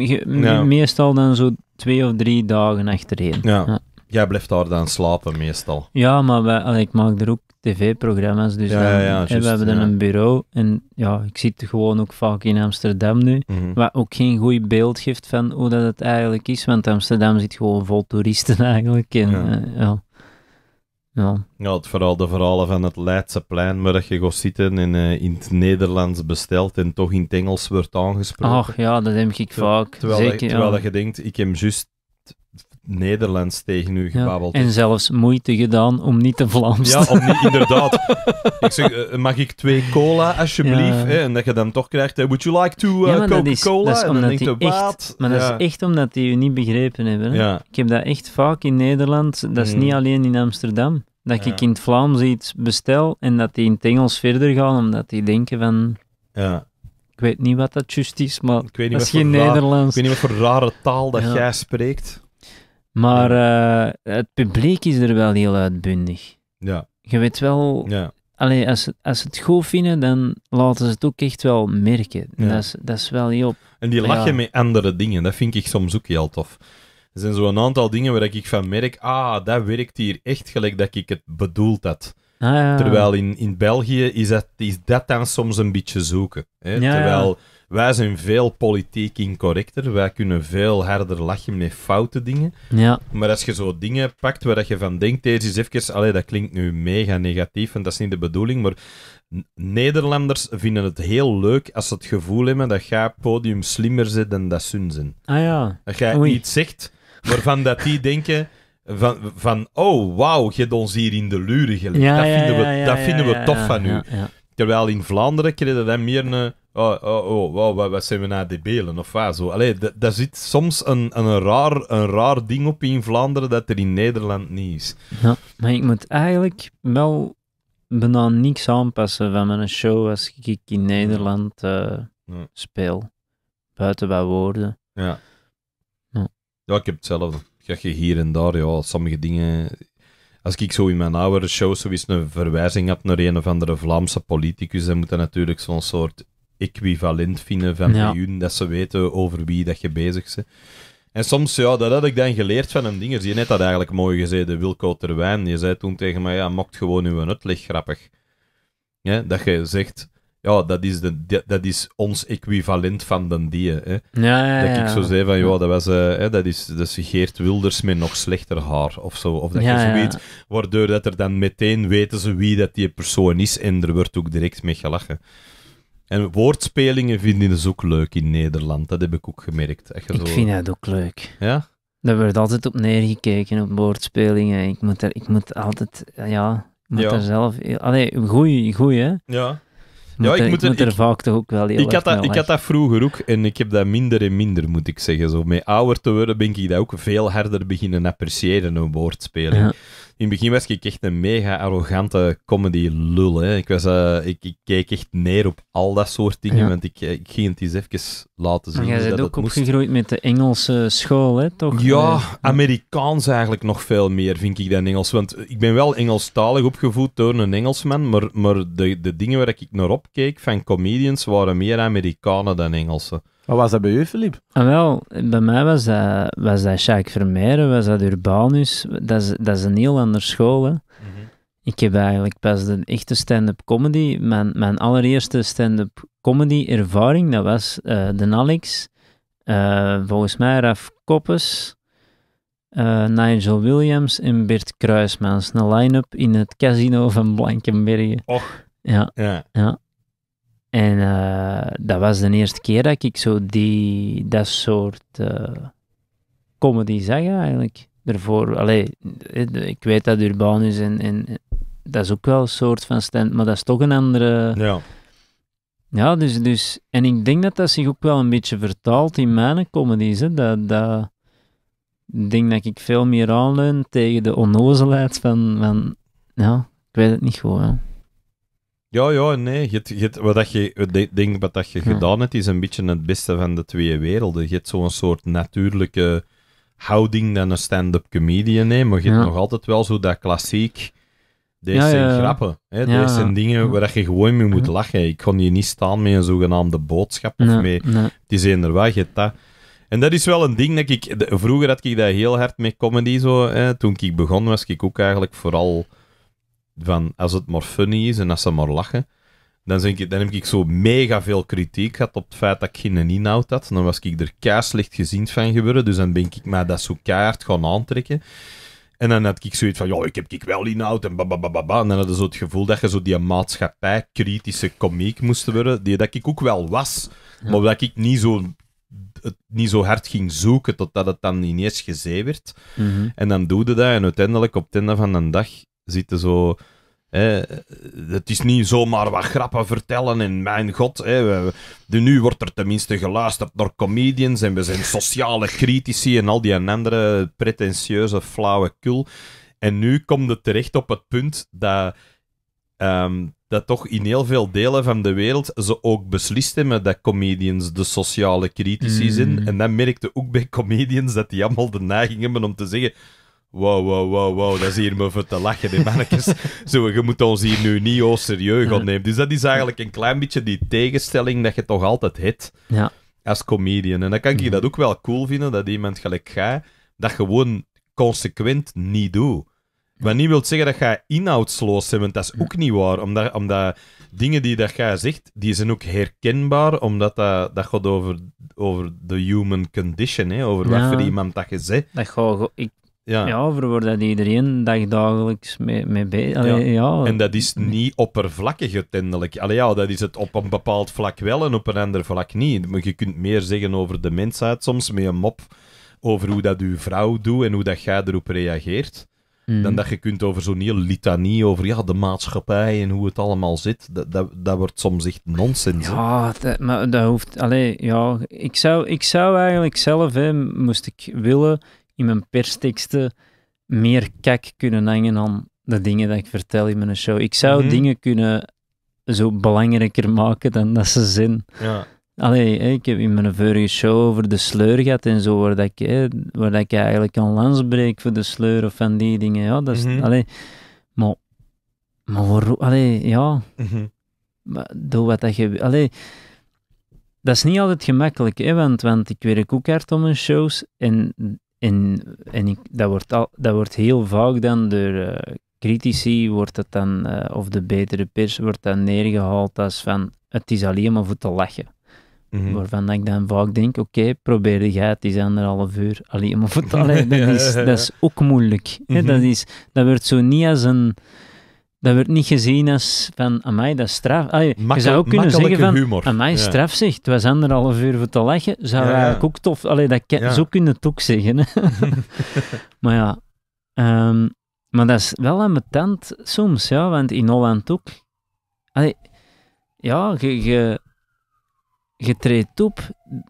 meestal dan zo twee of drie dagen achtereen. Ja. ja. Jij blijft daar dan slapen meestal. Ja, maar wij, ik maak er ook tv-programma's, dus ja, en we hebben dan een bureau. En ja, ik zit gewoon ook vaak in Amsterdam nu, mhm. wat ook geen goed beeld geeft van hoe dat het eigenlijk is, want Amsterdam zit gewoon vol toeristen eigenlijk. En, ja. Eh, ja. het vooral de verhalen van het Leidse plein, maar dat je gaat zitten en eh, in het Nederlands besteld en toch in het Engels wordt aangesproken. Ach ja, dat heb ik vaak. Terwijl, Zeker, dat je denkt, ik heb juist Nederlands tegen u gebabbeld. en zelfs moeite gedaan om niet te Vlaams te Ja, om inderdaad. ik zeg, eh, eh, mag ik twee cola alsjeblieft? En dat je dan toch krijgt, eh, would you like to uh, Coca-Cola? Dat is, dat is echt, Maar dat is echt omdat die je niet begrepen hebben. Hè? Ik heb dat echt vaak in Nederland, dat is mm. niet alleen in Amsterdam. Dat ik in het Vlaams iets bestel en dat die in het Engels verder gaan, omdat die denken van... Ja. Ik weet niet wat dat juist is, maar misschien Nederlands. ik weet niet wat voor rare taal dat jij spreekt. Maar eh, het publiek is er wel heel uitbundig. Ja. Je weet wel, ja. Allee, als, als ze het goed vinden, dan laten ze het ook echt wel merken. Ja. Dat, is, dat is wel heel... En die lachen ja. met andere dingen, dat vind ik soms ook heel tof. Er zijn zo'n aantal dingen waar ik van merk, ah, dat werkt hier echt gelijk dat ik het bedoeld had. Ah, ja. Terwijl in, in België is dat, is dat dan soms een beetje zoeken. Hè? Terwijl wij zijn veel politiek incorrecter. Wij kunnen veel harder lachen met foute dingen. Ja. Maar als je zo dingen pakt waar je van denkt, deze is even... Allee, dat klinkt nu mega negatief en dat is niet de bedoeling, maar... Nederlanders vinden het heel leuk als ze het gevoel hebben dat jij podium slimmer zit dan dat ze zijn. Ah ja. Dat jij iets zegt waarvan dat die denken van, van oh wauw, je hebt ons hier in de luren gelegd. Ja, dat vinden we, ja, ja, dat vinden we tof van u. Terwijl in Vlaanderen kregen dat meer een Oh, oh, oh wat, wat, zijn we de debelen of waar zo. Allee, daar zit soms een, een, raar, een raar ding op in Vlaanderen dat er in Nederland niet is. Ja, maar ik moet eigenlijk wel bijna niks aanpassen van mijn show als ik in Nederland eh, speel. Buiten bij woorden. Ja. ja. ik heb hetzelfde. Ga je hier en daar, ja, sommige dingen als ik zo in mijn oude show zo een verwijzing had naar een of andere Vlaamse politicus, dan moet dat natuurlijk zo'n soort equivalent vinden van ja. dat ze weten over wie dat je bezig bent. En soms, ja, dat had ik dan geleerd van een dingers. Je net had eigenlijk mooi gezeten, Wilco Terwijn. Je zei toen tegen mij, ja, mocht gewoon uw uitleg grappig. Ja, dat je zegt, ja, dat is, de, dat is ons equivalent van den die. Hè. dat ik zo zei van, ja, dat, was, eh, hè, dat, is, dat is Geert Wilders met nog slechter haar of zo. Of dat je zoiets, waardoor dat er dan meteen weten ze wie dat die persoon is en er wordt ook direct mee gelachen. En woordspelingen vinden ze dus ook leuk in Nederland, dat heb ik ook gemerkt. zo... Ik vind dat ook leuk. Ja? Daar wordt altijd op neergekeken, op woordspelingen. Ik moet, er, ik moet altijd, ja, moet er zelf... Allee, goeie, goeie, hè? Ja. ja, ik, moet er, vaak toch ook wel heel ik had, dat, ik had dat vroeger ook en ik heb dat minder en minder, moet ik zeggen. Zo, met ouder te worden ben ik dat ook veel harder beginnen appreciëren, een woordspeling. Ja in het begin was ik echt een mega arrogante comedy-lul. Hè. Ik, was, eh, ik, ik, keek echt neer op al dat soort dingen, want ik, eh, ik, ging het eens even laten zien. jij bent ook opgegroeid met de Engelse school, hè, toch? Ja, eh, Amerikaans eigenlijk nog veel meer, vind ik, dan Engels. Want ik ben wel Engelstalig opgevoed door een Engelsman, maar, maar de, de dingen waar ik naar op keek van comedians waren meer Amerikanen dan Engelsen. Wat was dat bij u, Filip? Ah, wel, bij mij was dat, was dat Jacques was dat Urbanus. Dat is, dat is een heel andere school. Mhm. Ik heb eigenlijk pas de echte stand-up comedy. Mijn, mijn allereerste stand-up comedy ervaring, dat was eh, de Alex. Uh, volgens mij Raf Koppes, eh, Nigel Williams en Bert Kruismans. Een line-up in het casino van Blankenbergen. Och. ja. ja. En eh, dat was de eerste keer dat ik zo die, dat soort uh, comedy zag eigenlijk. ervoor allee, eh, ik weet dat Urbanus en, en dat is ook wel een soort van stand, maar dat is toch een andere... Ja. Ja, dus, dus... En ik denk dat dat zich ook wel een beetje vertaalt in mijn comedies, hè. Dat, dat, ik denk dat ik veel meer aanleun tegen de onnozelheid van... van ja, ik weet het niet gewoon. Ja, ja, nee. Je, je, wat dat je, het ding wat dat je hm. gedaan hebt, is een beetje het beste van de twee werelden. Je hebt zo'n soort natuurlijke houding dan een stand-up comedian, hè, maar je hebt nog altijd wel zo dat klassiek... Deze zijn grappen. Hè? Deze zijn dingen waar je gewoon mee moet lachen. Ik kon hier niet staan met een zogenaamde boodschap of mee. Het is inderdaad, je dat... En dat is wel een ding dat ik... Vroeger had ik dat heel hard mee. comedy zo. Hè. Toen ik begon was ik ook eigenlijk vooral van als het maar funny is en als ze maar lachen, dan, denk ik, dan heb ik zo mega veel kritiek gehad op het feit dat ik geen inhoud had. Dan was ik er keihard gezien van geworden, dus dan ben ik mij dat zo keihard gaan aantrekken. En dan had ik zoiets van, ja, ik heb ik wel inhoud en babababa. En dan had ik zo het gevoel dat je zo die maatschappij-kritische komiek moest worden, die dat ik ook wel was, maar dat ik niet zo, het, niet zo hard ging zoeken totdat het dan ineens gezee werd. Mhm. En dan doe je dat en uiteindelijk op het einde van de dag zitten zo... hè? het is niet zomaar wat grappen vertellen en mijn god, hè, de, nu wordt er tenminste geluisterd door comedians en we zijn sociale critici en al die andere pretentieuze kul. En nu komt het terecht op het punt dat, ehm, dat toch in heel veel delen van de wereld ze ook beslist hebben dat comedians de sociale critici mm. zijn. En dan merkte ook bij comedians dat die allemaal de neiging hebben om te zeggen wow, wow, wow, wow, dat is hier me voor te lachen, die mannetjes. Zo, je moet ons hier nu niet al oh, serieus gaan nemen. Dus dat is eigenlijk een klein beetje die tegenstelling dat je toch altijd hebt ja. als comedian. En dan kan ik je mhm. dat ook wel cool vinden, dat iemand gelijk gaat, dat gewoon consequent niet doet. Wat niet wil zeggen dat jij inhoudsloos bent, want dat is mhm. ook niet waar. Omdat, omdat dingen die dat jij zegt, die zijn ook herkenbaar, omdat dat, dat gaat over, over de human condition, hè? over wat voor iemand dat je zegt. Dat ja. ja, voor waar dat iedereen dagelijks mee, mee bezig ja. En dat is niet oppervlakkig uiteindelijk. Allee, ja, dat is het op een bepaald vlak wel en op een ander vlak niet. je kunt meer zeggen over de mensheid soms met een mop over hoe dat uw vrouw doet en hoe dat jij erop reageert. Mm. Dan dat je kunt over zo'n heel litanie over ja, de maatschappij en hoe het allemaal zit. Dat, dat, dat wordt soms echt nonsens. Ja, dat, maar dat hoeft. Allee, ja, ik, zou, ik zou eigenlijk zelf, moest ik willen in mijn persteksten meer kak kunnen hangen aan de dingen dat ik vertel in mijn show. Ik zou mhm. dingen kunnen zo belangrijker maken dan dat ze zijn. Ja. Allee, ik heb in mijn vorige show over de sleur gehad en zo, waar, dat ik, hè, waar dat ik eigenlijk een lans breek voor de sleur of van die dingen. Ja, dat is, mhm. allee, maar, maar waarom? Allee, ja. Mm maar, doe wat dat je... Allee, dat is niet altijd gemakkelijk, hè, want, want ik werk ook hard om mijn shows en en, en ik, dat, wordt al, dat wordt heel vaak dan door eh, critici, wordt het dan, eh, of de betere pers, wordt dan neergehaald als van het is alleen maar voor te lachen. Mhm. Waarvan ik dan vaak denk, oké, probeer probeer jij het is anderhalf uur alleen maar voor te lachen. Dat is, dat is ook moeilijk. Dat, mhm. is, dat wordt zo niet als een dat wordt niet gezien als van, amai, dat is straf. je zou ook kunnen zeggen van, humor. amai, ja. straf zich. Het was anderhalf uur voor te lachen. Zou ja, ook tof... Allee, dat kan, zo kunnen je zeggen. maar ja... Ehm, maar dat is wel aan mijn tand soms, ja, want in Holland ook. Allee, ja, je, je, treedt op.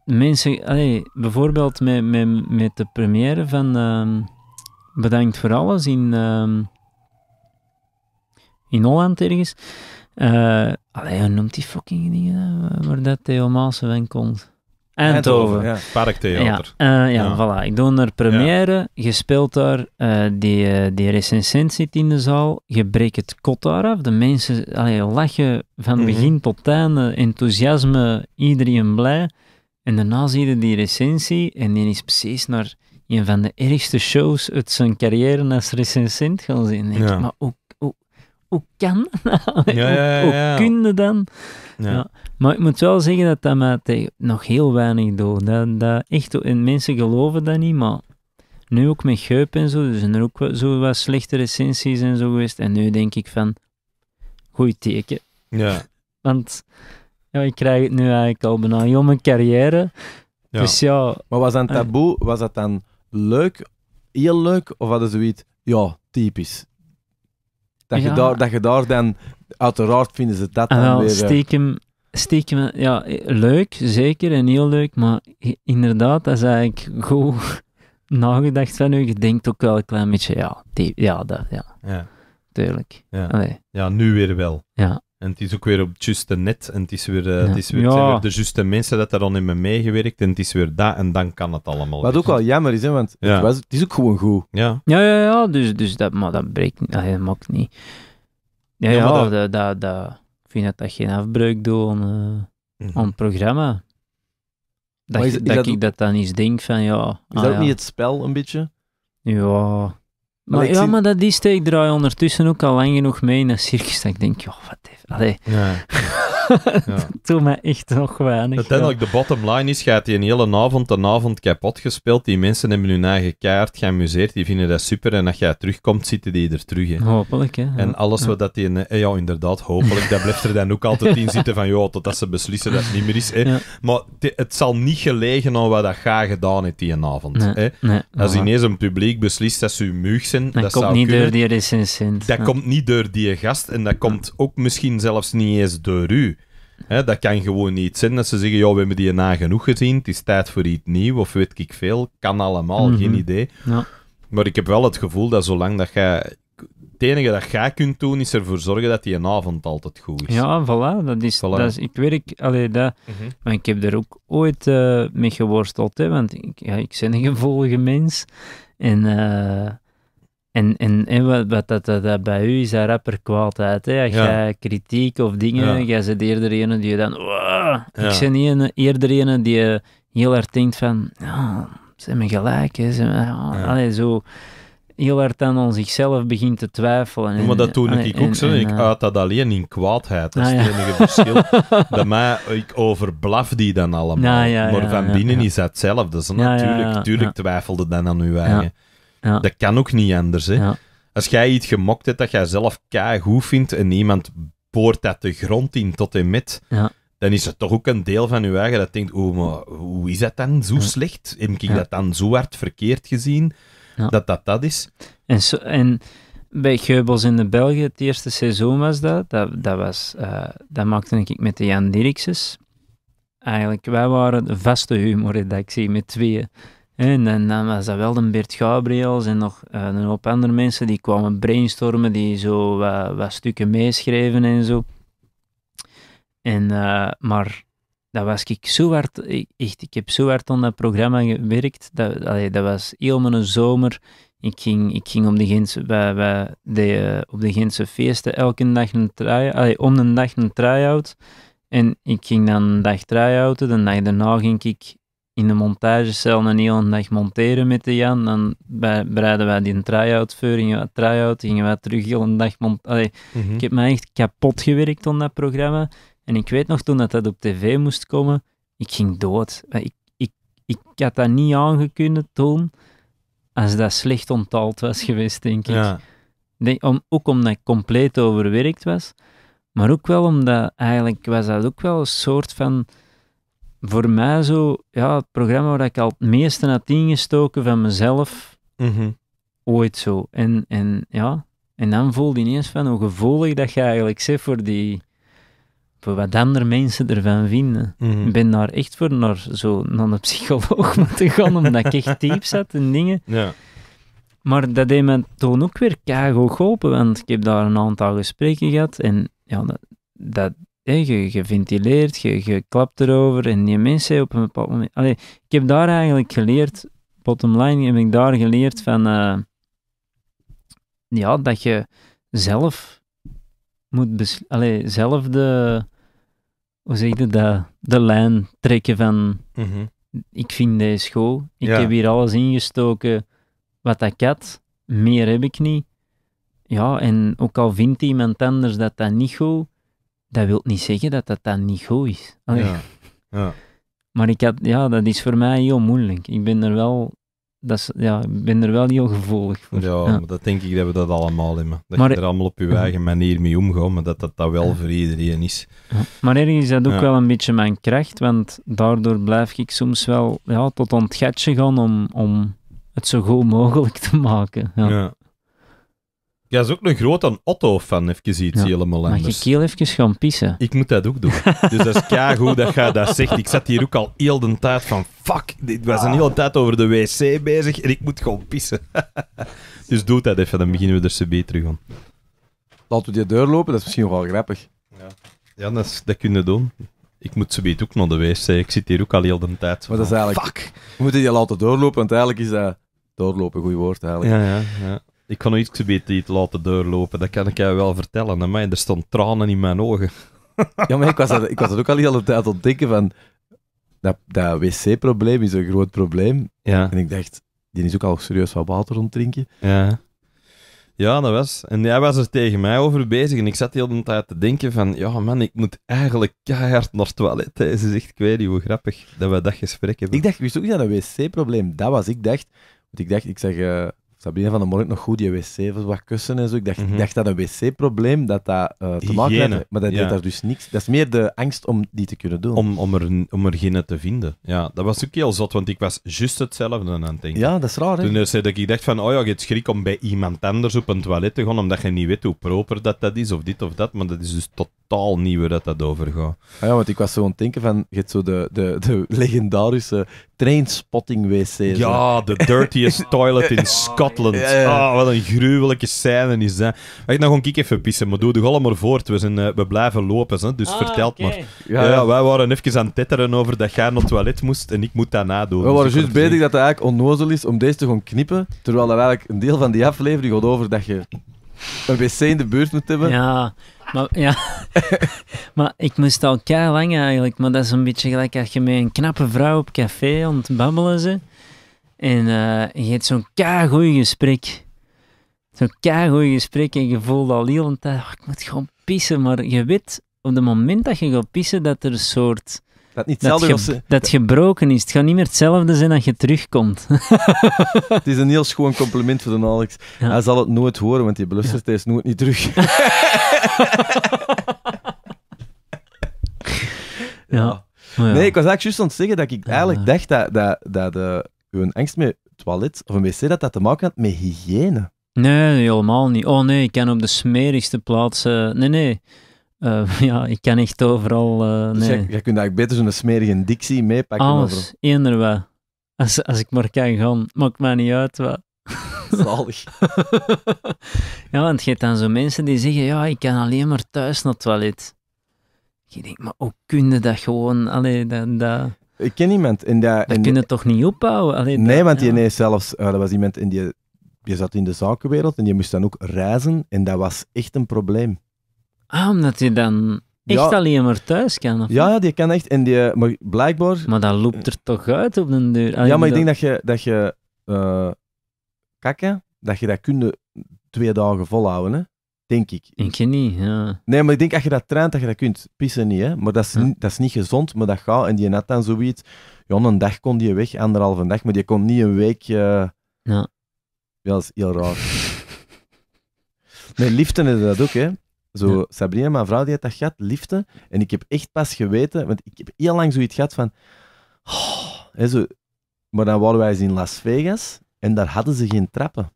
Mensen, allee, bijvoorbeeld met, met, met de première van ehm, Bedankt voor alles in ehm, in Holland ergens. Uh, allee, hoe noemt die fucking dingen waar dat Theo Maassen van komt? En over. ja. Parktheater. Eh, ja, ja, voilà. Ik doe naar première. Je speelt daar, eh, die, die recensent zit in de zaal. Je breekt het kot daar af. De mensen allee, lachen van mhm. begin tot einde. Enthousiasme, iedereen blij. En daarna zie je die recensie en die is precies naar een van de ergste shows uit zijn carrière als recensent gaan zien. ja. Maar ook hoe kan dat? Ja, ja, ja, hoe, kun je dan? Maar ik moet wel zeggen dat dat mij nog heel weinig doet. Dat, echt, en mensen geloven dat niet, maar nu ook met Geup en zo, dus er zijn er ook wat, zo wat slechte recensies en zo geweest. En nu denk ik van, goed teken. Ja. Want ja, ik krijg het nu eigenlijk al bijna om mijn carrière. Dus ja... Maar was dat eh. taboe, was dat dan leuk, heel leuk, of hadden ze zoiets, ja, typisch, dat, je, daar, dat je daar dan, uiteraard vinden ze dat ah, dan weer... Eh, steek hem, ja, leuk, zeker, en heel leuk, maar inderdaad, dat is eigenlijk goed nagedacht van u. Je denkt ook wel een klein beetje, ja, die, ja, dat, ja. ja. Tuurlijk. Ja. ja, nu weer wel. Ja. En het is ook weer op het juiste net. En het, is weer, eh, het is weer, de juiste mensen dat daar dan in me meegewerkt. En het is weer dat. En dan kan het allemaal. Wat ook wel jammer is, hè, want het, was, is ook gewoon goed. Ja, ja, ja. dus, dus dat, maar dat breekt dat ah, maakt niet. Ja, ja, dat, dat, dat, ik vind dat dat geen afbreuk doet aan, eh, hm. aan het programma. Dat, dat, ik dat dan eens denk van ja. Is dat ah, niet het spel een beetje? Ja. Maar, ja, maar dat die steek draai ondertussen ook al lang genoeg mee in een circus dat ik denk, joh, wat even. Allee. ja. doet mij echt nog weinig. Uiteindelijk, de bottom line is, gaat die een hele avond een avond kapot gespeeld. Die mensen hebben hun eigen kaart geamuseerd, die vinden dat super. En als jij terugkomt, zitten die er terug. Hè. Hopelijk, hè. En alles wat dat die... Eh, ja, inderdaad, hopelijk. dat blijft er dan ook altijd in zitten van, joh, totdat ze beslissen dat het niet meer is. Hè. Maar het zal niet gelegen aan wat dat ga gedaan heeft die een avond. hè. als ineens een publiek beslist dat ze hun muug zijn... Dat, komt niet kunnen. door die recensent. Dat komt niet door die gast en dat komt ook misschien zelfs niet eens door u dat kan gewoon niet zijn dat ze zeggen, ja, we hebben die genoeg gezien, het is tijd voor iets nieuws, of weet ik veel. Kan allemaal, geen mhm. idee. Ja. Maar ik heb wel het gevoel dat zolang dat jij... Het enige dat jij kunt doen, is ervoor zorgen dat die avond altijd goed is. Ja, voilà. Dat is, ik werk... Allee, dat, mhm. Maar ik heb er ook ooit eh, mee geworsteld, hè, want ik, ja, ik ben een gevoelige mens. En... Eh, en, en, en wat, dat, dat, dat, bij u is, dat rapper kwaadheid. Hè? Jij kritiek of dingen, ja. jij zit eerder een die je dan... Ik ben niet een, eerder een die heel hard denkt van... ja ze hebben gelijk, hè. Ze oh, zo heel hard dan aan zichzelf begint te twijfelen. En, maar dat doe ik, ook zo. ik eh, uit dat alleen in kwaadheid. Dat is ah, het enige verschil. Bij mij, ik overblaf die dan allemaal. maar van binnen is dat hetzelfde. Dus natuurlijk, natuurlijk twijfelde dan aan uw eigen. Ja. Dat kan ook niet anders. Hè? Als jij iets gemokt hebt dat jij zelf goed vindt en iemand boort dat de grond in tot en met, dan is het toch ook een deel van je eigen dat denkt, oh, maar hoe is dat dan zo slecht? Heb ik dat dan zo hard verkeerd gezien dat dat dat is? En, bij Geubels in de België, het eerste seizoen was dat, dat, dat, was, eh, dat maakte ik met de Jan Dirkses. Eigenlijk, wij waren de vaste humorredactie met tweeën. En, dan was dat wel de Beert Gabriels en nog eh, een hoop andere mensen die kwamen brainstormen, die zo wat stukken meeschreven en zo. En, eh, maar dat was ik zo hard, ik, echt, ik heb zo hard aan dat programma gewerkt. Dat, dat was heel mijn zomer. Ik ging, ik ging op de Gentse, bij, bij de, eh, op de Gentse feesten elke dag een try, om een dag een try-out. En ik ging dan een dag try-outen. De dag daarna ging ik in de montagecel een hele dag monteren met de Jan. Dan bereiden wij die try-out voor, gingen we try-out, gingen wij terug heel een dag monteren. Mhm. Ik heb mij echt kapot gewerkt om dat programma. En ik weet nog toen dat dat op tv moest komen, ik ging dood. Eh, ik, ik, ik had dat niet aangekunnen toen, als dat slecht onthaald was geweest, denk ik. Denk, om, ook omdat ik compleet overwerkt was, maar ook wel omdat eigenlijk was dat ook wel een soort van voor mij zo, ja, het programma waar ik al het meeste had ingestoken van mezelf, mhm. ooit zo. En, en ja, en dan voelde je ineens van hoe gevoelig dat je eigenlijk zit voor die, voor wat andere mensen ervan vinden. Mhm. Ik ben daar echt voor naar, zo, naar een psycholoog moeten gaan, omdat ik echt diep zat en dingen. Ja. Maar dat deed me toen ook weer keihard geholpen, want ik heb daar een aantal gesprekken gehad en ja, dat je, je ventileert, je, je klapt erover en die mensen op een bepaald moment. Allee, ik heb daar eigenlijk geleerd, bottom line heb ik daar geleerd van eh, ja, dat je zelf moet beslissen, zelf de, hoe zeg je dat, de lijn trekken van mhm. ik vind deze school, ik heb hier alles ingestoken wat ik had, meer heb ik niet. Ja, en ook al vindt iemand anders dat dat niet goed dat wil niet zeggen dat dat dan niet goed is. Ja. ja. Maar ik had, ja, dat is voor mij heel moeilijk. Ik ben er wel, dat is, ja, ik ben er wel heel gevoelig voor. Ja, Maar dat denk ik dat we dat allemaal hebben. Dat je er allemaal op je eigen manier mee omgaat, maar dat dat, dat wel voor iedereen is. Maar ergens is dat ook wel een beetje mijn kracht, want daardoor blijf ik soms wel ja, tot aan het gaan om, om het zo goed mogelijk te maken. Ja. Jij is ook een grote Otto-fan, even iets helemaal anders. Mag ik heel even gaan pissen? Ik moet dat ook doen. dus dat is goed dat jij dat zegt. Ik zat hier ook al heel de tijd van, fuck, Ik was een hele tijd over de wc bezig en ik moet gewoon pissen. dus doe dat even, dan beginnen we er CB terug aan. Laten we die deur lopen, dat is misschien wel grappig. Ja, ja dat, is, dat doen. Ik moet CB ook naar de wc, ik zit hier ook al heel de tijd. Van, maar dat is eigenlijk... Fuck! We moeten die laten doorlopen, want eigenlijk is dat... Doorlopen, een goed woord eigenlijk. Ja, ja, ja ik kon iets beter niet laten doorlopen. Dat kan ik jou wel vertellen. En mij, er stond tranen in mijn ogen. ja, maar ik was, dat, ik was ook al heel hele tijd aan het denken van... Dat, dat wc-probleem is een groot probleem. Ja. En ik dacht, die is ook al serieus wat water ontdrinken. Ja. Ja, dat was. En jij was er tegen mij over bezig. En ik zat heel de tijd te denken van... Ja, man, ik moet eigenlijk keihard naar het toilet. Ze zegt, ik weet niet hoe grappig dat we dat gesprek hebben. Ik dacht, wist ook niet dat een wc-probleem dat was. Ik dacht... Want ik dacht, ik zeg... Eh, Sabine van de morgen nog goed, je wc wat kussen en zo. Ik dacht, mhm. dacht dat een wc-probleem dat dat eh, te maken had. Maar dat deed daar dus niks. Dat is meer de angst om die te kunnen doen. Om, om, er, om er geen te vinden. Ja, dat was ook heel zot, want ik was juist hetzelfde aan het denken. Ja, dat is raar, Toen zei dat ik dacht van, oh ja, je hebt schrik om bij iemand anders op een toilet te gaan, omdat je niet weet hoe proper dat dat is, of dit of dat. Maar dat is dus tot totaal niet waar dat, dat over gaat. Ah ja, want ik was zo aan het denken van, je hebt zo de, de, de legendarische trainspotting wc's. Ja, de dirtiest toilet in Scotland. Ah, wat een gruwelijke scène is dat. Wij nou gewoon ik even pissen, maar doe de allemaal maar voort. We, zijn, eh, we blijven lopen, hè, dus ah, vertelt vertel maar. Ja, wij waren even aan het tetteren over dat jij naar het toilet moest en ik moet dat nadoen. We dus waren juist bezig dat het eigenlijk onnozel is om deze te gaan knippen, terwijl er eigenlijk een deel van die aflevering gaat over dat je een wc in de buurt moet hebben. Ja, maar, ja. maar ik moest al kei lang eigenlijk. Maar dat is een beetje gelijk als je met een knappe vrouw op café ontbabbelen babbelen ze. En eh, je hebt zo'n kei gesprek. Zo'n kei gesprek. En je voelt al heel een tijd, oh, ik moet gewoon pissen. Maar je weet op het moment dat je gaat pissen dat er een soort dat, niet dat, eh, dat gebroken is. Het gaat niet meer hetzelfde zijn dat je terugkomt. het is een heel schoon compliment voor de Alex. Hij zal het nooit horen, want die belustert is nooit niet terug. Oh, ja. Nee, ik was eigenlijk juist aan het zeggen dat ik eigenlijk dacht dat, dat, dat de, eh, hun angst met toilet of een wc dat dat te maken had met hygiëne. Nee, helemaal niet. Oh nee, ik kan op de smerigste plaatsen. Eh, nee, nee. Eh, ja, ik kan echt overal. Uh, jij, jij, kunt eigenlijk beter zo'n smerige dictie meepakken. Alles, eender wat. Als, als ik maar kan gaan, maakt mij niet uit wat. Zalig. ja, want je hebt dan zo mensen die zeggen: Ja, ik kan alleen maar thuis naar het toilet. Je denkt, maar hoe kun je dat gewoon? Allee, dat, dat... Ik ken iemand. En dat, dat en... kun je toch niet opbouwen? nee, want je nee, zelfs, dat eh, was iemand in die, je zat in de zakenwereld en je moest dan ook reizen. En dat was echt een probleem. Ah, omdat je dan echt alleen maar thuis kan? Of ja, ja, die kan echt. En die, eh, maar blijkbaar... Maar dat loopt er toch uit op de deur? ja, maar ik denk dat je... Dat je eh, kakken, dat je dat kunt twee dagen volhouden, hè? denk ik. je niet, ja. Nee, maar ik denk als je dat traint, dat je dat kunt. Pissen niet, hè. Maar dat is, hm. niet, dat is niet gezond, maar dat gaat. En die net dan zoiets... Ja, een dag kon die weg, anderhalve dag, maar die kon niet een week... Uh... Ja. ja. is heel raar. Met liften is dat ook, hè. Zo, Sabrina, mijn vrouw, die had dat gehad, liefde. En ik heb echt pas geweten, want ik heb heel lang zoiets gehad van... Oh, zo, maar dan waren wij eens in Las Vegas en daar hadden ze geen trappen.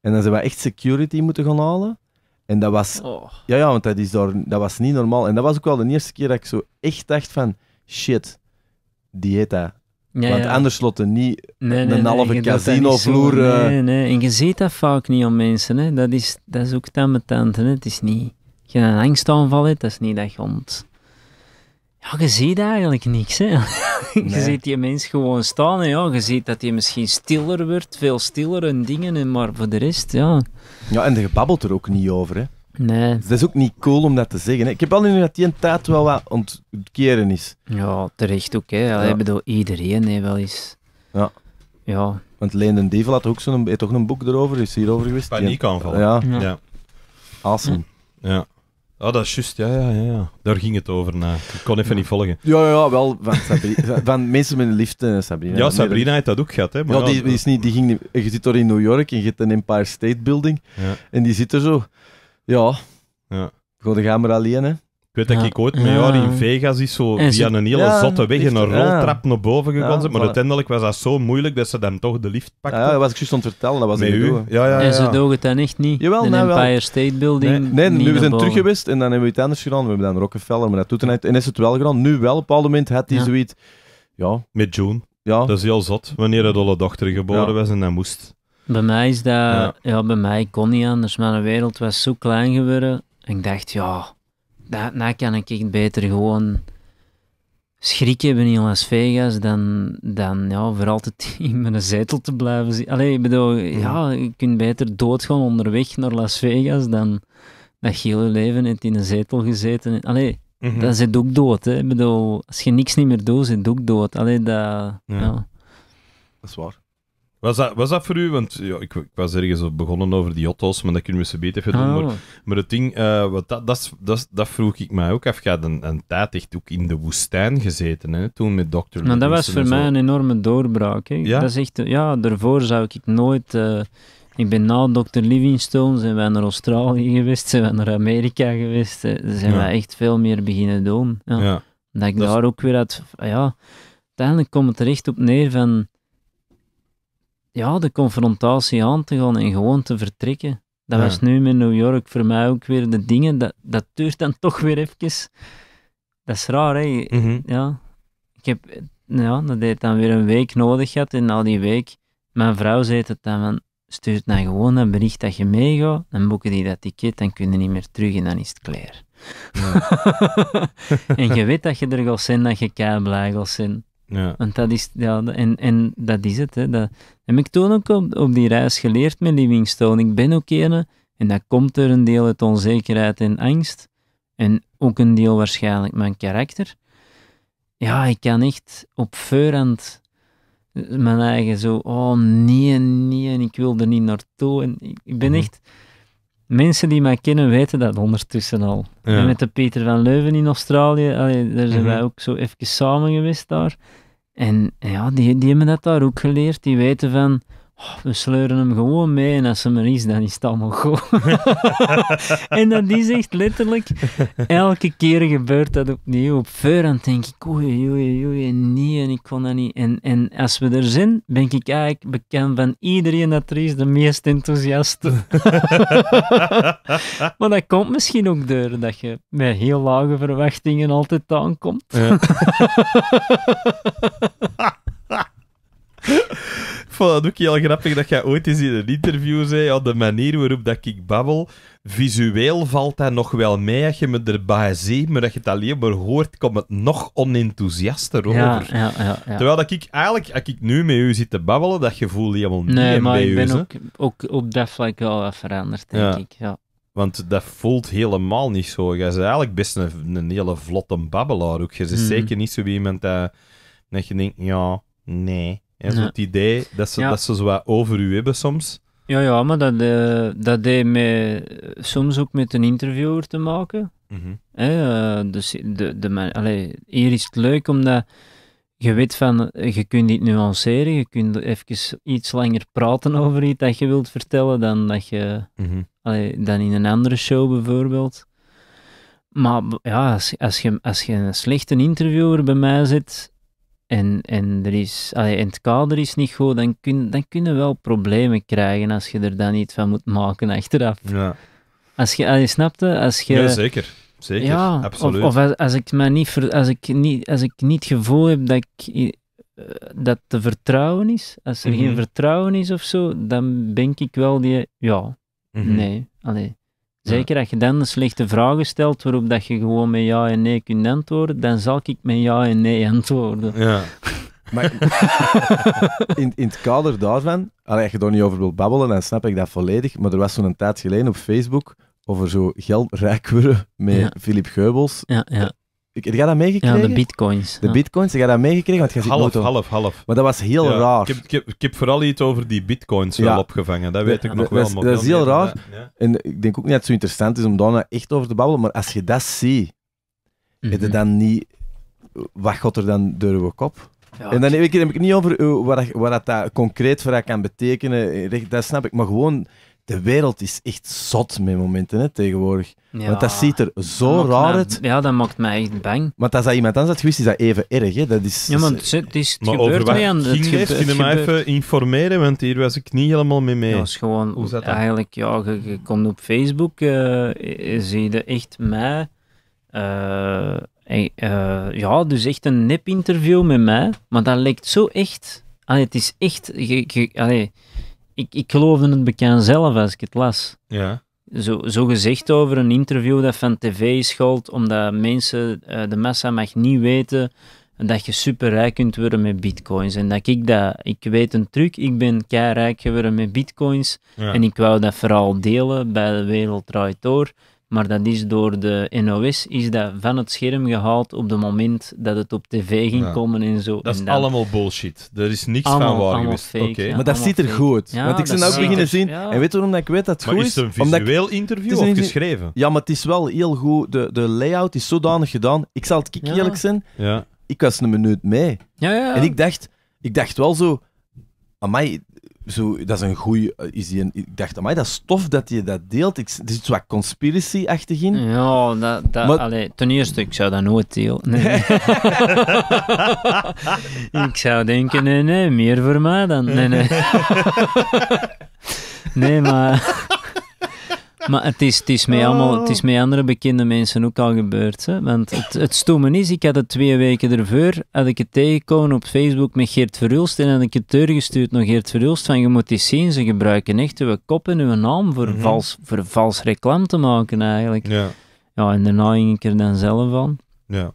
En dan zijn we echt security moeten gaan halen. En dat was... Oh. Ja, ja, want dat, is daar, dat was niet normaal. En dat was ook wel de eerste keer dat ik zo echt dacht van... Shit, dieta want ja. anders slotte niet nee, nee, een halve casinovloer. Nee, nee, en je ziet dat vaak niet om mensen. Hè. Dat, is, dat is ook tammetant. Het is niet een angstaanval, hè. dat is niet dat je ont... Ja, je ziet eigenlijk niks. Hè. je ziet die mens gewoon staan en ja, je ziet dat hij misschien stiller wordt, veel stiller en dingen, en maar voor de rest, ja. Ja, en je gebabbelt er ook niet over, Nee. Dus dat is ook niet cool om dat te zeggen. Hè. Ik heb al nu dat die een tijd wel wat ontkeren is. Ja, terecht ook. Hè. Ja. Ik bedoel, iedereen hè, wel eens. Ja. ja. Want Leen den Devel had ook zo'n, toch een boek erover, is hierover geweest. Paniekaanval. Ja. ja. ja. Awesome. Hm. Ja. oh, dat is juist, ja, ja, ja, Daar ging het over. Na. Ik kon even niet volgen. Ja, ja, wel. Van, van mensen met een liefde, eh, Sabrina. Ja, Sabrina heeft dat ook gehad. Hè, maar ja, die, is niet, die ging je zit toch in New York en je hebt een Empire State Building. Ja. En die zit er zo. Ja. ja. Goed, dan gaan we alleen, hè. Ik weet dat ik ooit met jou in Vegas is zo die via een hele zotte weg en een roltrap naar boven gekomen. maar uiteindelijk was dat zo moeilijk dat ze dan toch de lift pakten. pakte. ja, dat was ik juist aan het vertellen, dat was Ja, ja, ja. En ze dogen het dan echt niet. Jawel, de Empire State Building. Nee, nu we zijn we terug geweest en dan hebben we iets anders gedaan. We hebben dan Rockefeller, maar dat doet er En is het wel gedaan. Nu wel, op een bepaald moment had hij zoiets... Ja, Met June. ja. Dat is heel zot. Wanneer de dolle dochter geboren was en dat moest. Bij mij is dat, ja. bij mij kon niet anders. Mijn wereld was zo klein geworden. En ik dacht, ja, daarna kan ik beter gewoon schrik hebben in Las Vegas dan, dan ja, voor altijd in mijn zetel te blijven zitten. Allee, ik bedoel, ja, je kunt beter doodgaan onderweg naar Las Vegas dan dat je hele leven in een zetel gezeten. Allee, mhm. dat zit ook dood. Hè. Ik bedoel, als je niks niet meer doet, zit ook dood. Allee, dat... Ja. ja. Dat is waar. Was dat, was dat voor u? Want ja, ik, ik was ergens begonnen over die auto's, maar dat kunnen we ze beter even doen. Maar, oh. het ding, eh, wat dat, dat, dat, vroeg ik mij ook af. Je had een, een tijd echt ook in de woestijn gezeten, hè, toen met dokter. Maar nou, dat was voor mij een enorme doorbraak. Hè. Dat is echt, ja, daarvoor zou ik nooit... Eh, ik ben na Dr. Livingstone zijn wij naar Australië geweest, zijn wij naar Amerika geweest. Eh, zijn ja. echt veel meer beginnen doen. Ja. Dat ik daar ook weer had. Ja, uiteindelijk komt het er echt op neer van ja, de confrontatie aan te gaan en gewoon te vertrekken. Dat was nu met New York voor mij ook weer de dingen. Dat, dat duurt dan toch weer even. Dat is raar, hè? Mhm. Ja. Ik heb, ja, dat je dan weer een week nodig gehad. En al die week, mijn vrouw zei het dan van, stuurt dan gewoon een bericht dat je meegaat, dan boeken die dat ticket, dan kunnen niet meer terug en dan is het klaar. en je weet dat je er gaat zijn, dat je kei blij gaat ja. Want dat is, ja, en, en dat is het. Hè. Dat heb ik toen ook op, op die reis geleerd met Livingstone. Ik ben ook ene, en dat komt er een deel uit onzekerheid en angst. En ook een deel waarschijnlijk mijn karakter. Ja, ik kan echt op voorhand eh, mijn eigen zo, oh nee, nee, en ik wil er niet naartoe. En ik ben mhm. echt, mensen die mij kennen weten dat ondertussen al. met de Peter van Leuven in Australië, daar zijn mhm. wij ook zo even samen geweest daar. En ja, die, die hebben dat daar ook geleerd. Die weten van, Oh, we sleuren hem gewoon mee en als hem maar is, dan is het allemaal goed. en dat is echt letterlijk, elke keer gebeurt dat opnieuw. Op Veurand denk ik, oei, oei, oei, en ik kon dat niet. En, en als we er zijn, ben ik eigenlijk bekend van iedereen dat er is, de meest enthousiaste. maar dat komt misschien ook door dat je met heel lage verwachtingen altijd aankomt. Ja. vond dat ook heel grappig dat jij ooit eens in een interview zei, ja, de manier waarop dat ik babbel, visueel valt dat nog wel mee als je me erbij ziet, maar dat je het alleen maar hoort, komt het nog onenthousiaster over. Ja, ja, Terwijl dat ik eigenlijk, als ik nu met u zit te babbelen, dat gevoel helemaal niet nee, maar ik ben ook, ook, op dat vlak wel wat veranderd, denk ik. Ja. Want dat voelt helemaal niet zo. Je is eigenlijk best een, hele vlotte babbelaar ook. Je is hmm. zeker niet zo iemand dat, dat je denkt, ja, nee het idee dat ze, dat ze zo wat over u hebben soms. Ja, ja, maar dat, uh, dat deed me soms ook met een interviewer te maken. Mhm. Eh, dus de, de, man, allee, hier is het leuk omdat je weet van, je kunt dit nuanceren, je kunt even iets langer praten over iets dat je wilt vertellen dan dat je, mhm. dan in een andere show bijvoorbeeld. Maar ja, als, als, je, als je een slechte interviewer bij mij zit, en, en, er is, allee, en het kader is niet goed, dan kun, dan kun je wel problemen krijgen als je er dan iets van moet maken achteraf. Ja. Als je, als snapt snapte? Als je, ja, zeker. Zeker, absoluut. Of, als, als, ik me niet ver, als, ik niet, als ik niet gevoel heb dat ik eh, dat te vertrouwen is, als er geen mhm. vertrouwen is of zo, dan denk ik wel die, ja, mm -hmm. nee, allee. Zeker als je dan de slechte vragen stelt, waarop dat je gewoon met ja en nee kunt antwoorden, dan zal ik met ja en nee antwoorden. Ja. Maar in, in het kader daarvan, als je daar niet over wilt babbelen, dan snap ik dat volledig. Maar er was zo'n tijd geleden op Facebook over zo geld rijk worden met Philip Geubels. Ja, ja. Ik, heb dat meegekregen? de bitcoins. De ja. bitcoins, heb dat meegekregen? Want jij half, half, half. Maar dat was heel raar. Ik heb, ik, heb, ik heb, vooral iets over die bitcoins wel opgevangen, dat weet ik nog wel. Dat, dat is heel raar. En ik denk ook niet dat het zo interessant is om daar nou echt over te babbelen, maar als je dat ziet, mm dan niet... Wat gaat er dan door je kop? en dan heb ik, niet over wat, wat dat concreet voor jou kan betekenen, eh, dat snap ik, maar gewoon de wereld is echt zot met momenten hè, tegenwoordig. Want dat ziet er zo raar uit. Ja, dat maakt mij echt bang. Want als dat iemand anders had geweest, is dat even erg. Hè? Dat is, ja, maar het, is, het maar gebeurt mee aan het gebeurt. Kun je mij even informeren, want hier was ik niet helemaal mee mee. Dat is gewoon Hoe dat eigenlijk, ja, je, je, komt op Facebook, uh, zie je echt mij. Eh, ja, dus echt een nep-interview met mij. Maar dat lijkt zo echt. Allee, het is echt. Ge, ik, ik geloofde het bekend zelf als ik het las. Ja. Zo, zo gezegd over een interview dat van tv is gehaald, omdat mensen, eh, de massa mag niet weten dat je rijk kunt worden met bitcoins. En dat ik dat, ik weet een truc, ik ben rijk geworden met bitcoins. En ik wou dat vooral delen bij de wereld draait door. Maar dat is door de NOS is dat van het scherm gehaald op het moment dat het op tv ging komen en zo. Dat is allemaal bullshit. Er is niks van waar geweest. Oké, maar dat ziet er goed. want ik ben nou ook beginnen zien. En weet je waarom ik weet dat het goed is? het een visueel interview geschreven? Ja, maar het is wel heel goed. De, de layout is zodanig gedaan. Ik zal het eerlijk zijn. Ik was een minuut mee. En ik dacht, ik dacht wel zo... Amai, zo, dat is een goeie. Eh, is die ik dacht, amai, dat stof dat je dat deelt. Ik, er zit wat conspiracy-achtig in. Ja, dat, dat, maar... allee, ten eerste, ik zou dat nooit delen. Nee. ik zou denken, nee, nee, meer voor mij dan. Nee, nee. nee, maar... Maar het is, het allemaal, het is oh. met andere bekende mensen ook al gebeurd. Hè? Want het, het stomme is, ik had het twee weken ervoor, had ik het tegengekomen op Facebook met Geert Verhulst en had ik het teruggestuurd naar Geert Verhulst van je moet die zien, ze gebruiken echt uw kop en uw naam voor, mhm. vals, voor vals reclame te maken eigenlijk. Ja. ja, en daarna ging ik er dan zelf van. Ja.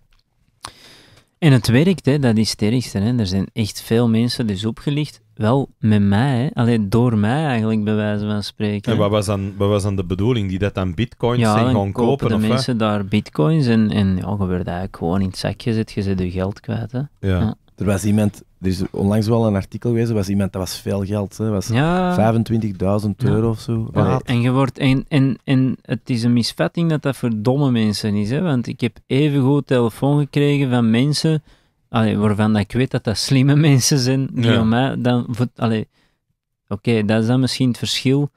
En het werkt, hè, dat is het ergste. Hè. Er zijn echt veel mensen dus opgelicht wel met mij, alleen door mij eigenlijk, bij wijze van spreken. En wat was dan, wat was dan de bedoeling? Die dat dan bitcoins ja, zijn gaan kopen? de mensen daar bitcoins en, en ja, je wordt eigenlijk gewoon in het zakje zit, je zet je geld kwijt. Hè. Ja. Er was iemand, er is onlangs wel een artikel geweest, er was iemand, dat was veel geld, hè. was 25.000 euro of zo. Ja, en, je wordt, en, en, en het is een misvatting dat dat voor domme mensen is, hè, want ik heb evengoed telefoon gekregen van mensen allee, waarvan dat ik weet dat dat slimme mensen zijn, die om mij, dan, oké, dat is dan misschien het verschil.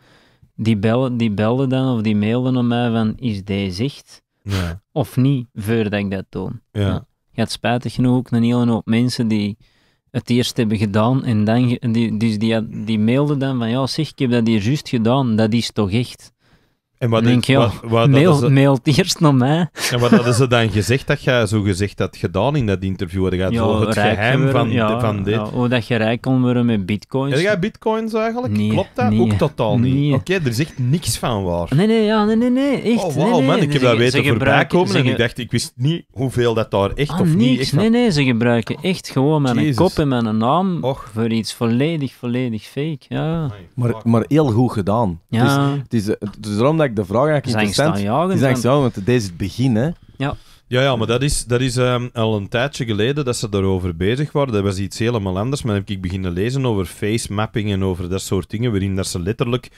Die bellen, die belden dan of die mailden om mij van, is deze echt? Ja. Of niet, voordat ik dat toon. Ja. gaat spijtig genoeg ook een hele hoop mensen die het eerst hebben gedaan en dan, die, dus die, die, die mailden dan van, ja zeg, ik heb dat hier juist gedaan, dat is toch echt? En wat, denk, mail, eerst naar mij. En wat hadden ze dan gezegd dat jij zo gezegd had gedaan in dat interview? Dat het geheim van, van dit. Ja, hoe dat je rijk kon worden met bitcoins. Heb jij bitcoins eigenlijk? Klopt dat? Ook totaal niet. Oké, er is echt niks van waar. Nee, nee, ja, nee, nee, nee oh, echt. Oh, nee man, ik heb ze, dat weten voorbij komen en ik dacht, ik wist niet hoeveel dat daar echt ah, of niet echt Nee, nee, ze gebruiken echt gewoon mijn kop en mijn naam voor iets volledig, volledig fake. Ja. Maar, maar heel goed gedaan. Ja. Het is, het is, daarom dat de vraag eigenlijk interessant. Staan jagen, die want deze is het begin, hè. Ja. Ja, ja, maar dat is, dat is ehm, al een tijdje geleden dat ze daarover bezig waren. Dat was iets helemaal anders. Maar dan heb ik beginnen lezen over face mapping en over dat soort dingen, waarin dat ze letterlijk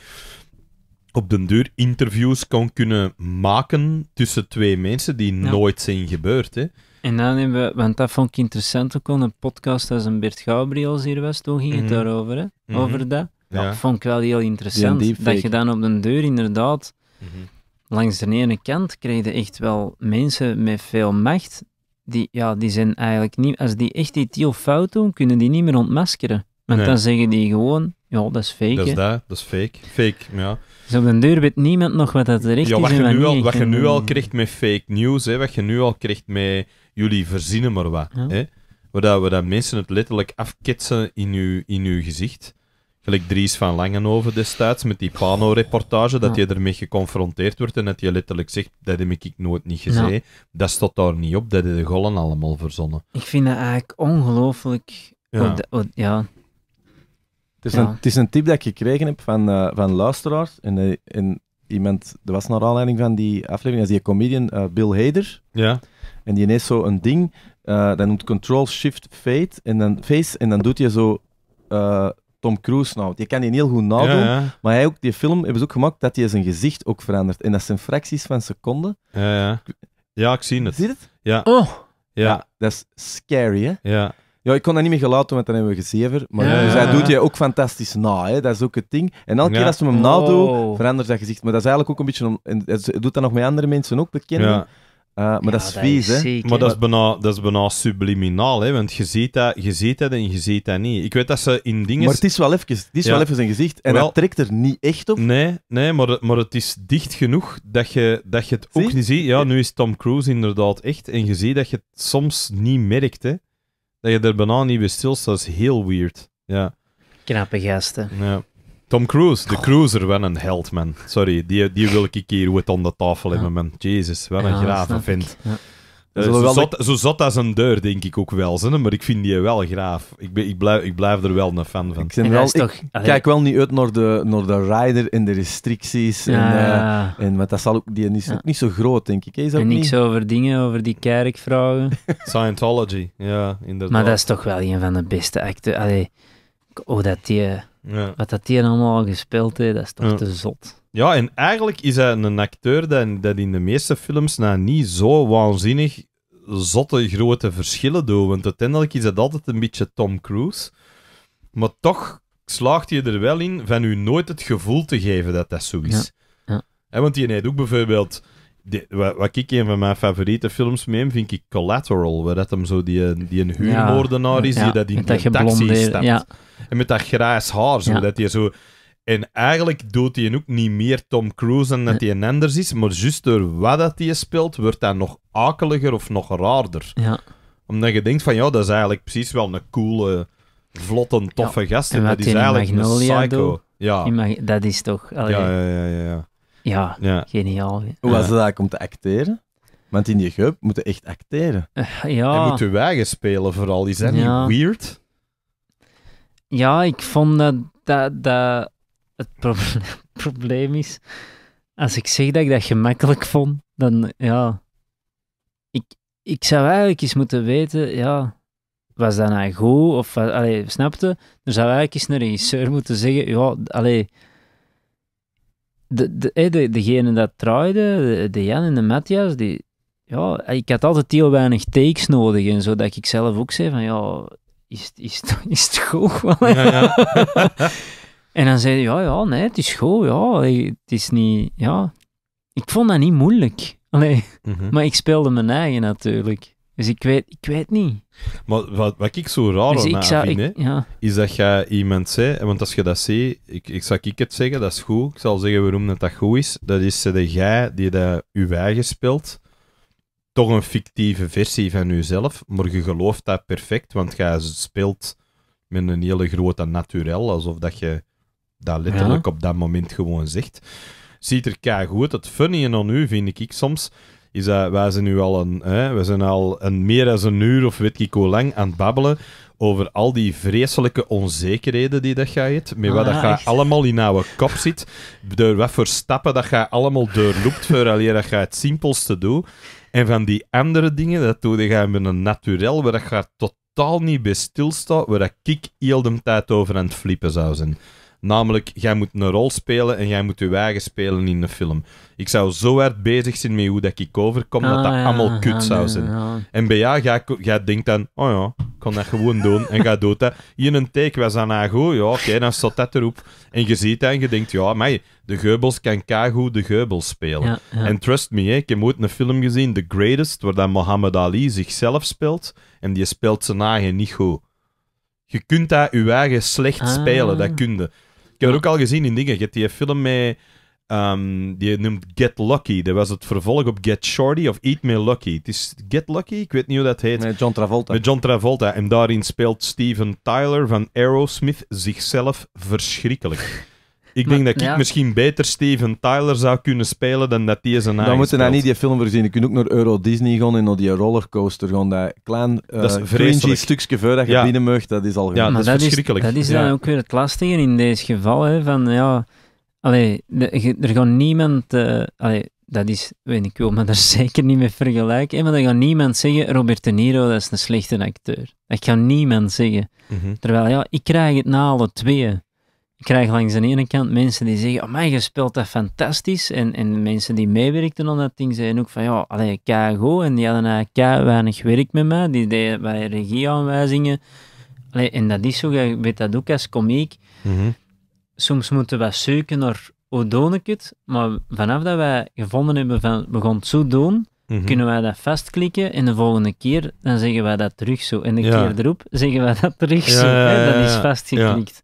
op den duur interviews kon kunnen maken tussen twee mensen die nooit zijn gebeurd. Hè. En dan hebben we, want dat vond ik interessant ook, een podcast als een Bert Gabriels hier was, toen ging het mhm. daarover, hè? Mhm. over dat. Dat vond ik wel heel interessant. Dat je dan op den deur inderdaad -hmm. Langs de ene kant krijg je echt wel mensen met veel macht, die, ja, die zijn eigenlijk niet, als die echt iets fout doen, kunnen die niet meer ontmaskeren. Want dan zeggen die gewoon, ja, dat is fake. Dat is dat, dat is fake. Fake, ja. Dus op de deur weet niemand nog wat dat echt ja, wat is. Je nu al, wat je nu al krijgt met fake news, hè, wat je nu al krijgt met jullie verzinnen maar wat. Hè, waar, dat, waar dat mensen het letterlijk afketsen in je, in uw gezicht gelijk Dries van Langenhoven destijds met die Pano-reportage, dat je ermee geconfronteerd wordt en dat je letterlijk zegt, dat heb ik nooit niet gezien. Dat stond daar niet op, dat hebben de gollen allemaal verzonnen. Ik vind dat eigenlijk ongelooflijk... Ja. Het, is een, tip dat ik gekregen heb van, uh, van luisteraars. En, eh, iemand, er was naar aanleiding van die aflevering, dat is die comedian eh, Bill Hader. Ja. En die ineens zo een ding, dat noemt Control Shift Fade, en dan, Face, en dan doet je zo Tom Cruise nou. Je kan die heel goed nadoen, maar hij ook, die film hebben ze ook gemaakt dat hij zijn gezicht ook verandert. En dat zijn fracties van seconden. Ja, ja. ja ik zie het. Zie je het? Ja. Oh. Ja. Dat is scary, hè? Ja. Ja, ik kon dat niet meer geluid doen, want dan hebben we gezever. Maar hij doet je ook fantastisch na, hè? dat is ook het ding. En elke keer als we hem oh. nadoen, verandert dat gezicht. Maar dat is eigenlijk ook een beetje... Om, en, het doet dat nog met andere mensen ook bekend. Eh, maar dat is vies, hè? maar dat is, bijna, dat is bijna subliminaal, hè? Want je ziet, dat, je ziet dat en je ziet dat niet. Ik weet dat ze in dingen... Maar het is wel even, is wel even zijn gezicht. En dat trekt er niet echt op. Nee, nee maar, maar het is dicht genoeg dat je, dat je het ook niet ziet. Ja, nu is Tom Cruise inderdaad echt. En je ziet dat je het soms niet merkt, hè? Dat je er bijna niet bij stilstaat. Dat is heel weird. Ja. Knappe gasten. Ja. Tom Cruise, de cruiser, wel een held, man. Sorry, die, die wil ik hier wat aan de tafel hebben, man. Jezus, eh, wel een graaf vind. zo, zot, zo, zot, als een deur, denk ik ook wel. Zin, maar ik vind die wel graaf. Ik, ben, ik, blijf, ik blijf er wel een fan van. Ik, toch, kijk wel niet uit naar de, naar de rider en de restricties. Ja. En, eh, en, maar dat zal ook, die is ook niet zo groot, denk ik. Is en niks over dingen, over die kerkvragen. Scientology, ja, inderdaad. Maar dat is toch wel een van de beste acten. Oh, dat die... Eh, ja. Wat dat hier allemaal gespeeld heeft, dat is toch te zot. Ja, en eigenlijk is hij een acteur dat, dat in de meeste films nou niet zo waanzinnig zotte grote verschillen doet. Want uiteindelijk is het altijd een beetje Tom Cruise. Maar toch slaagt hij er wel in van u nooit het gevoel te geven dat dat zo is. Ja. want hij heeft ook bijvoorbeeld wat, wat, ik een van mijn favoriete films mee vind ik Collateral, waar dat hem zo die, eh, die een huurmoordenaar is, die dat in de taxi stapt. Ja. En met dat grijs haar, zo, dat hij zo... En eigenlijk doet hij ook niet meer Tom Cruise dan dat hij een anders is, maar juist door wat dat hij speelt, wordt dat nog akeliger of nog raarder. Omdat je denkt van, ja, dat is eigenlijk precies wel een coole, vlotte, toffe gast, en dat is eigenlijk een psycho. ja. Dat is toch... ja, ja, ja. ja. Ja, ja. geniaal. Hoe was eh, het eigenlijk om te acteren? Want in die geup moeten echt acteren. Eh, ja. moet moeten wagen spelen vooral. Die zijn niet weird. Ja, ik vond dat, dat, het probleem, probleem is. Als ik zeg dat ik dat gemakkelijk vond, dan ja. Ik, ik zou eigenlijk eens moeten weten, ja. Was dat nou goed? Of, snapte? Er zou eigenlijk eens een regisseur moeten zeggen, ja, allee de, de, degene dat trouwde, de, Jan en de Matthias, die, ja, ik had altijd heel weinig takes nodig en zo, dat ik zelf ook zei van, ja, is, is, is het goed? Ja, ja. en dan zei hij, ja, ja, nee, het is goed, ja, het is niet, ja. Ik vond dat niet moeilijk. Allee, mhm. Maar ik speelde mijn eigen natuurlijk. Dus ik weet, ik weet niet. Maar wat, wat ik zo raar dus vind, is dat jij iemand zegt want als je dat ziet, ik, ik zal ik het zeggen, dat is goed. Ik zal zeggen waarom dat, dat goed is. Dat is eh, de jij die dat uw eigen speelt, toch een fictieve versie van jezelf, maar je gelooft dat perfect, want jij speelt met een hele grote naturel, alsof dat je dat letterlijk op dat moment gewoon zegt. Ziet er kei goed. Het funny aan u vind ik soms is dat wij zijn nu al een, hè, we zijn al een meer dan een uur of weet ik hoe lang aan het babbelen over al die vreselijke onzekerheden die dat gaat hebt, met wat ah, dat allemaal in jouw kop zit, door wat voor stappen dat jij allemaal doorloopt voor dat gaat het simpelste doen. En van die andere dingen, dat doe je met een naturel, waar dat totaal niet bij stilstaat, waar dat ik heel de tijd over aan het flippen zou zijn. Namelijk, jij moet een rol spelen en jij moet je eigen spelen in de film. Ik zou zo hard bezig zijn met hoe dat ik overkom, dat dat ah, allemaal kut ah, zou zijn. en bij jou, jij, jij denkt dan, oh ja, ik kan dat gewoon doen en ga doet dat. Hier een take was aan haar oh goed, ja oké, dan staat dat erop. En je ziet dat en je denkt, ja mij, de Geubels kan Kago de Geubels spelen. En trust me, ik heb ooit een film gezien, The Greatest, waar dan Muhammad Ali zichzelf speelt en die speelt zijn eigen niet goed. Je kunt dat je eigen slecht ah. spelen, dat kunde heb hebt ook al gezien in dingen. Je hebt die film met... Um, die noemt Get Lucky. Dat was het vervolg op Get Shorty of Eat Me Lucky. Het is Get Lucky, ik weet niet hoe dat heet. Met John Travolta. Met John Travolta. En daarin speelt Steven Tyler van Aerosmith zichzelf verschrikkelijk. Ik denk dat ik misschien beter Steven Tyler zou kunnen spelen dan dat deze naam. Dan moeten we niet die film voorzien. Je kunt ook naar Euro Disney gaan en naar die rollercoaster gaan. Dat klein, eh, dat stukje vuur dat je ja. dat is al Ja, dat, is verschrikkelijk. dat is dan ook weer het lastige in deze geval. Hè, van, ja, allee, er gaat niemand... Eh, allee, dat is, weet ik wil maar daar zeker niet mee vergelijken. maar dan gaat niemand zeggen, Robert De Niro, dat is een slechte acteur. Dat gaat niemand zeggen. Mhm. Terwijl, ja, ik krijg het na alle tweeën krijg langs de ene kant mensen die zeggen, oh je speelt dat fantastisch. En, en mensen die meewerkten aan dat ding zeiden ook van, ja, allee, go En die hadden K weinig werk met mij. Die deden bij regieaanwijzingen. Allee, en dat is zo, je weet dat ook als komiek. Mhm. Soms moeten we zoeken naar hoe ik het? Maar vanaf dat wij gevonden hebben van, we gaan het zo doen... Mhm. kunnen wij dat vastklikken en de volgende keer dan zeggen wij dat terug zo. En de keer erop zeggen wij dat terug ja, zo. Ja, dat is vastgeklikt.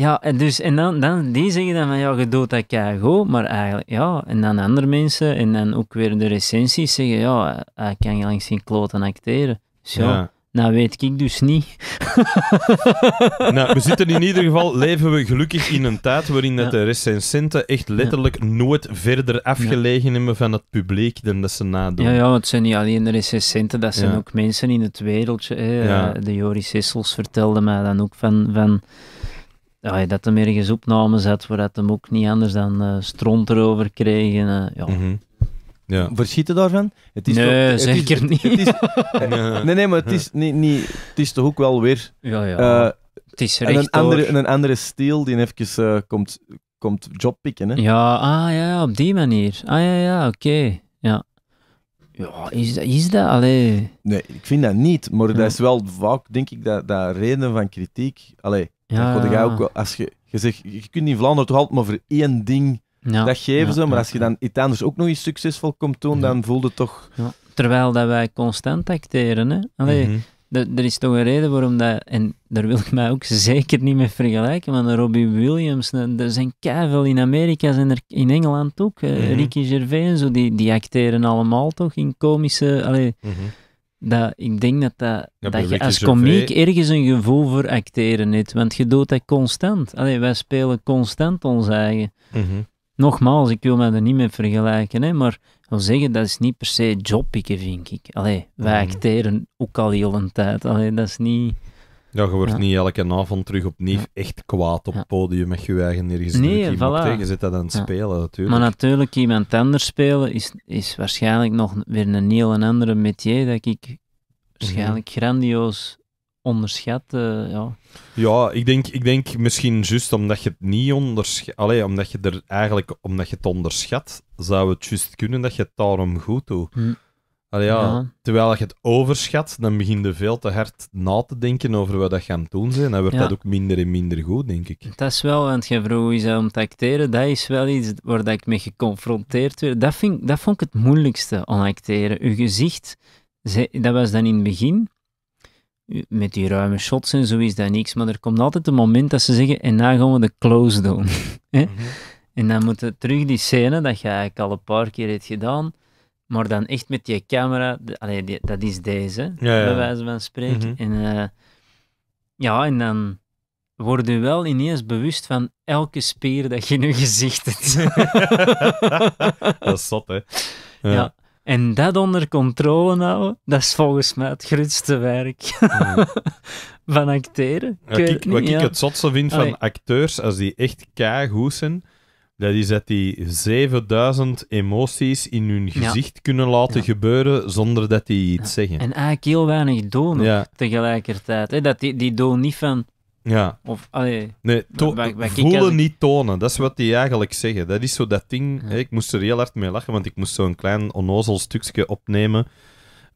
Ja, en, dus, en dan, die zeggen dan van ja, je doet dat keigoed, maar eigenlijk ja. En dan andere mensen en dan ook weer de recensies zeggen ja, hij kan langs geen kloten acteren. Zo. Ja. Nou, weet ik dus niet. nou, we zitten in ieder geval, leven we gelukkig in een tijd waarin dat de recensenten echt letterlijk nooit verder afgelegen hebben van het publiek dan dat ze nadoen. Ja, ja, het zijn niet alleen de recensenten, dat zijn ook mensen in het wereldje. Hè. Eh, de Joris Sessels vertelde mij dan ook van... van ja, dat hem ergens opnames had waar dat hem ook niet anders dan uh, stront erover kreeg. En, eh, ja. Mhm. Ja. Verschieten daarvan? Het is nee, toch, zeker niet. nee, nee, maar het is, niet, niet, het is toch ook wel weer... Ja, ja. Eh, het is een andere, en een andere stijl die even uh, komt, komt job pikken, hè? Ja, ah, ja, op die manier. Ah, ja, ja, oké. Ja. Ja, is dat... Is dat allee... Nee, ik vind dat niet, maar dat is wel vaak, denk ik, dat, dat reden van kritiek... Allee, ja, ook, als je, je, zegt, je kunt in Vlaanderen toch altijd maar voor één ding dat geven ze, maar als je dan iets ook nog eens succesvol komt doen, dan voelt het toch... Terwijl dat wij constant acteren, hè. Mhm. er is toch een reden waarom dat... En daar wil ik mij ook zeker niet mee vergelijken, maar Robbie Williams, er zijn keiveel in Amerika, zijn er in Engeland ook. Eh, mhm. Ricky Gervais en zo, die, die acteren allemaal toch in komische... Allee, mhm. Dat, ik denk dat, dat, dat je als komiek ergens een gevoel voor acteren hebt, want je doet dat constant. Allee, wij spelen constant ons eigen. Mhm. Nogmaals, ik wil me er niet mee vergelijken, hè, maar wil zeggen, dat is niet per se jobpikken, vind ik. Allee, wij mhm. acteren ook al heel een tijd. Allee, dat is niet... Ja, je wordt niet elke avond terug opnieuw ja. echt kwaad op het podium met je eigen ergens nee, voilà. Je zit dat aan het spelen natuurlijk. Maar natuurlijk, iemand anders spelen is, is waarschijnlijk nog weer een heel andere metier dat ik waarschijnlijk mhm. grandioos onderschat. Eh, ja. ja, ik denk, ik denk misschien juist omdat je het niet onderschat. Allee, omdat je er eigenlijk omdat je het onderschat, zou het juist kunnen dat je het daarom goed doet. Hm. Allee, Terwijl je het overschat, dan begin je veel te hard na te denken over wat dat gaan doen zijn. Dan wordt dat ook minder en minder goed, denk ik. Dat is wel, want je vroeg is om te acteren, dat is wel iets waar dat ik mee geconfronteerd werd. Dat, vind, dat vond ik het moeilijkste te acteren. Je gezicht, dat was dan in het begin, met die ruime shots en zo is dat niks, maar er komt altijd een moment dat ze zeggen, en nou gaan we de close doen. Mhm. En dan moeten terug die scène, dat je eigenlijk al een paar keer hebt gedaan maar dan echt met die camera, de, die, dat is deze, bij wijze van spreken. Mhm. En eh, ja, en dan word je wel ineens bewust van elke spier dat je in je gezicht hebt. dat is zot, hè? Ja. En dat onder controle houden, dat is volgens mij het grootste werk mhm. van acteren. wat, ik, wat ik, het zotste vind van acteurs, als die echt keigoed zijn, dat is dat die 7000 emoties in hun gezicht kunnen laten gebeuren zonder dat die iets zeggen. En eigenlijk heel weinig doen tegelijkertijd. Dat die, die doen niet van. Ja. Of, allee, nee, voelen niet tonen, dat is wat die eigenlijk zeggen. Dat is zo dat ding. ik moest er heel hard mee lachen, want ik moest zo'n klein onnozel stukje opnemen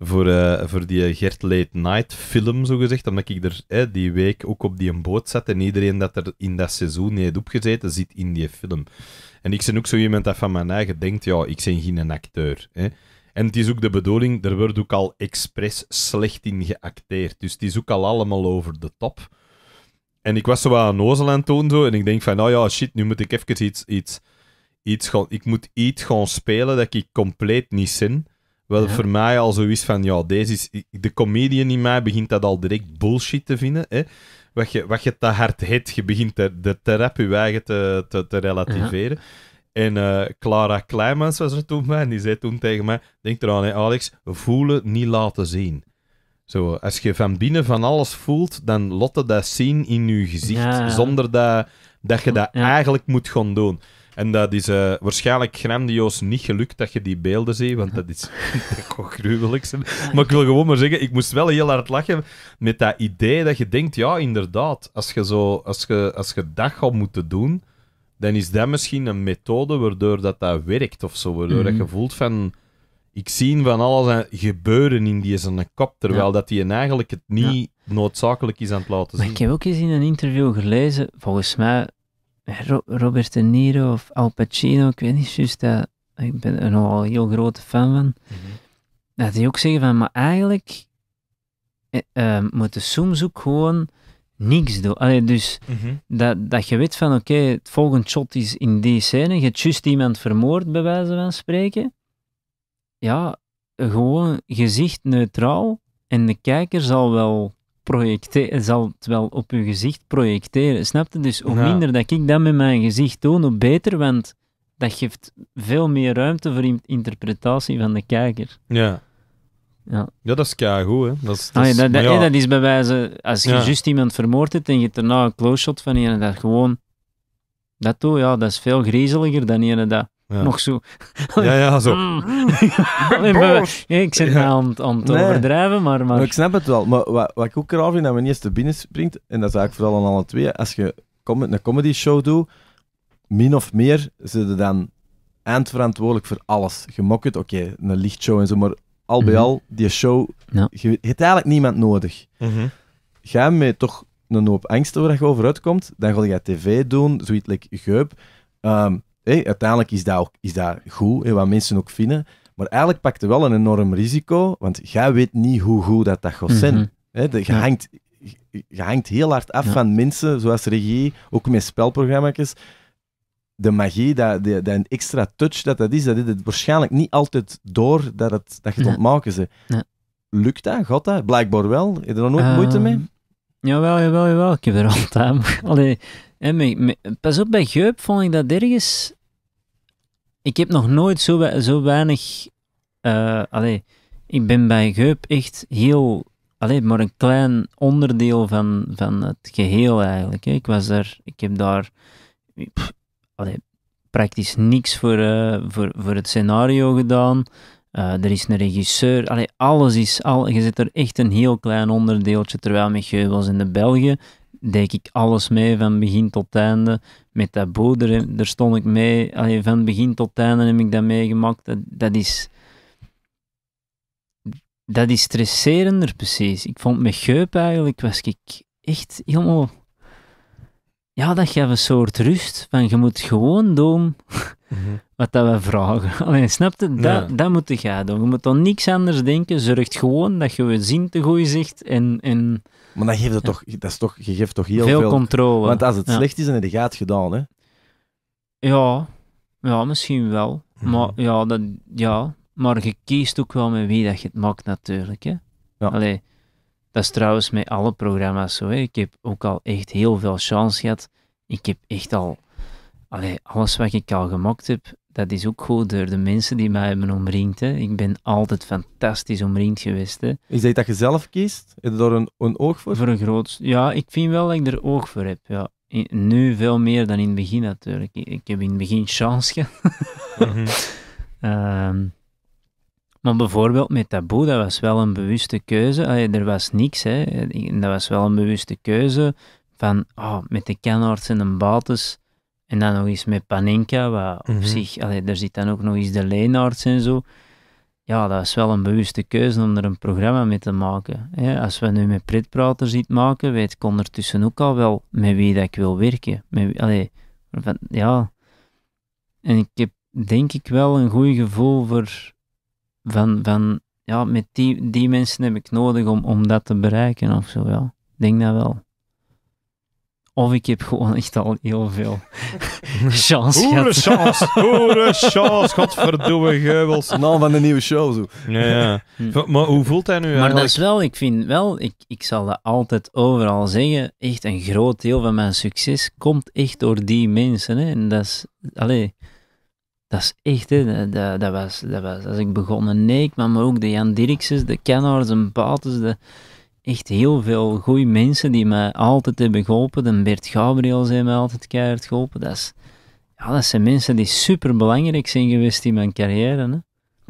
voor, eh, voor die Gert Late Night film, zo gezegd. Omdat ik er die week ook op die een boot zat. En iedereen dat er in dat seizoen heeft opgezeten, zit in die film. En ik ben ook zo iemand dat van mijn eigen denkt, ja, ik ben geen acteur. En het is ook de bedoeling, er wordt ook al expres slecht in geacteerd. Dus het is ook al allemaal over de top. En ik was zo aan Nozel aan toen zo, en ik denk van, nou ja, shit, nu moet ik even iets... iets, iets ik moet iets gaan spelen dat ik compleet niet zin wel voor mij al zo is van, ja, deze is, de comedian in mij begint dat al direct bullshit te vinden. Hè? Wat, je, wat je te hard hebt, je begint de de therapie te, te, te relativeren. En eh, Clara Kleimans was er toen bij en die zei toen tegen mij, denk eraan, hè, Alex, voelen, niet laten zien. Zo, als je van binnen van alles voelt, dan lot dat zien in je gezicht, zonder dat, dat je dat eigenlijk moet gaan doen. En dat is eh, waarschijnlijk grandioos niet gelukt dat je die beelden ziet, want dat is gewoon gruwelijk. Maar ik wil gewoon maar zeggen, ik moest wel heel hard lachen met dat idee dat je denkt, ja, inderdaad, als je, zo, als je, als je dat gaat moeten doen, dan is dat misschien een methode waardoor dat, dat werkt of zo. Waardoor dat je mhm. voelt van, ik zie van alles gebeuren in die zijn kop, terwijl ja. dat die eigenlijk het niet noodzakelijk is aan het laten zien. Maar ik heb ook eens in een interview gelezen, volgens mij Robert De Niro of Al Pacino, ik weet niet juist, dat, ik ben er nogal een heel grote fan van, mhm. dat die ook zeggen van, maar eigenlijk eh, eh, moet de zoomzoek gewoon niks doen. Allee, dus mhm. dat, dat je weet van, oké, het volgende shot is in die scène, je hebt juist iemand vermoord, bij wijze van spreken. Ja, gewoon gezicht neutraal en de kijker zal wel projecte zal het wel op je gezicht projecteren. Snap je? Dus hoe minder dat ik dat met mijn gezicht doe, hoe beter, want dat geeft veel meer ruimte voor interpretatie van de kijker. Ja. Ja. ja, dat is keigoed, hè. Dat is, ah, dat, is bij wijze... Als je juist iemand vermoord hebt en je hebt daarna nou een close shot van je dat gewoon... Dat doe, ja, dat is veel griezeliger dan je dat nog zo. Ja, ja, zo. Mm. ik zit ja. aan, nou aan het overdrijven, maar, maar... Ik snap het wel, maar wat, wat ik ook raar vind, dat men eerst te binnen springt, en dat is eigenlijk vooral aan alle twee, als je een comedy show doet, min of meer, ze dan eindverantwoordelijk voor alles. Je mokt het, oké, een lichtshow en zo, maar al bij mhm. al, die show, je, hebt eigenlijk niemand nodig. Mm -hmm. Ga toch een hoop angsten waar je over uitkomt, dan ga je tv doen, zoiets like Geup. Um, uiteindelijk is dat, ook, is dat goed, wat mensen ook vinden. Maar eigenlijk pakt er wel een enorm risico, want jij weet niet hoe goed dat dat gaat zijn. Mhm. je, hangt, je, hangt, heel hard af van mensen, zoals regie, ook met spelprogramma's. De magie, dat, dat, dat, een extra touch dat dat is, dat dit het waarschijnlijk niet altijd door dat, dat je het ontmaken Ja. Lukt dat? Gaat dat? Blijkbaar wel. Heb je er nooit ehm, moeite mee? Jawel, jawel, jawel. Ik heb er altijd... Allee, en pas op, bij Geup vond ik dat ergens... Ik heb nog nooit zo, zo weinig... Eh, allee, ik ben bij Geup echt heel... Allee, maar een klein onderdeel van, van het geheel eigenlijk. Hè. Ik was daar... Ik heb daar... praktisch niks voor, eh, voor, voor het scenario gedaan. Eh, er is een regisseur. Allee, alles is al. Je zit er echt een heel klein onderdeeltje. Terwijl met was in de België denk ik alles mee van begin tot einde. Met dat boer, daar stond ik mee. Allee, van begin tot einde heb ik dat meegemaakt. Dat, dat, is... Dat is stresserender precies. Ik vond met geup eigenlijk, was ik echt helemaal... Ja, dat gaf een soort rust. Van, je moet gewoon doen Mhm. Wat dat we vragen. Alleen, snap je? Dat, dat moet je doen. Je moet dan niks anders denken. Zorgt gewoon dat je we zin te goed zegt en... en maar dan geeft het toch, dat is toch, je geeft toch heel veel... controle. Want als het slecht is, en heb je gaat gedaan, hè? Ja. Ja, misschien wel. Mhm. Maar ja, dat, ja, maar je kiest ook wel met wie dat je het maakt, natuurlijk. Hè? Ja. dat is trouwens met alle programma's zo. Hè? Ik heb ook al echt heel veel chance gehad. Ik heb echt al allee, alles wat ik al gemaakt heb, dat is ook goed door de mensen die mij hebben omringd. Ik ben altijd fantastisch omringd geweest. Is dat dat je zelf kiest? Heb je een, oog voor? Voor een groot... Ja, ik vind wel dat ik er oog voor heb, ja. nu veel meer dan in het begin natuurlijk. Ik, heb in het begin chance gehad. Mhm. Ehm, maar bijvoorbeeld met Taboe, dat was wel een bewuste keuze. er was niks, hè. Dat was wel een bewuste keuze van oh, met de Kenarts en de Bates en dan nog eens met Panenka, waar op mhm. zich, allee, er zit dan ook nog eens de Leenaards en zo. Ja, dat is wel een bewuste keuze om er een programma mee te maken. Als we nu met pretprater zien maken, weet ik ondertussen ook al wel met wie dat ik wil werken. Met wie, ja. En ik heb denk ik wel een goed gevoel voor van, van ja, met die, die mensen heb ik nodig om, om dat te bereiken of zo. Ja. Ik denk dat wel. Of ik heb gewoon echt al heel veel chance gehad. Goede chance, goede chance, godverdomme geubels. Naam van de nieuwe show zo. Ja, hm. Maar hoe voelt hij nu Maar eigenlijk? dat is wel, ik vind wel, ik, ik zal dat altijd overal zeggen, echt een groot deel van mijn succes komt echt door die mensen. Hè. En dat is, allez, dat is echt, hè. Dat, dat, was, dat was als ik begon, Nee, maar, maar ook de Jan Dirkses, de Kennards, de Batens, de echt heel veel goede mensen die mij altijd hebben geholpen. De Bert Gabriel zijn mij altijd keihard geholpen. Dat, is, ja, dat zijn mensen die super belangrijk zijn geweest in mijn carrière. Hè.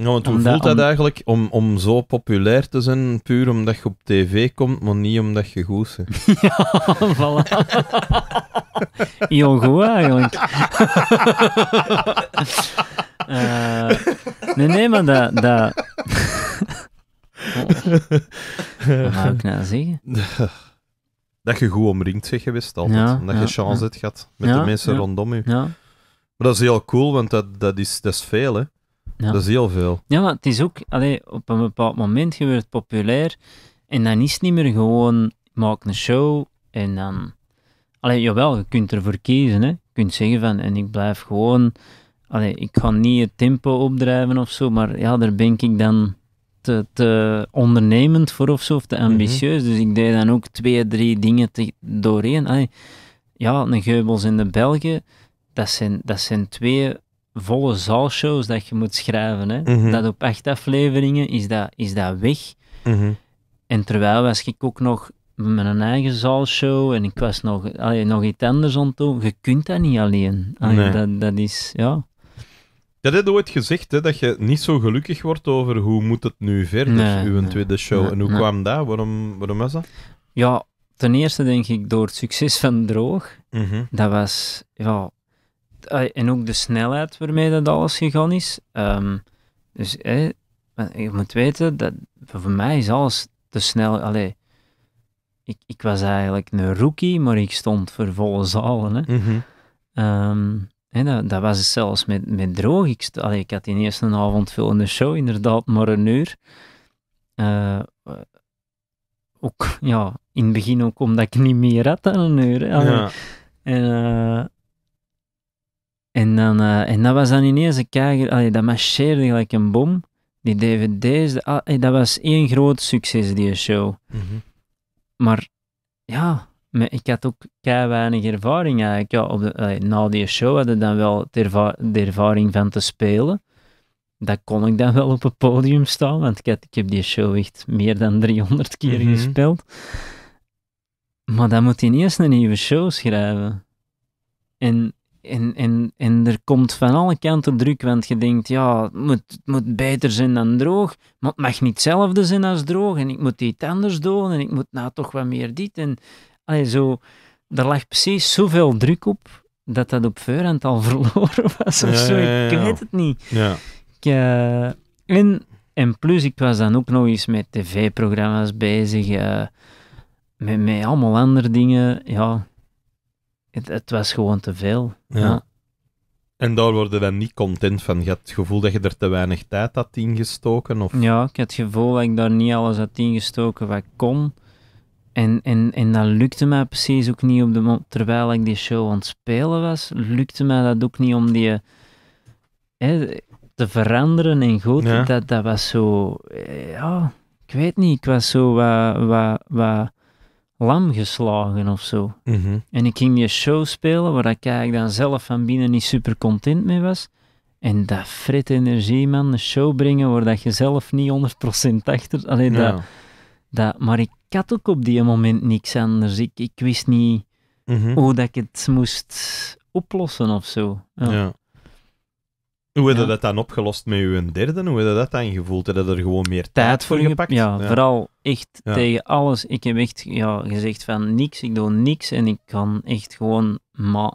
want hoe voelt dat eigenlijk om, om zo populair te zijn, puur omdat je op tv komt, maar niet omdat je goed bent? ja, voilà. Heel goed eigenlijk. Eh, nee, nee, maar dat... dat wat ga ik nou zeggen? dat je goed omringd bent geweest altijd. omdat je chance hebt gehad met de mensen rondom je. Maar dat is heel cool, want dat, dat, is, dat is veel, hè. Dat is heel veel. Ja, maar het is ook... Allee, op een bepaald moment je wordt populair en dan is het niet meer gewoon maak een show en dan... Allee, jawel, je kunt ervoor kiezen, hè. Je kunt zeggen van, en ik blijf gewoon... Allee, ik ga niet het tempo opdrijven of zo, maar ja, daar ben ik dan te, ondernemend voor of zo, of te mhm. ambitieus. Dus ik deed dan ook twee, drie dingen doorheen. ja, een Geubels in de Belgen, dat zijn, dat zijn twee volle zaalshows dat je moet schrijven. Hè? Mhm. Dat op acht afleveringen is dat, is dat weg. Mhm. En terwijl was ik ook nog met een eigen zaalshow en ik was nog, allee, nog iets anders aan Je kunt dat niet alleen. dat, dat is, ja. Je hebt ooit gezegd, hè, dat je niet zo gelukkig wordt over hoe moet het nu verder, nee, uw tweede show. en hoe kwam dat? Waarom, waarom was dat? Ja, ten eerste denk ik door het succes van Droog. Mhm. Dat was, ja... En ook de snelheid waarmee dat alles gegaan is. Um, dus hè je moet weten, dat, voor mij is alles te snel. Allee, ik, ik was eigenlijk een rookie, maar ik stond voor volle zalen. Hè. Mhm. Ehm, dat, dat, was dus zelfs met, met droog. Ik, had in eerste avond veel in de show, inderdaad, maar een uur. Eh, ook, ja, in het begin ook omdat ik niet meer had dan een uur. En, eh, en, dan, eh, en dat was dan ineens een kijker, dat marcheerde gelijk een bom. Die dvd's, dat was één groot succes, die show. Mhm. Maar ja, ik had ook kei weinig ervaring eigenlijk. Ja, op na die show hadden dan wel de, ervaring van te spelen. Dat kon ik dan wel op het podium staan, want ik, had, ik heb die show echt meer dan 300 keer mhm. gespeeld. Maar dan moet hij eerst een nieuwe show schrijven. En, en, en, en er komt van alle kanten druk, want je denkt, ja, het moet, moet beter zijn dan droog, maar het mag niet hetzelfde zijn als droog, en ik moet iets anders doen, en ik moet nou toch wat meer dit, en, allee, zo, er lag precies zoveel druk op dat dat op voorhand al verloren was of zo. Ik weet het niet. Ik, eh, en, en plus, ik was dan ook nog eens met tv-programma's bezig, eh, met, met allemaal andere dingen. Ja, het, het was gewoon te veel. ja. En daar worden dan niet content van. Je had het gevoel dat je er te weinig tijd had ingestoken? Of... Ja, ik had het gevoel dat ik daar niet alles had ingestoken wat ik kon. En, en, en dat lukte mij precies ook niet op de Terwijl ik die show aan het spelen was, lukte mij dat ook niet om die hè, te veranderen en goed. Dat, dat was zo. Eh, ja, ik weet niet. Ik was zo wat, wat, wat lam geslagen of zo. Mhm. En ik ging die show spelen waar ik eigenlijk dan zelf van binnen niet super content mee was. En dat frit energie, man. Een show brengen waar dat je zelf niet 100% achter. Alleen dat dat, maar ik had ook op die moment niks anders. Ik, ik wist niet mhm. hoe dat ik het moest oplossen of zo. Ja. Hoe heb je dat dan opgelost met je derde? Hoe heb je dat dan gevoeld? Heb je er gewoon meer tijd, voor gepakt? Ja, vooral echt tegen alles. Ik heb echt ja, gezegd van niks, ik doe niks en ik kan echt gewoon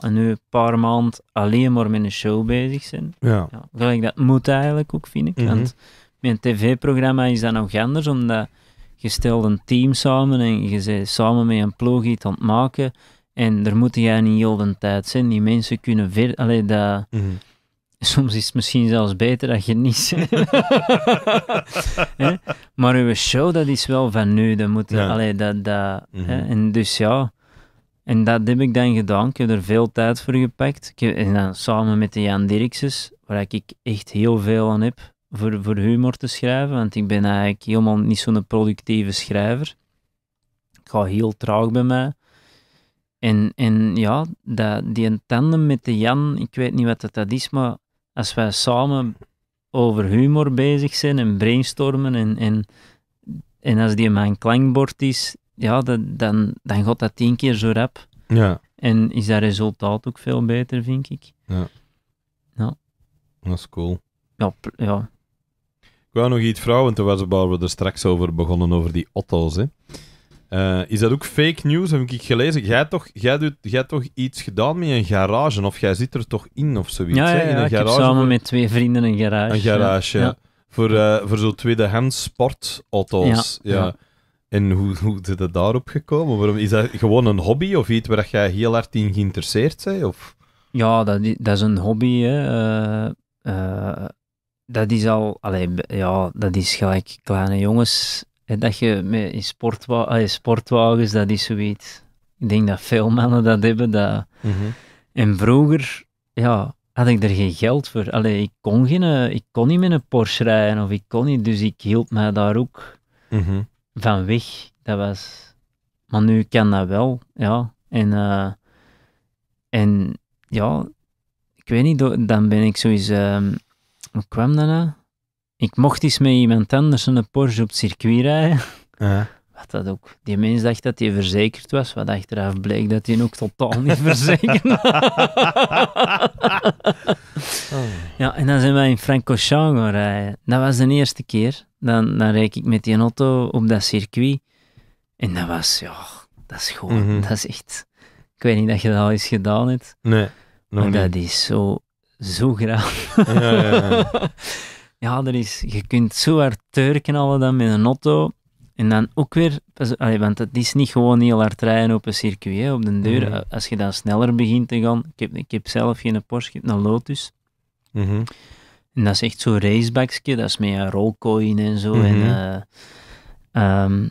nu een paar maanden alleen maar met een show bezig zijn. Ja. gelijk dat moet eigenlijk ook, vind ik. Mhm. Want mijn tv-programma is dan nog anders, omdat je stelt een team samen en je bent samen met een ploeg iets aan maken. En daar moet jij niet heel de tijd zijn. Die mensen kunnen ver... dat... Mhm. Soms is het misschien zelfs beter dat je niet Maar uw show, dat is wel van nu. Dat moet... Ja. dat... dat mhm. En dus ja... En dat heb ik dan gedaan. Ik heb er veel tijd voor gepakt. Heb, en dan samen met de Jan Dirkses, waar ik echt heel veel aan heb voor, voor humor te schrijven, want ik ben eigenlijk helemaal niet zo'n productieve schrijver. Ik ga heel traag bij mij. En, en ja, dat, die tandem met de Jan, ik weet niet wat dat is, maar als wij samen over humor bezig zijn en brainstormen en, en, en als die mijn klankbord is, ja, dan, dan gaat dat tien keer zo rap. Ja. En is dat resultaat ook veel beter, vind ik. Ja. ja. Dat is cool. Ja, ja nog iets vrouwen, en toen we er straks over begonnen, over die Otto's. Hè. Eh, is dat ook fake news? Heb ik gelezen? Jij toch, jij, doet, jij toch iets gedaan met een garage? Of jij zit er toch in of zoiets? Ja, ja, in een ik heb samen met twee vrienden een garage. Een garage, Voor, uh, voor zo'n tweedehands sportauto's. Ja, En hoe, hoe zit het daarop gekomen? Waarom, is dat gewoon een hobby of iets waar jij heel hard in geïnteresseerd bent? Of? Ja, dat, dat is een hobby. Hè. Eh, dat is al, allee, ja, dat is gelijk kleine jongens. dat je met in sportwagens, dat is zoiets. Ik denk dat veel mannen dat hebben. Dat... Mhm. En vroeger, ja, had ik er geen geld voor. Allee, ik kon, geen, eh, ik kon niet met een Porsche rijden of ik kon niet, dus ik hield mij daar ook mhm. van weg. Dat was... Maar nu kan dat wel, ja. En, eh, en ja, ik weet niet, dan ben ik sowieso... Ehm, hoe kwam dat nou? Ik mocht eens met iemand anders een Porsche op het circuit rijden. Wat dat ook. Die mens dacht dat hij verzekerd was, wat achteraf bleek dat hij ook totaal niet verzekerd was. Ja, en dan zijn wij in Francochamps gaan rijden. Dat was de eerste keer. Dan, dan reik ik met die auto op dat circuit. En dat was, ja, dat is gewoon, mhm. dat is echt... Ik weet niet dat je dat al eens gedaan hebt. Nee, dat is zo zo graag. Ja, ja, ja. er is, je kunt zo hard turken dan met een auto. En dan ook weer, want het is niet gewoon heel hard rijden op een circuit, hè, op de deur. Mhm. Als je dan sneller begint te gaan, ik heb, ik heb zelf geen Porsche, ik heb een Lotus. Mhm. En dat is echt zo'n racebackje, dat is met een rolkooi en zo. Mhm. en, eh, ehm,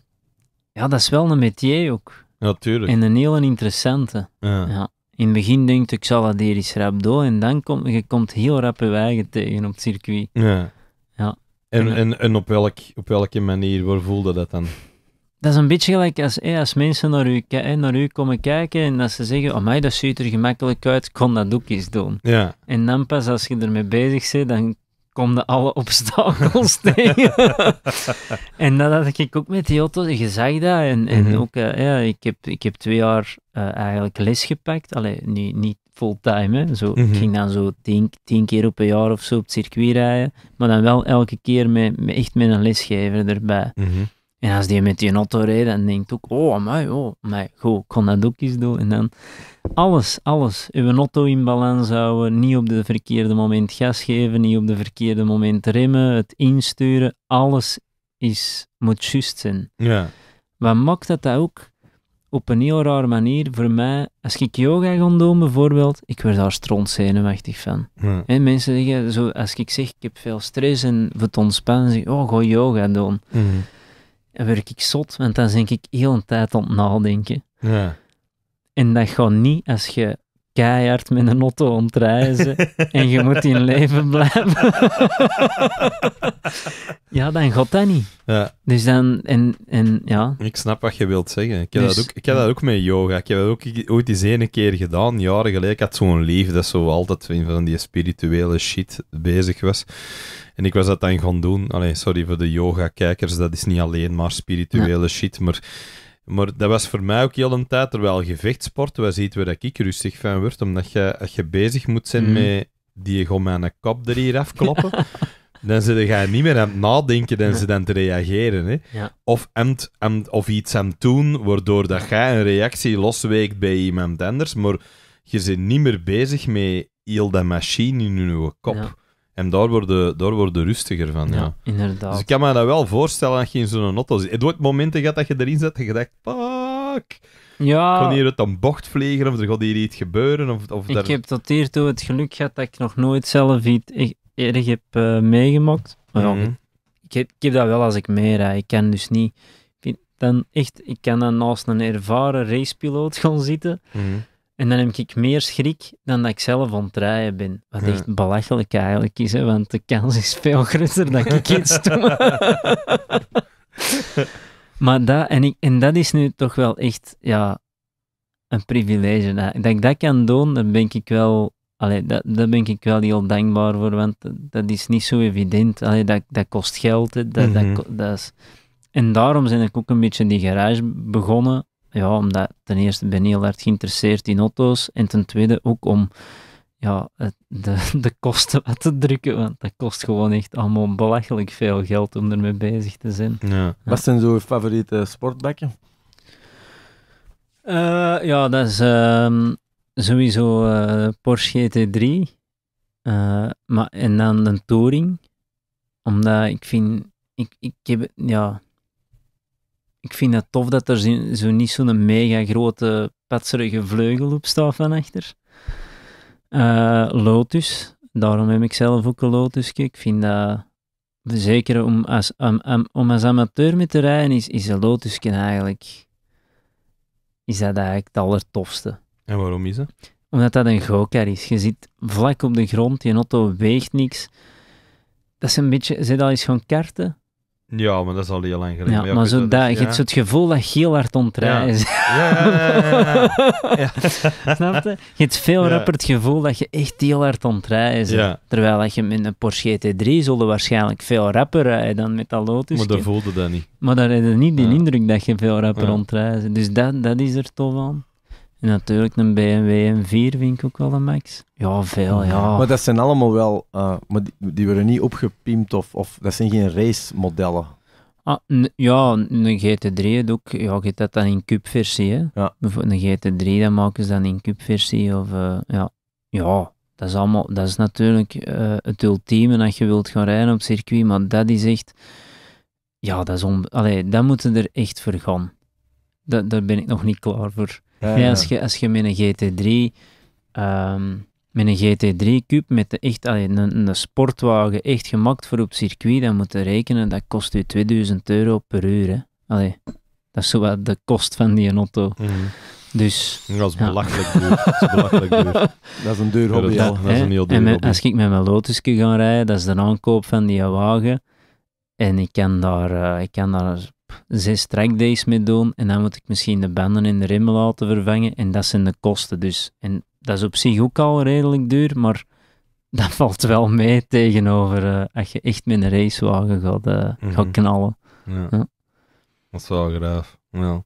ja, dat is wel een metier ook. Natuurlijk. en een heel interessante. ja in het begin denk ik zal dat hier eens rap doen. En dan komt je komt heel rap je tegen op het circuit. Ja. ja. En, en, en op, welk, op welke manier, waar voelde dat dan? Dat is een beetje gelijk als, hé, als mensen naar u, naar u komen kijken en dat ze zeggen, oh mij, dat ziet er gemakkelijk uit, kon dat ook eens doen. Ja. En dan pas als je ermee bezig bent, dan konden alle obstakels tegen. en dat had ik ook met die auto gezegd. Dat. En, en mhm. ook, eh, ja, ik, heb, ik heb twee jaar eh, eigenlijk les gepakt. Allee, nu, niet fulltime. Zo, Ik mhm. ging dan zo tien, tien keer op een jaar of zo op circuit rijden. Maar dan wel elke keer met, met echt met een lesgever erbij. Mhm. En als die met die auto rijdt, dan denkt ook, oh mij oh amai, goh, ik kon dat ook eens doen. En dan alles, alles. Uw auto in balans houden, niet op de verkeerde moment gas geven, niet op de verkeerde moment remmen, het insturen, alles is, moet juist zijn. Ja. Wat maakt dat ook op een heel rare manier voor mij, als ik yoga ga doen bijvoorbeeld, ik word daar strontzenuwachtig van. Ja. mensen zeggen, zo, als ik zeg ik heb veel stress en voor het ontspannen, zeg oh, ga yoga doen. Mhm werk ik zot, want dan denk ik heel een tijd aan het nadenken. Ja. En dat gaat niet als je keihard met een auto ontreizen en je moet in leven blijven. ja, dan gaat dat niet. Ja. Dus dan, en, en ja. Ik snap wat je wilt zeggen. Ik heb, dus dat, ook, ik heb dat ook met yoga. Ik heb dat ook ooit eens ene keer gedaan, jaren geleden. Ik had zo'n leven dat zo altijd van die spirituele shit bezig was. En ik was dat dan gaan doen. sorry voor de yoga-kijkers, dat is niet alleen maar spirituele shit, maar... Maar dat was voor mij ook heel een tijd, terwijl gevechtsport was iets waar ik rustig van werd, omdat je, als je bezig moet zijn mm. met die gewoon kop er hier afkloppen, dan ga je niet meer aan het nadenken en ze dan te reageren. Hè. Of, of iets aan het doen, waardoor dat jij een reactie losweekt bij iemand anders, maar je bent niet meer bezig met heel dat machine in je kop. En daar worden, daar worden rustiger van, ja. Inderdaad. Dus ik kan me dat wel voorstellen dat je in zo'n auto zit. Het wordt momenten gehad dat je erin zit en je denkt, fuck. Ja. Kan hier uit een bocht vliegen of er gaat hier iets gebeuren? Of, of ik heb tot hiertoe het geluk gehad dat ik nog nooit zelf iets e-, erg heb eh, meegemaakt. Mhm. ik, heb, dat wel als ik meerij. Ik kan dus niet... Ik, dan echt, ik kan dan naast een ervaren racepiloot gaan zitten... Mhm. En dan heb ik meer schrik dan dat ik zelf ontdraaien ben. Wat echt belachelijk eigenlijk is, hè, want de kans is veel groter dat ik iets doe. maar dat, en, ik, en dat is nu toch wel echt ja, een privilege. Dat, dat ik dat kan doen, daar ben ik wel, allee, dat, daar ben ik wel heel dankbaar voor, want dat, is niet zo evident. Allee, dat, dat kost geld. Hè, dat, dat, mhm. dat is, en daarom ben ik ook een beetje die garage begonnen ja, omdat ten eerste ben heel erg geïnteresseerd in auto's en ten tweede ook om ja, de, de kosten wat te drukken, want dat kost gewoon echt allemaal belachelijk veel geld om ermee bezig te zijn. Ja. Wat zijn zo favoriete sportbakken? Eh, ja, dat is ehm, sowieso eh, Porsche GT3 e eh, maar, en dan de Touring, omdat ik vind, ik, ik heb, ja, ik vind het tof dat er zo, niet zo'n mega grote patserige vleugel op staat van achter. Eh, Lotus, daarom heb ik zelf ook een Lotus. Ik vind dat, zeker om als, om, om als amateur mee te rijden, is, is een Lotus eigenlijk, is dat eigenlijk het allertofste. En waarom is dat? Omdat dat een gokar is. Je zit vlak op de grond, je auto weegt niks. Dat is een beetje, zit al eens gewoon karten? Ja, maar dat is al heel lang geleden. maar, ja, maar zo, dat, je hebt zo het gevoel dat heel hard ontrijden is. Ja, Snap je? Je hebt veel rapper het gevoel dat je echt heel hard ontrijden is. Terwijl dat je met een Porsche GT3 e zullen waarschijnlijk veel rapper rijden dan met dat Lotus. Maar dat voelde dat niet. Maar dat is niet de indruk dat je veel rapper ja. Dus dat, dat is er toch aan. Natuurlijk, een BMW M4 vind ik ook wel een max. Ja, veel, ja. Maar dat zijn allemaal wel... Eh, maar die, worden niet opgepimpt of, of... Dat zijn geen racemodellen. Ah, ja, een GT3 ook. Ja, je hebt dat dan in cupversie versie hè. Ja. Bijvoorbeeld een GT3, dan maken ze dan in cupversie versie Of, eh, ja. ja, dat is, allemaal, dat is natuurlijk eh, het ultieme dat je wilt gaan rijden op circuit. Maar dat is echt... Ja, dat is on... Allee, dat moeten er echt voor gaan. daar ben ik nog niet klaar voor. Ja, als, je, als je met een GT3, ehm, met een GT3 Cube, met de echt, allee, een, een, sportwagen echt gemaakt voor op circuit, dan moet je rekenen dat kost je 2000 euro per uur. Hè. Allee, dat is wat de kost van die auto. Mhm. Dus, dat is belachelijk duur. Dat is belachelijk duur. Dat is een duur hobby. Ja, dat, is een heel duur en eh, als ik met mijn Lotus gaan rijden, dat is de aankoop van die wagen. En ik kan daar, eh, ik kan daar zes trackdays mee doen en dan moet ik misschien de banden in de remmen laten vervangen en dat zijn de kosten dus. En dat is op zich ook al redelijk duur, maar dat valt wel mee tegenover uh, als je echt met een racewagen gaat, eh, mhm. knallen. Ja. Dat is wel graaf. Ja,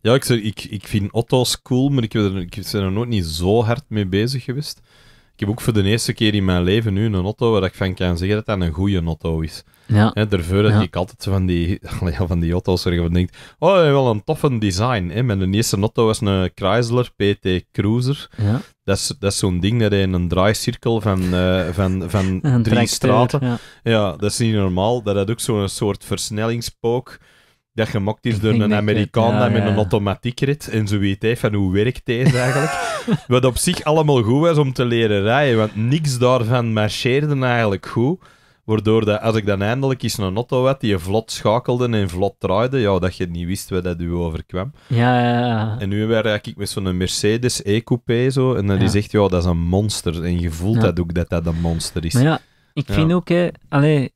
ja ik, ik, ik vind auto's cool, maar ik, ik ben er nooit niet zo hard mee bezig geweest. Ik heb ook voor de eerste keer in mijn leven nu een auto waar ik van kan zeggen dat dat een goede auto is. Ja. He, daarvoor dat ik altijd van die, van die auto's waarvan denk oh, wel een toffe design. Hè. Mijn eerste auto was een Chrysler PT Cruiser. Ja. Dat is, dat is zo'n ding dat hij in een draaicirkel van, eh, van, van drie straten... Ja. ja. dat is niet normaal. Dat had ook zo'n soort versnellingspook dat gemokt is door een Amerikaan met een automatiekrit, en zo weet hij van hoe werkt deze eigenlijk. Wat op zich allemaal goed was om te leren rijden, want niks daarvan marcheerde eigenlijk goed. Waardoor dat, als ik dan eindelijk eens een auto had die je vlot schakelde en vlot draaide, ja, dat je niet wist wat dat u overkwam. Ja, ja, ja. En nu werk ik met zo'n Mercedes E-Coupé zo, en dan ja. is echt, ja, dat is een monster. En je voelt dat ook, dat dat een monster is. ja, ik vind ook, hè, allez,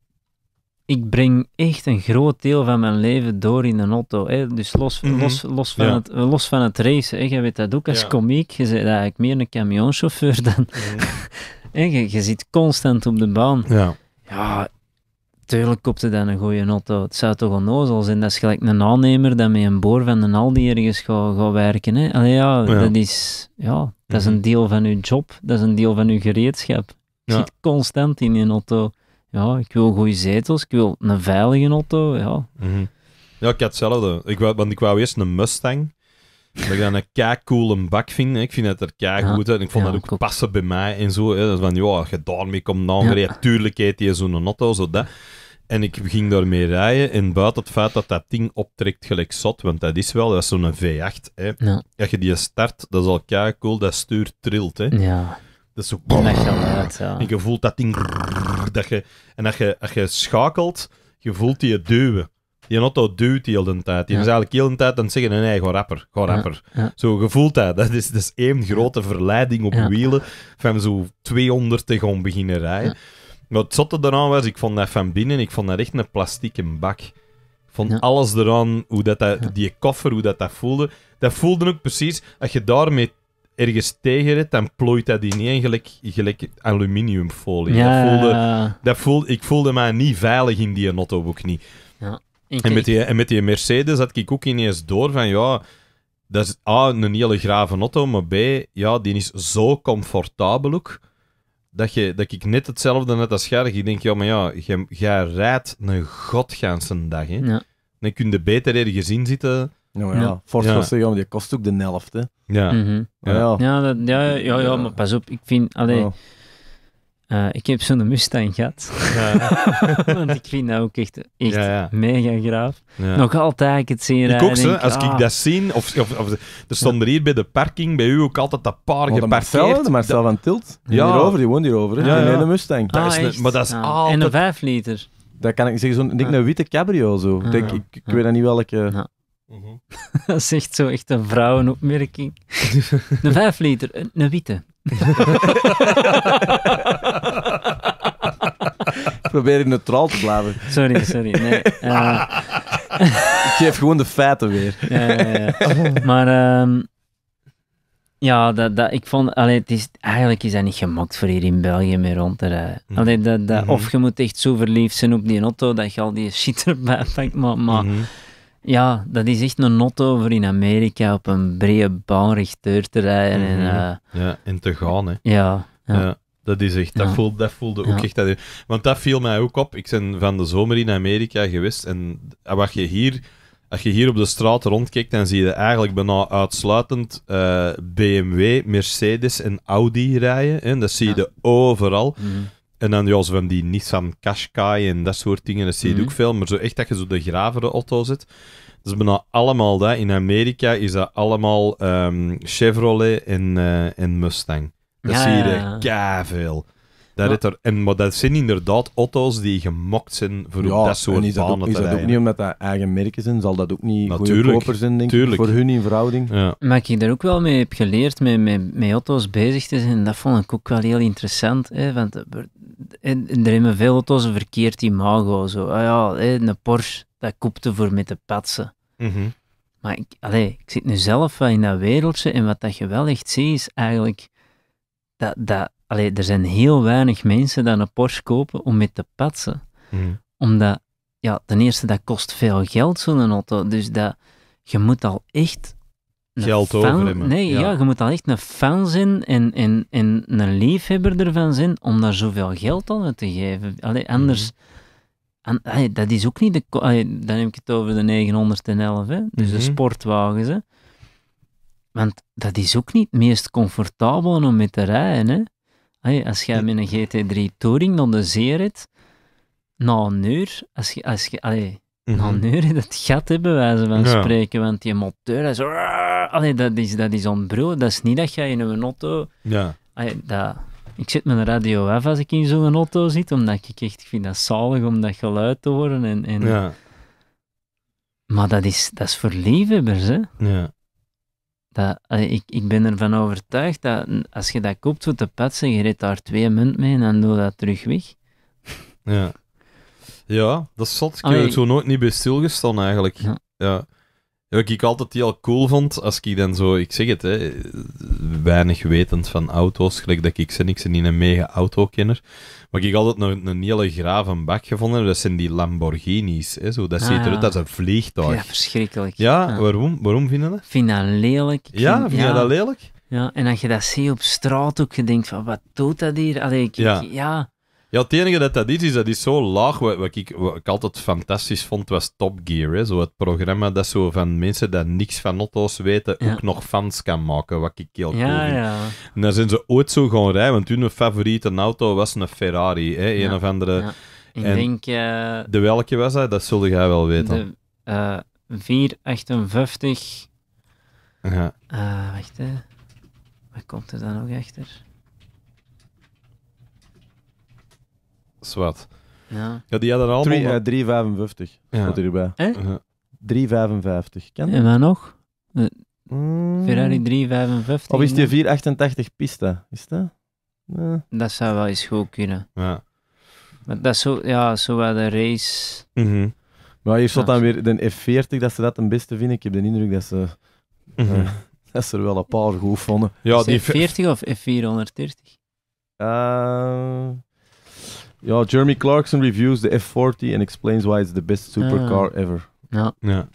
ik breng echt een groot deel van mijn leven door in een auto. Hè? Dus los, mhm. los, los, van het, los van het racen. Hè? Je weet dat ook als ja. komiek. Je bent eigenlijk meer een camionchauffeur dan... Mhm. je, je, zit constant op de baan. Ja. ja tuurlijk kopte dan een goede auto. Het zou toch onnozel zijn. Dat is gelijk een aannemer dat met een boor van een Aldi ergens gaat, werken. Hè? ja, dat is... Ja, dat is een mhm. deel van je job. Dat is een deel van je gereedschap. Je zit constant in je auto ja, ik wil goede zetels, ik wil een veilige auto, ja. Mhm. Ja, ik had hetzelfde. Ik wou, want ik wou eerst een Mustang. Dat ik dan een kei coolen een bak vind. Ik vind dat er kei goed uit. ik vond dat ook, passen bij mij en zo. Hè. Van, ja, als je daarmee komt dan ja. tuurlijk heet je zo'n auto, zo dat. En ik ging daarmee rijden. En buiten het feit dat dat ding optrekt gelijk zot, want dat is wel, dat is zo'n V8. Hè. Ja. Als je die start, dat is al kei cool, dat stuur trilt. Hè. Ja. Dat is zo... En je voelt dat ding... Dat je, en als je, als je schakelt, je voelt die duwen. Die auto duwt heel de tijd. Die ja. is eigenlijk heel de tijd aan het zeggen, nee, eigen rapper, rapper. Zo, je voelt dat. Dat is, dat is één grote verleiding op wielen van zo 200 te gaan beginnen rijden. Wat zotte eraan was, ik vond dat van binnen, ik vond dat echt een plastieke bak. Ik vond alles eraan, hoe dat, dat die koffer, hoe dat dat voelde. Dat voelde ook precies, als je daarmee ergens het, dan plooit dat niet gelijk, gelijk aluminiumfolie. Ja. Dat voelde, dat voelde, ik voelde mij niet veilig in die auto ook niet. Ja. En, met die, en met die Mercedes had ik ook ineens door van ja, dat is A, ah, een hele grave auto, maar B, ja, die is zo comfortabel ook. Dat, je, dat ik net hetzelfde net als jij, ik denk, ja, maar ja, jij, rijdt een een dag, hè. Ja. Dan kun je beter ergens inzitten. zitten nou ja, ja. Fors was zeggen, die kost ook de helft, hè. Ja. Mm -hmm. ja. Ja. ja, ja, ja, maar pas op, ik vind... alleen. oh. Eh, ik heb zo'n Mustang gehad. Ja. Want ik vind dat ook echt, echt mega graaf. Nog altijd het zien rijden. Ik ook, zo, als ah. ik dat zie, of, of, of er stond er hier bij de parking, bij u ook altijd dat paar geparkeerd. Marcel, van Tilt, ja. hierover, die woont hierover. Ja, ja. een Mustang. Ah, dat is ah, een, maar dat is altijd... En een 5 liter. Dat kan ik zeggen, zo'n een witte cabrio zo. Denk, ik, ik weet dat niet welke... Mhm. dat is echt zo echt een vrouwenopmerking. een vijf liter, een, witte. probeer neutraal te blijven. Sorry, sorry. Nee. Eh, ik geef gewoon de feiten weer. Ja, ja, ja. Maar ehm, ja, dat, dat, ik vond, allee, het is, eigenlijk is dat niet gemakkelijk voor hier in België meer rond te rijden. Mhm. dat, mhm. Of je moet echt zo verliefd zijn op die auto dat je al die shit erbij pakt. Maar, maar ja, dat is echt een not over in Amerika op een brede baan te rijden. en, mhm. eh, ja, en te gaan, hè. Ja. ja. dat is echt, dat, voelde, dat voelde ook echt... Dat, want dat viel mij ook op. Ik ben van de zomer in Amerika geweest en wat je hier... Als je hier op de straat rondkijkt, dan zie je eigenlijk bijna uitsluitend eh, BMW, Mercedes en Audi rijden. Hè? Dat zie je overal. Mhm. En dan ja, zo van die Nissan Qashqai en dat soort dingen. Dat zie je mhm. ook veel. Maar zo echt dat je zo de gravere auto zit. Dat is bijna allemaal dat. In Amerika is dat allemaal ehm, Chevrolet en, uh, en Mustang. Dat zie je er veel. Daar er, en, maar dat zijn inderdaad auto's die gemokt zijn voor ja, dat soort dat ook, is dat ook niet omdat dat eigen merken zijn, zal dat ook niet goedkoper zijn, denk ik, voor hun in verhouding. Ja. Maar ik daar ook wel mee heb geleerd, met, met, met auto's bezig te zijn, dat vond ik ook wel heel interessant. Hè, want eh, er hebben veel auto's een verkeerd imago. Zo. Ah ja, hè, een Porsche, dat koopte voor met de patsen. Mhm. Maar ik, ik zit nu zelf in dat wereldje en wat dat je wel echt ziet is eigenlijk dat, dat Allee, er zijn heel weinig mensen die een Porsche kopen om mee te patsen. Hmm. Omdat, ja, ten eerste, dat kost veel geld, zo'n auto. Dus dat, je moet al echt... Geld fan, over hebben. Nee, ja. je moet al echt een fan zijn en, en, en een liefhebber ervan zijn om daar zoveel geld aan te geven. Allee, anders... En, hmm. dat is ook niet de... dan heb ik het over de 911, hè. Dus de hmm. sportwagens, hè. Want dat is ook niet het meest comfortabel om mee te rijden, hè. Hey, als je met een GT3 Touring dan de zee nou na een uur, als je, als je, allee, mm -hmm. na een mhm. uur het gat hebben, wijze van spreken, want die moteur dat is, dat is, dat Dat is niet dat jij in een auto... Ja. dat, ik zet mijn radio af als ik in zo'n auto zit, omdat ik echt ik vind dat zalig om dat geluid te horen. En, en... Ja. Maar dat is, dat is voor liefhebbers, hè? Ja. Dat, ik, ik ben ervan overtuigd dat als je dat koopt voor de patsen, je reed daar twee munt mee en dan doe dat terug weg. Ja. Ja, dat zat. Ik heb er zo nooit niet bij stilgestaan eigenlijk. ja. Wat ik altijd heel cool vond, als ik dan zo, ik zeg het, hè, weinig wetend van auto's, gelijk dat ik ze niks in een mega auto kenner. maar ik altijd nog een, een hele grave bak gevonden dat zijn die Lamborghinis. Hè, zo. Dat ah, ziet eruit als een vliegtuig. Ja, verschrikkelijk. Ja, waarom? Waarom vinden? dat? vind dat lelijk. ja, vind, je dat lelijk? Ja, en als je dat ziet op straat ook, je denkt van, wat doet dat hier? Allee, Ik, ja. Ja, het enige dat dat is, is dat is zo laag. Wat, ik, wat ik altijd fantastisch vond, was Top Gear. Hè? Zo het programma dat zo van mensen die niks van auto's weten, ook nog fans kan maken, wat ik heel cool ja, vind. Ja. En daar zijn ze ooit zo gewoon rijden, want hun favoriete auto was een Ferrari. Hè? Een of andere... Ik en denk... Eh, de welke was dat? Dat zul jij wel weten. De 458... Eh, ja. Eh, wacht, hè. Wat komt er dan ook achter? Zwat. Ja. ja, die hadden allemaal... 3,55 eh, ja. hierbij. Eh? Ja. 3,55. Kan En waar nog? Ferrari 3,55. Of is die 4,88 pista? Is dat? Dat zou wel eens goed kunnen. Ja. Maar dat is zo, ja, zo wel de race... Mm Maar hier staat dan weer de F40, dat ze dat een beste vinden. Ik heb de indruk dat ze... Eh, mhm. dat ze er wel een paar goed vonden. Ja, die F40 of F430? Uh, ja, Jeremy Clarkson reviews de F40 en explains why it's the best supercar ah. ever. Ja. ja.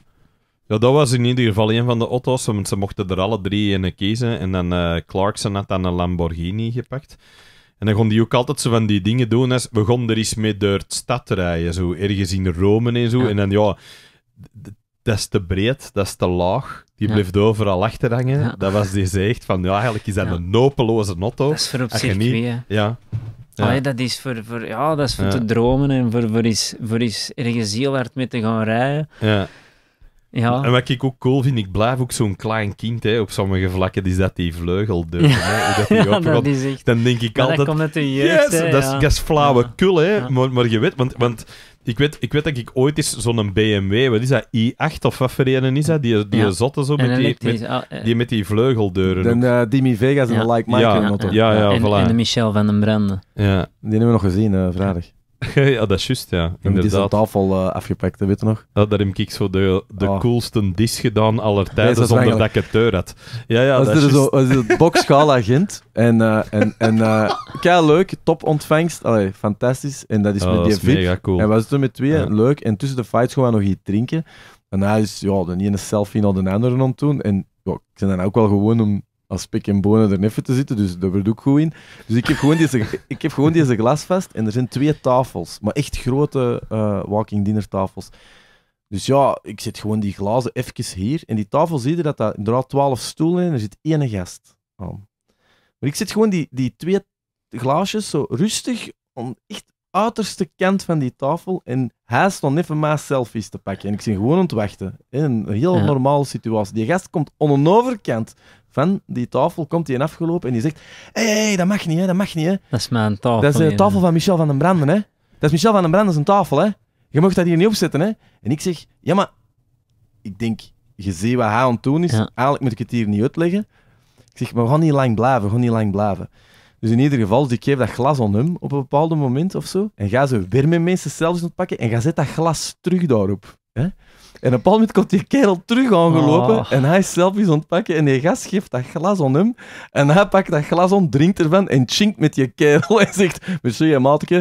Ja, dat was in ieder geval een van de auto's. Want ze mochten er alle drie in kiezen. En dan eh, Clarkson had dan een Lamborghini gepakt. En dan kon die ook altijd zo van die dingen doen. Als we gingen er eens mee door de stad rijden. Zo ergens in Rome en zo. En dan ja, dat is te breed, dat is te laag. Die bleef overal achter hangen. Dat was die zegt van ja, eigenlijk is dat een nopeloze auto. Dat is voor op zich Ja. Ja. Allee, dat is voor, voor, ja, dat is voor ja. te dromen en voor, voor, iets, voor iets ergens heel hard mee te gaan rijden. Ja. Ja. En wat ik ook cool vind, ik blijf ook zo'n klein kind. Hè. Op sommige vlakken is dat die vleugeldeuren. ja. Dat dat is Dan denk ik altijd... Dat komt uit jeugd, yes, hè, dat, is, dat is flauwekul, hè. Maar, maar je weet... Want, want ik weet, ik weet dat ik ooit eens zo'n BMW, wat is dat, i8 of wat voor een is dat? Die, die zotte zo, met ah, eh. die, met, die vleugeldeuren. De uh, Dimi Vegas en ja. de Like Michael ja. auto. Ja, ja, en, voilà. en, de Michel van den Branden. Ja. Die hebben we nog gezien, uh, vrijdag. ja, dat is juist, ja. Inderdaad. Die tafel uh, afgepakt, weet je nog? Ja, daar heb ik zo de, de ah. coolste dis gedaan aller tijden nee, zonder dat ik het deur had. Ja, ja, dat is zo, Als het bokschaal-agent. en uh, en, en uh, kei leuk, top ontvangst. Allee, fantastisch. En dat is oh, met dat die is mega cool. En was er met twee, leuk. En tussen de fights gewoon nog iets drinken. En hij is ja, de ene selfie naar de andere aan doen. En ja, ik ben dan ook wel gewoon om als pik en bonen er even te zitten, dus daar word ik ook goed in. Dus ik heb gewoon deze, ik heb gewoon deze vast en er zijn twee tafels, maar echt grote uh, walking dinner tafels. Dus ja, ik zet gewoon die glazen even hier. En die tafel zie je dat er inderdaad twaalf stoelen in en er zit één gast aan. Oh. Maar ik zet gewoon die, die twee glaasjes zo rustig om echt uiterste kant van die tafel. En hij stond even maar selfies te pakken. En ik zit gewoon aan het wachten. Een heel normale situatie. Die gast komt aan overkant van die tafel komt die afgelopen en die zegt: Hé, hey, dat mag niet, hè, dat mag niet. Hè. Dat is mijn tafel. Dat is de tafel van Michel van den Branden. Hè. Dat is Michel van den Branden zijn tafel. Hè. Je mocht dat hier niet opzetten. Hè. En ik zeg: Ja, maar ik denk, je ziet wat hij aan het doen is. Eigenlijk moet ik het hier niet uitleggen. Ik zeg: Maar we gaan niet lang blijven, we gaan niet lang blijven. Dus in ieder geval, ik geef dat glas aan hem op een bepaald moment of zo. En ga ze weer met mensen zelfs ontpakken en ga zet dat glas terug daarop. En op een moment komt die kerel terug aangelopen oh. en hij is zelf iets ontpakken en die gast geeft dat glas aan hem. En hij pakt dat glas om, drinkt ervan en chinkt met je kerel en zegt, monsieur, maatje.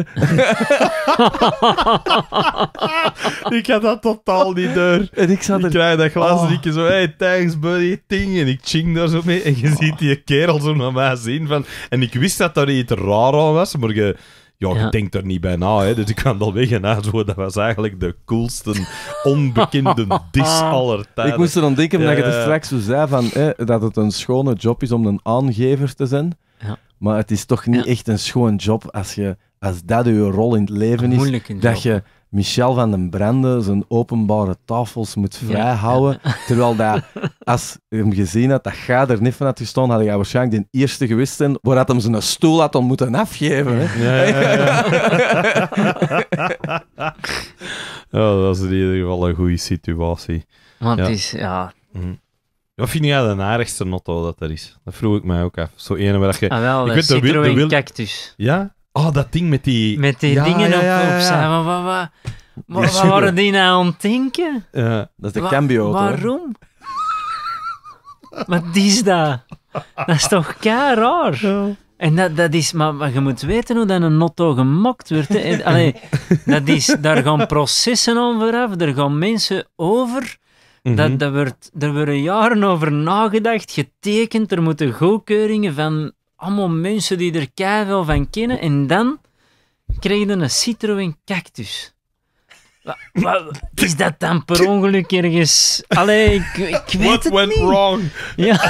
ik had dat totaal niet door. En ik krijg dat glas oh. en ik zo, hey, thanks buddy, ting. En ik chink daar zo mee en je ziet die kerel zo naar mij zien van... En ik wist dat daar iets raar aan was, maar je... Ge ja, ik ja. denkt er niet bij na, hè, dus ik kan wel weg en Dat was eigenlijk de coolste onbekende dis aller tijden. Ik moest er dan denken, omdat je dus er eh, straks zo zei van, hè, dat het een schone job is om een aangever te zijn. Ja. Maar het is toch niet echt een schoon job als, je, als dat je rol in het leven is. dat je Michel van den Brande zijn openbare tafels moet vrijhouden. Terwijl dat, als hem gezien had, dat ga er niet van had gestaan, had hij waarschijnlijk de eerste gewist in waar hij hem zijn stoel had om moeten afgeven. Hè? Ja, ja, oh, dat is in ieder geval een goede situatie. Want is, ja... Mhm. Wat vind jij de aardigste notto dat er is? Dat vroeg ik mij ook af. Zo ene waar je... Ah, wel, ik weet, de, de cactus. Ja? oh, dat ding met die... Met die dingen op, op zijn. Maar wat, wat, wat, die nou aan denken? Ja, dat is de cambio. Waarom? wat is dat? Dat is toch kei raar? En dat, dat is, maar, maar, je moet weten hoe dat een notto gemokt wordt. dat is, daar gaan processen aan vooraf, daar gaan mensen over. dat, mhm. dat wordt, er worden jaren over nagedacht, getekend, er moeten goedkeuringen van allemaal mensen die er keihard van kennen. En dan kregen je een Citroën cactus. Wat, is dat dan per ongeluk ergens? Allee, ik, ik weet What het went niet. wrong? Ja.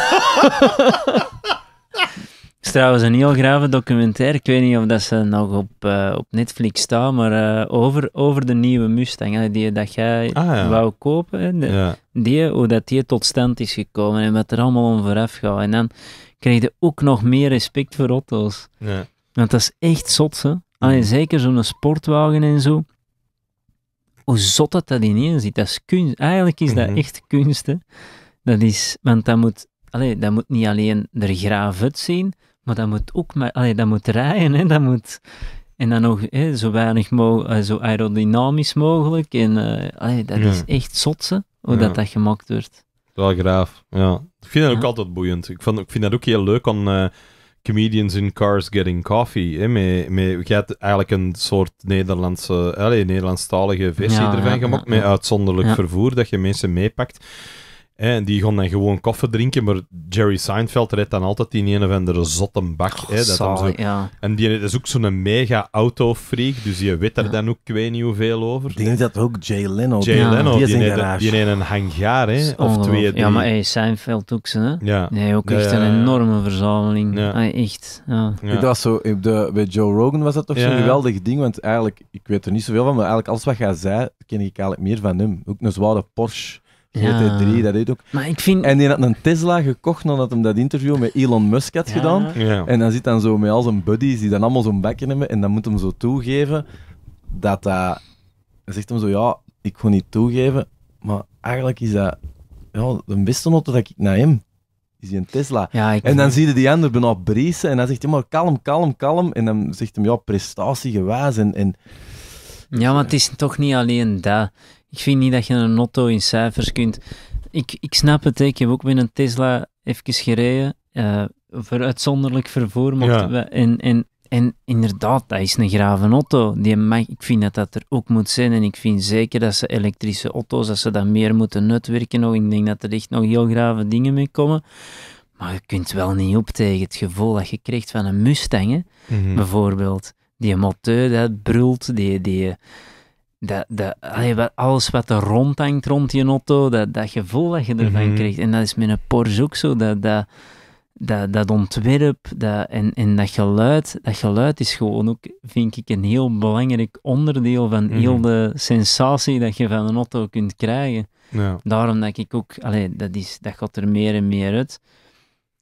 is trouwens een heel grave documentaire. Ik weet niet of dat ze nog op, eh, op Netflix staan, maar eh, over, over de nieuwe Mustang, die die dat jij ah, wou kopen. die, hoe dat die tot stand is gekomen en wat er allemaal om vooraf gaat. En dan krijg je ook nog meer respect voor auto's. Ja. Want dat is echt zot, hè. Mhm. zeker zo'n sportwagen en zo. Hoe zot dat dat ineens zit, dat is kunst. Eigenlijk is dat mhm. echt kunst, hè. Dat is, want dat moet, allee, dat moet niet alleen er graaf uitzien, maar dat moet ook, maar, dat moet rijden, hè. Dat moet... En dan nog hè, zo weinig mogelijk, eh, zo aerodynamisch mogelijk. En, uh, dat is mhm. echt zotse hoe dat, dat gemaakt wordt. Wel graaf, ja. Ik vind dat ja. ook altijd boeiend. Ik, vond, ik vind dat ook heel leuk aan eh, Comedians in Cars Getting Coffee. Hè, met, met, je hebt eigenlijk een soort Nederlandse, allez, Nederlandstalige versie ervan gemaakt, met uitzonderlijk vervoer dat je mensen meepakt. En die gaan dan gewoon koffie drinken, maar Jerry Seinfeld reed dan altijd in een of andere zotte bak. hè, dat zo... En die is ook zo'n mega autofreak, dus je weet er dan ook ik niet hoeveel over. Ik denk dat ook Jay Leno. Jay ja. Leno, die, die, een, die een hè, of twee, drie. Ja, maar hey, Seinfeld ook ze, hè? Ja. Nee, ook echt een enorme verzameling. echt, ja. was zo, de, bij Joe Rogan was dat toch zo'n geweldig ding, want eigenlijk, ik weet er niet zoveel van, maar eigenlijk alles wat jij zei, ken ik eigenlijk meer van hem. Ook een zware Porsche. GT3, dat deed ook. Maar ik vind... En die had een Tesla gekocht nadat hij dat interview met Elon Musk had gedaan. En dan zit dan zo met al zijn buddies die dan allemaal zo'n bekken hebben. En dan moet hem zo toegeven dat dat... zegt hem zo, ja, ik kon niet toegeven, maar eigenlijk is dat ja, de beste auto dat ik naar hem is een Tesla. en dan zie je die ander op briesen en dan zegt hij maar kalm, kalm, kalm. En dan zegt hij ja, prestatiegewijs en, en... Ja, maar het is toch niet alleen dat. Ik vind niet dat je een auto in cijfers kunt. Ik, ik snap het, ik heb ook met een Tesla even gereden. Eh, voor uitzonderlijk vervoer. Ja. We, en, en, en inderdaad, dat is een grave auto. Die mag, ik vind dat dat er ook moet zijn. En ik vind zeker dat ze elektrische auto's, dat ze dat meer moeten netwerken. Nog. Ik denk dat er echt nog heel grave dingen mee komen. Maar je kunt wel niet op tegen het gevoel dat je krijgt van een Mustang, mhm. bijvoorbeeld. Die motor, dat brult, die... die dat, dat, alles wat er rondhangt rond je auto, dat, dat gevoel dat je ervan mhm. krijgt. En dat is met een Porsche ook zo. Dat, dat, dat, dat ontwerp dat, en, dat geluid, dat geluid is gewoon ook, vind ik, een heel belangrijk onderdeel van mhm. heel de sensatie dat je van een auto kunt krijgen. Ja. Daarom dat ik ook, dat, is, dat gaat er meer en meer uit.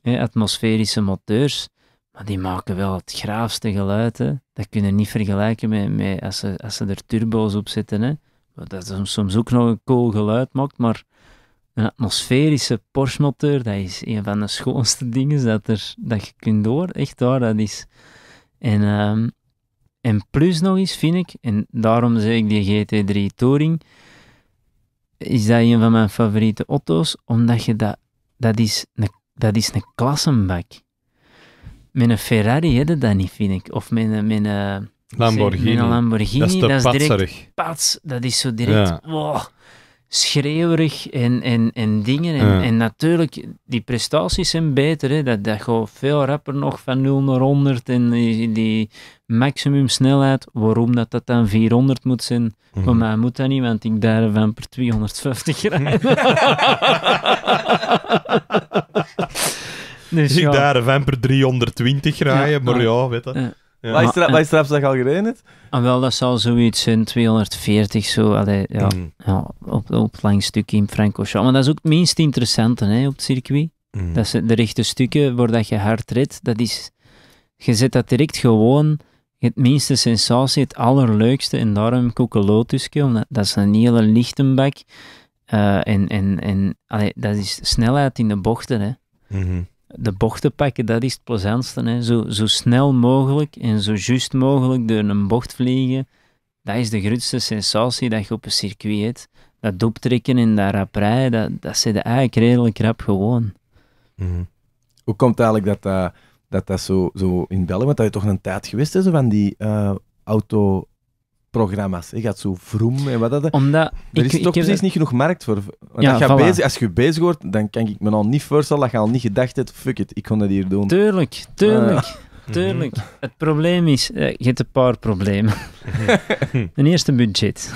atmosferische moteurs, maar die maken wel het graafste geluid. Hè. Dat kun je niet vergelijken met, met als, ze, als ze er turbo's op zetten. Hè. Dat is soms ook nog een cool geluid maakt, maar een atmosferische Porsche motor, dat is een van de schoonste dingen dat, er, dat je kunt door. Echt waar, dat is... En, ehm, en plus nog eens, vind ik, en daarom zeg ik die GT3 Touring, is dat een van mijn favoriete auto's, omdat je dat... Dat is een, dat is een klassenbak. Mijn Ferrari hadden dat niet, vind ik. Of mijn... mijn Lamborghini. Lamborghini. Dat is, dat direct pats. Dat is zo direct... Wow, schreeuwerig en, en, en dingen. En, en natuurlijk, die prestaties zijn beter. Hè. Dat, dat gaat veel rapper nog van 0 naar 100. En die, die maximum snelheid. Waarom dat, dat dan 400 moet zijn, mm maar voor mij moet dat niet, want ik van per 250 rijden. Dus ik daar een vamper 320 rijden, maar ja, weet dat. Ja. Wat, is is al gereden hebt? Ah, wel, dat zal zoiets zijn, 240 zo. Allee, ja, mm. ja, op, op lang stukje in Francorchamps. Maar dat is ook het minst interessante hè, op het circuit. Mm. Dat zijn de rechte stukken waar dat je hard rit. Dat is, je zet dat direct gewoon het minste sensatie, het allerleukste. En daarom koekelotusje, omdat dat is een hele lichte bak. Eh, en en, en allee, dat is snelheid in de bochten. Hè. Mhm de bochten pakken, dat is het plezantste. Hè. Zo, zo snel mogelijk en zo juist mogelijk door een bocht vliegen. Dat is de grootste sensatie dat je op een circuit hebt. Dat doptrekken en dat rap rijden, dat, dat zit eigenlijk redelijk rap gewoon. Mhm. Hoe komt het eigenlijk dat, eh, dat dat, zo, zo in België, want dat je toch een tijd geweest is van die eh, auto programma's. Je gaat zo vroom en wat dat. Omdat er is toch precies niet genoeg markt voor. bezig, als je bezig wordt, dan kan ik me al niet voorstellen dat ga al niet gedacht hebt: fuck it, ik ga dat hier doen. Tuurlijk, tuurlijk. Ah. Mhm. Tuurlijk. Het probleem is, eh, je hebt een paar problemen. Een eerste budget.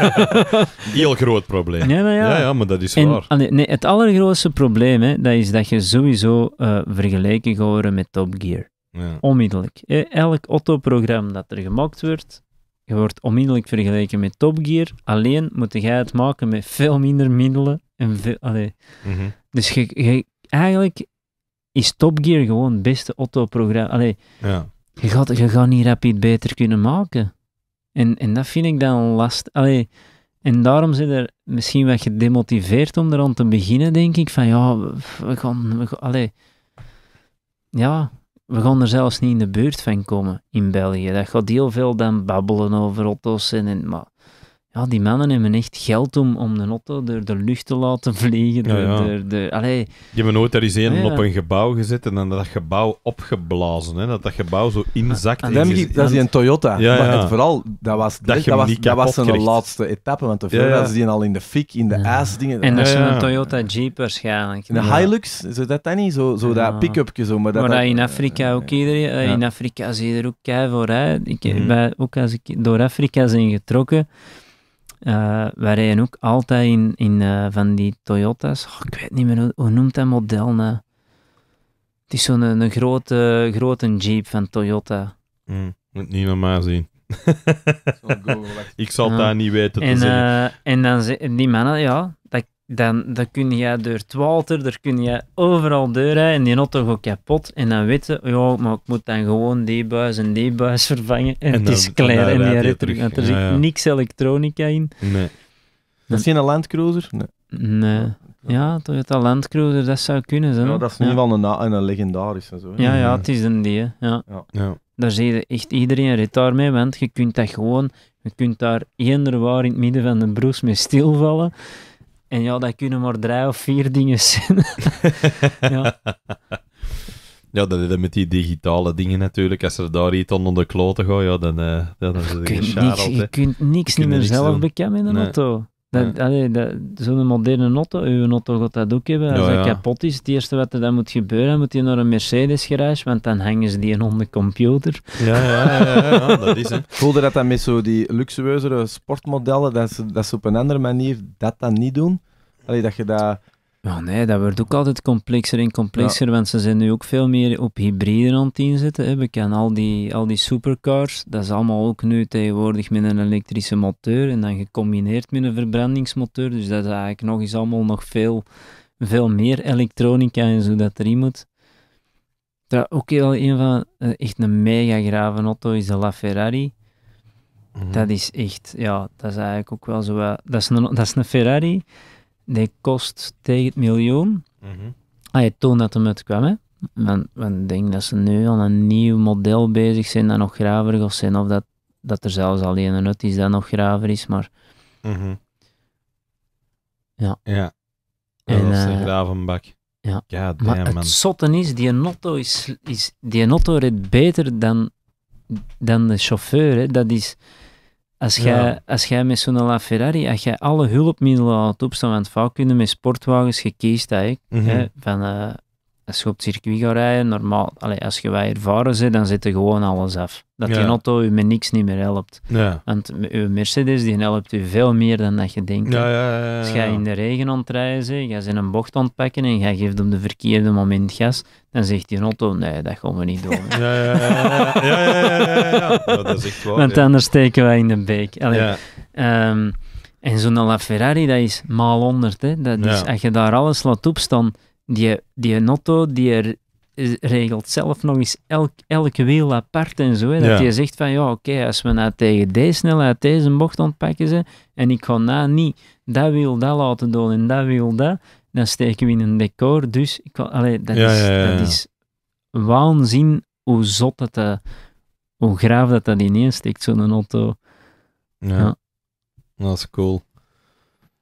Heel groot probleem. Ja, maar, ja. maar dat is waar. nee, het allergrootste probleem hè, dat is dat je sowieso uh, eh, vergeleken met Top Gear. Ja. Onmiddellijk. Eh, elk autoprogramma dat er gemaakt wordt, je wordt onmiddellijk vergeleken met Top Gear. Alleen moet jij het maken met veel minder middelen. En veel, mhm. Dus je, eigenlijk is Top Gear gewoon het beste autoprogramma. Ja. Je, gaat, je gaat niet rapid beter kunnen maken. En, en dat vind ik dan last. Allee, en daarom zit er misschien wat gedemotiveerd om er aan te beginnen, denk ik. Van ja, we gaan. We Ja, we gaan er zelfs niet in de buurt van komen in België. Dat gaat heel veel dan babbelen over auto's en, en maar ja, die mannen hebben echt geld om, om de auto door de lucht te laten vliegen. ja, Je hebt nooit daar eens een op een gebouw gezet en dan dat gebouw opgeblazen. Hè? Dat dat gebouw zo inzakt. En, dat is die een Toyota. Maar het vooral, dat was, dat, was, dat was zijn laatste etappe. Want tevoren ja, hadden ze die al in de fik, in de aas dingen. En dat is een Toyota Jeep waarschijnlijk. Een Hilux, zo dat dan niet? Zo, zo dat pick-upje. Zo, maar dat, maar in Afrika ook iedereen. Eh, in Afrika zie je er ook kei voor. Ik, mhm. ook als ik door Afrika zijn getrokken... Uh, wij rijden ook altijd in, in eh, van die Toyota's. ik weet niet meer hoe, hoe noemt dat model. Nou? Het is zo'n een, een grote, grote Jeep van Toyota. Mm, moet niet normaal mij zien. ik zal daar niet weten te en, zeggen. Eh, en dan die mannen, ja, dat dan, dan kun je door het water, daar kun je overal deuren en die auto ook kapot. En dan weten ja, maar ik moet dan gewoon die buis en die buis vervangen. En, het is klein en, die rijdt terug. Want er zit niks elektronica in. Nee. Dat is geen Landcruiser? Nee. nee. Ja, Toyota een landcruiser dat zou kunnen zijn. Ja, dat is in ieder geval een, een legendarisch en zo. Ja, ja, het is een die. Ja. Ja. Daar zie je echt iedereen rit daarmee, want je kunt dat gewoon, je kunt daar eender waar in het midden van de broes mee stilvallen. En ja, dat kunnen maar drie of vier dingen zijn. ja. dat, is met die digitale dingen natuurlijk. Als er daar iets onder de kloten gaat, ja, dan, uh, dan is het Je kunt niks niet meer zelf bekennen in een auto. Dat, ja. zo'n moderne notto, uw notto gaat dat ook hebben. Als ja, dat kapot is, het eerste wat er dan moet gebeuren, moet je naar een Mercedes-garage, want dan hangen ze die onder de computer. Ja, ja, dat is het. Voelde dat dan met zo die luxueuzere sportmodellen, dat ze, dat op een andere manier dat dan niet doen? dat je dat nee, dat wordt ook altijd complexer en complexer, want ze zijn nu ook veel meer op hybride aan het inzetten. Hè. We al die, al die supercars, dat is allemaal ook nu tegenwoordig met een elektrische motor en dan gecombineerd met een verbrandingsmotor. Dus dat is eigenlijk nog eens allemaal nog veel, veel meer elektronica en zo dat erin moet. Dat ook heel een van, eh, echt een mega grave auto is de LaFerrari. Ferrari mhm. Dat is echt, ja, dat is eigenlijk ook wel zo. Dat is een, dat is een Ferrari die kost tegen het miljoen. mm je toont dat hem uitkwam, hè. Men, men denk dat ze nu al een nieuw model bezig zijn dat nog graverig of zijn, of dat, dat er zelfs alleen een nut is dat nog graver is, maar... Mhm. Ja. Ja. En, dat is een eh, gravenbak. Ja. damn, maar het zotten is, die notto is, is die notto redt beter dan, dan de chauffeur, hè. Dat is... Als jij, als jij met zo'n LaFerrari, als jij alle hulpmiddelen aan het opstaan, want vaak kunnen met sportwagens, gekiest, dat, ik mhm. van eh, als je op het circuit gaat rijden, normaal, allee, als je wij ervaren zit, dan zit er gewoon alles af. Dat die auto je met niks niet meer helpt. Ja. Want je Mercedes die helpt u veel meer dan dat je denkt. Ja, als je in de regen ontrijden, je gaat in een bocht ontpakken en je geeft op de verkeerde moment gas, dan zegt die auto, nee, dat gaan we niet doen. Ja, ja, ja. ja, ja, dat is echt waar. Want anders steken wij in de beek. en zo'n LaFerrari, dat is maal 100. Dat is, Als je daar alles laat opstaan, die, die Notto, die er eh, regelt zelf nog eens elk, elk wiel apart en zo. Hè, dat je zegt van, ja, oké, als we nou tegen deze snelheid deze bocht ontpakken ze, en ik ga na nou niet dat wiel dat laten doen en dat wiel dat, dan steken we in een decor. Dus, ik, allee, dat, is, dat is waanzin hoe zot dat, dat hoe graaf dat dat ineens steekt, zo'n auto. Ja. dat is cool.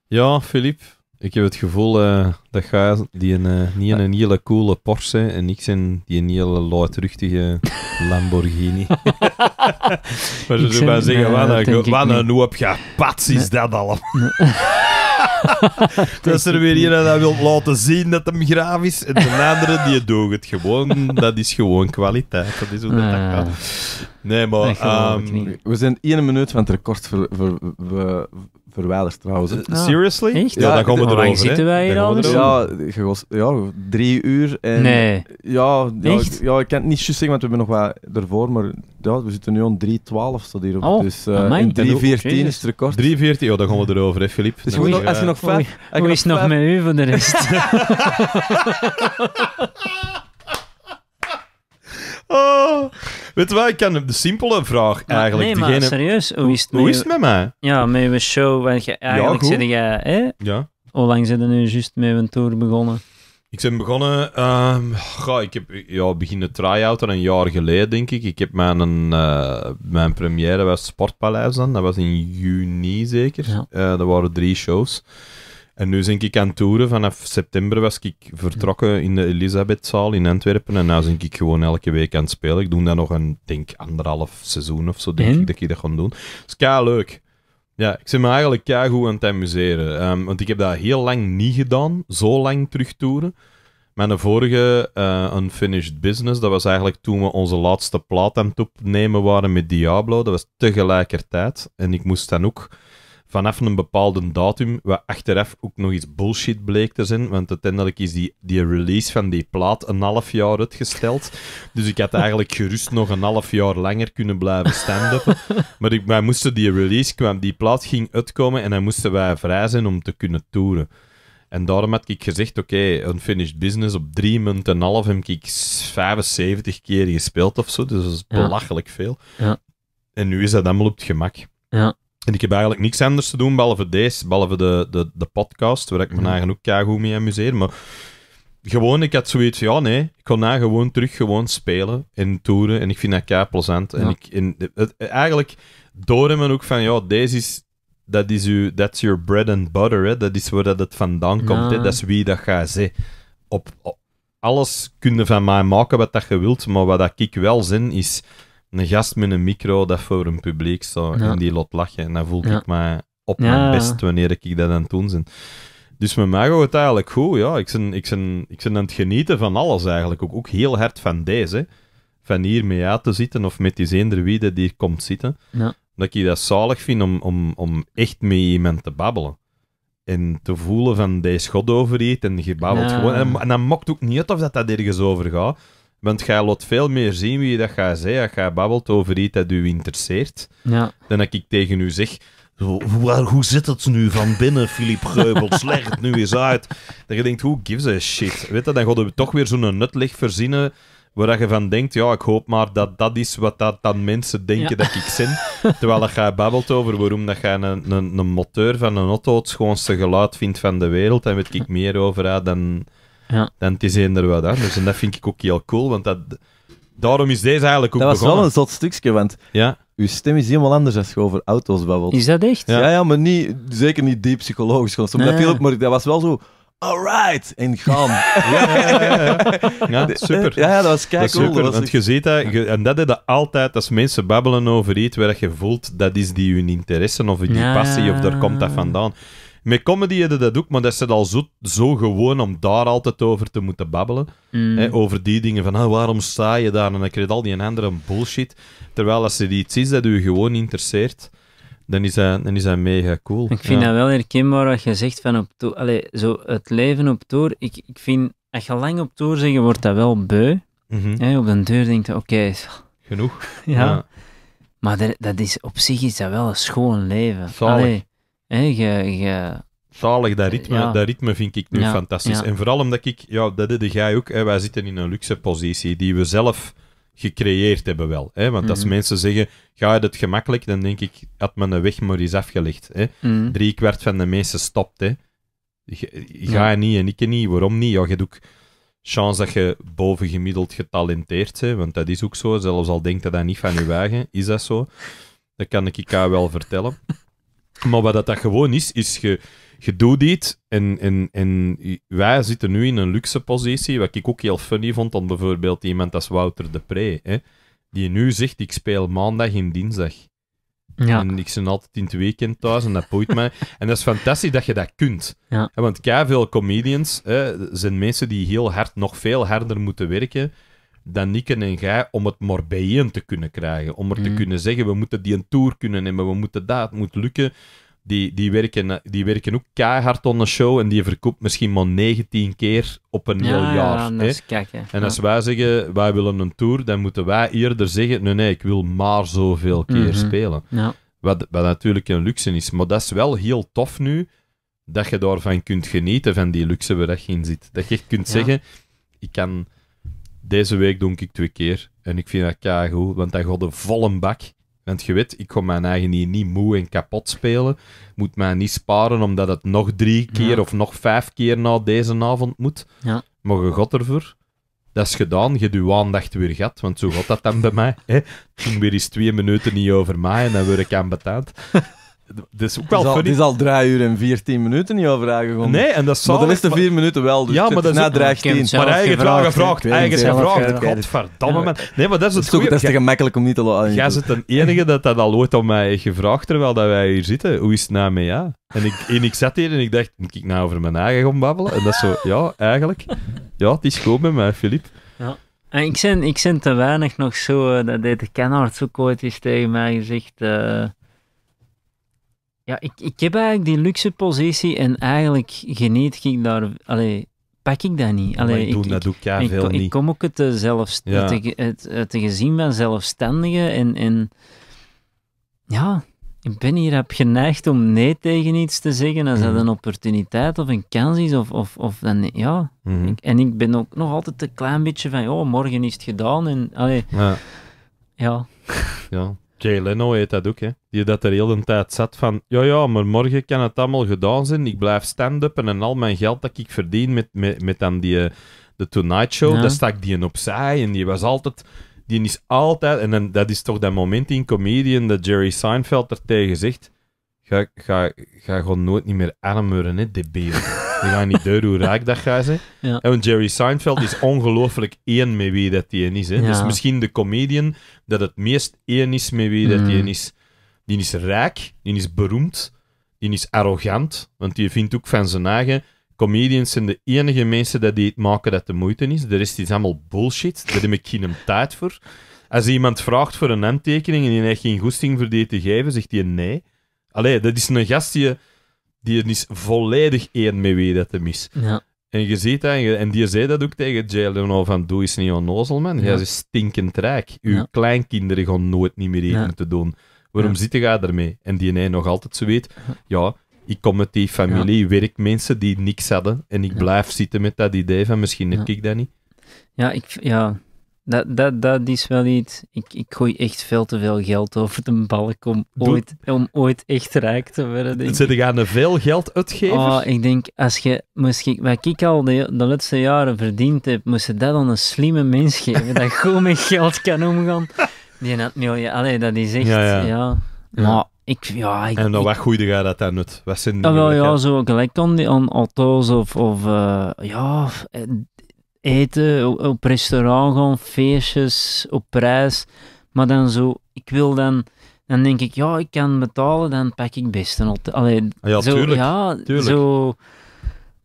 Ja, Filip, ik heb het gevoel eh, dat ga die een, eh, niet een hele coole Porsche en ik in die een hele luidruchtige Lamborghini. maar ze zullen zeggen, wat een, wat een hoop is dat allemaal. dat is er weer een dat wil laten zien dat hem graaf is. En de andere die doet het gewoon. Dat is gewoon kwaliteit. Dat is hoe dat, ah. gaat. Nee, maar ehm, we zijn één minuut van het record ver, verwijderd trouwens. Eh, ah, seriously? Echt? Ja, ja daar komen we erover. Hoe zitten wij hier al? Ja, ja, drie uur. En nee. Ja, ja, ik kan het niet juist zeggen, want we hebben nog wat ervoor, maar ja, we zitten nu om 3.12 staat hierop. Oh, dus uh, eh, 3.14 is het record. 3.14, ja, daar gaan we erover, hè, Filip. Dus je nog, als je nog vijf... Oei, als nog met u van de rest? oh... Weet je wat, ik kan de simpele vraag maar, eigenlijk... Nee, maar serieus, hoe is het, met mij? Ja, met mijn show, want je, eigenlijk ja, zit jij... Hè? Ja. Hoe lang zijn er nu juist met een tour begonnen? Ik ben begonnen... Um, ehm, ga, ik heb ja, beginnen try-outen een jaar geleden, denk ik. Ik heb mijn, uh, mijn première bij Sportpaleis dan. Dat was in juni zeker. Ja. Uh, dat waren drie shows. En nu zin ik aan toeren. Vanaf september was ik vertrokken in de Elisabethzaal in Antwerpen. En nu zin ik gewoon elke week aan het spelen. Ik doe dat nog een, denk anderhalf seizoen of zo, denk ik, dat ik dat ga doen. Is kei leuk. Ja, ik zit me eigenlijk kei goed aan het amuseren. Ehm, want ik heb dat heel lang niet gedaan. Zo lang terugtoeren. de vorige uh, Unfinished Business, dat was eigenlijk toen we onze laatste plaat aan het opnemen waren met Diablo. Dat was tegelijkertijd. En ik moest dan ook vanaf een bepaalde datum, wat achteraf ook nog iets bullshit bleek te zijn, want uiteindelijk is die, die release van die plaat een half jaar uitgesteld. Dus ik had eigenlijk gerust nog een half jaar langer kunnen blijven stand upen Maar ik, wij moesten die release, kwam, die plaat ging uitkomen en dan moesten wij vrij zijn om te kunnen toeren. En daarom had ik gezegd, oké, Unfinished Business op drie minuten en half heb ik 75 keer gespeeld of zo, dus dat is belachelijk veel. Ja. En nu is dat allemaal op het gemak. Ja. En ik heb eigenlijk niks anders te doen, behalve deze, behalve de, de, de podcast, waar ik me mhm. eigen ook keigoed mee amuseer. Maar gewoon, ik had zoiets ja, nee, ik kon nou daar gewoon terug gewoon spelen en toeren. En ik vind dat kei plezant. En ik, in, eigenlijk door hem ook van, ja, deze is, dat is uw, that's your bread and butter, hè. Dat is waar dat het vandaan komt, ja. Dat is wie dat gaat zijn. Op, op alles kunnen van mij maken wat dat je wilt, maar wat dat ik wel zin is een gast met een micro dat voor een publiek zo en die lot lachen. En dan voel ik me op mijn best wanneer ik dat aan het doen ben. Dus met mij gaat het eigenlijk goed, ja. Ik ben, ik, ben, ik ben aan het genieten van alles eigenlijk. Ook, ook heel hard van deze, Van hier mee uit te zitten of met die zeender wie die hier komt zitten. Ja. Dat ik dat zalig vind om, om, om echt met iemand te babbelen. En te voelen van, deze god over iets en je babbelt gewoon. En, dan mokt ook niet uit of dat dat ergens over gaat. Want jij laat veel meer zien wie dat gaat zeggen. Als jij babbelt over iets dat u interesseert, ja. dan dat ik tegen u zeg... hoe zit het nu van binnen, Filip Geubels? Leg het nu eens uit. Dat je denkt, who gives a shit? Weet je, dan gaan we toch weer zo'n nutleg verzinnen waar je van denkt, ja, ik hoop maar dat dat is wat dat dan mensen denken dat ik zin. Terwijl ik jij babbelt over waarom dat jij een, een, een motor van een auto het schoonste geluid vindt van de wereld en weet ik meer over dan ja. Dan het is er wat anders. En dat vind ik ook heel cool, want dat, daarom is deze eigenlijk ook Dat was wel een zot stukje, want ja. uw stem is helemaal anders als je over auto's babbelt. Is dat echt? Ja, ja, maar niet, zeker niet diep psychologisch. Gewoon. Nee. Dat maar dat was wel zo... Alright, en gaan. ja, ja, ja, ja, super. Ja, ja dat was kijk cool. Super, dat want je ziet dat, en dat je altijd, als mensen babbelen over iets waar je voelt, dat is die hun interesse of die passie, of daar komt dat vandaan. Met comedy hadden dat ook, maar dat is het al zo, zo gewoon om daar altijd over te moeten babbelen. Mm. Hè, over die dingen van, ah, waarom sta je daar? En dan krijg je al die andere bullshit. Terwijl als er iets is dat u gewoon interesseert, dan is dat, dan is dat mega cool. Ik vind dat wel herkenbaar wat je zegt van op tour. Allee, zo het leven op tour. Ik, ik vind, als je lang op tour zegt, wordt dat wel beu. Mhm. hè, op de deur denk je, oké... Genoeg. ja. Maar dat is, op zich is dat wel een schoon leven. Allee, Hè, je, Zalig, dat ritme, dat ritme vind ik nu fantastisch. En vooral omdat ik, ja, dat deed jij ook, hè, wij zitten in een luxe positie die we zelf gecreëerd hebben wel. Hè? Want als mhm. mensen zeggen, ga je het gemakkelijk, dan denk ik, had men een weg maar eens afgelegd. Hè? Mhm. Drie kwart van de mensen stopt. Hè? Ga je niet en ik niet. Waarom niet? Ja, je hebt ook kans dat je bovengemiddeld getalenteerd bent, want dat is ook zo. Zelfs al denkt dat dat niet van je wagen, is dat zo. Dat kan ik je wel vertellen. Maar wat dat, gewoon is, is je, je doet dit en, en, en wij zitten nu in een luxe positie. Wat ik ook heel funny vond dan bijvoorbeeld iemand als Wouter de Pre, hè, die nu zegt: Ik speel maandag en dinsdag. En ik ben altijd in het weekend thuis en dat boeit mij. En dat is fantastisch dat je dat kunt. Ja. Want veel comedians hè, zijn mensen die heel hard, nog veel harder moeten werken dan Nikken en jij om het morbeien te kunnen krijgen. Om er te mhm. kunnen zeggen, we moeten die een tour kunnen nemen, we moeten dat, het moet lukken. Die, die, werken, die werken ook keihard op een show en die verkoopt misschien maar 19 keer op een heel jaar. Ja, kijk, en als wij zeggen, wij willen een tour, dan moeten wij eerder zeggen, nee, nee, ik wil maar zoveel keer mhm. spelen. Wat, wat natuurlijk een luxe is. Maar dat is wel heel tof nu, dat je daarvan kunt genieten, van die luxe waar je in zit. Dat je kunt zeggen, ik kan deze week doe ik twee keer. En ik vind dat goed want dat god een volle bak. Want je weet, ik kon mijn eigen hier niet moe en kapot spelen. Moet mij niet sparen omdat het nog drie keer of nog vijf keer na deze avond moet. Ja. god ervoor. Dat is gedaan. Je duw aandacht weer gat, want zo gaat dat dan bij mij. Hè? Toen weer eens twee minuten niet over mij en dan word ik aan betaald dat is ook wel het al, het 3 uur en 14 minuten niet over aangekomen. Nee, en dat is Maar de 4 minuten wel. Dus ja, maar dat is niet. Maar eigen gevraagd, gevraagd. Eigen gevraagd. Godverdamme, man. Nee, maar dat is het goede. Dat is te gemakkelijk om niet te laten. Jij bent de enige dat dat al ooit om mij heeft gevraagd, terwijl dat wij hier zitten. Hoe is het nou met ja? En ik, en ik zat hier en ik dacht, moet ik nou over mijn eigen gaan babbelen? En dat is zo, ja, eigenlijk. Ja, het is goed met mij, Filip. Ja. En ik zit, ik zijn te weinig nog zo, eh, dat deed de zo ook ooit eens tegen mijn gezicht. Uh, eh, ja, ik, ik heb eigenlijk die luxe positie en eigenlijk geniet ik daar... Allee, pak ik dat niet. ik, doe, ik, dat doe ik, ja, ik, niet. Ik kom ook het, zelfs, ja. het, het, het, gezien van zelfstandigen en, en... Ja, ik ben hier heb geneigd om nee tegen iets te zeggen als dat mhm. een opportuniteit of een kans is. Of, of, of dan, ja. Mhm. en ik ben ook nog altijd een klein beetje van, oh, morgen is het gedaan. En, allee, ja. ja. ja. Jay Leno heet dat ook, hè. Die dat er heel de tijd zat van... Ja, ja, maar morgen kan het allemaal gedaan zijn. Ik blijf stand up en al mijn geld dat ik verdien met, met, dan die... Eh, de Tonight Show, ja. daar stak die opzij. En die was altijd... Die is altijd... En dan, dat is toch dat moment in Comedian dat Jerry Seinfeld er tegen zegt... Ga, ga, ga gewoon nooit niet meer armuren, hè, debiel. Die gaan niet duur hoe raak dat gaat zijn. Ja. En Jerry Seinfeld is ongelooflijk één met wie dat die is. Hè. Dus misschien de comedian dat het meest één is met wie dat die een hmm. is. Die is rijk, die is beroemd, die is arrogant. Want die vindt ook van zijn eigen... Comedians zijn de enige mensen dat die het maken dat de moeite is. De rest is allemaal bullshit. Daar heb ik geen tijd voor. Als iemand vraagt voor een handtekening en die heeft geen goesting voor die te geven, zegt hij nee. Allee, dat is een gastje die is volledig één mee wie dat hem mis. Ja. En je ziet dat, en die zei dat ook tegen Jay Leno van doe eens niet onnozel, man. Jij is stinkend rijk. Uw kleinkinderen gaan nooit niet meer rekenen te doen. Waarom zit je daarmee? En die nee nog altijd zo weet, ja, ik kom met die familie, werk mensen die niks hadden. En ik blijf zitten met dat idee van misschien heb ik dat niet. Ja, ik, ja, dat, dat, dat is wel iets. Ik, ik gooi echt veel te veel geld over de balk om, ooit, om ooit echt rijk te worden. Zit gaan aan veel geld uitgeven? Oh, ik denk, als je, misschien, wat ik al de, de laatste jaren verdiend heb, moest je dat dan een slimme mens geven dat gewoon met geld kan omgaan. Die had miljoen. Allee, dat is echt. Ja, Maar ik, ja, en dan wat goede gaat dat dan uit? Wat zijn ah, wel, ja, zo gelijk aan, die, auto's of, of eh, ja, eten, op, restaurant gaan, feestjes, op prijs. Maar dan zo, ik wil dan dan denk ik, ja, ik kan betalen, dan pak ik best een hotel. ja, zo, tuurlijk. Ja, tuurlijk. zo...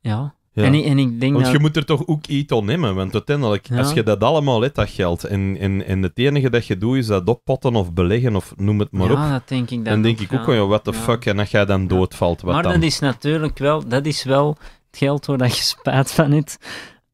Ja. En, en, ik denk want dat... je moet er toch ook iets ontnemen, nemen, want uiteindelijk, ja. als je dat allemaal hebt, dat geld, en, en, en het enige dat je doet is dat oppotten of beleggen of noem het maar op, dat denk ik dan, denk ik ook van, ja, what the fuck, en als jij dan doodvalt, wat maar dan? dat is natuurlijk wel, dat is wel het geld waar dat je spijt van hebt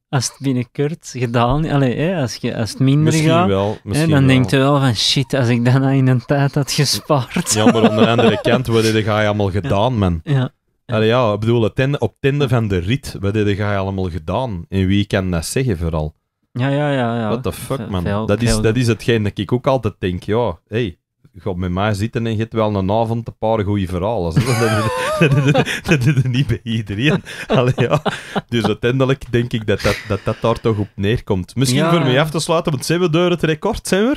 als het binnenkort gedaan, is, als, je, als het minder misschien gaat, wel, dan denkt je wel van shit, als ik dat in een tijd had gespaard. Ja, maar onder andere kant, wat heb je allemaal gedaan, man? Ja. Allee, ja, ik bedoel, op tinde van de rit, wat heb je allemaal gedaan? En wie kan dat zeggen vooral? Ja, ja, ja. ja. What the fuck, man. dat, is, dat is hetgeen dat ik ook altijd denk, ja, hey, God, met mij zitten en je hebt wel een avond een paar goede verhalen. Dat, is niet bij iedereen. ja. Dus uiteindelijk denk ik dat dat, dat daar toch op neerkomt. Misschien voor mij af te sluiten, want zijn we door het record, zijn we?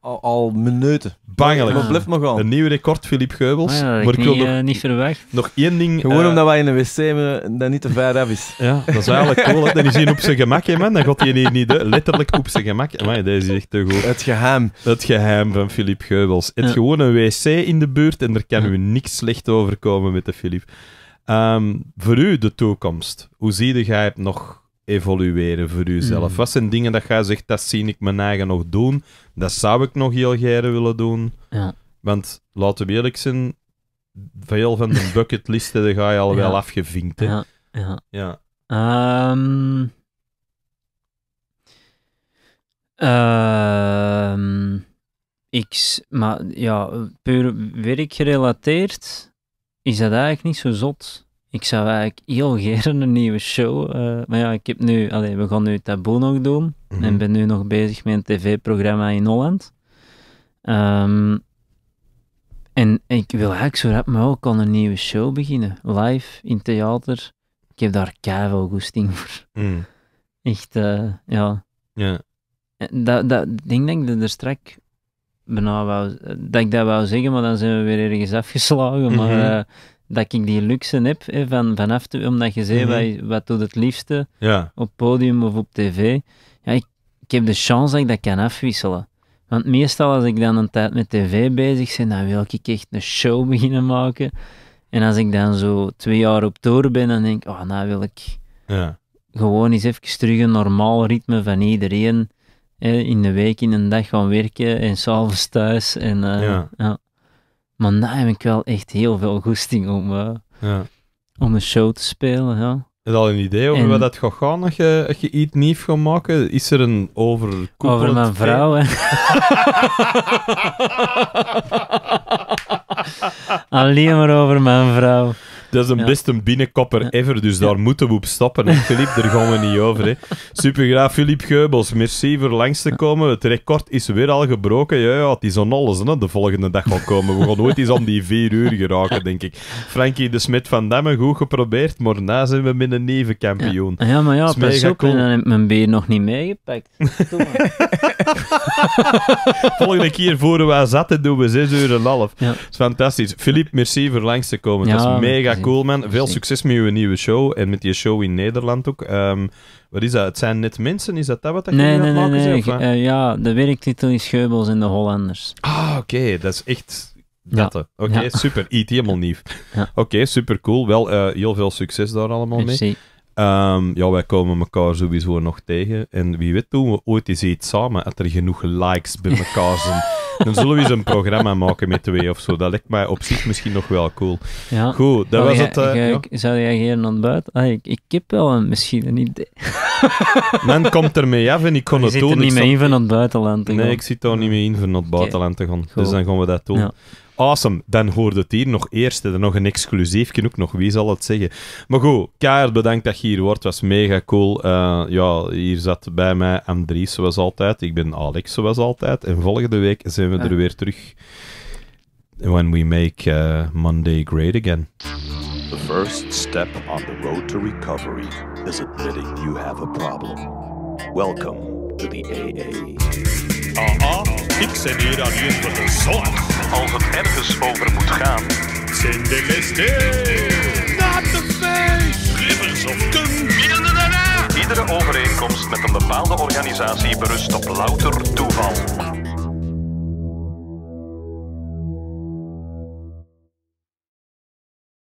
al, minuten. Bangelijk. blijf maar gaan. Een nieuw record, Filip Geubels. Ah maar ik wil niet, eh, niet ver weg. Nog één ding... Gewoon uh, omdat wij in de wc dat niet te ver af is. Ja, dat is eigenlijk cool. Dan is hij op zijn gemak, hè, man. Dan gaat hij hier niet letterlijk op zijn gemak. Maar deze is echt te goed. Het geheim. Het geheim van Filip Geubels. Het gewone wc in de buurt en er kan u niks slecht overkomen met de Filip. Ehm, voor u de toekomst. Hoe zie jij het nog evolueren voor jezelf? Mm. Wat zijn dingen dat jij zegt, dat zie ik mijn eigen nog doen, dat zou ik nog heel graag willen doen? Ja. Want laten we eerlijk zijn, veel van de bucketlisten ga je al wel afgevinkt. Hè? Ja. ja. ja. Ehm, ehm, ik, maar ja, puur werkgerelateerd is dat eigenlijk niet zo zot. Ik zou eigenlijk heel graag een nieuwe show. Eh, maar ja, ik heb nu, allee, we gaan nu Taboe nog doen. Mhm. En ben nu nog bezig met een tv-programma in Holland. Ehm, en ik wil eigenlijk zo rap maar ook een nieuwe show beginnen. Live, in theater. Ik heb daar keihard goesting voor. Mhm. Echt, eh, ja. Ja. Eh, dat, dat, denk dat ik dat er strak wou, dat ik dat wou zeggen, maar dan zijn we weer ergens afgeslagen. Maar mhm dat ik die luxe heb hè, van, vanaf te, omdat je zei, mhm. wat, wat doet het liefste ja. op podium of op tv. Ja, ik, heb de chance dat ik dat kan afwisselen. Want meestal als ik dan een tijd met tv bezig ben, dan wil ik echt een show beginnen maken. En als ik dan zo twee jaar op tour ben, dan denk ik, oh, nou wil ik ja. gewoon eens even terug een normaal ritme van iedereen hè, in de week, in een dag gaan werken en s'avonds thuis. En, eh, ja. Maar na heb ik wel echt heel veel goesting om, eh, ja. om een show te spelen. Ja. Is al een idee over en... wat dat gaat gaan als je, je iets nieuws gaat maken? Is er een overkoepelend... Over mijn vrouw, hè. Alleen maar over mijn vrouw. Dat is een best een binnenkopper ever, dus daar moeten we op stoppen. Philippe, Filip, daar gaan we niet over. Supergraaf Filip Geubels, merci voor langs te komen. Het record is weer al gebroken. Ja, ja het is aan alles. Hè. De volgende dag gaan komen. We gaan ooit eens om die vier uur geraken, denk ik. Frankie de Smit van Damme, goed geprobeerd, maar na zijn we met een nevenkampioen. Ja, ja maar ja, op, cool. dan heb mijn bier nog niet meegepakt. Volgende keer voor we zaten doen we zes uur en half. Ja. Dat is fantastisch. Filip, merci voor langs te komen. dat is mega cool man. Veel succes met je nieuwe show en met je show in Nederland ook. Ehm, wat is dat? Het zijn net mensen, is dat dat wat dat nee, je nee, maken nee, nee. Eh, ja, de werktitel is Geubels en de Hollanders. Ah, oké, dat is echt... Ja. Oké, super. IT e helemaal nieuw. Oké, super cool. Wel, eh, heel veel succes daar allemaal mee. Ehm, ja, wij komen elkaar sowieso nog tegen. En wie weet doen we ooit eens iets samen, als er genoeg likes bij elkaar zijn. Dan zullen we eens een programma maken met twee of zo. Dat lijkt mij op zich misschien nog wel cool. Ja. Goed, dat was het. Uh, Zou jij geen ontbijt? Ah, ik, ik heb wel een, misschien een idee. Men komt ermee af en ik kon het doen. Je zit er niet mee in van het buitenland Nee, ik zit daar niet mee in van het buitenland te gaan. Dus dan gaan we dat doen. Ja awesome. Dan hoorde het hier nog eerst. En nog een exclusief ook nog. Wie zal het zeggen? Maar goed, Kaart, bedankt dat je hier wordt. was mega cool. Eh, ja, hier zat bij mij Andries, zoals altijd. Ik ben Alex, zoals altijd. En volgende week zijn we er weer terug. When we make eh, Monday great again. The first step on the road to recovery is admitting you have a problem. Welcome to the AA. Ah, ik zit hier alleen voor de zon. Als het ergens over moet gaan. Zijn de beste Not the face. Rivers of Iedere overeenkomst met een bepaalde organisatie berust op louter toeval.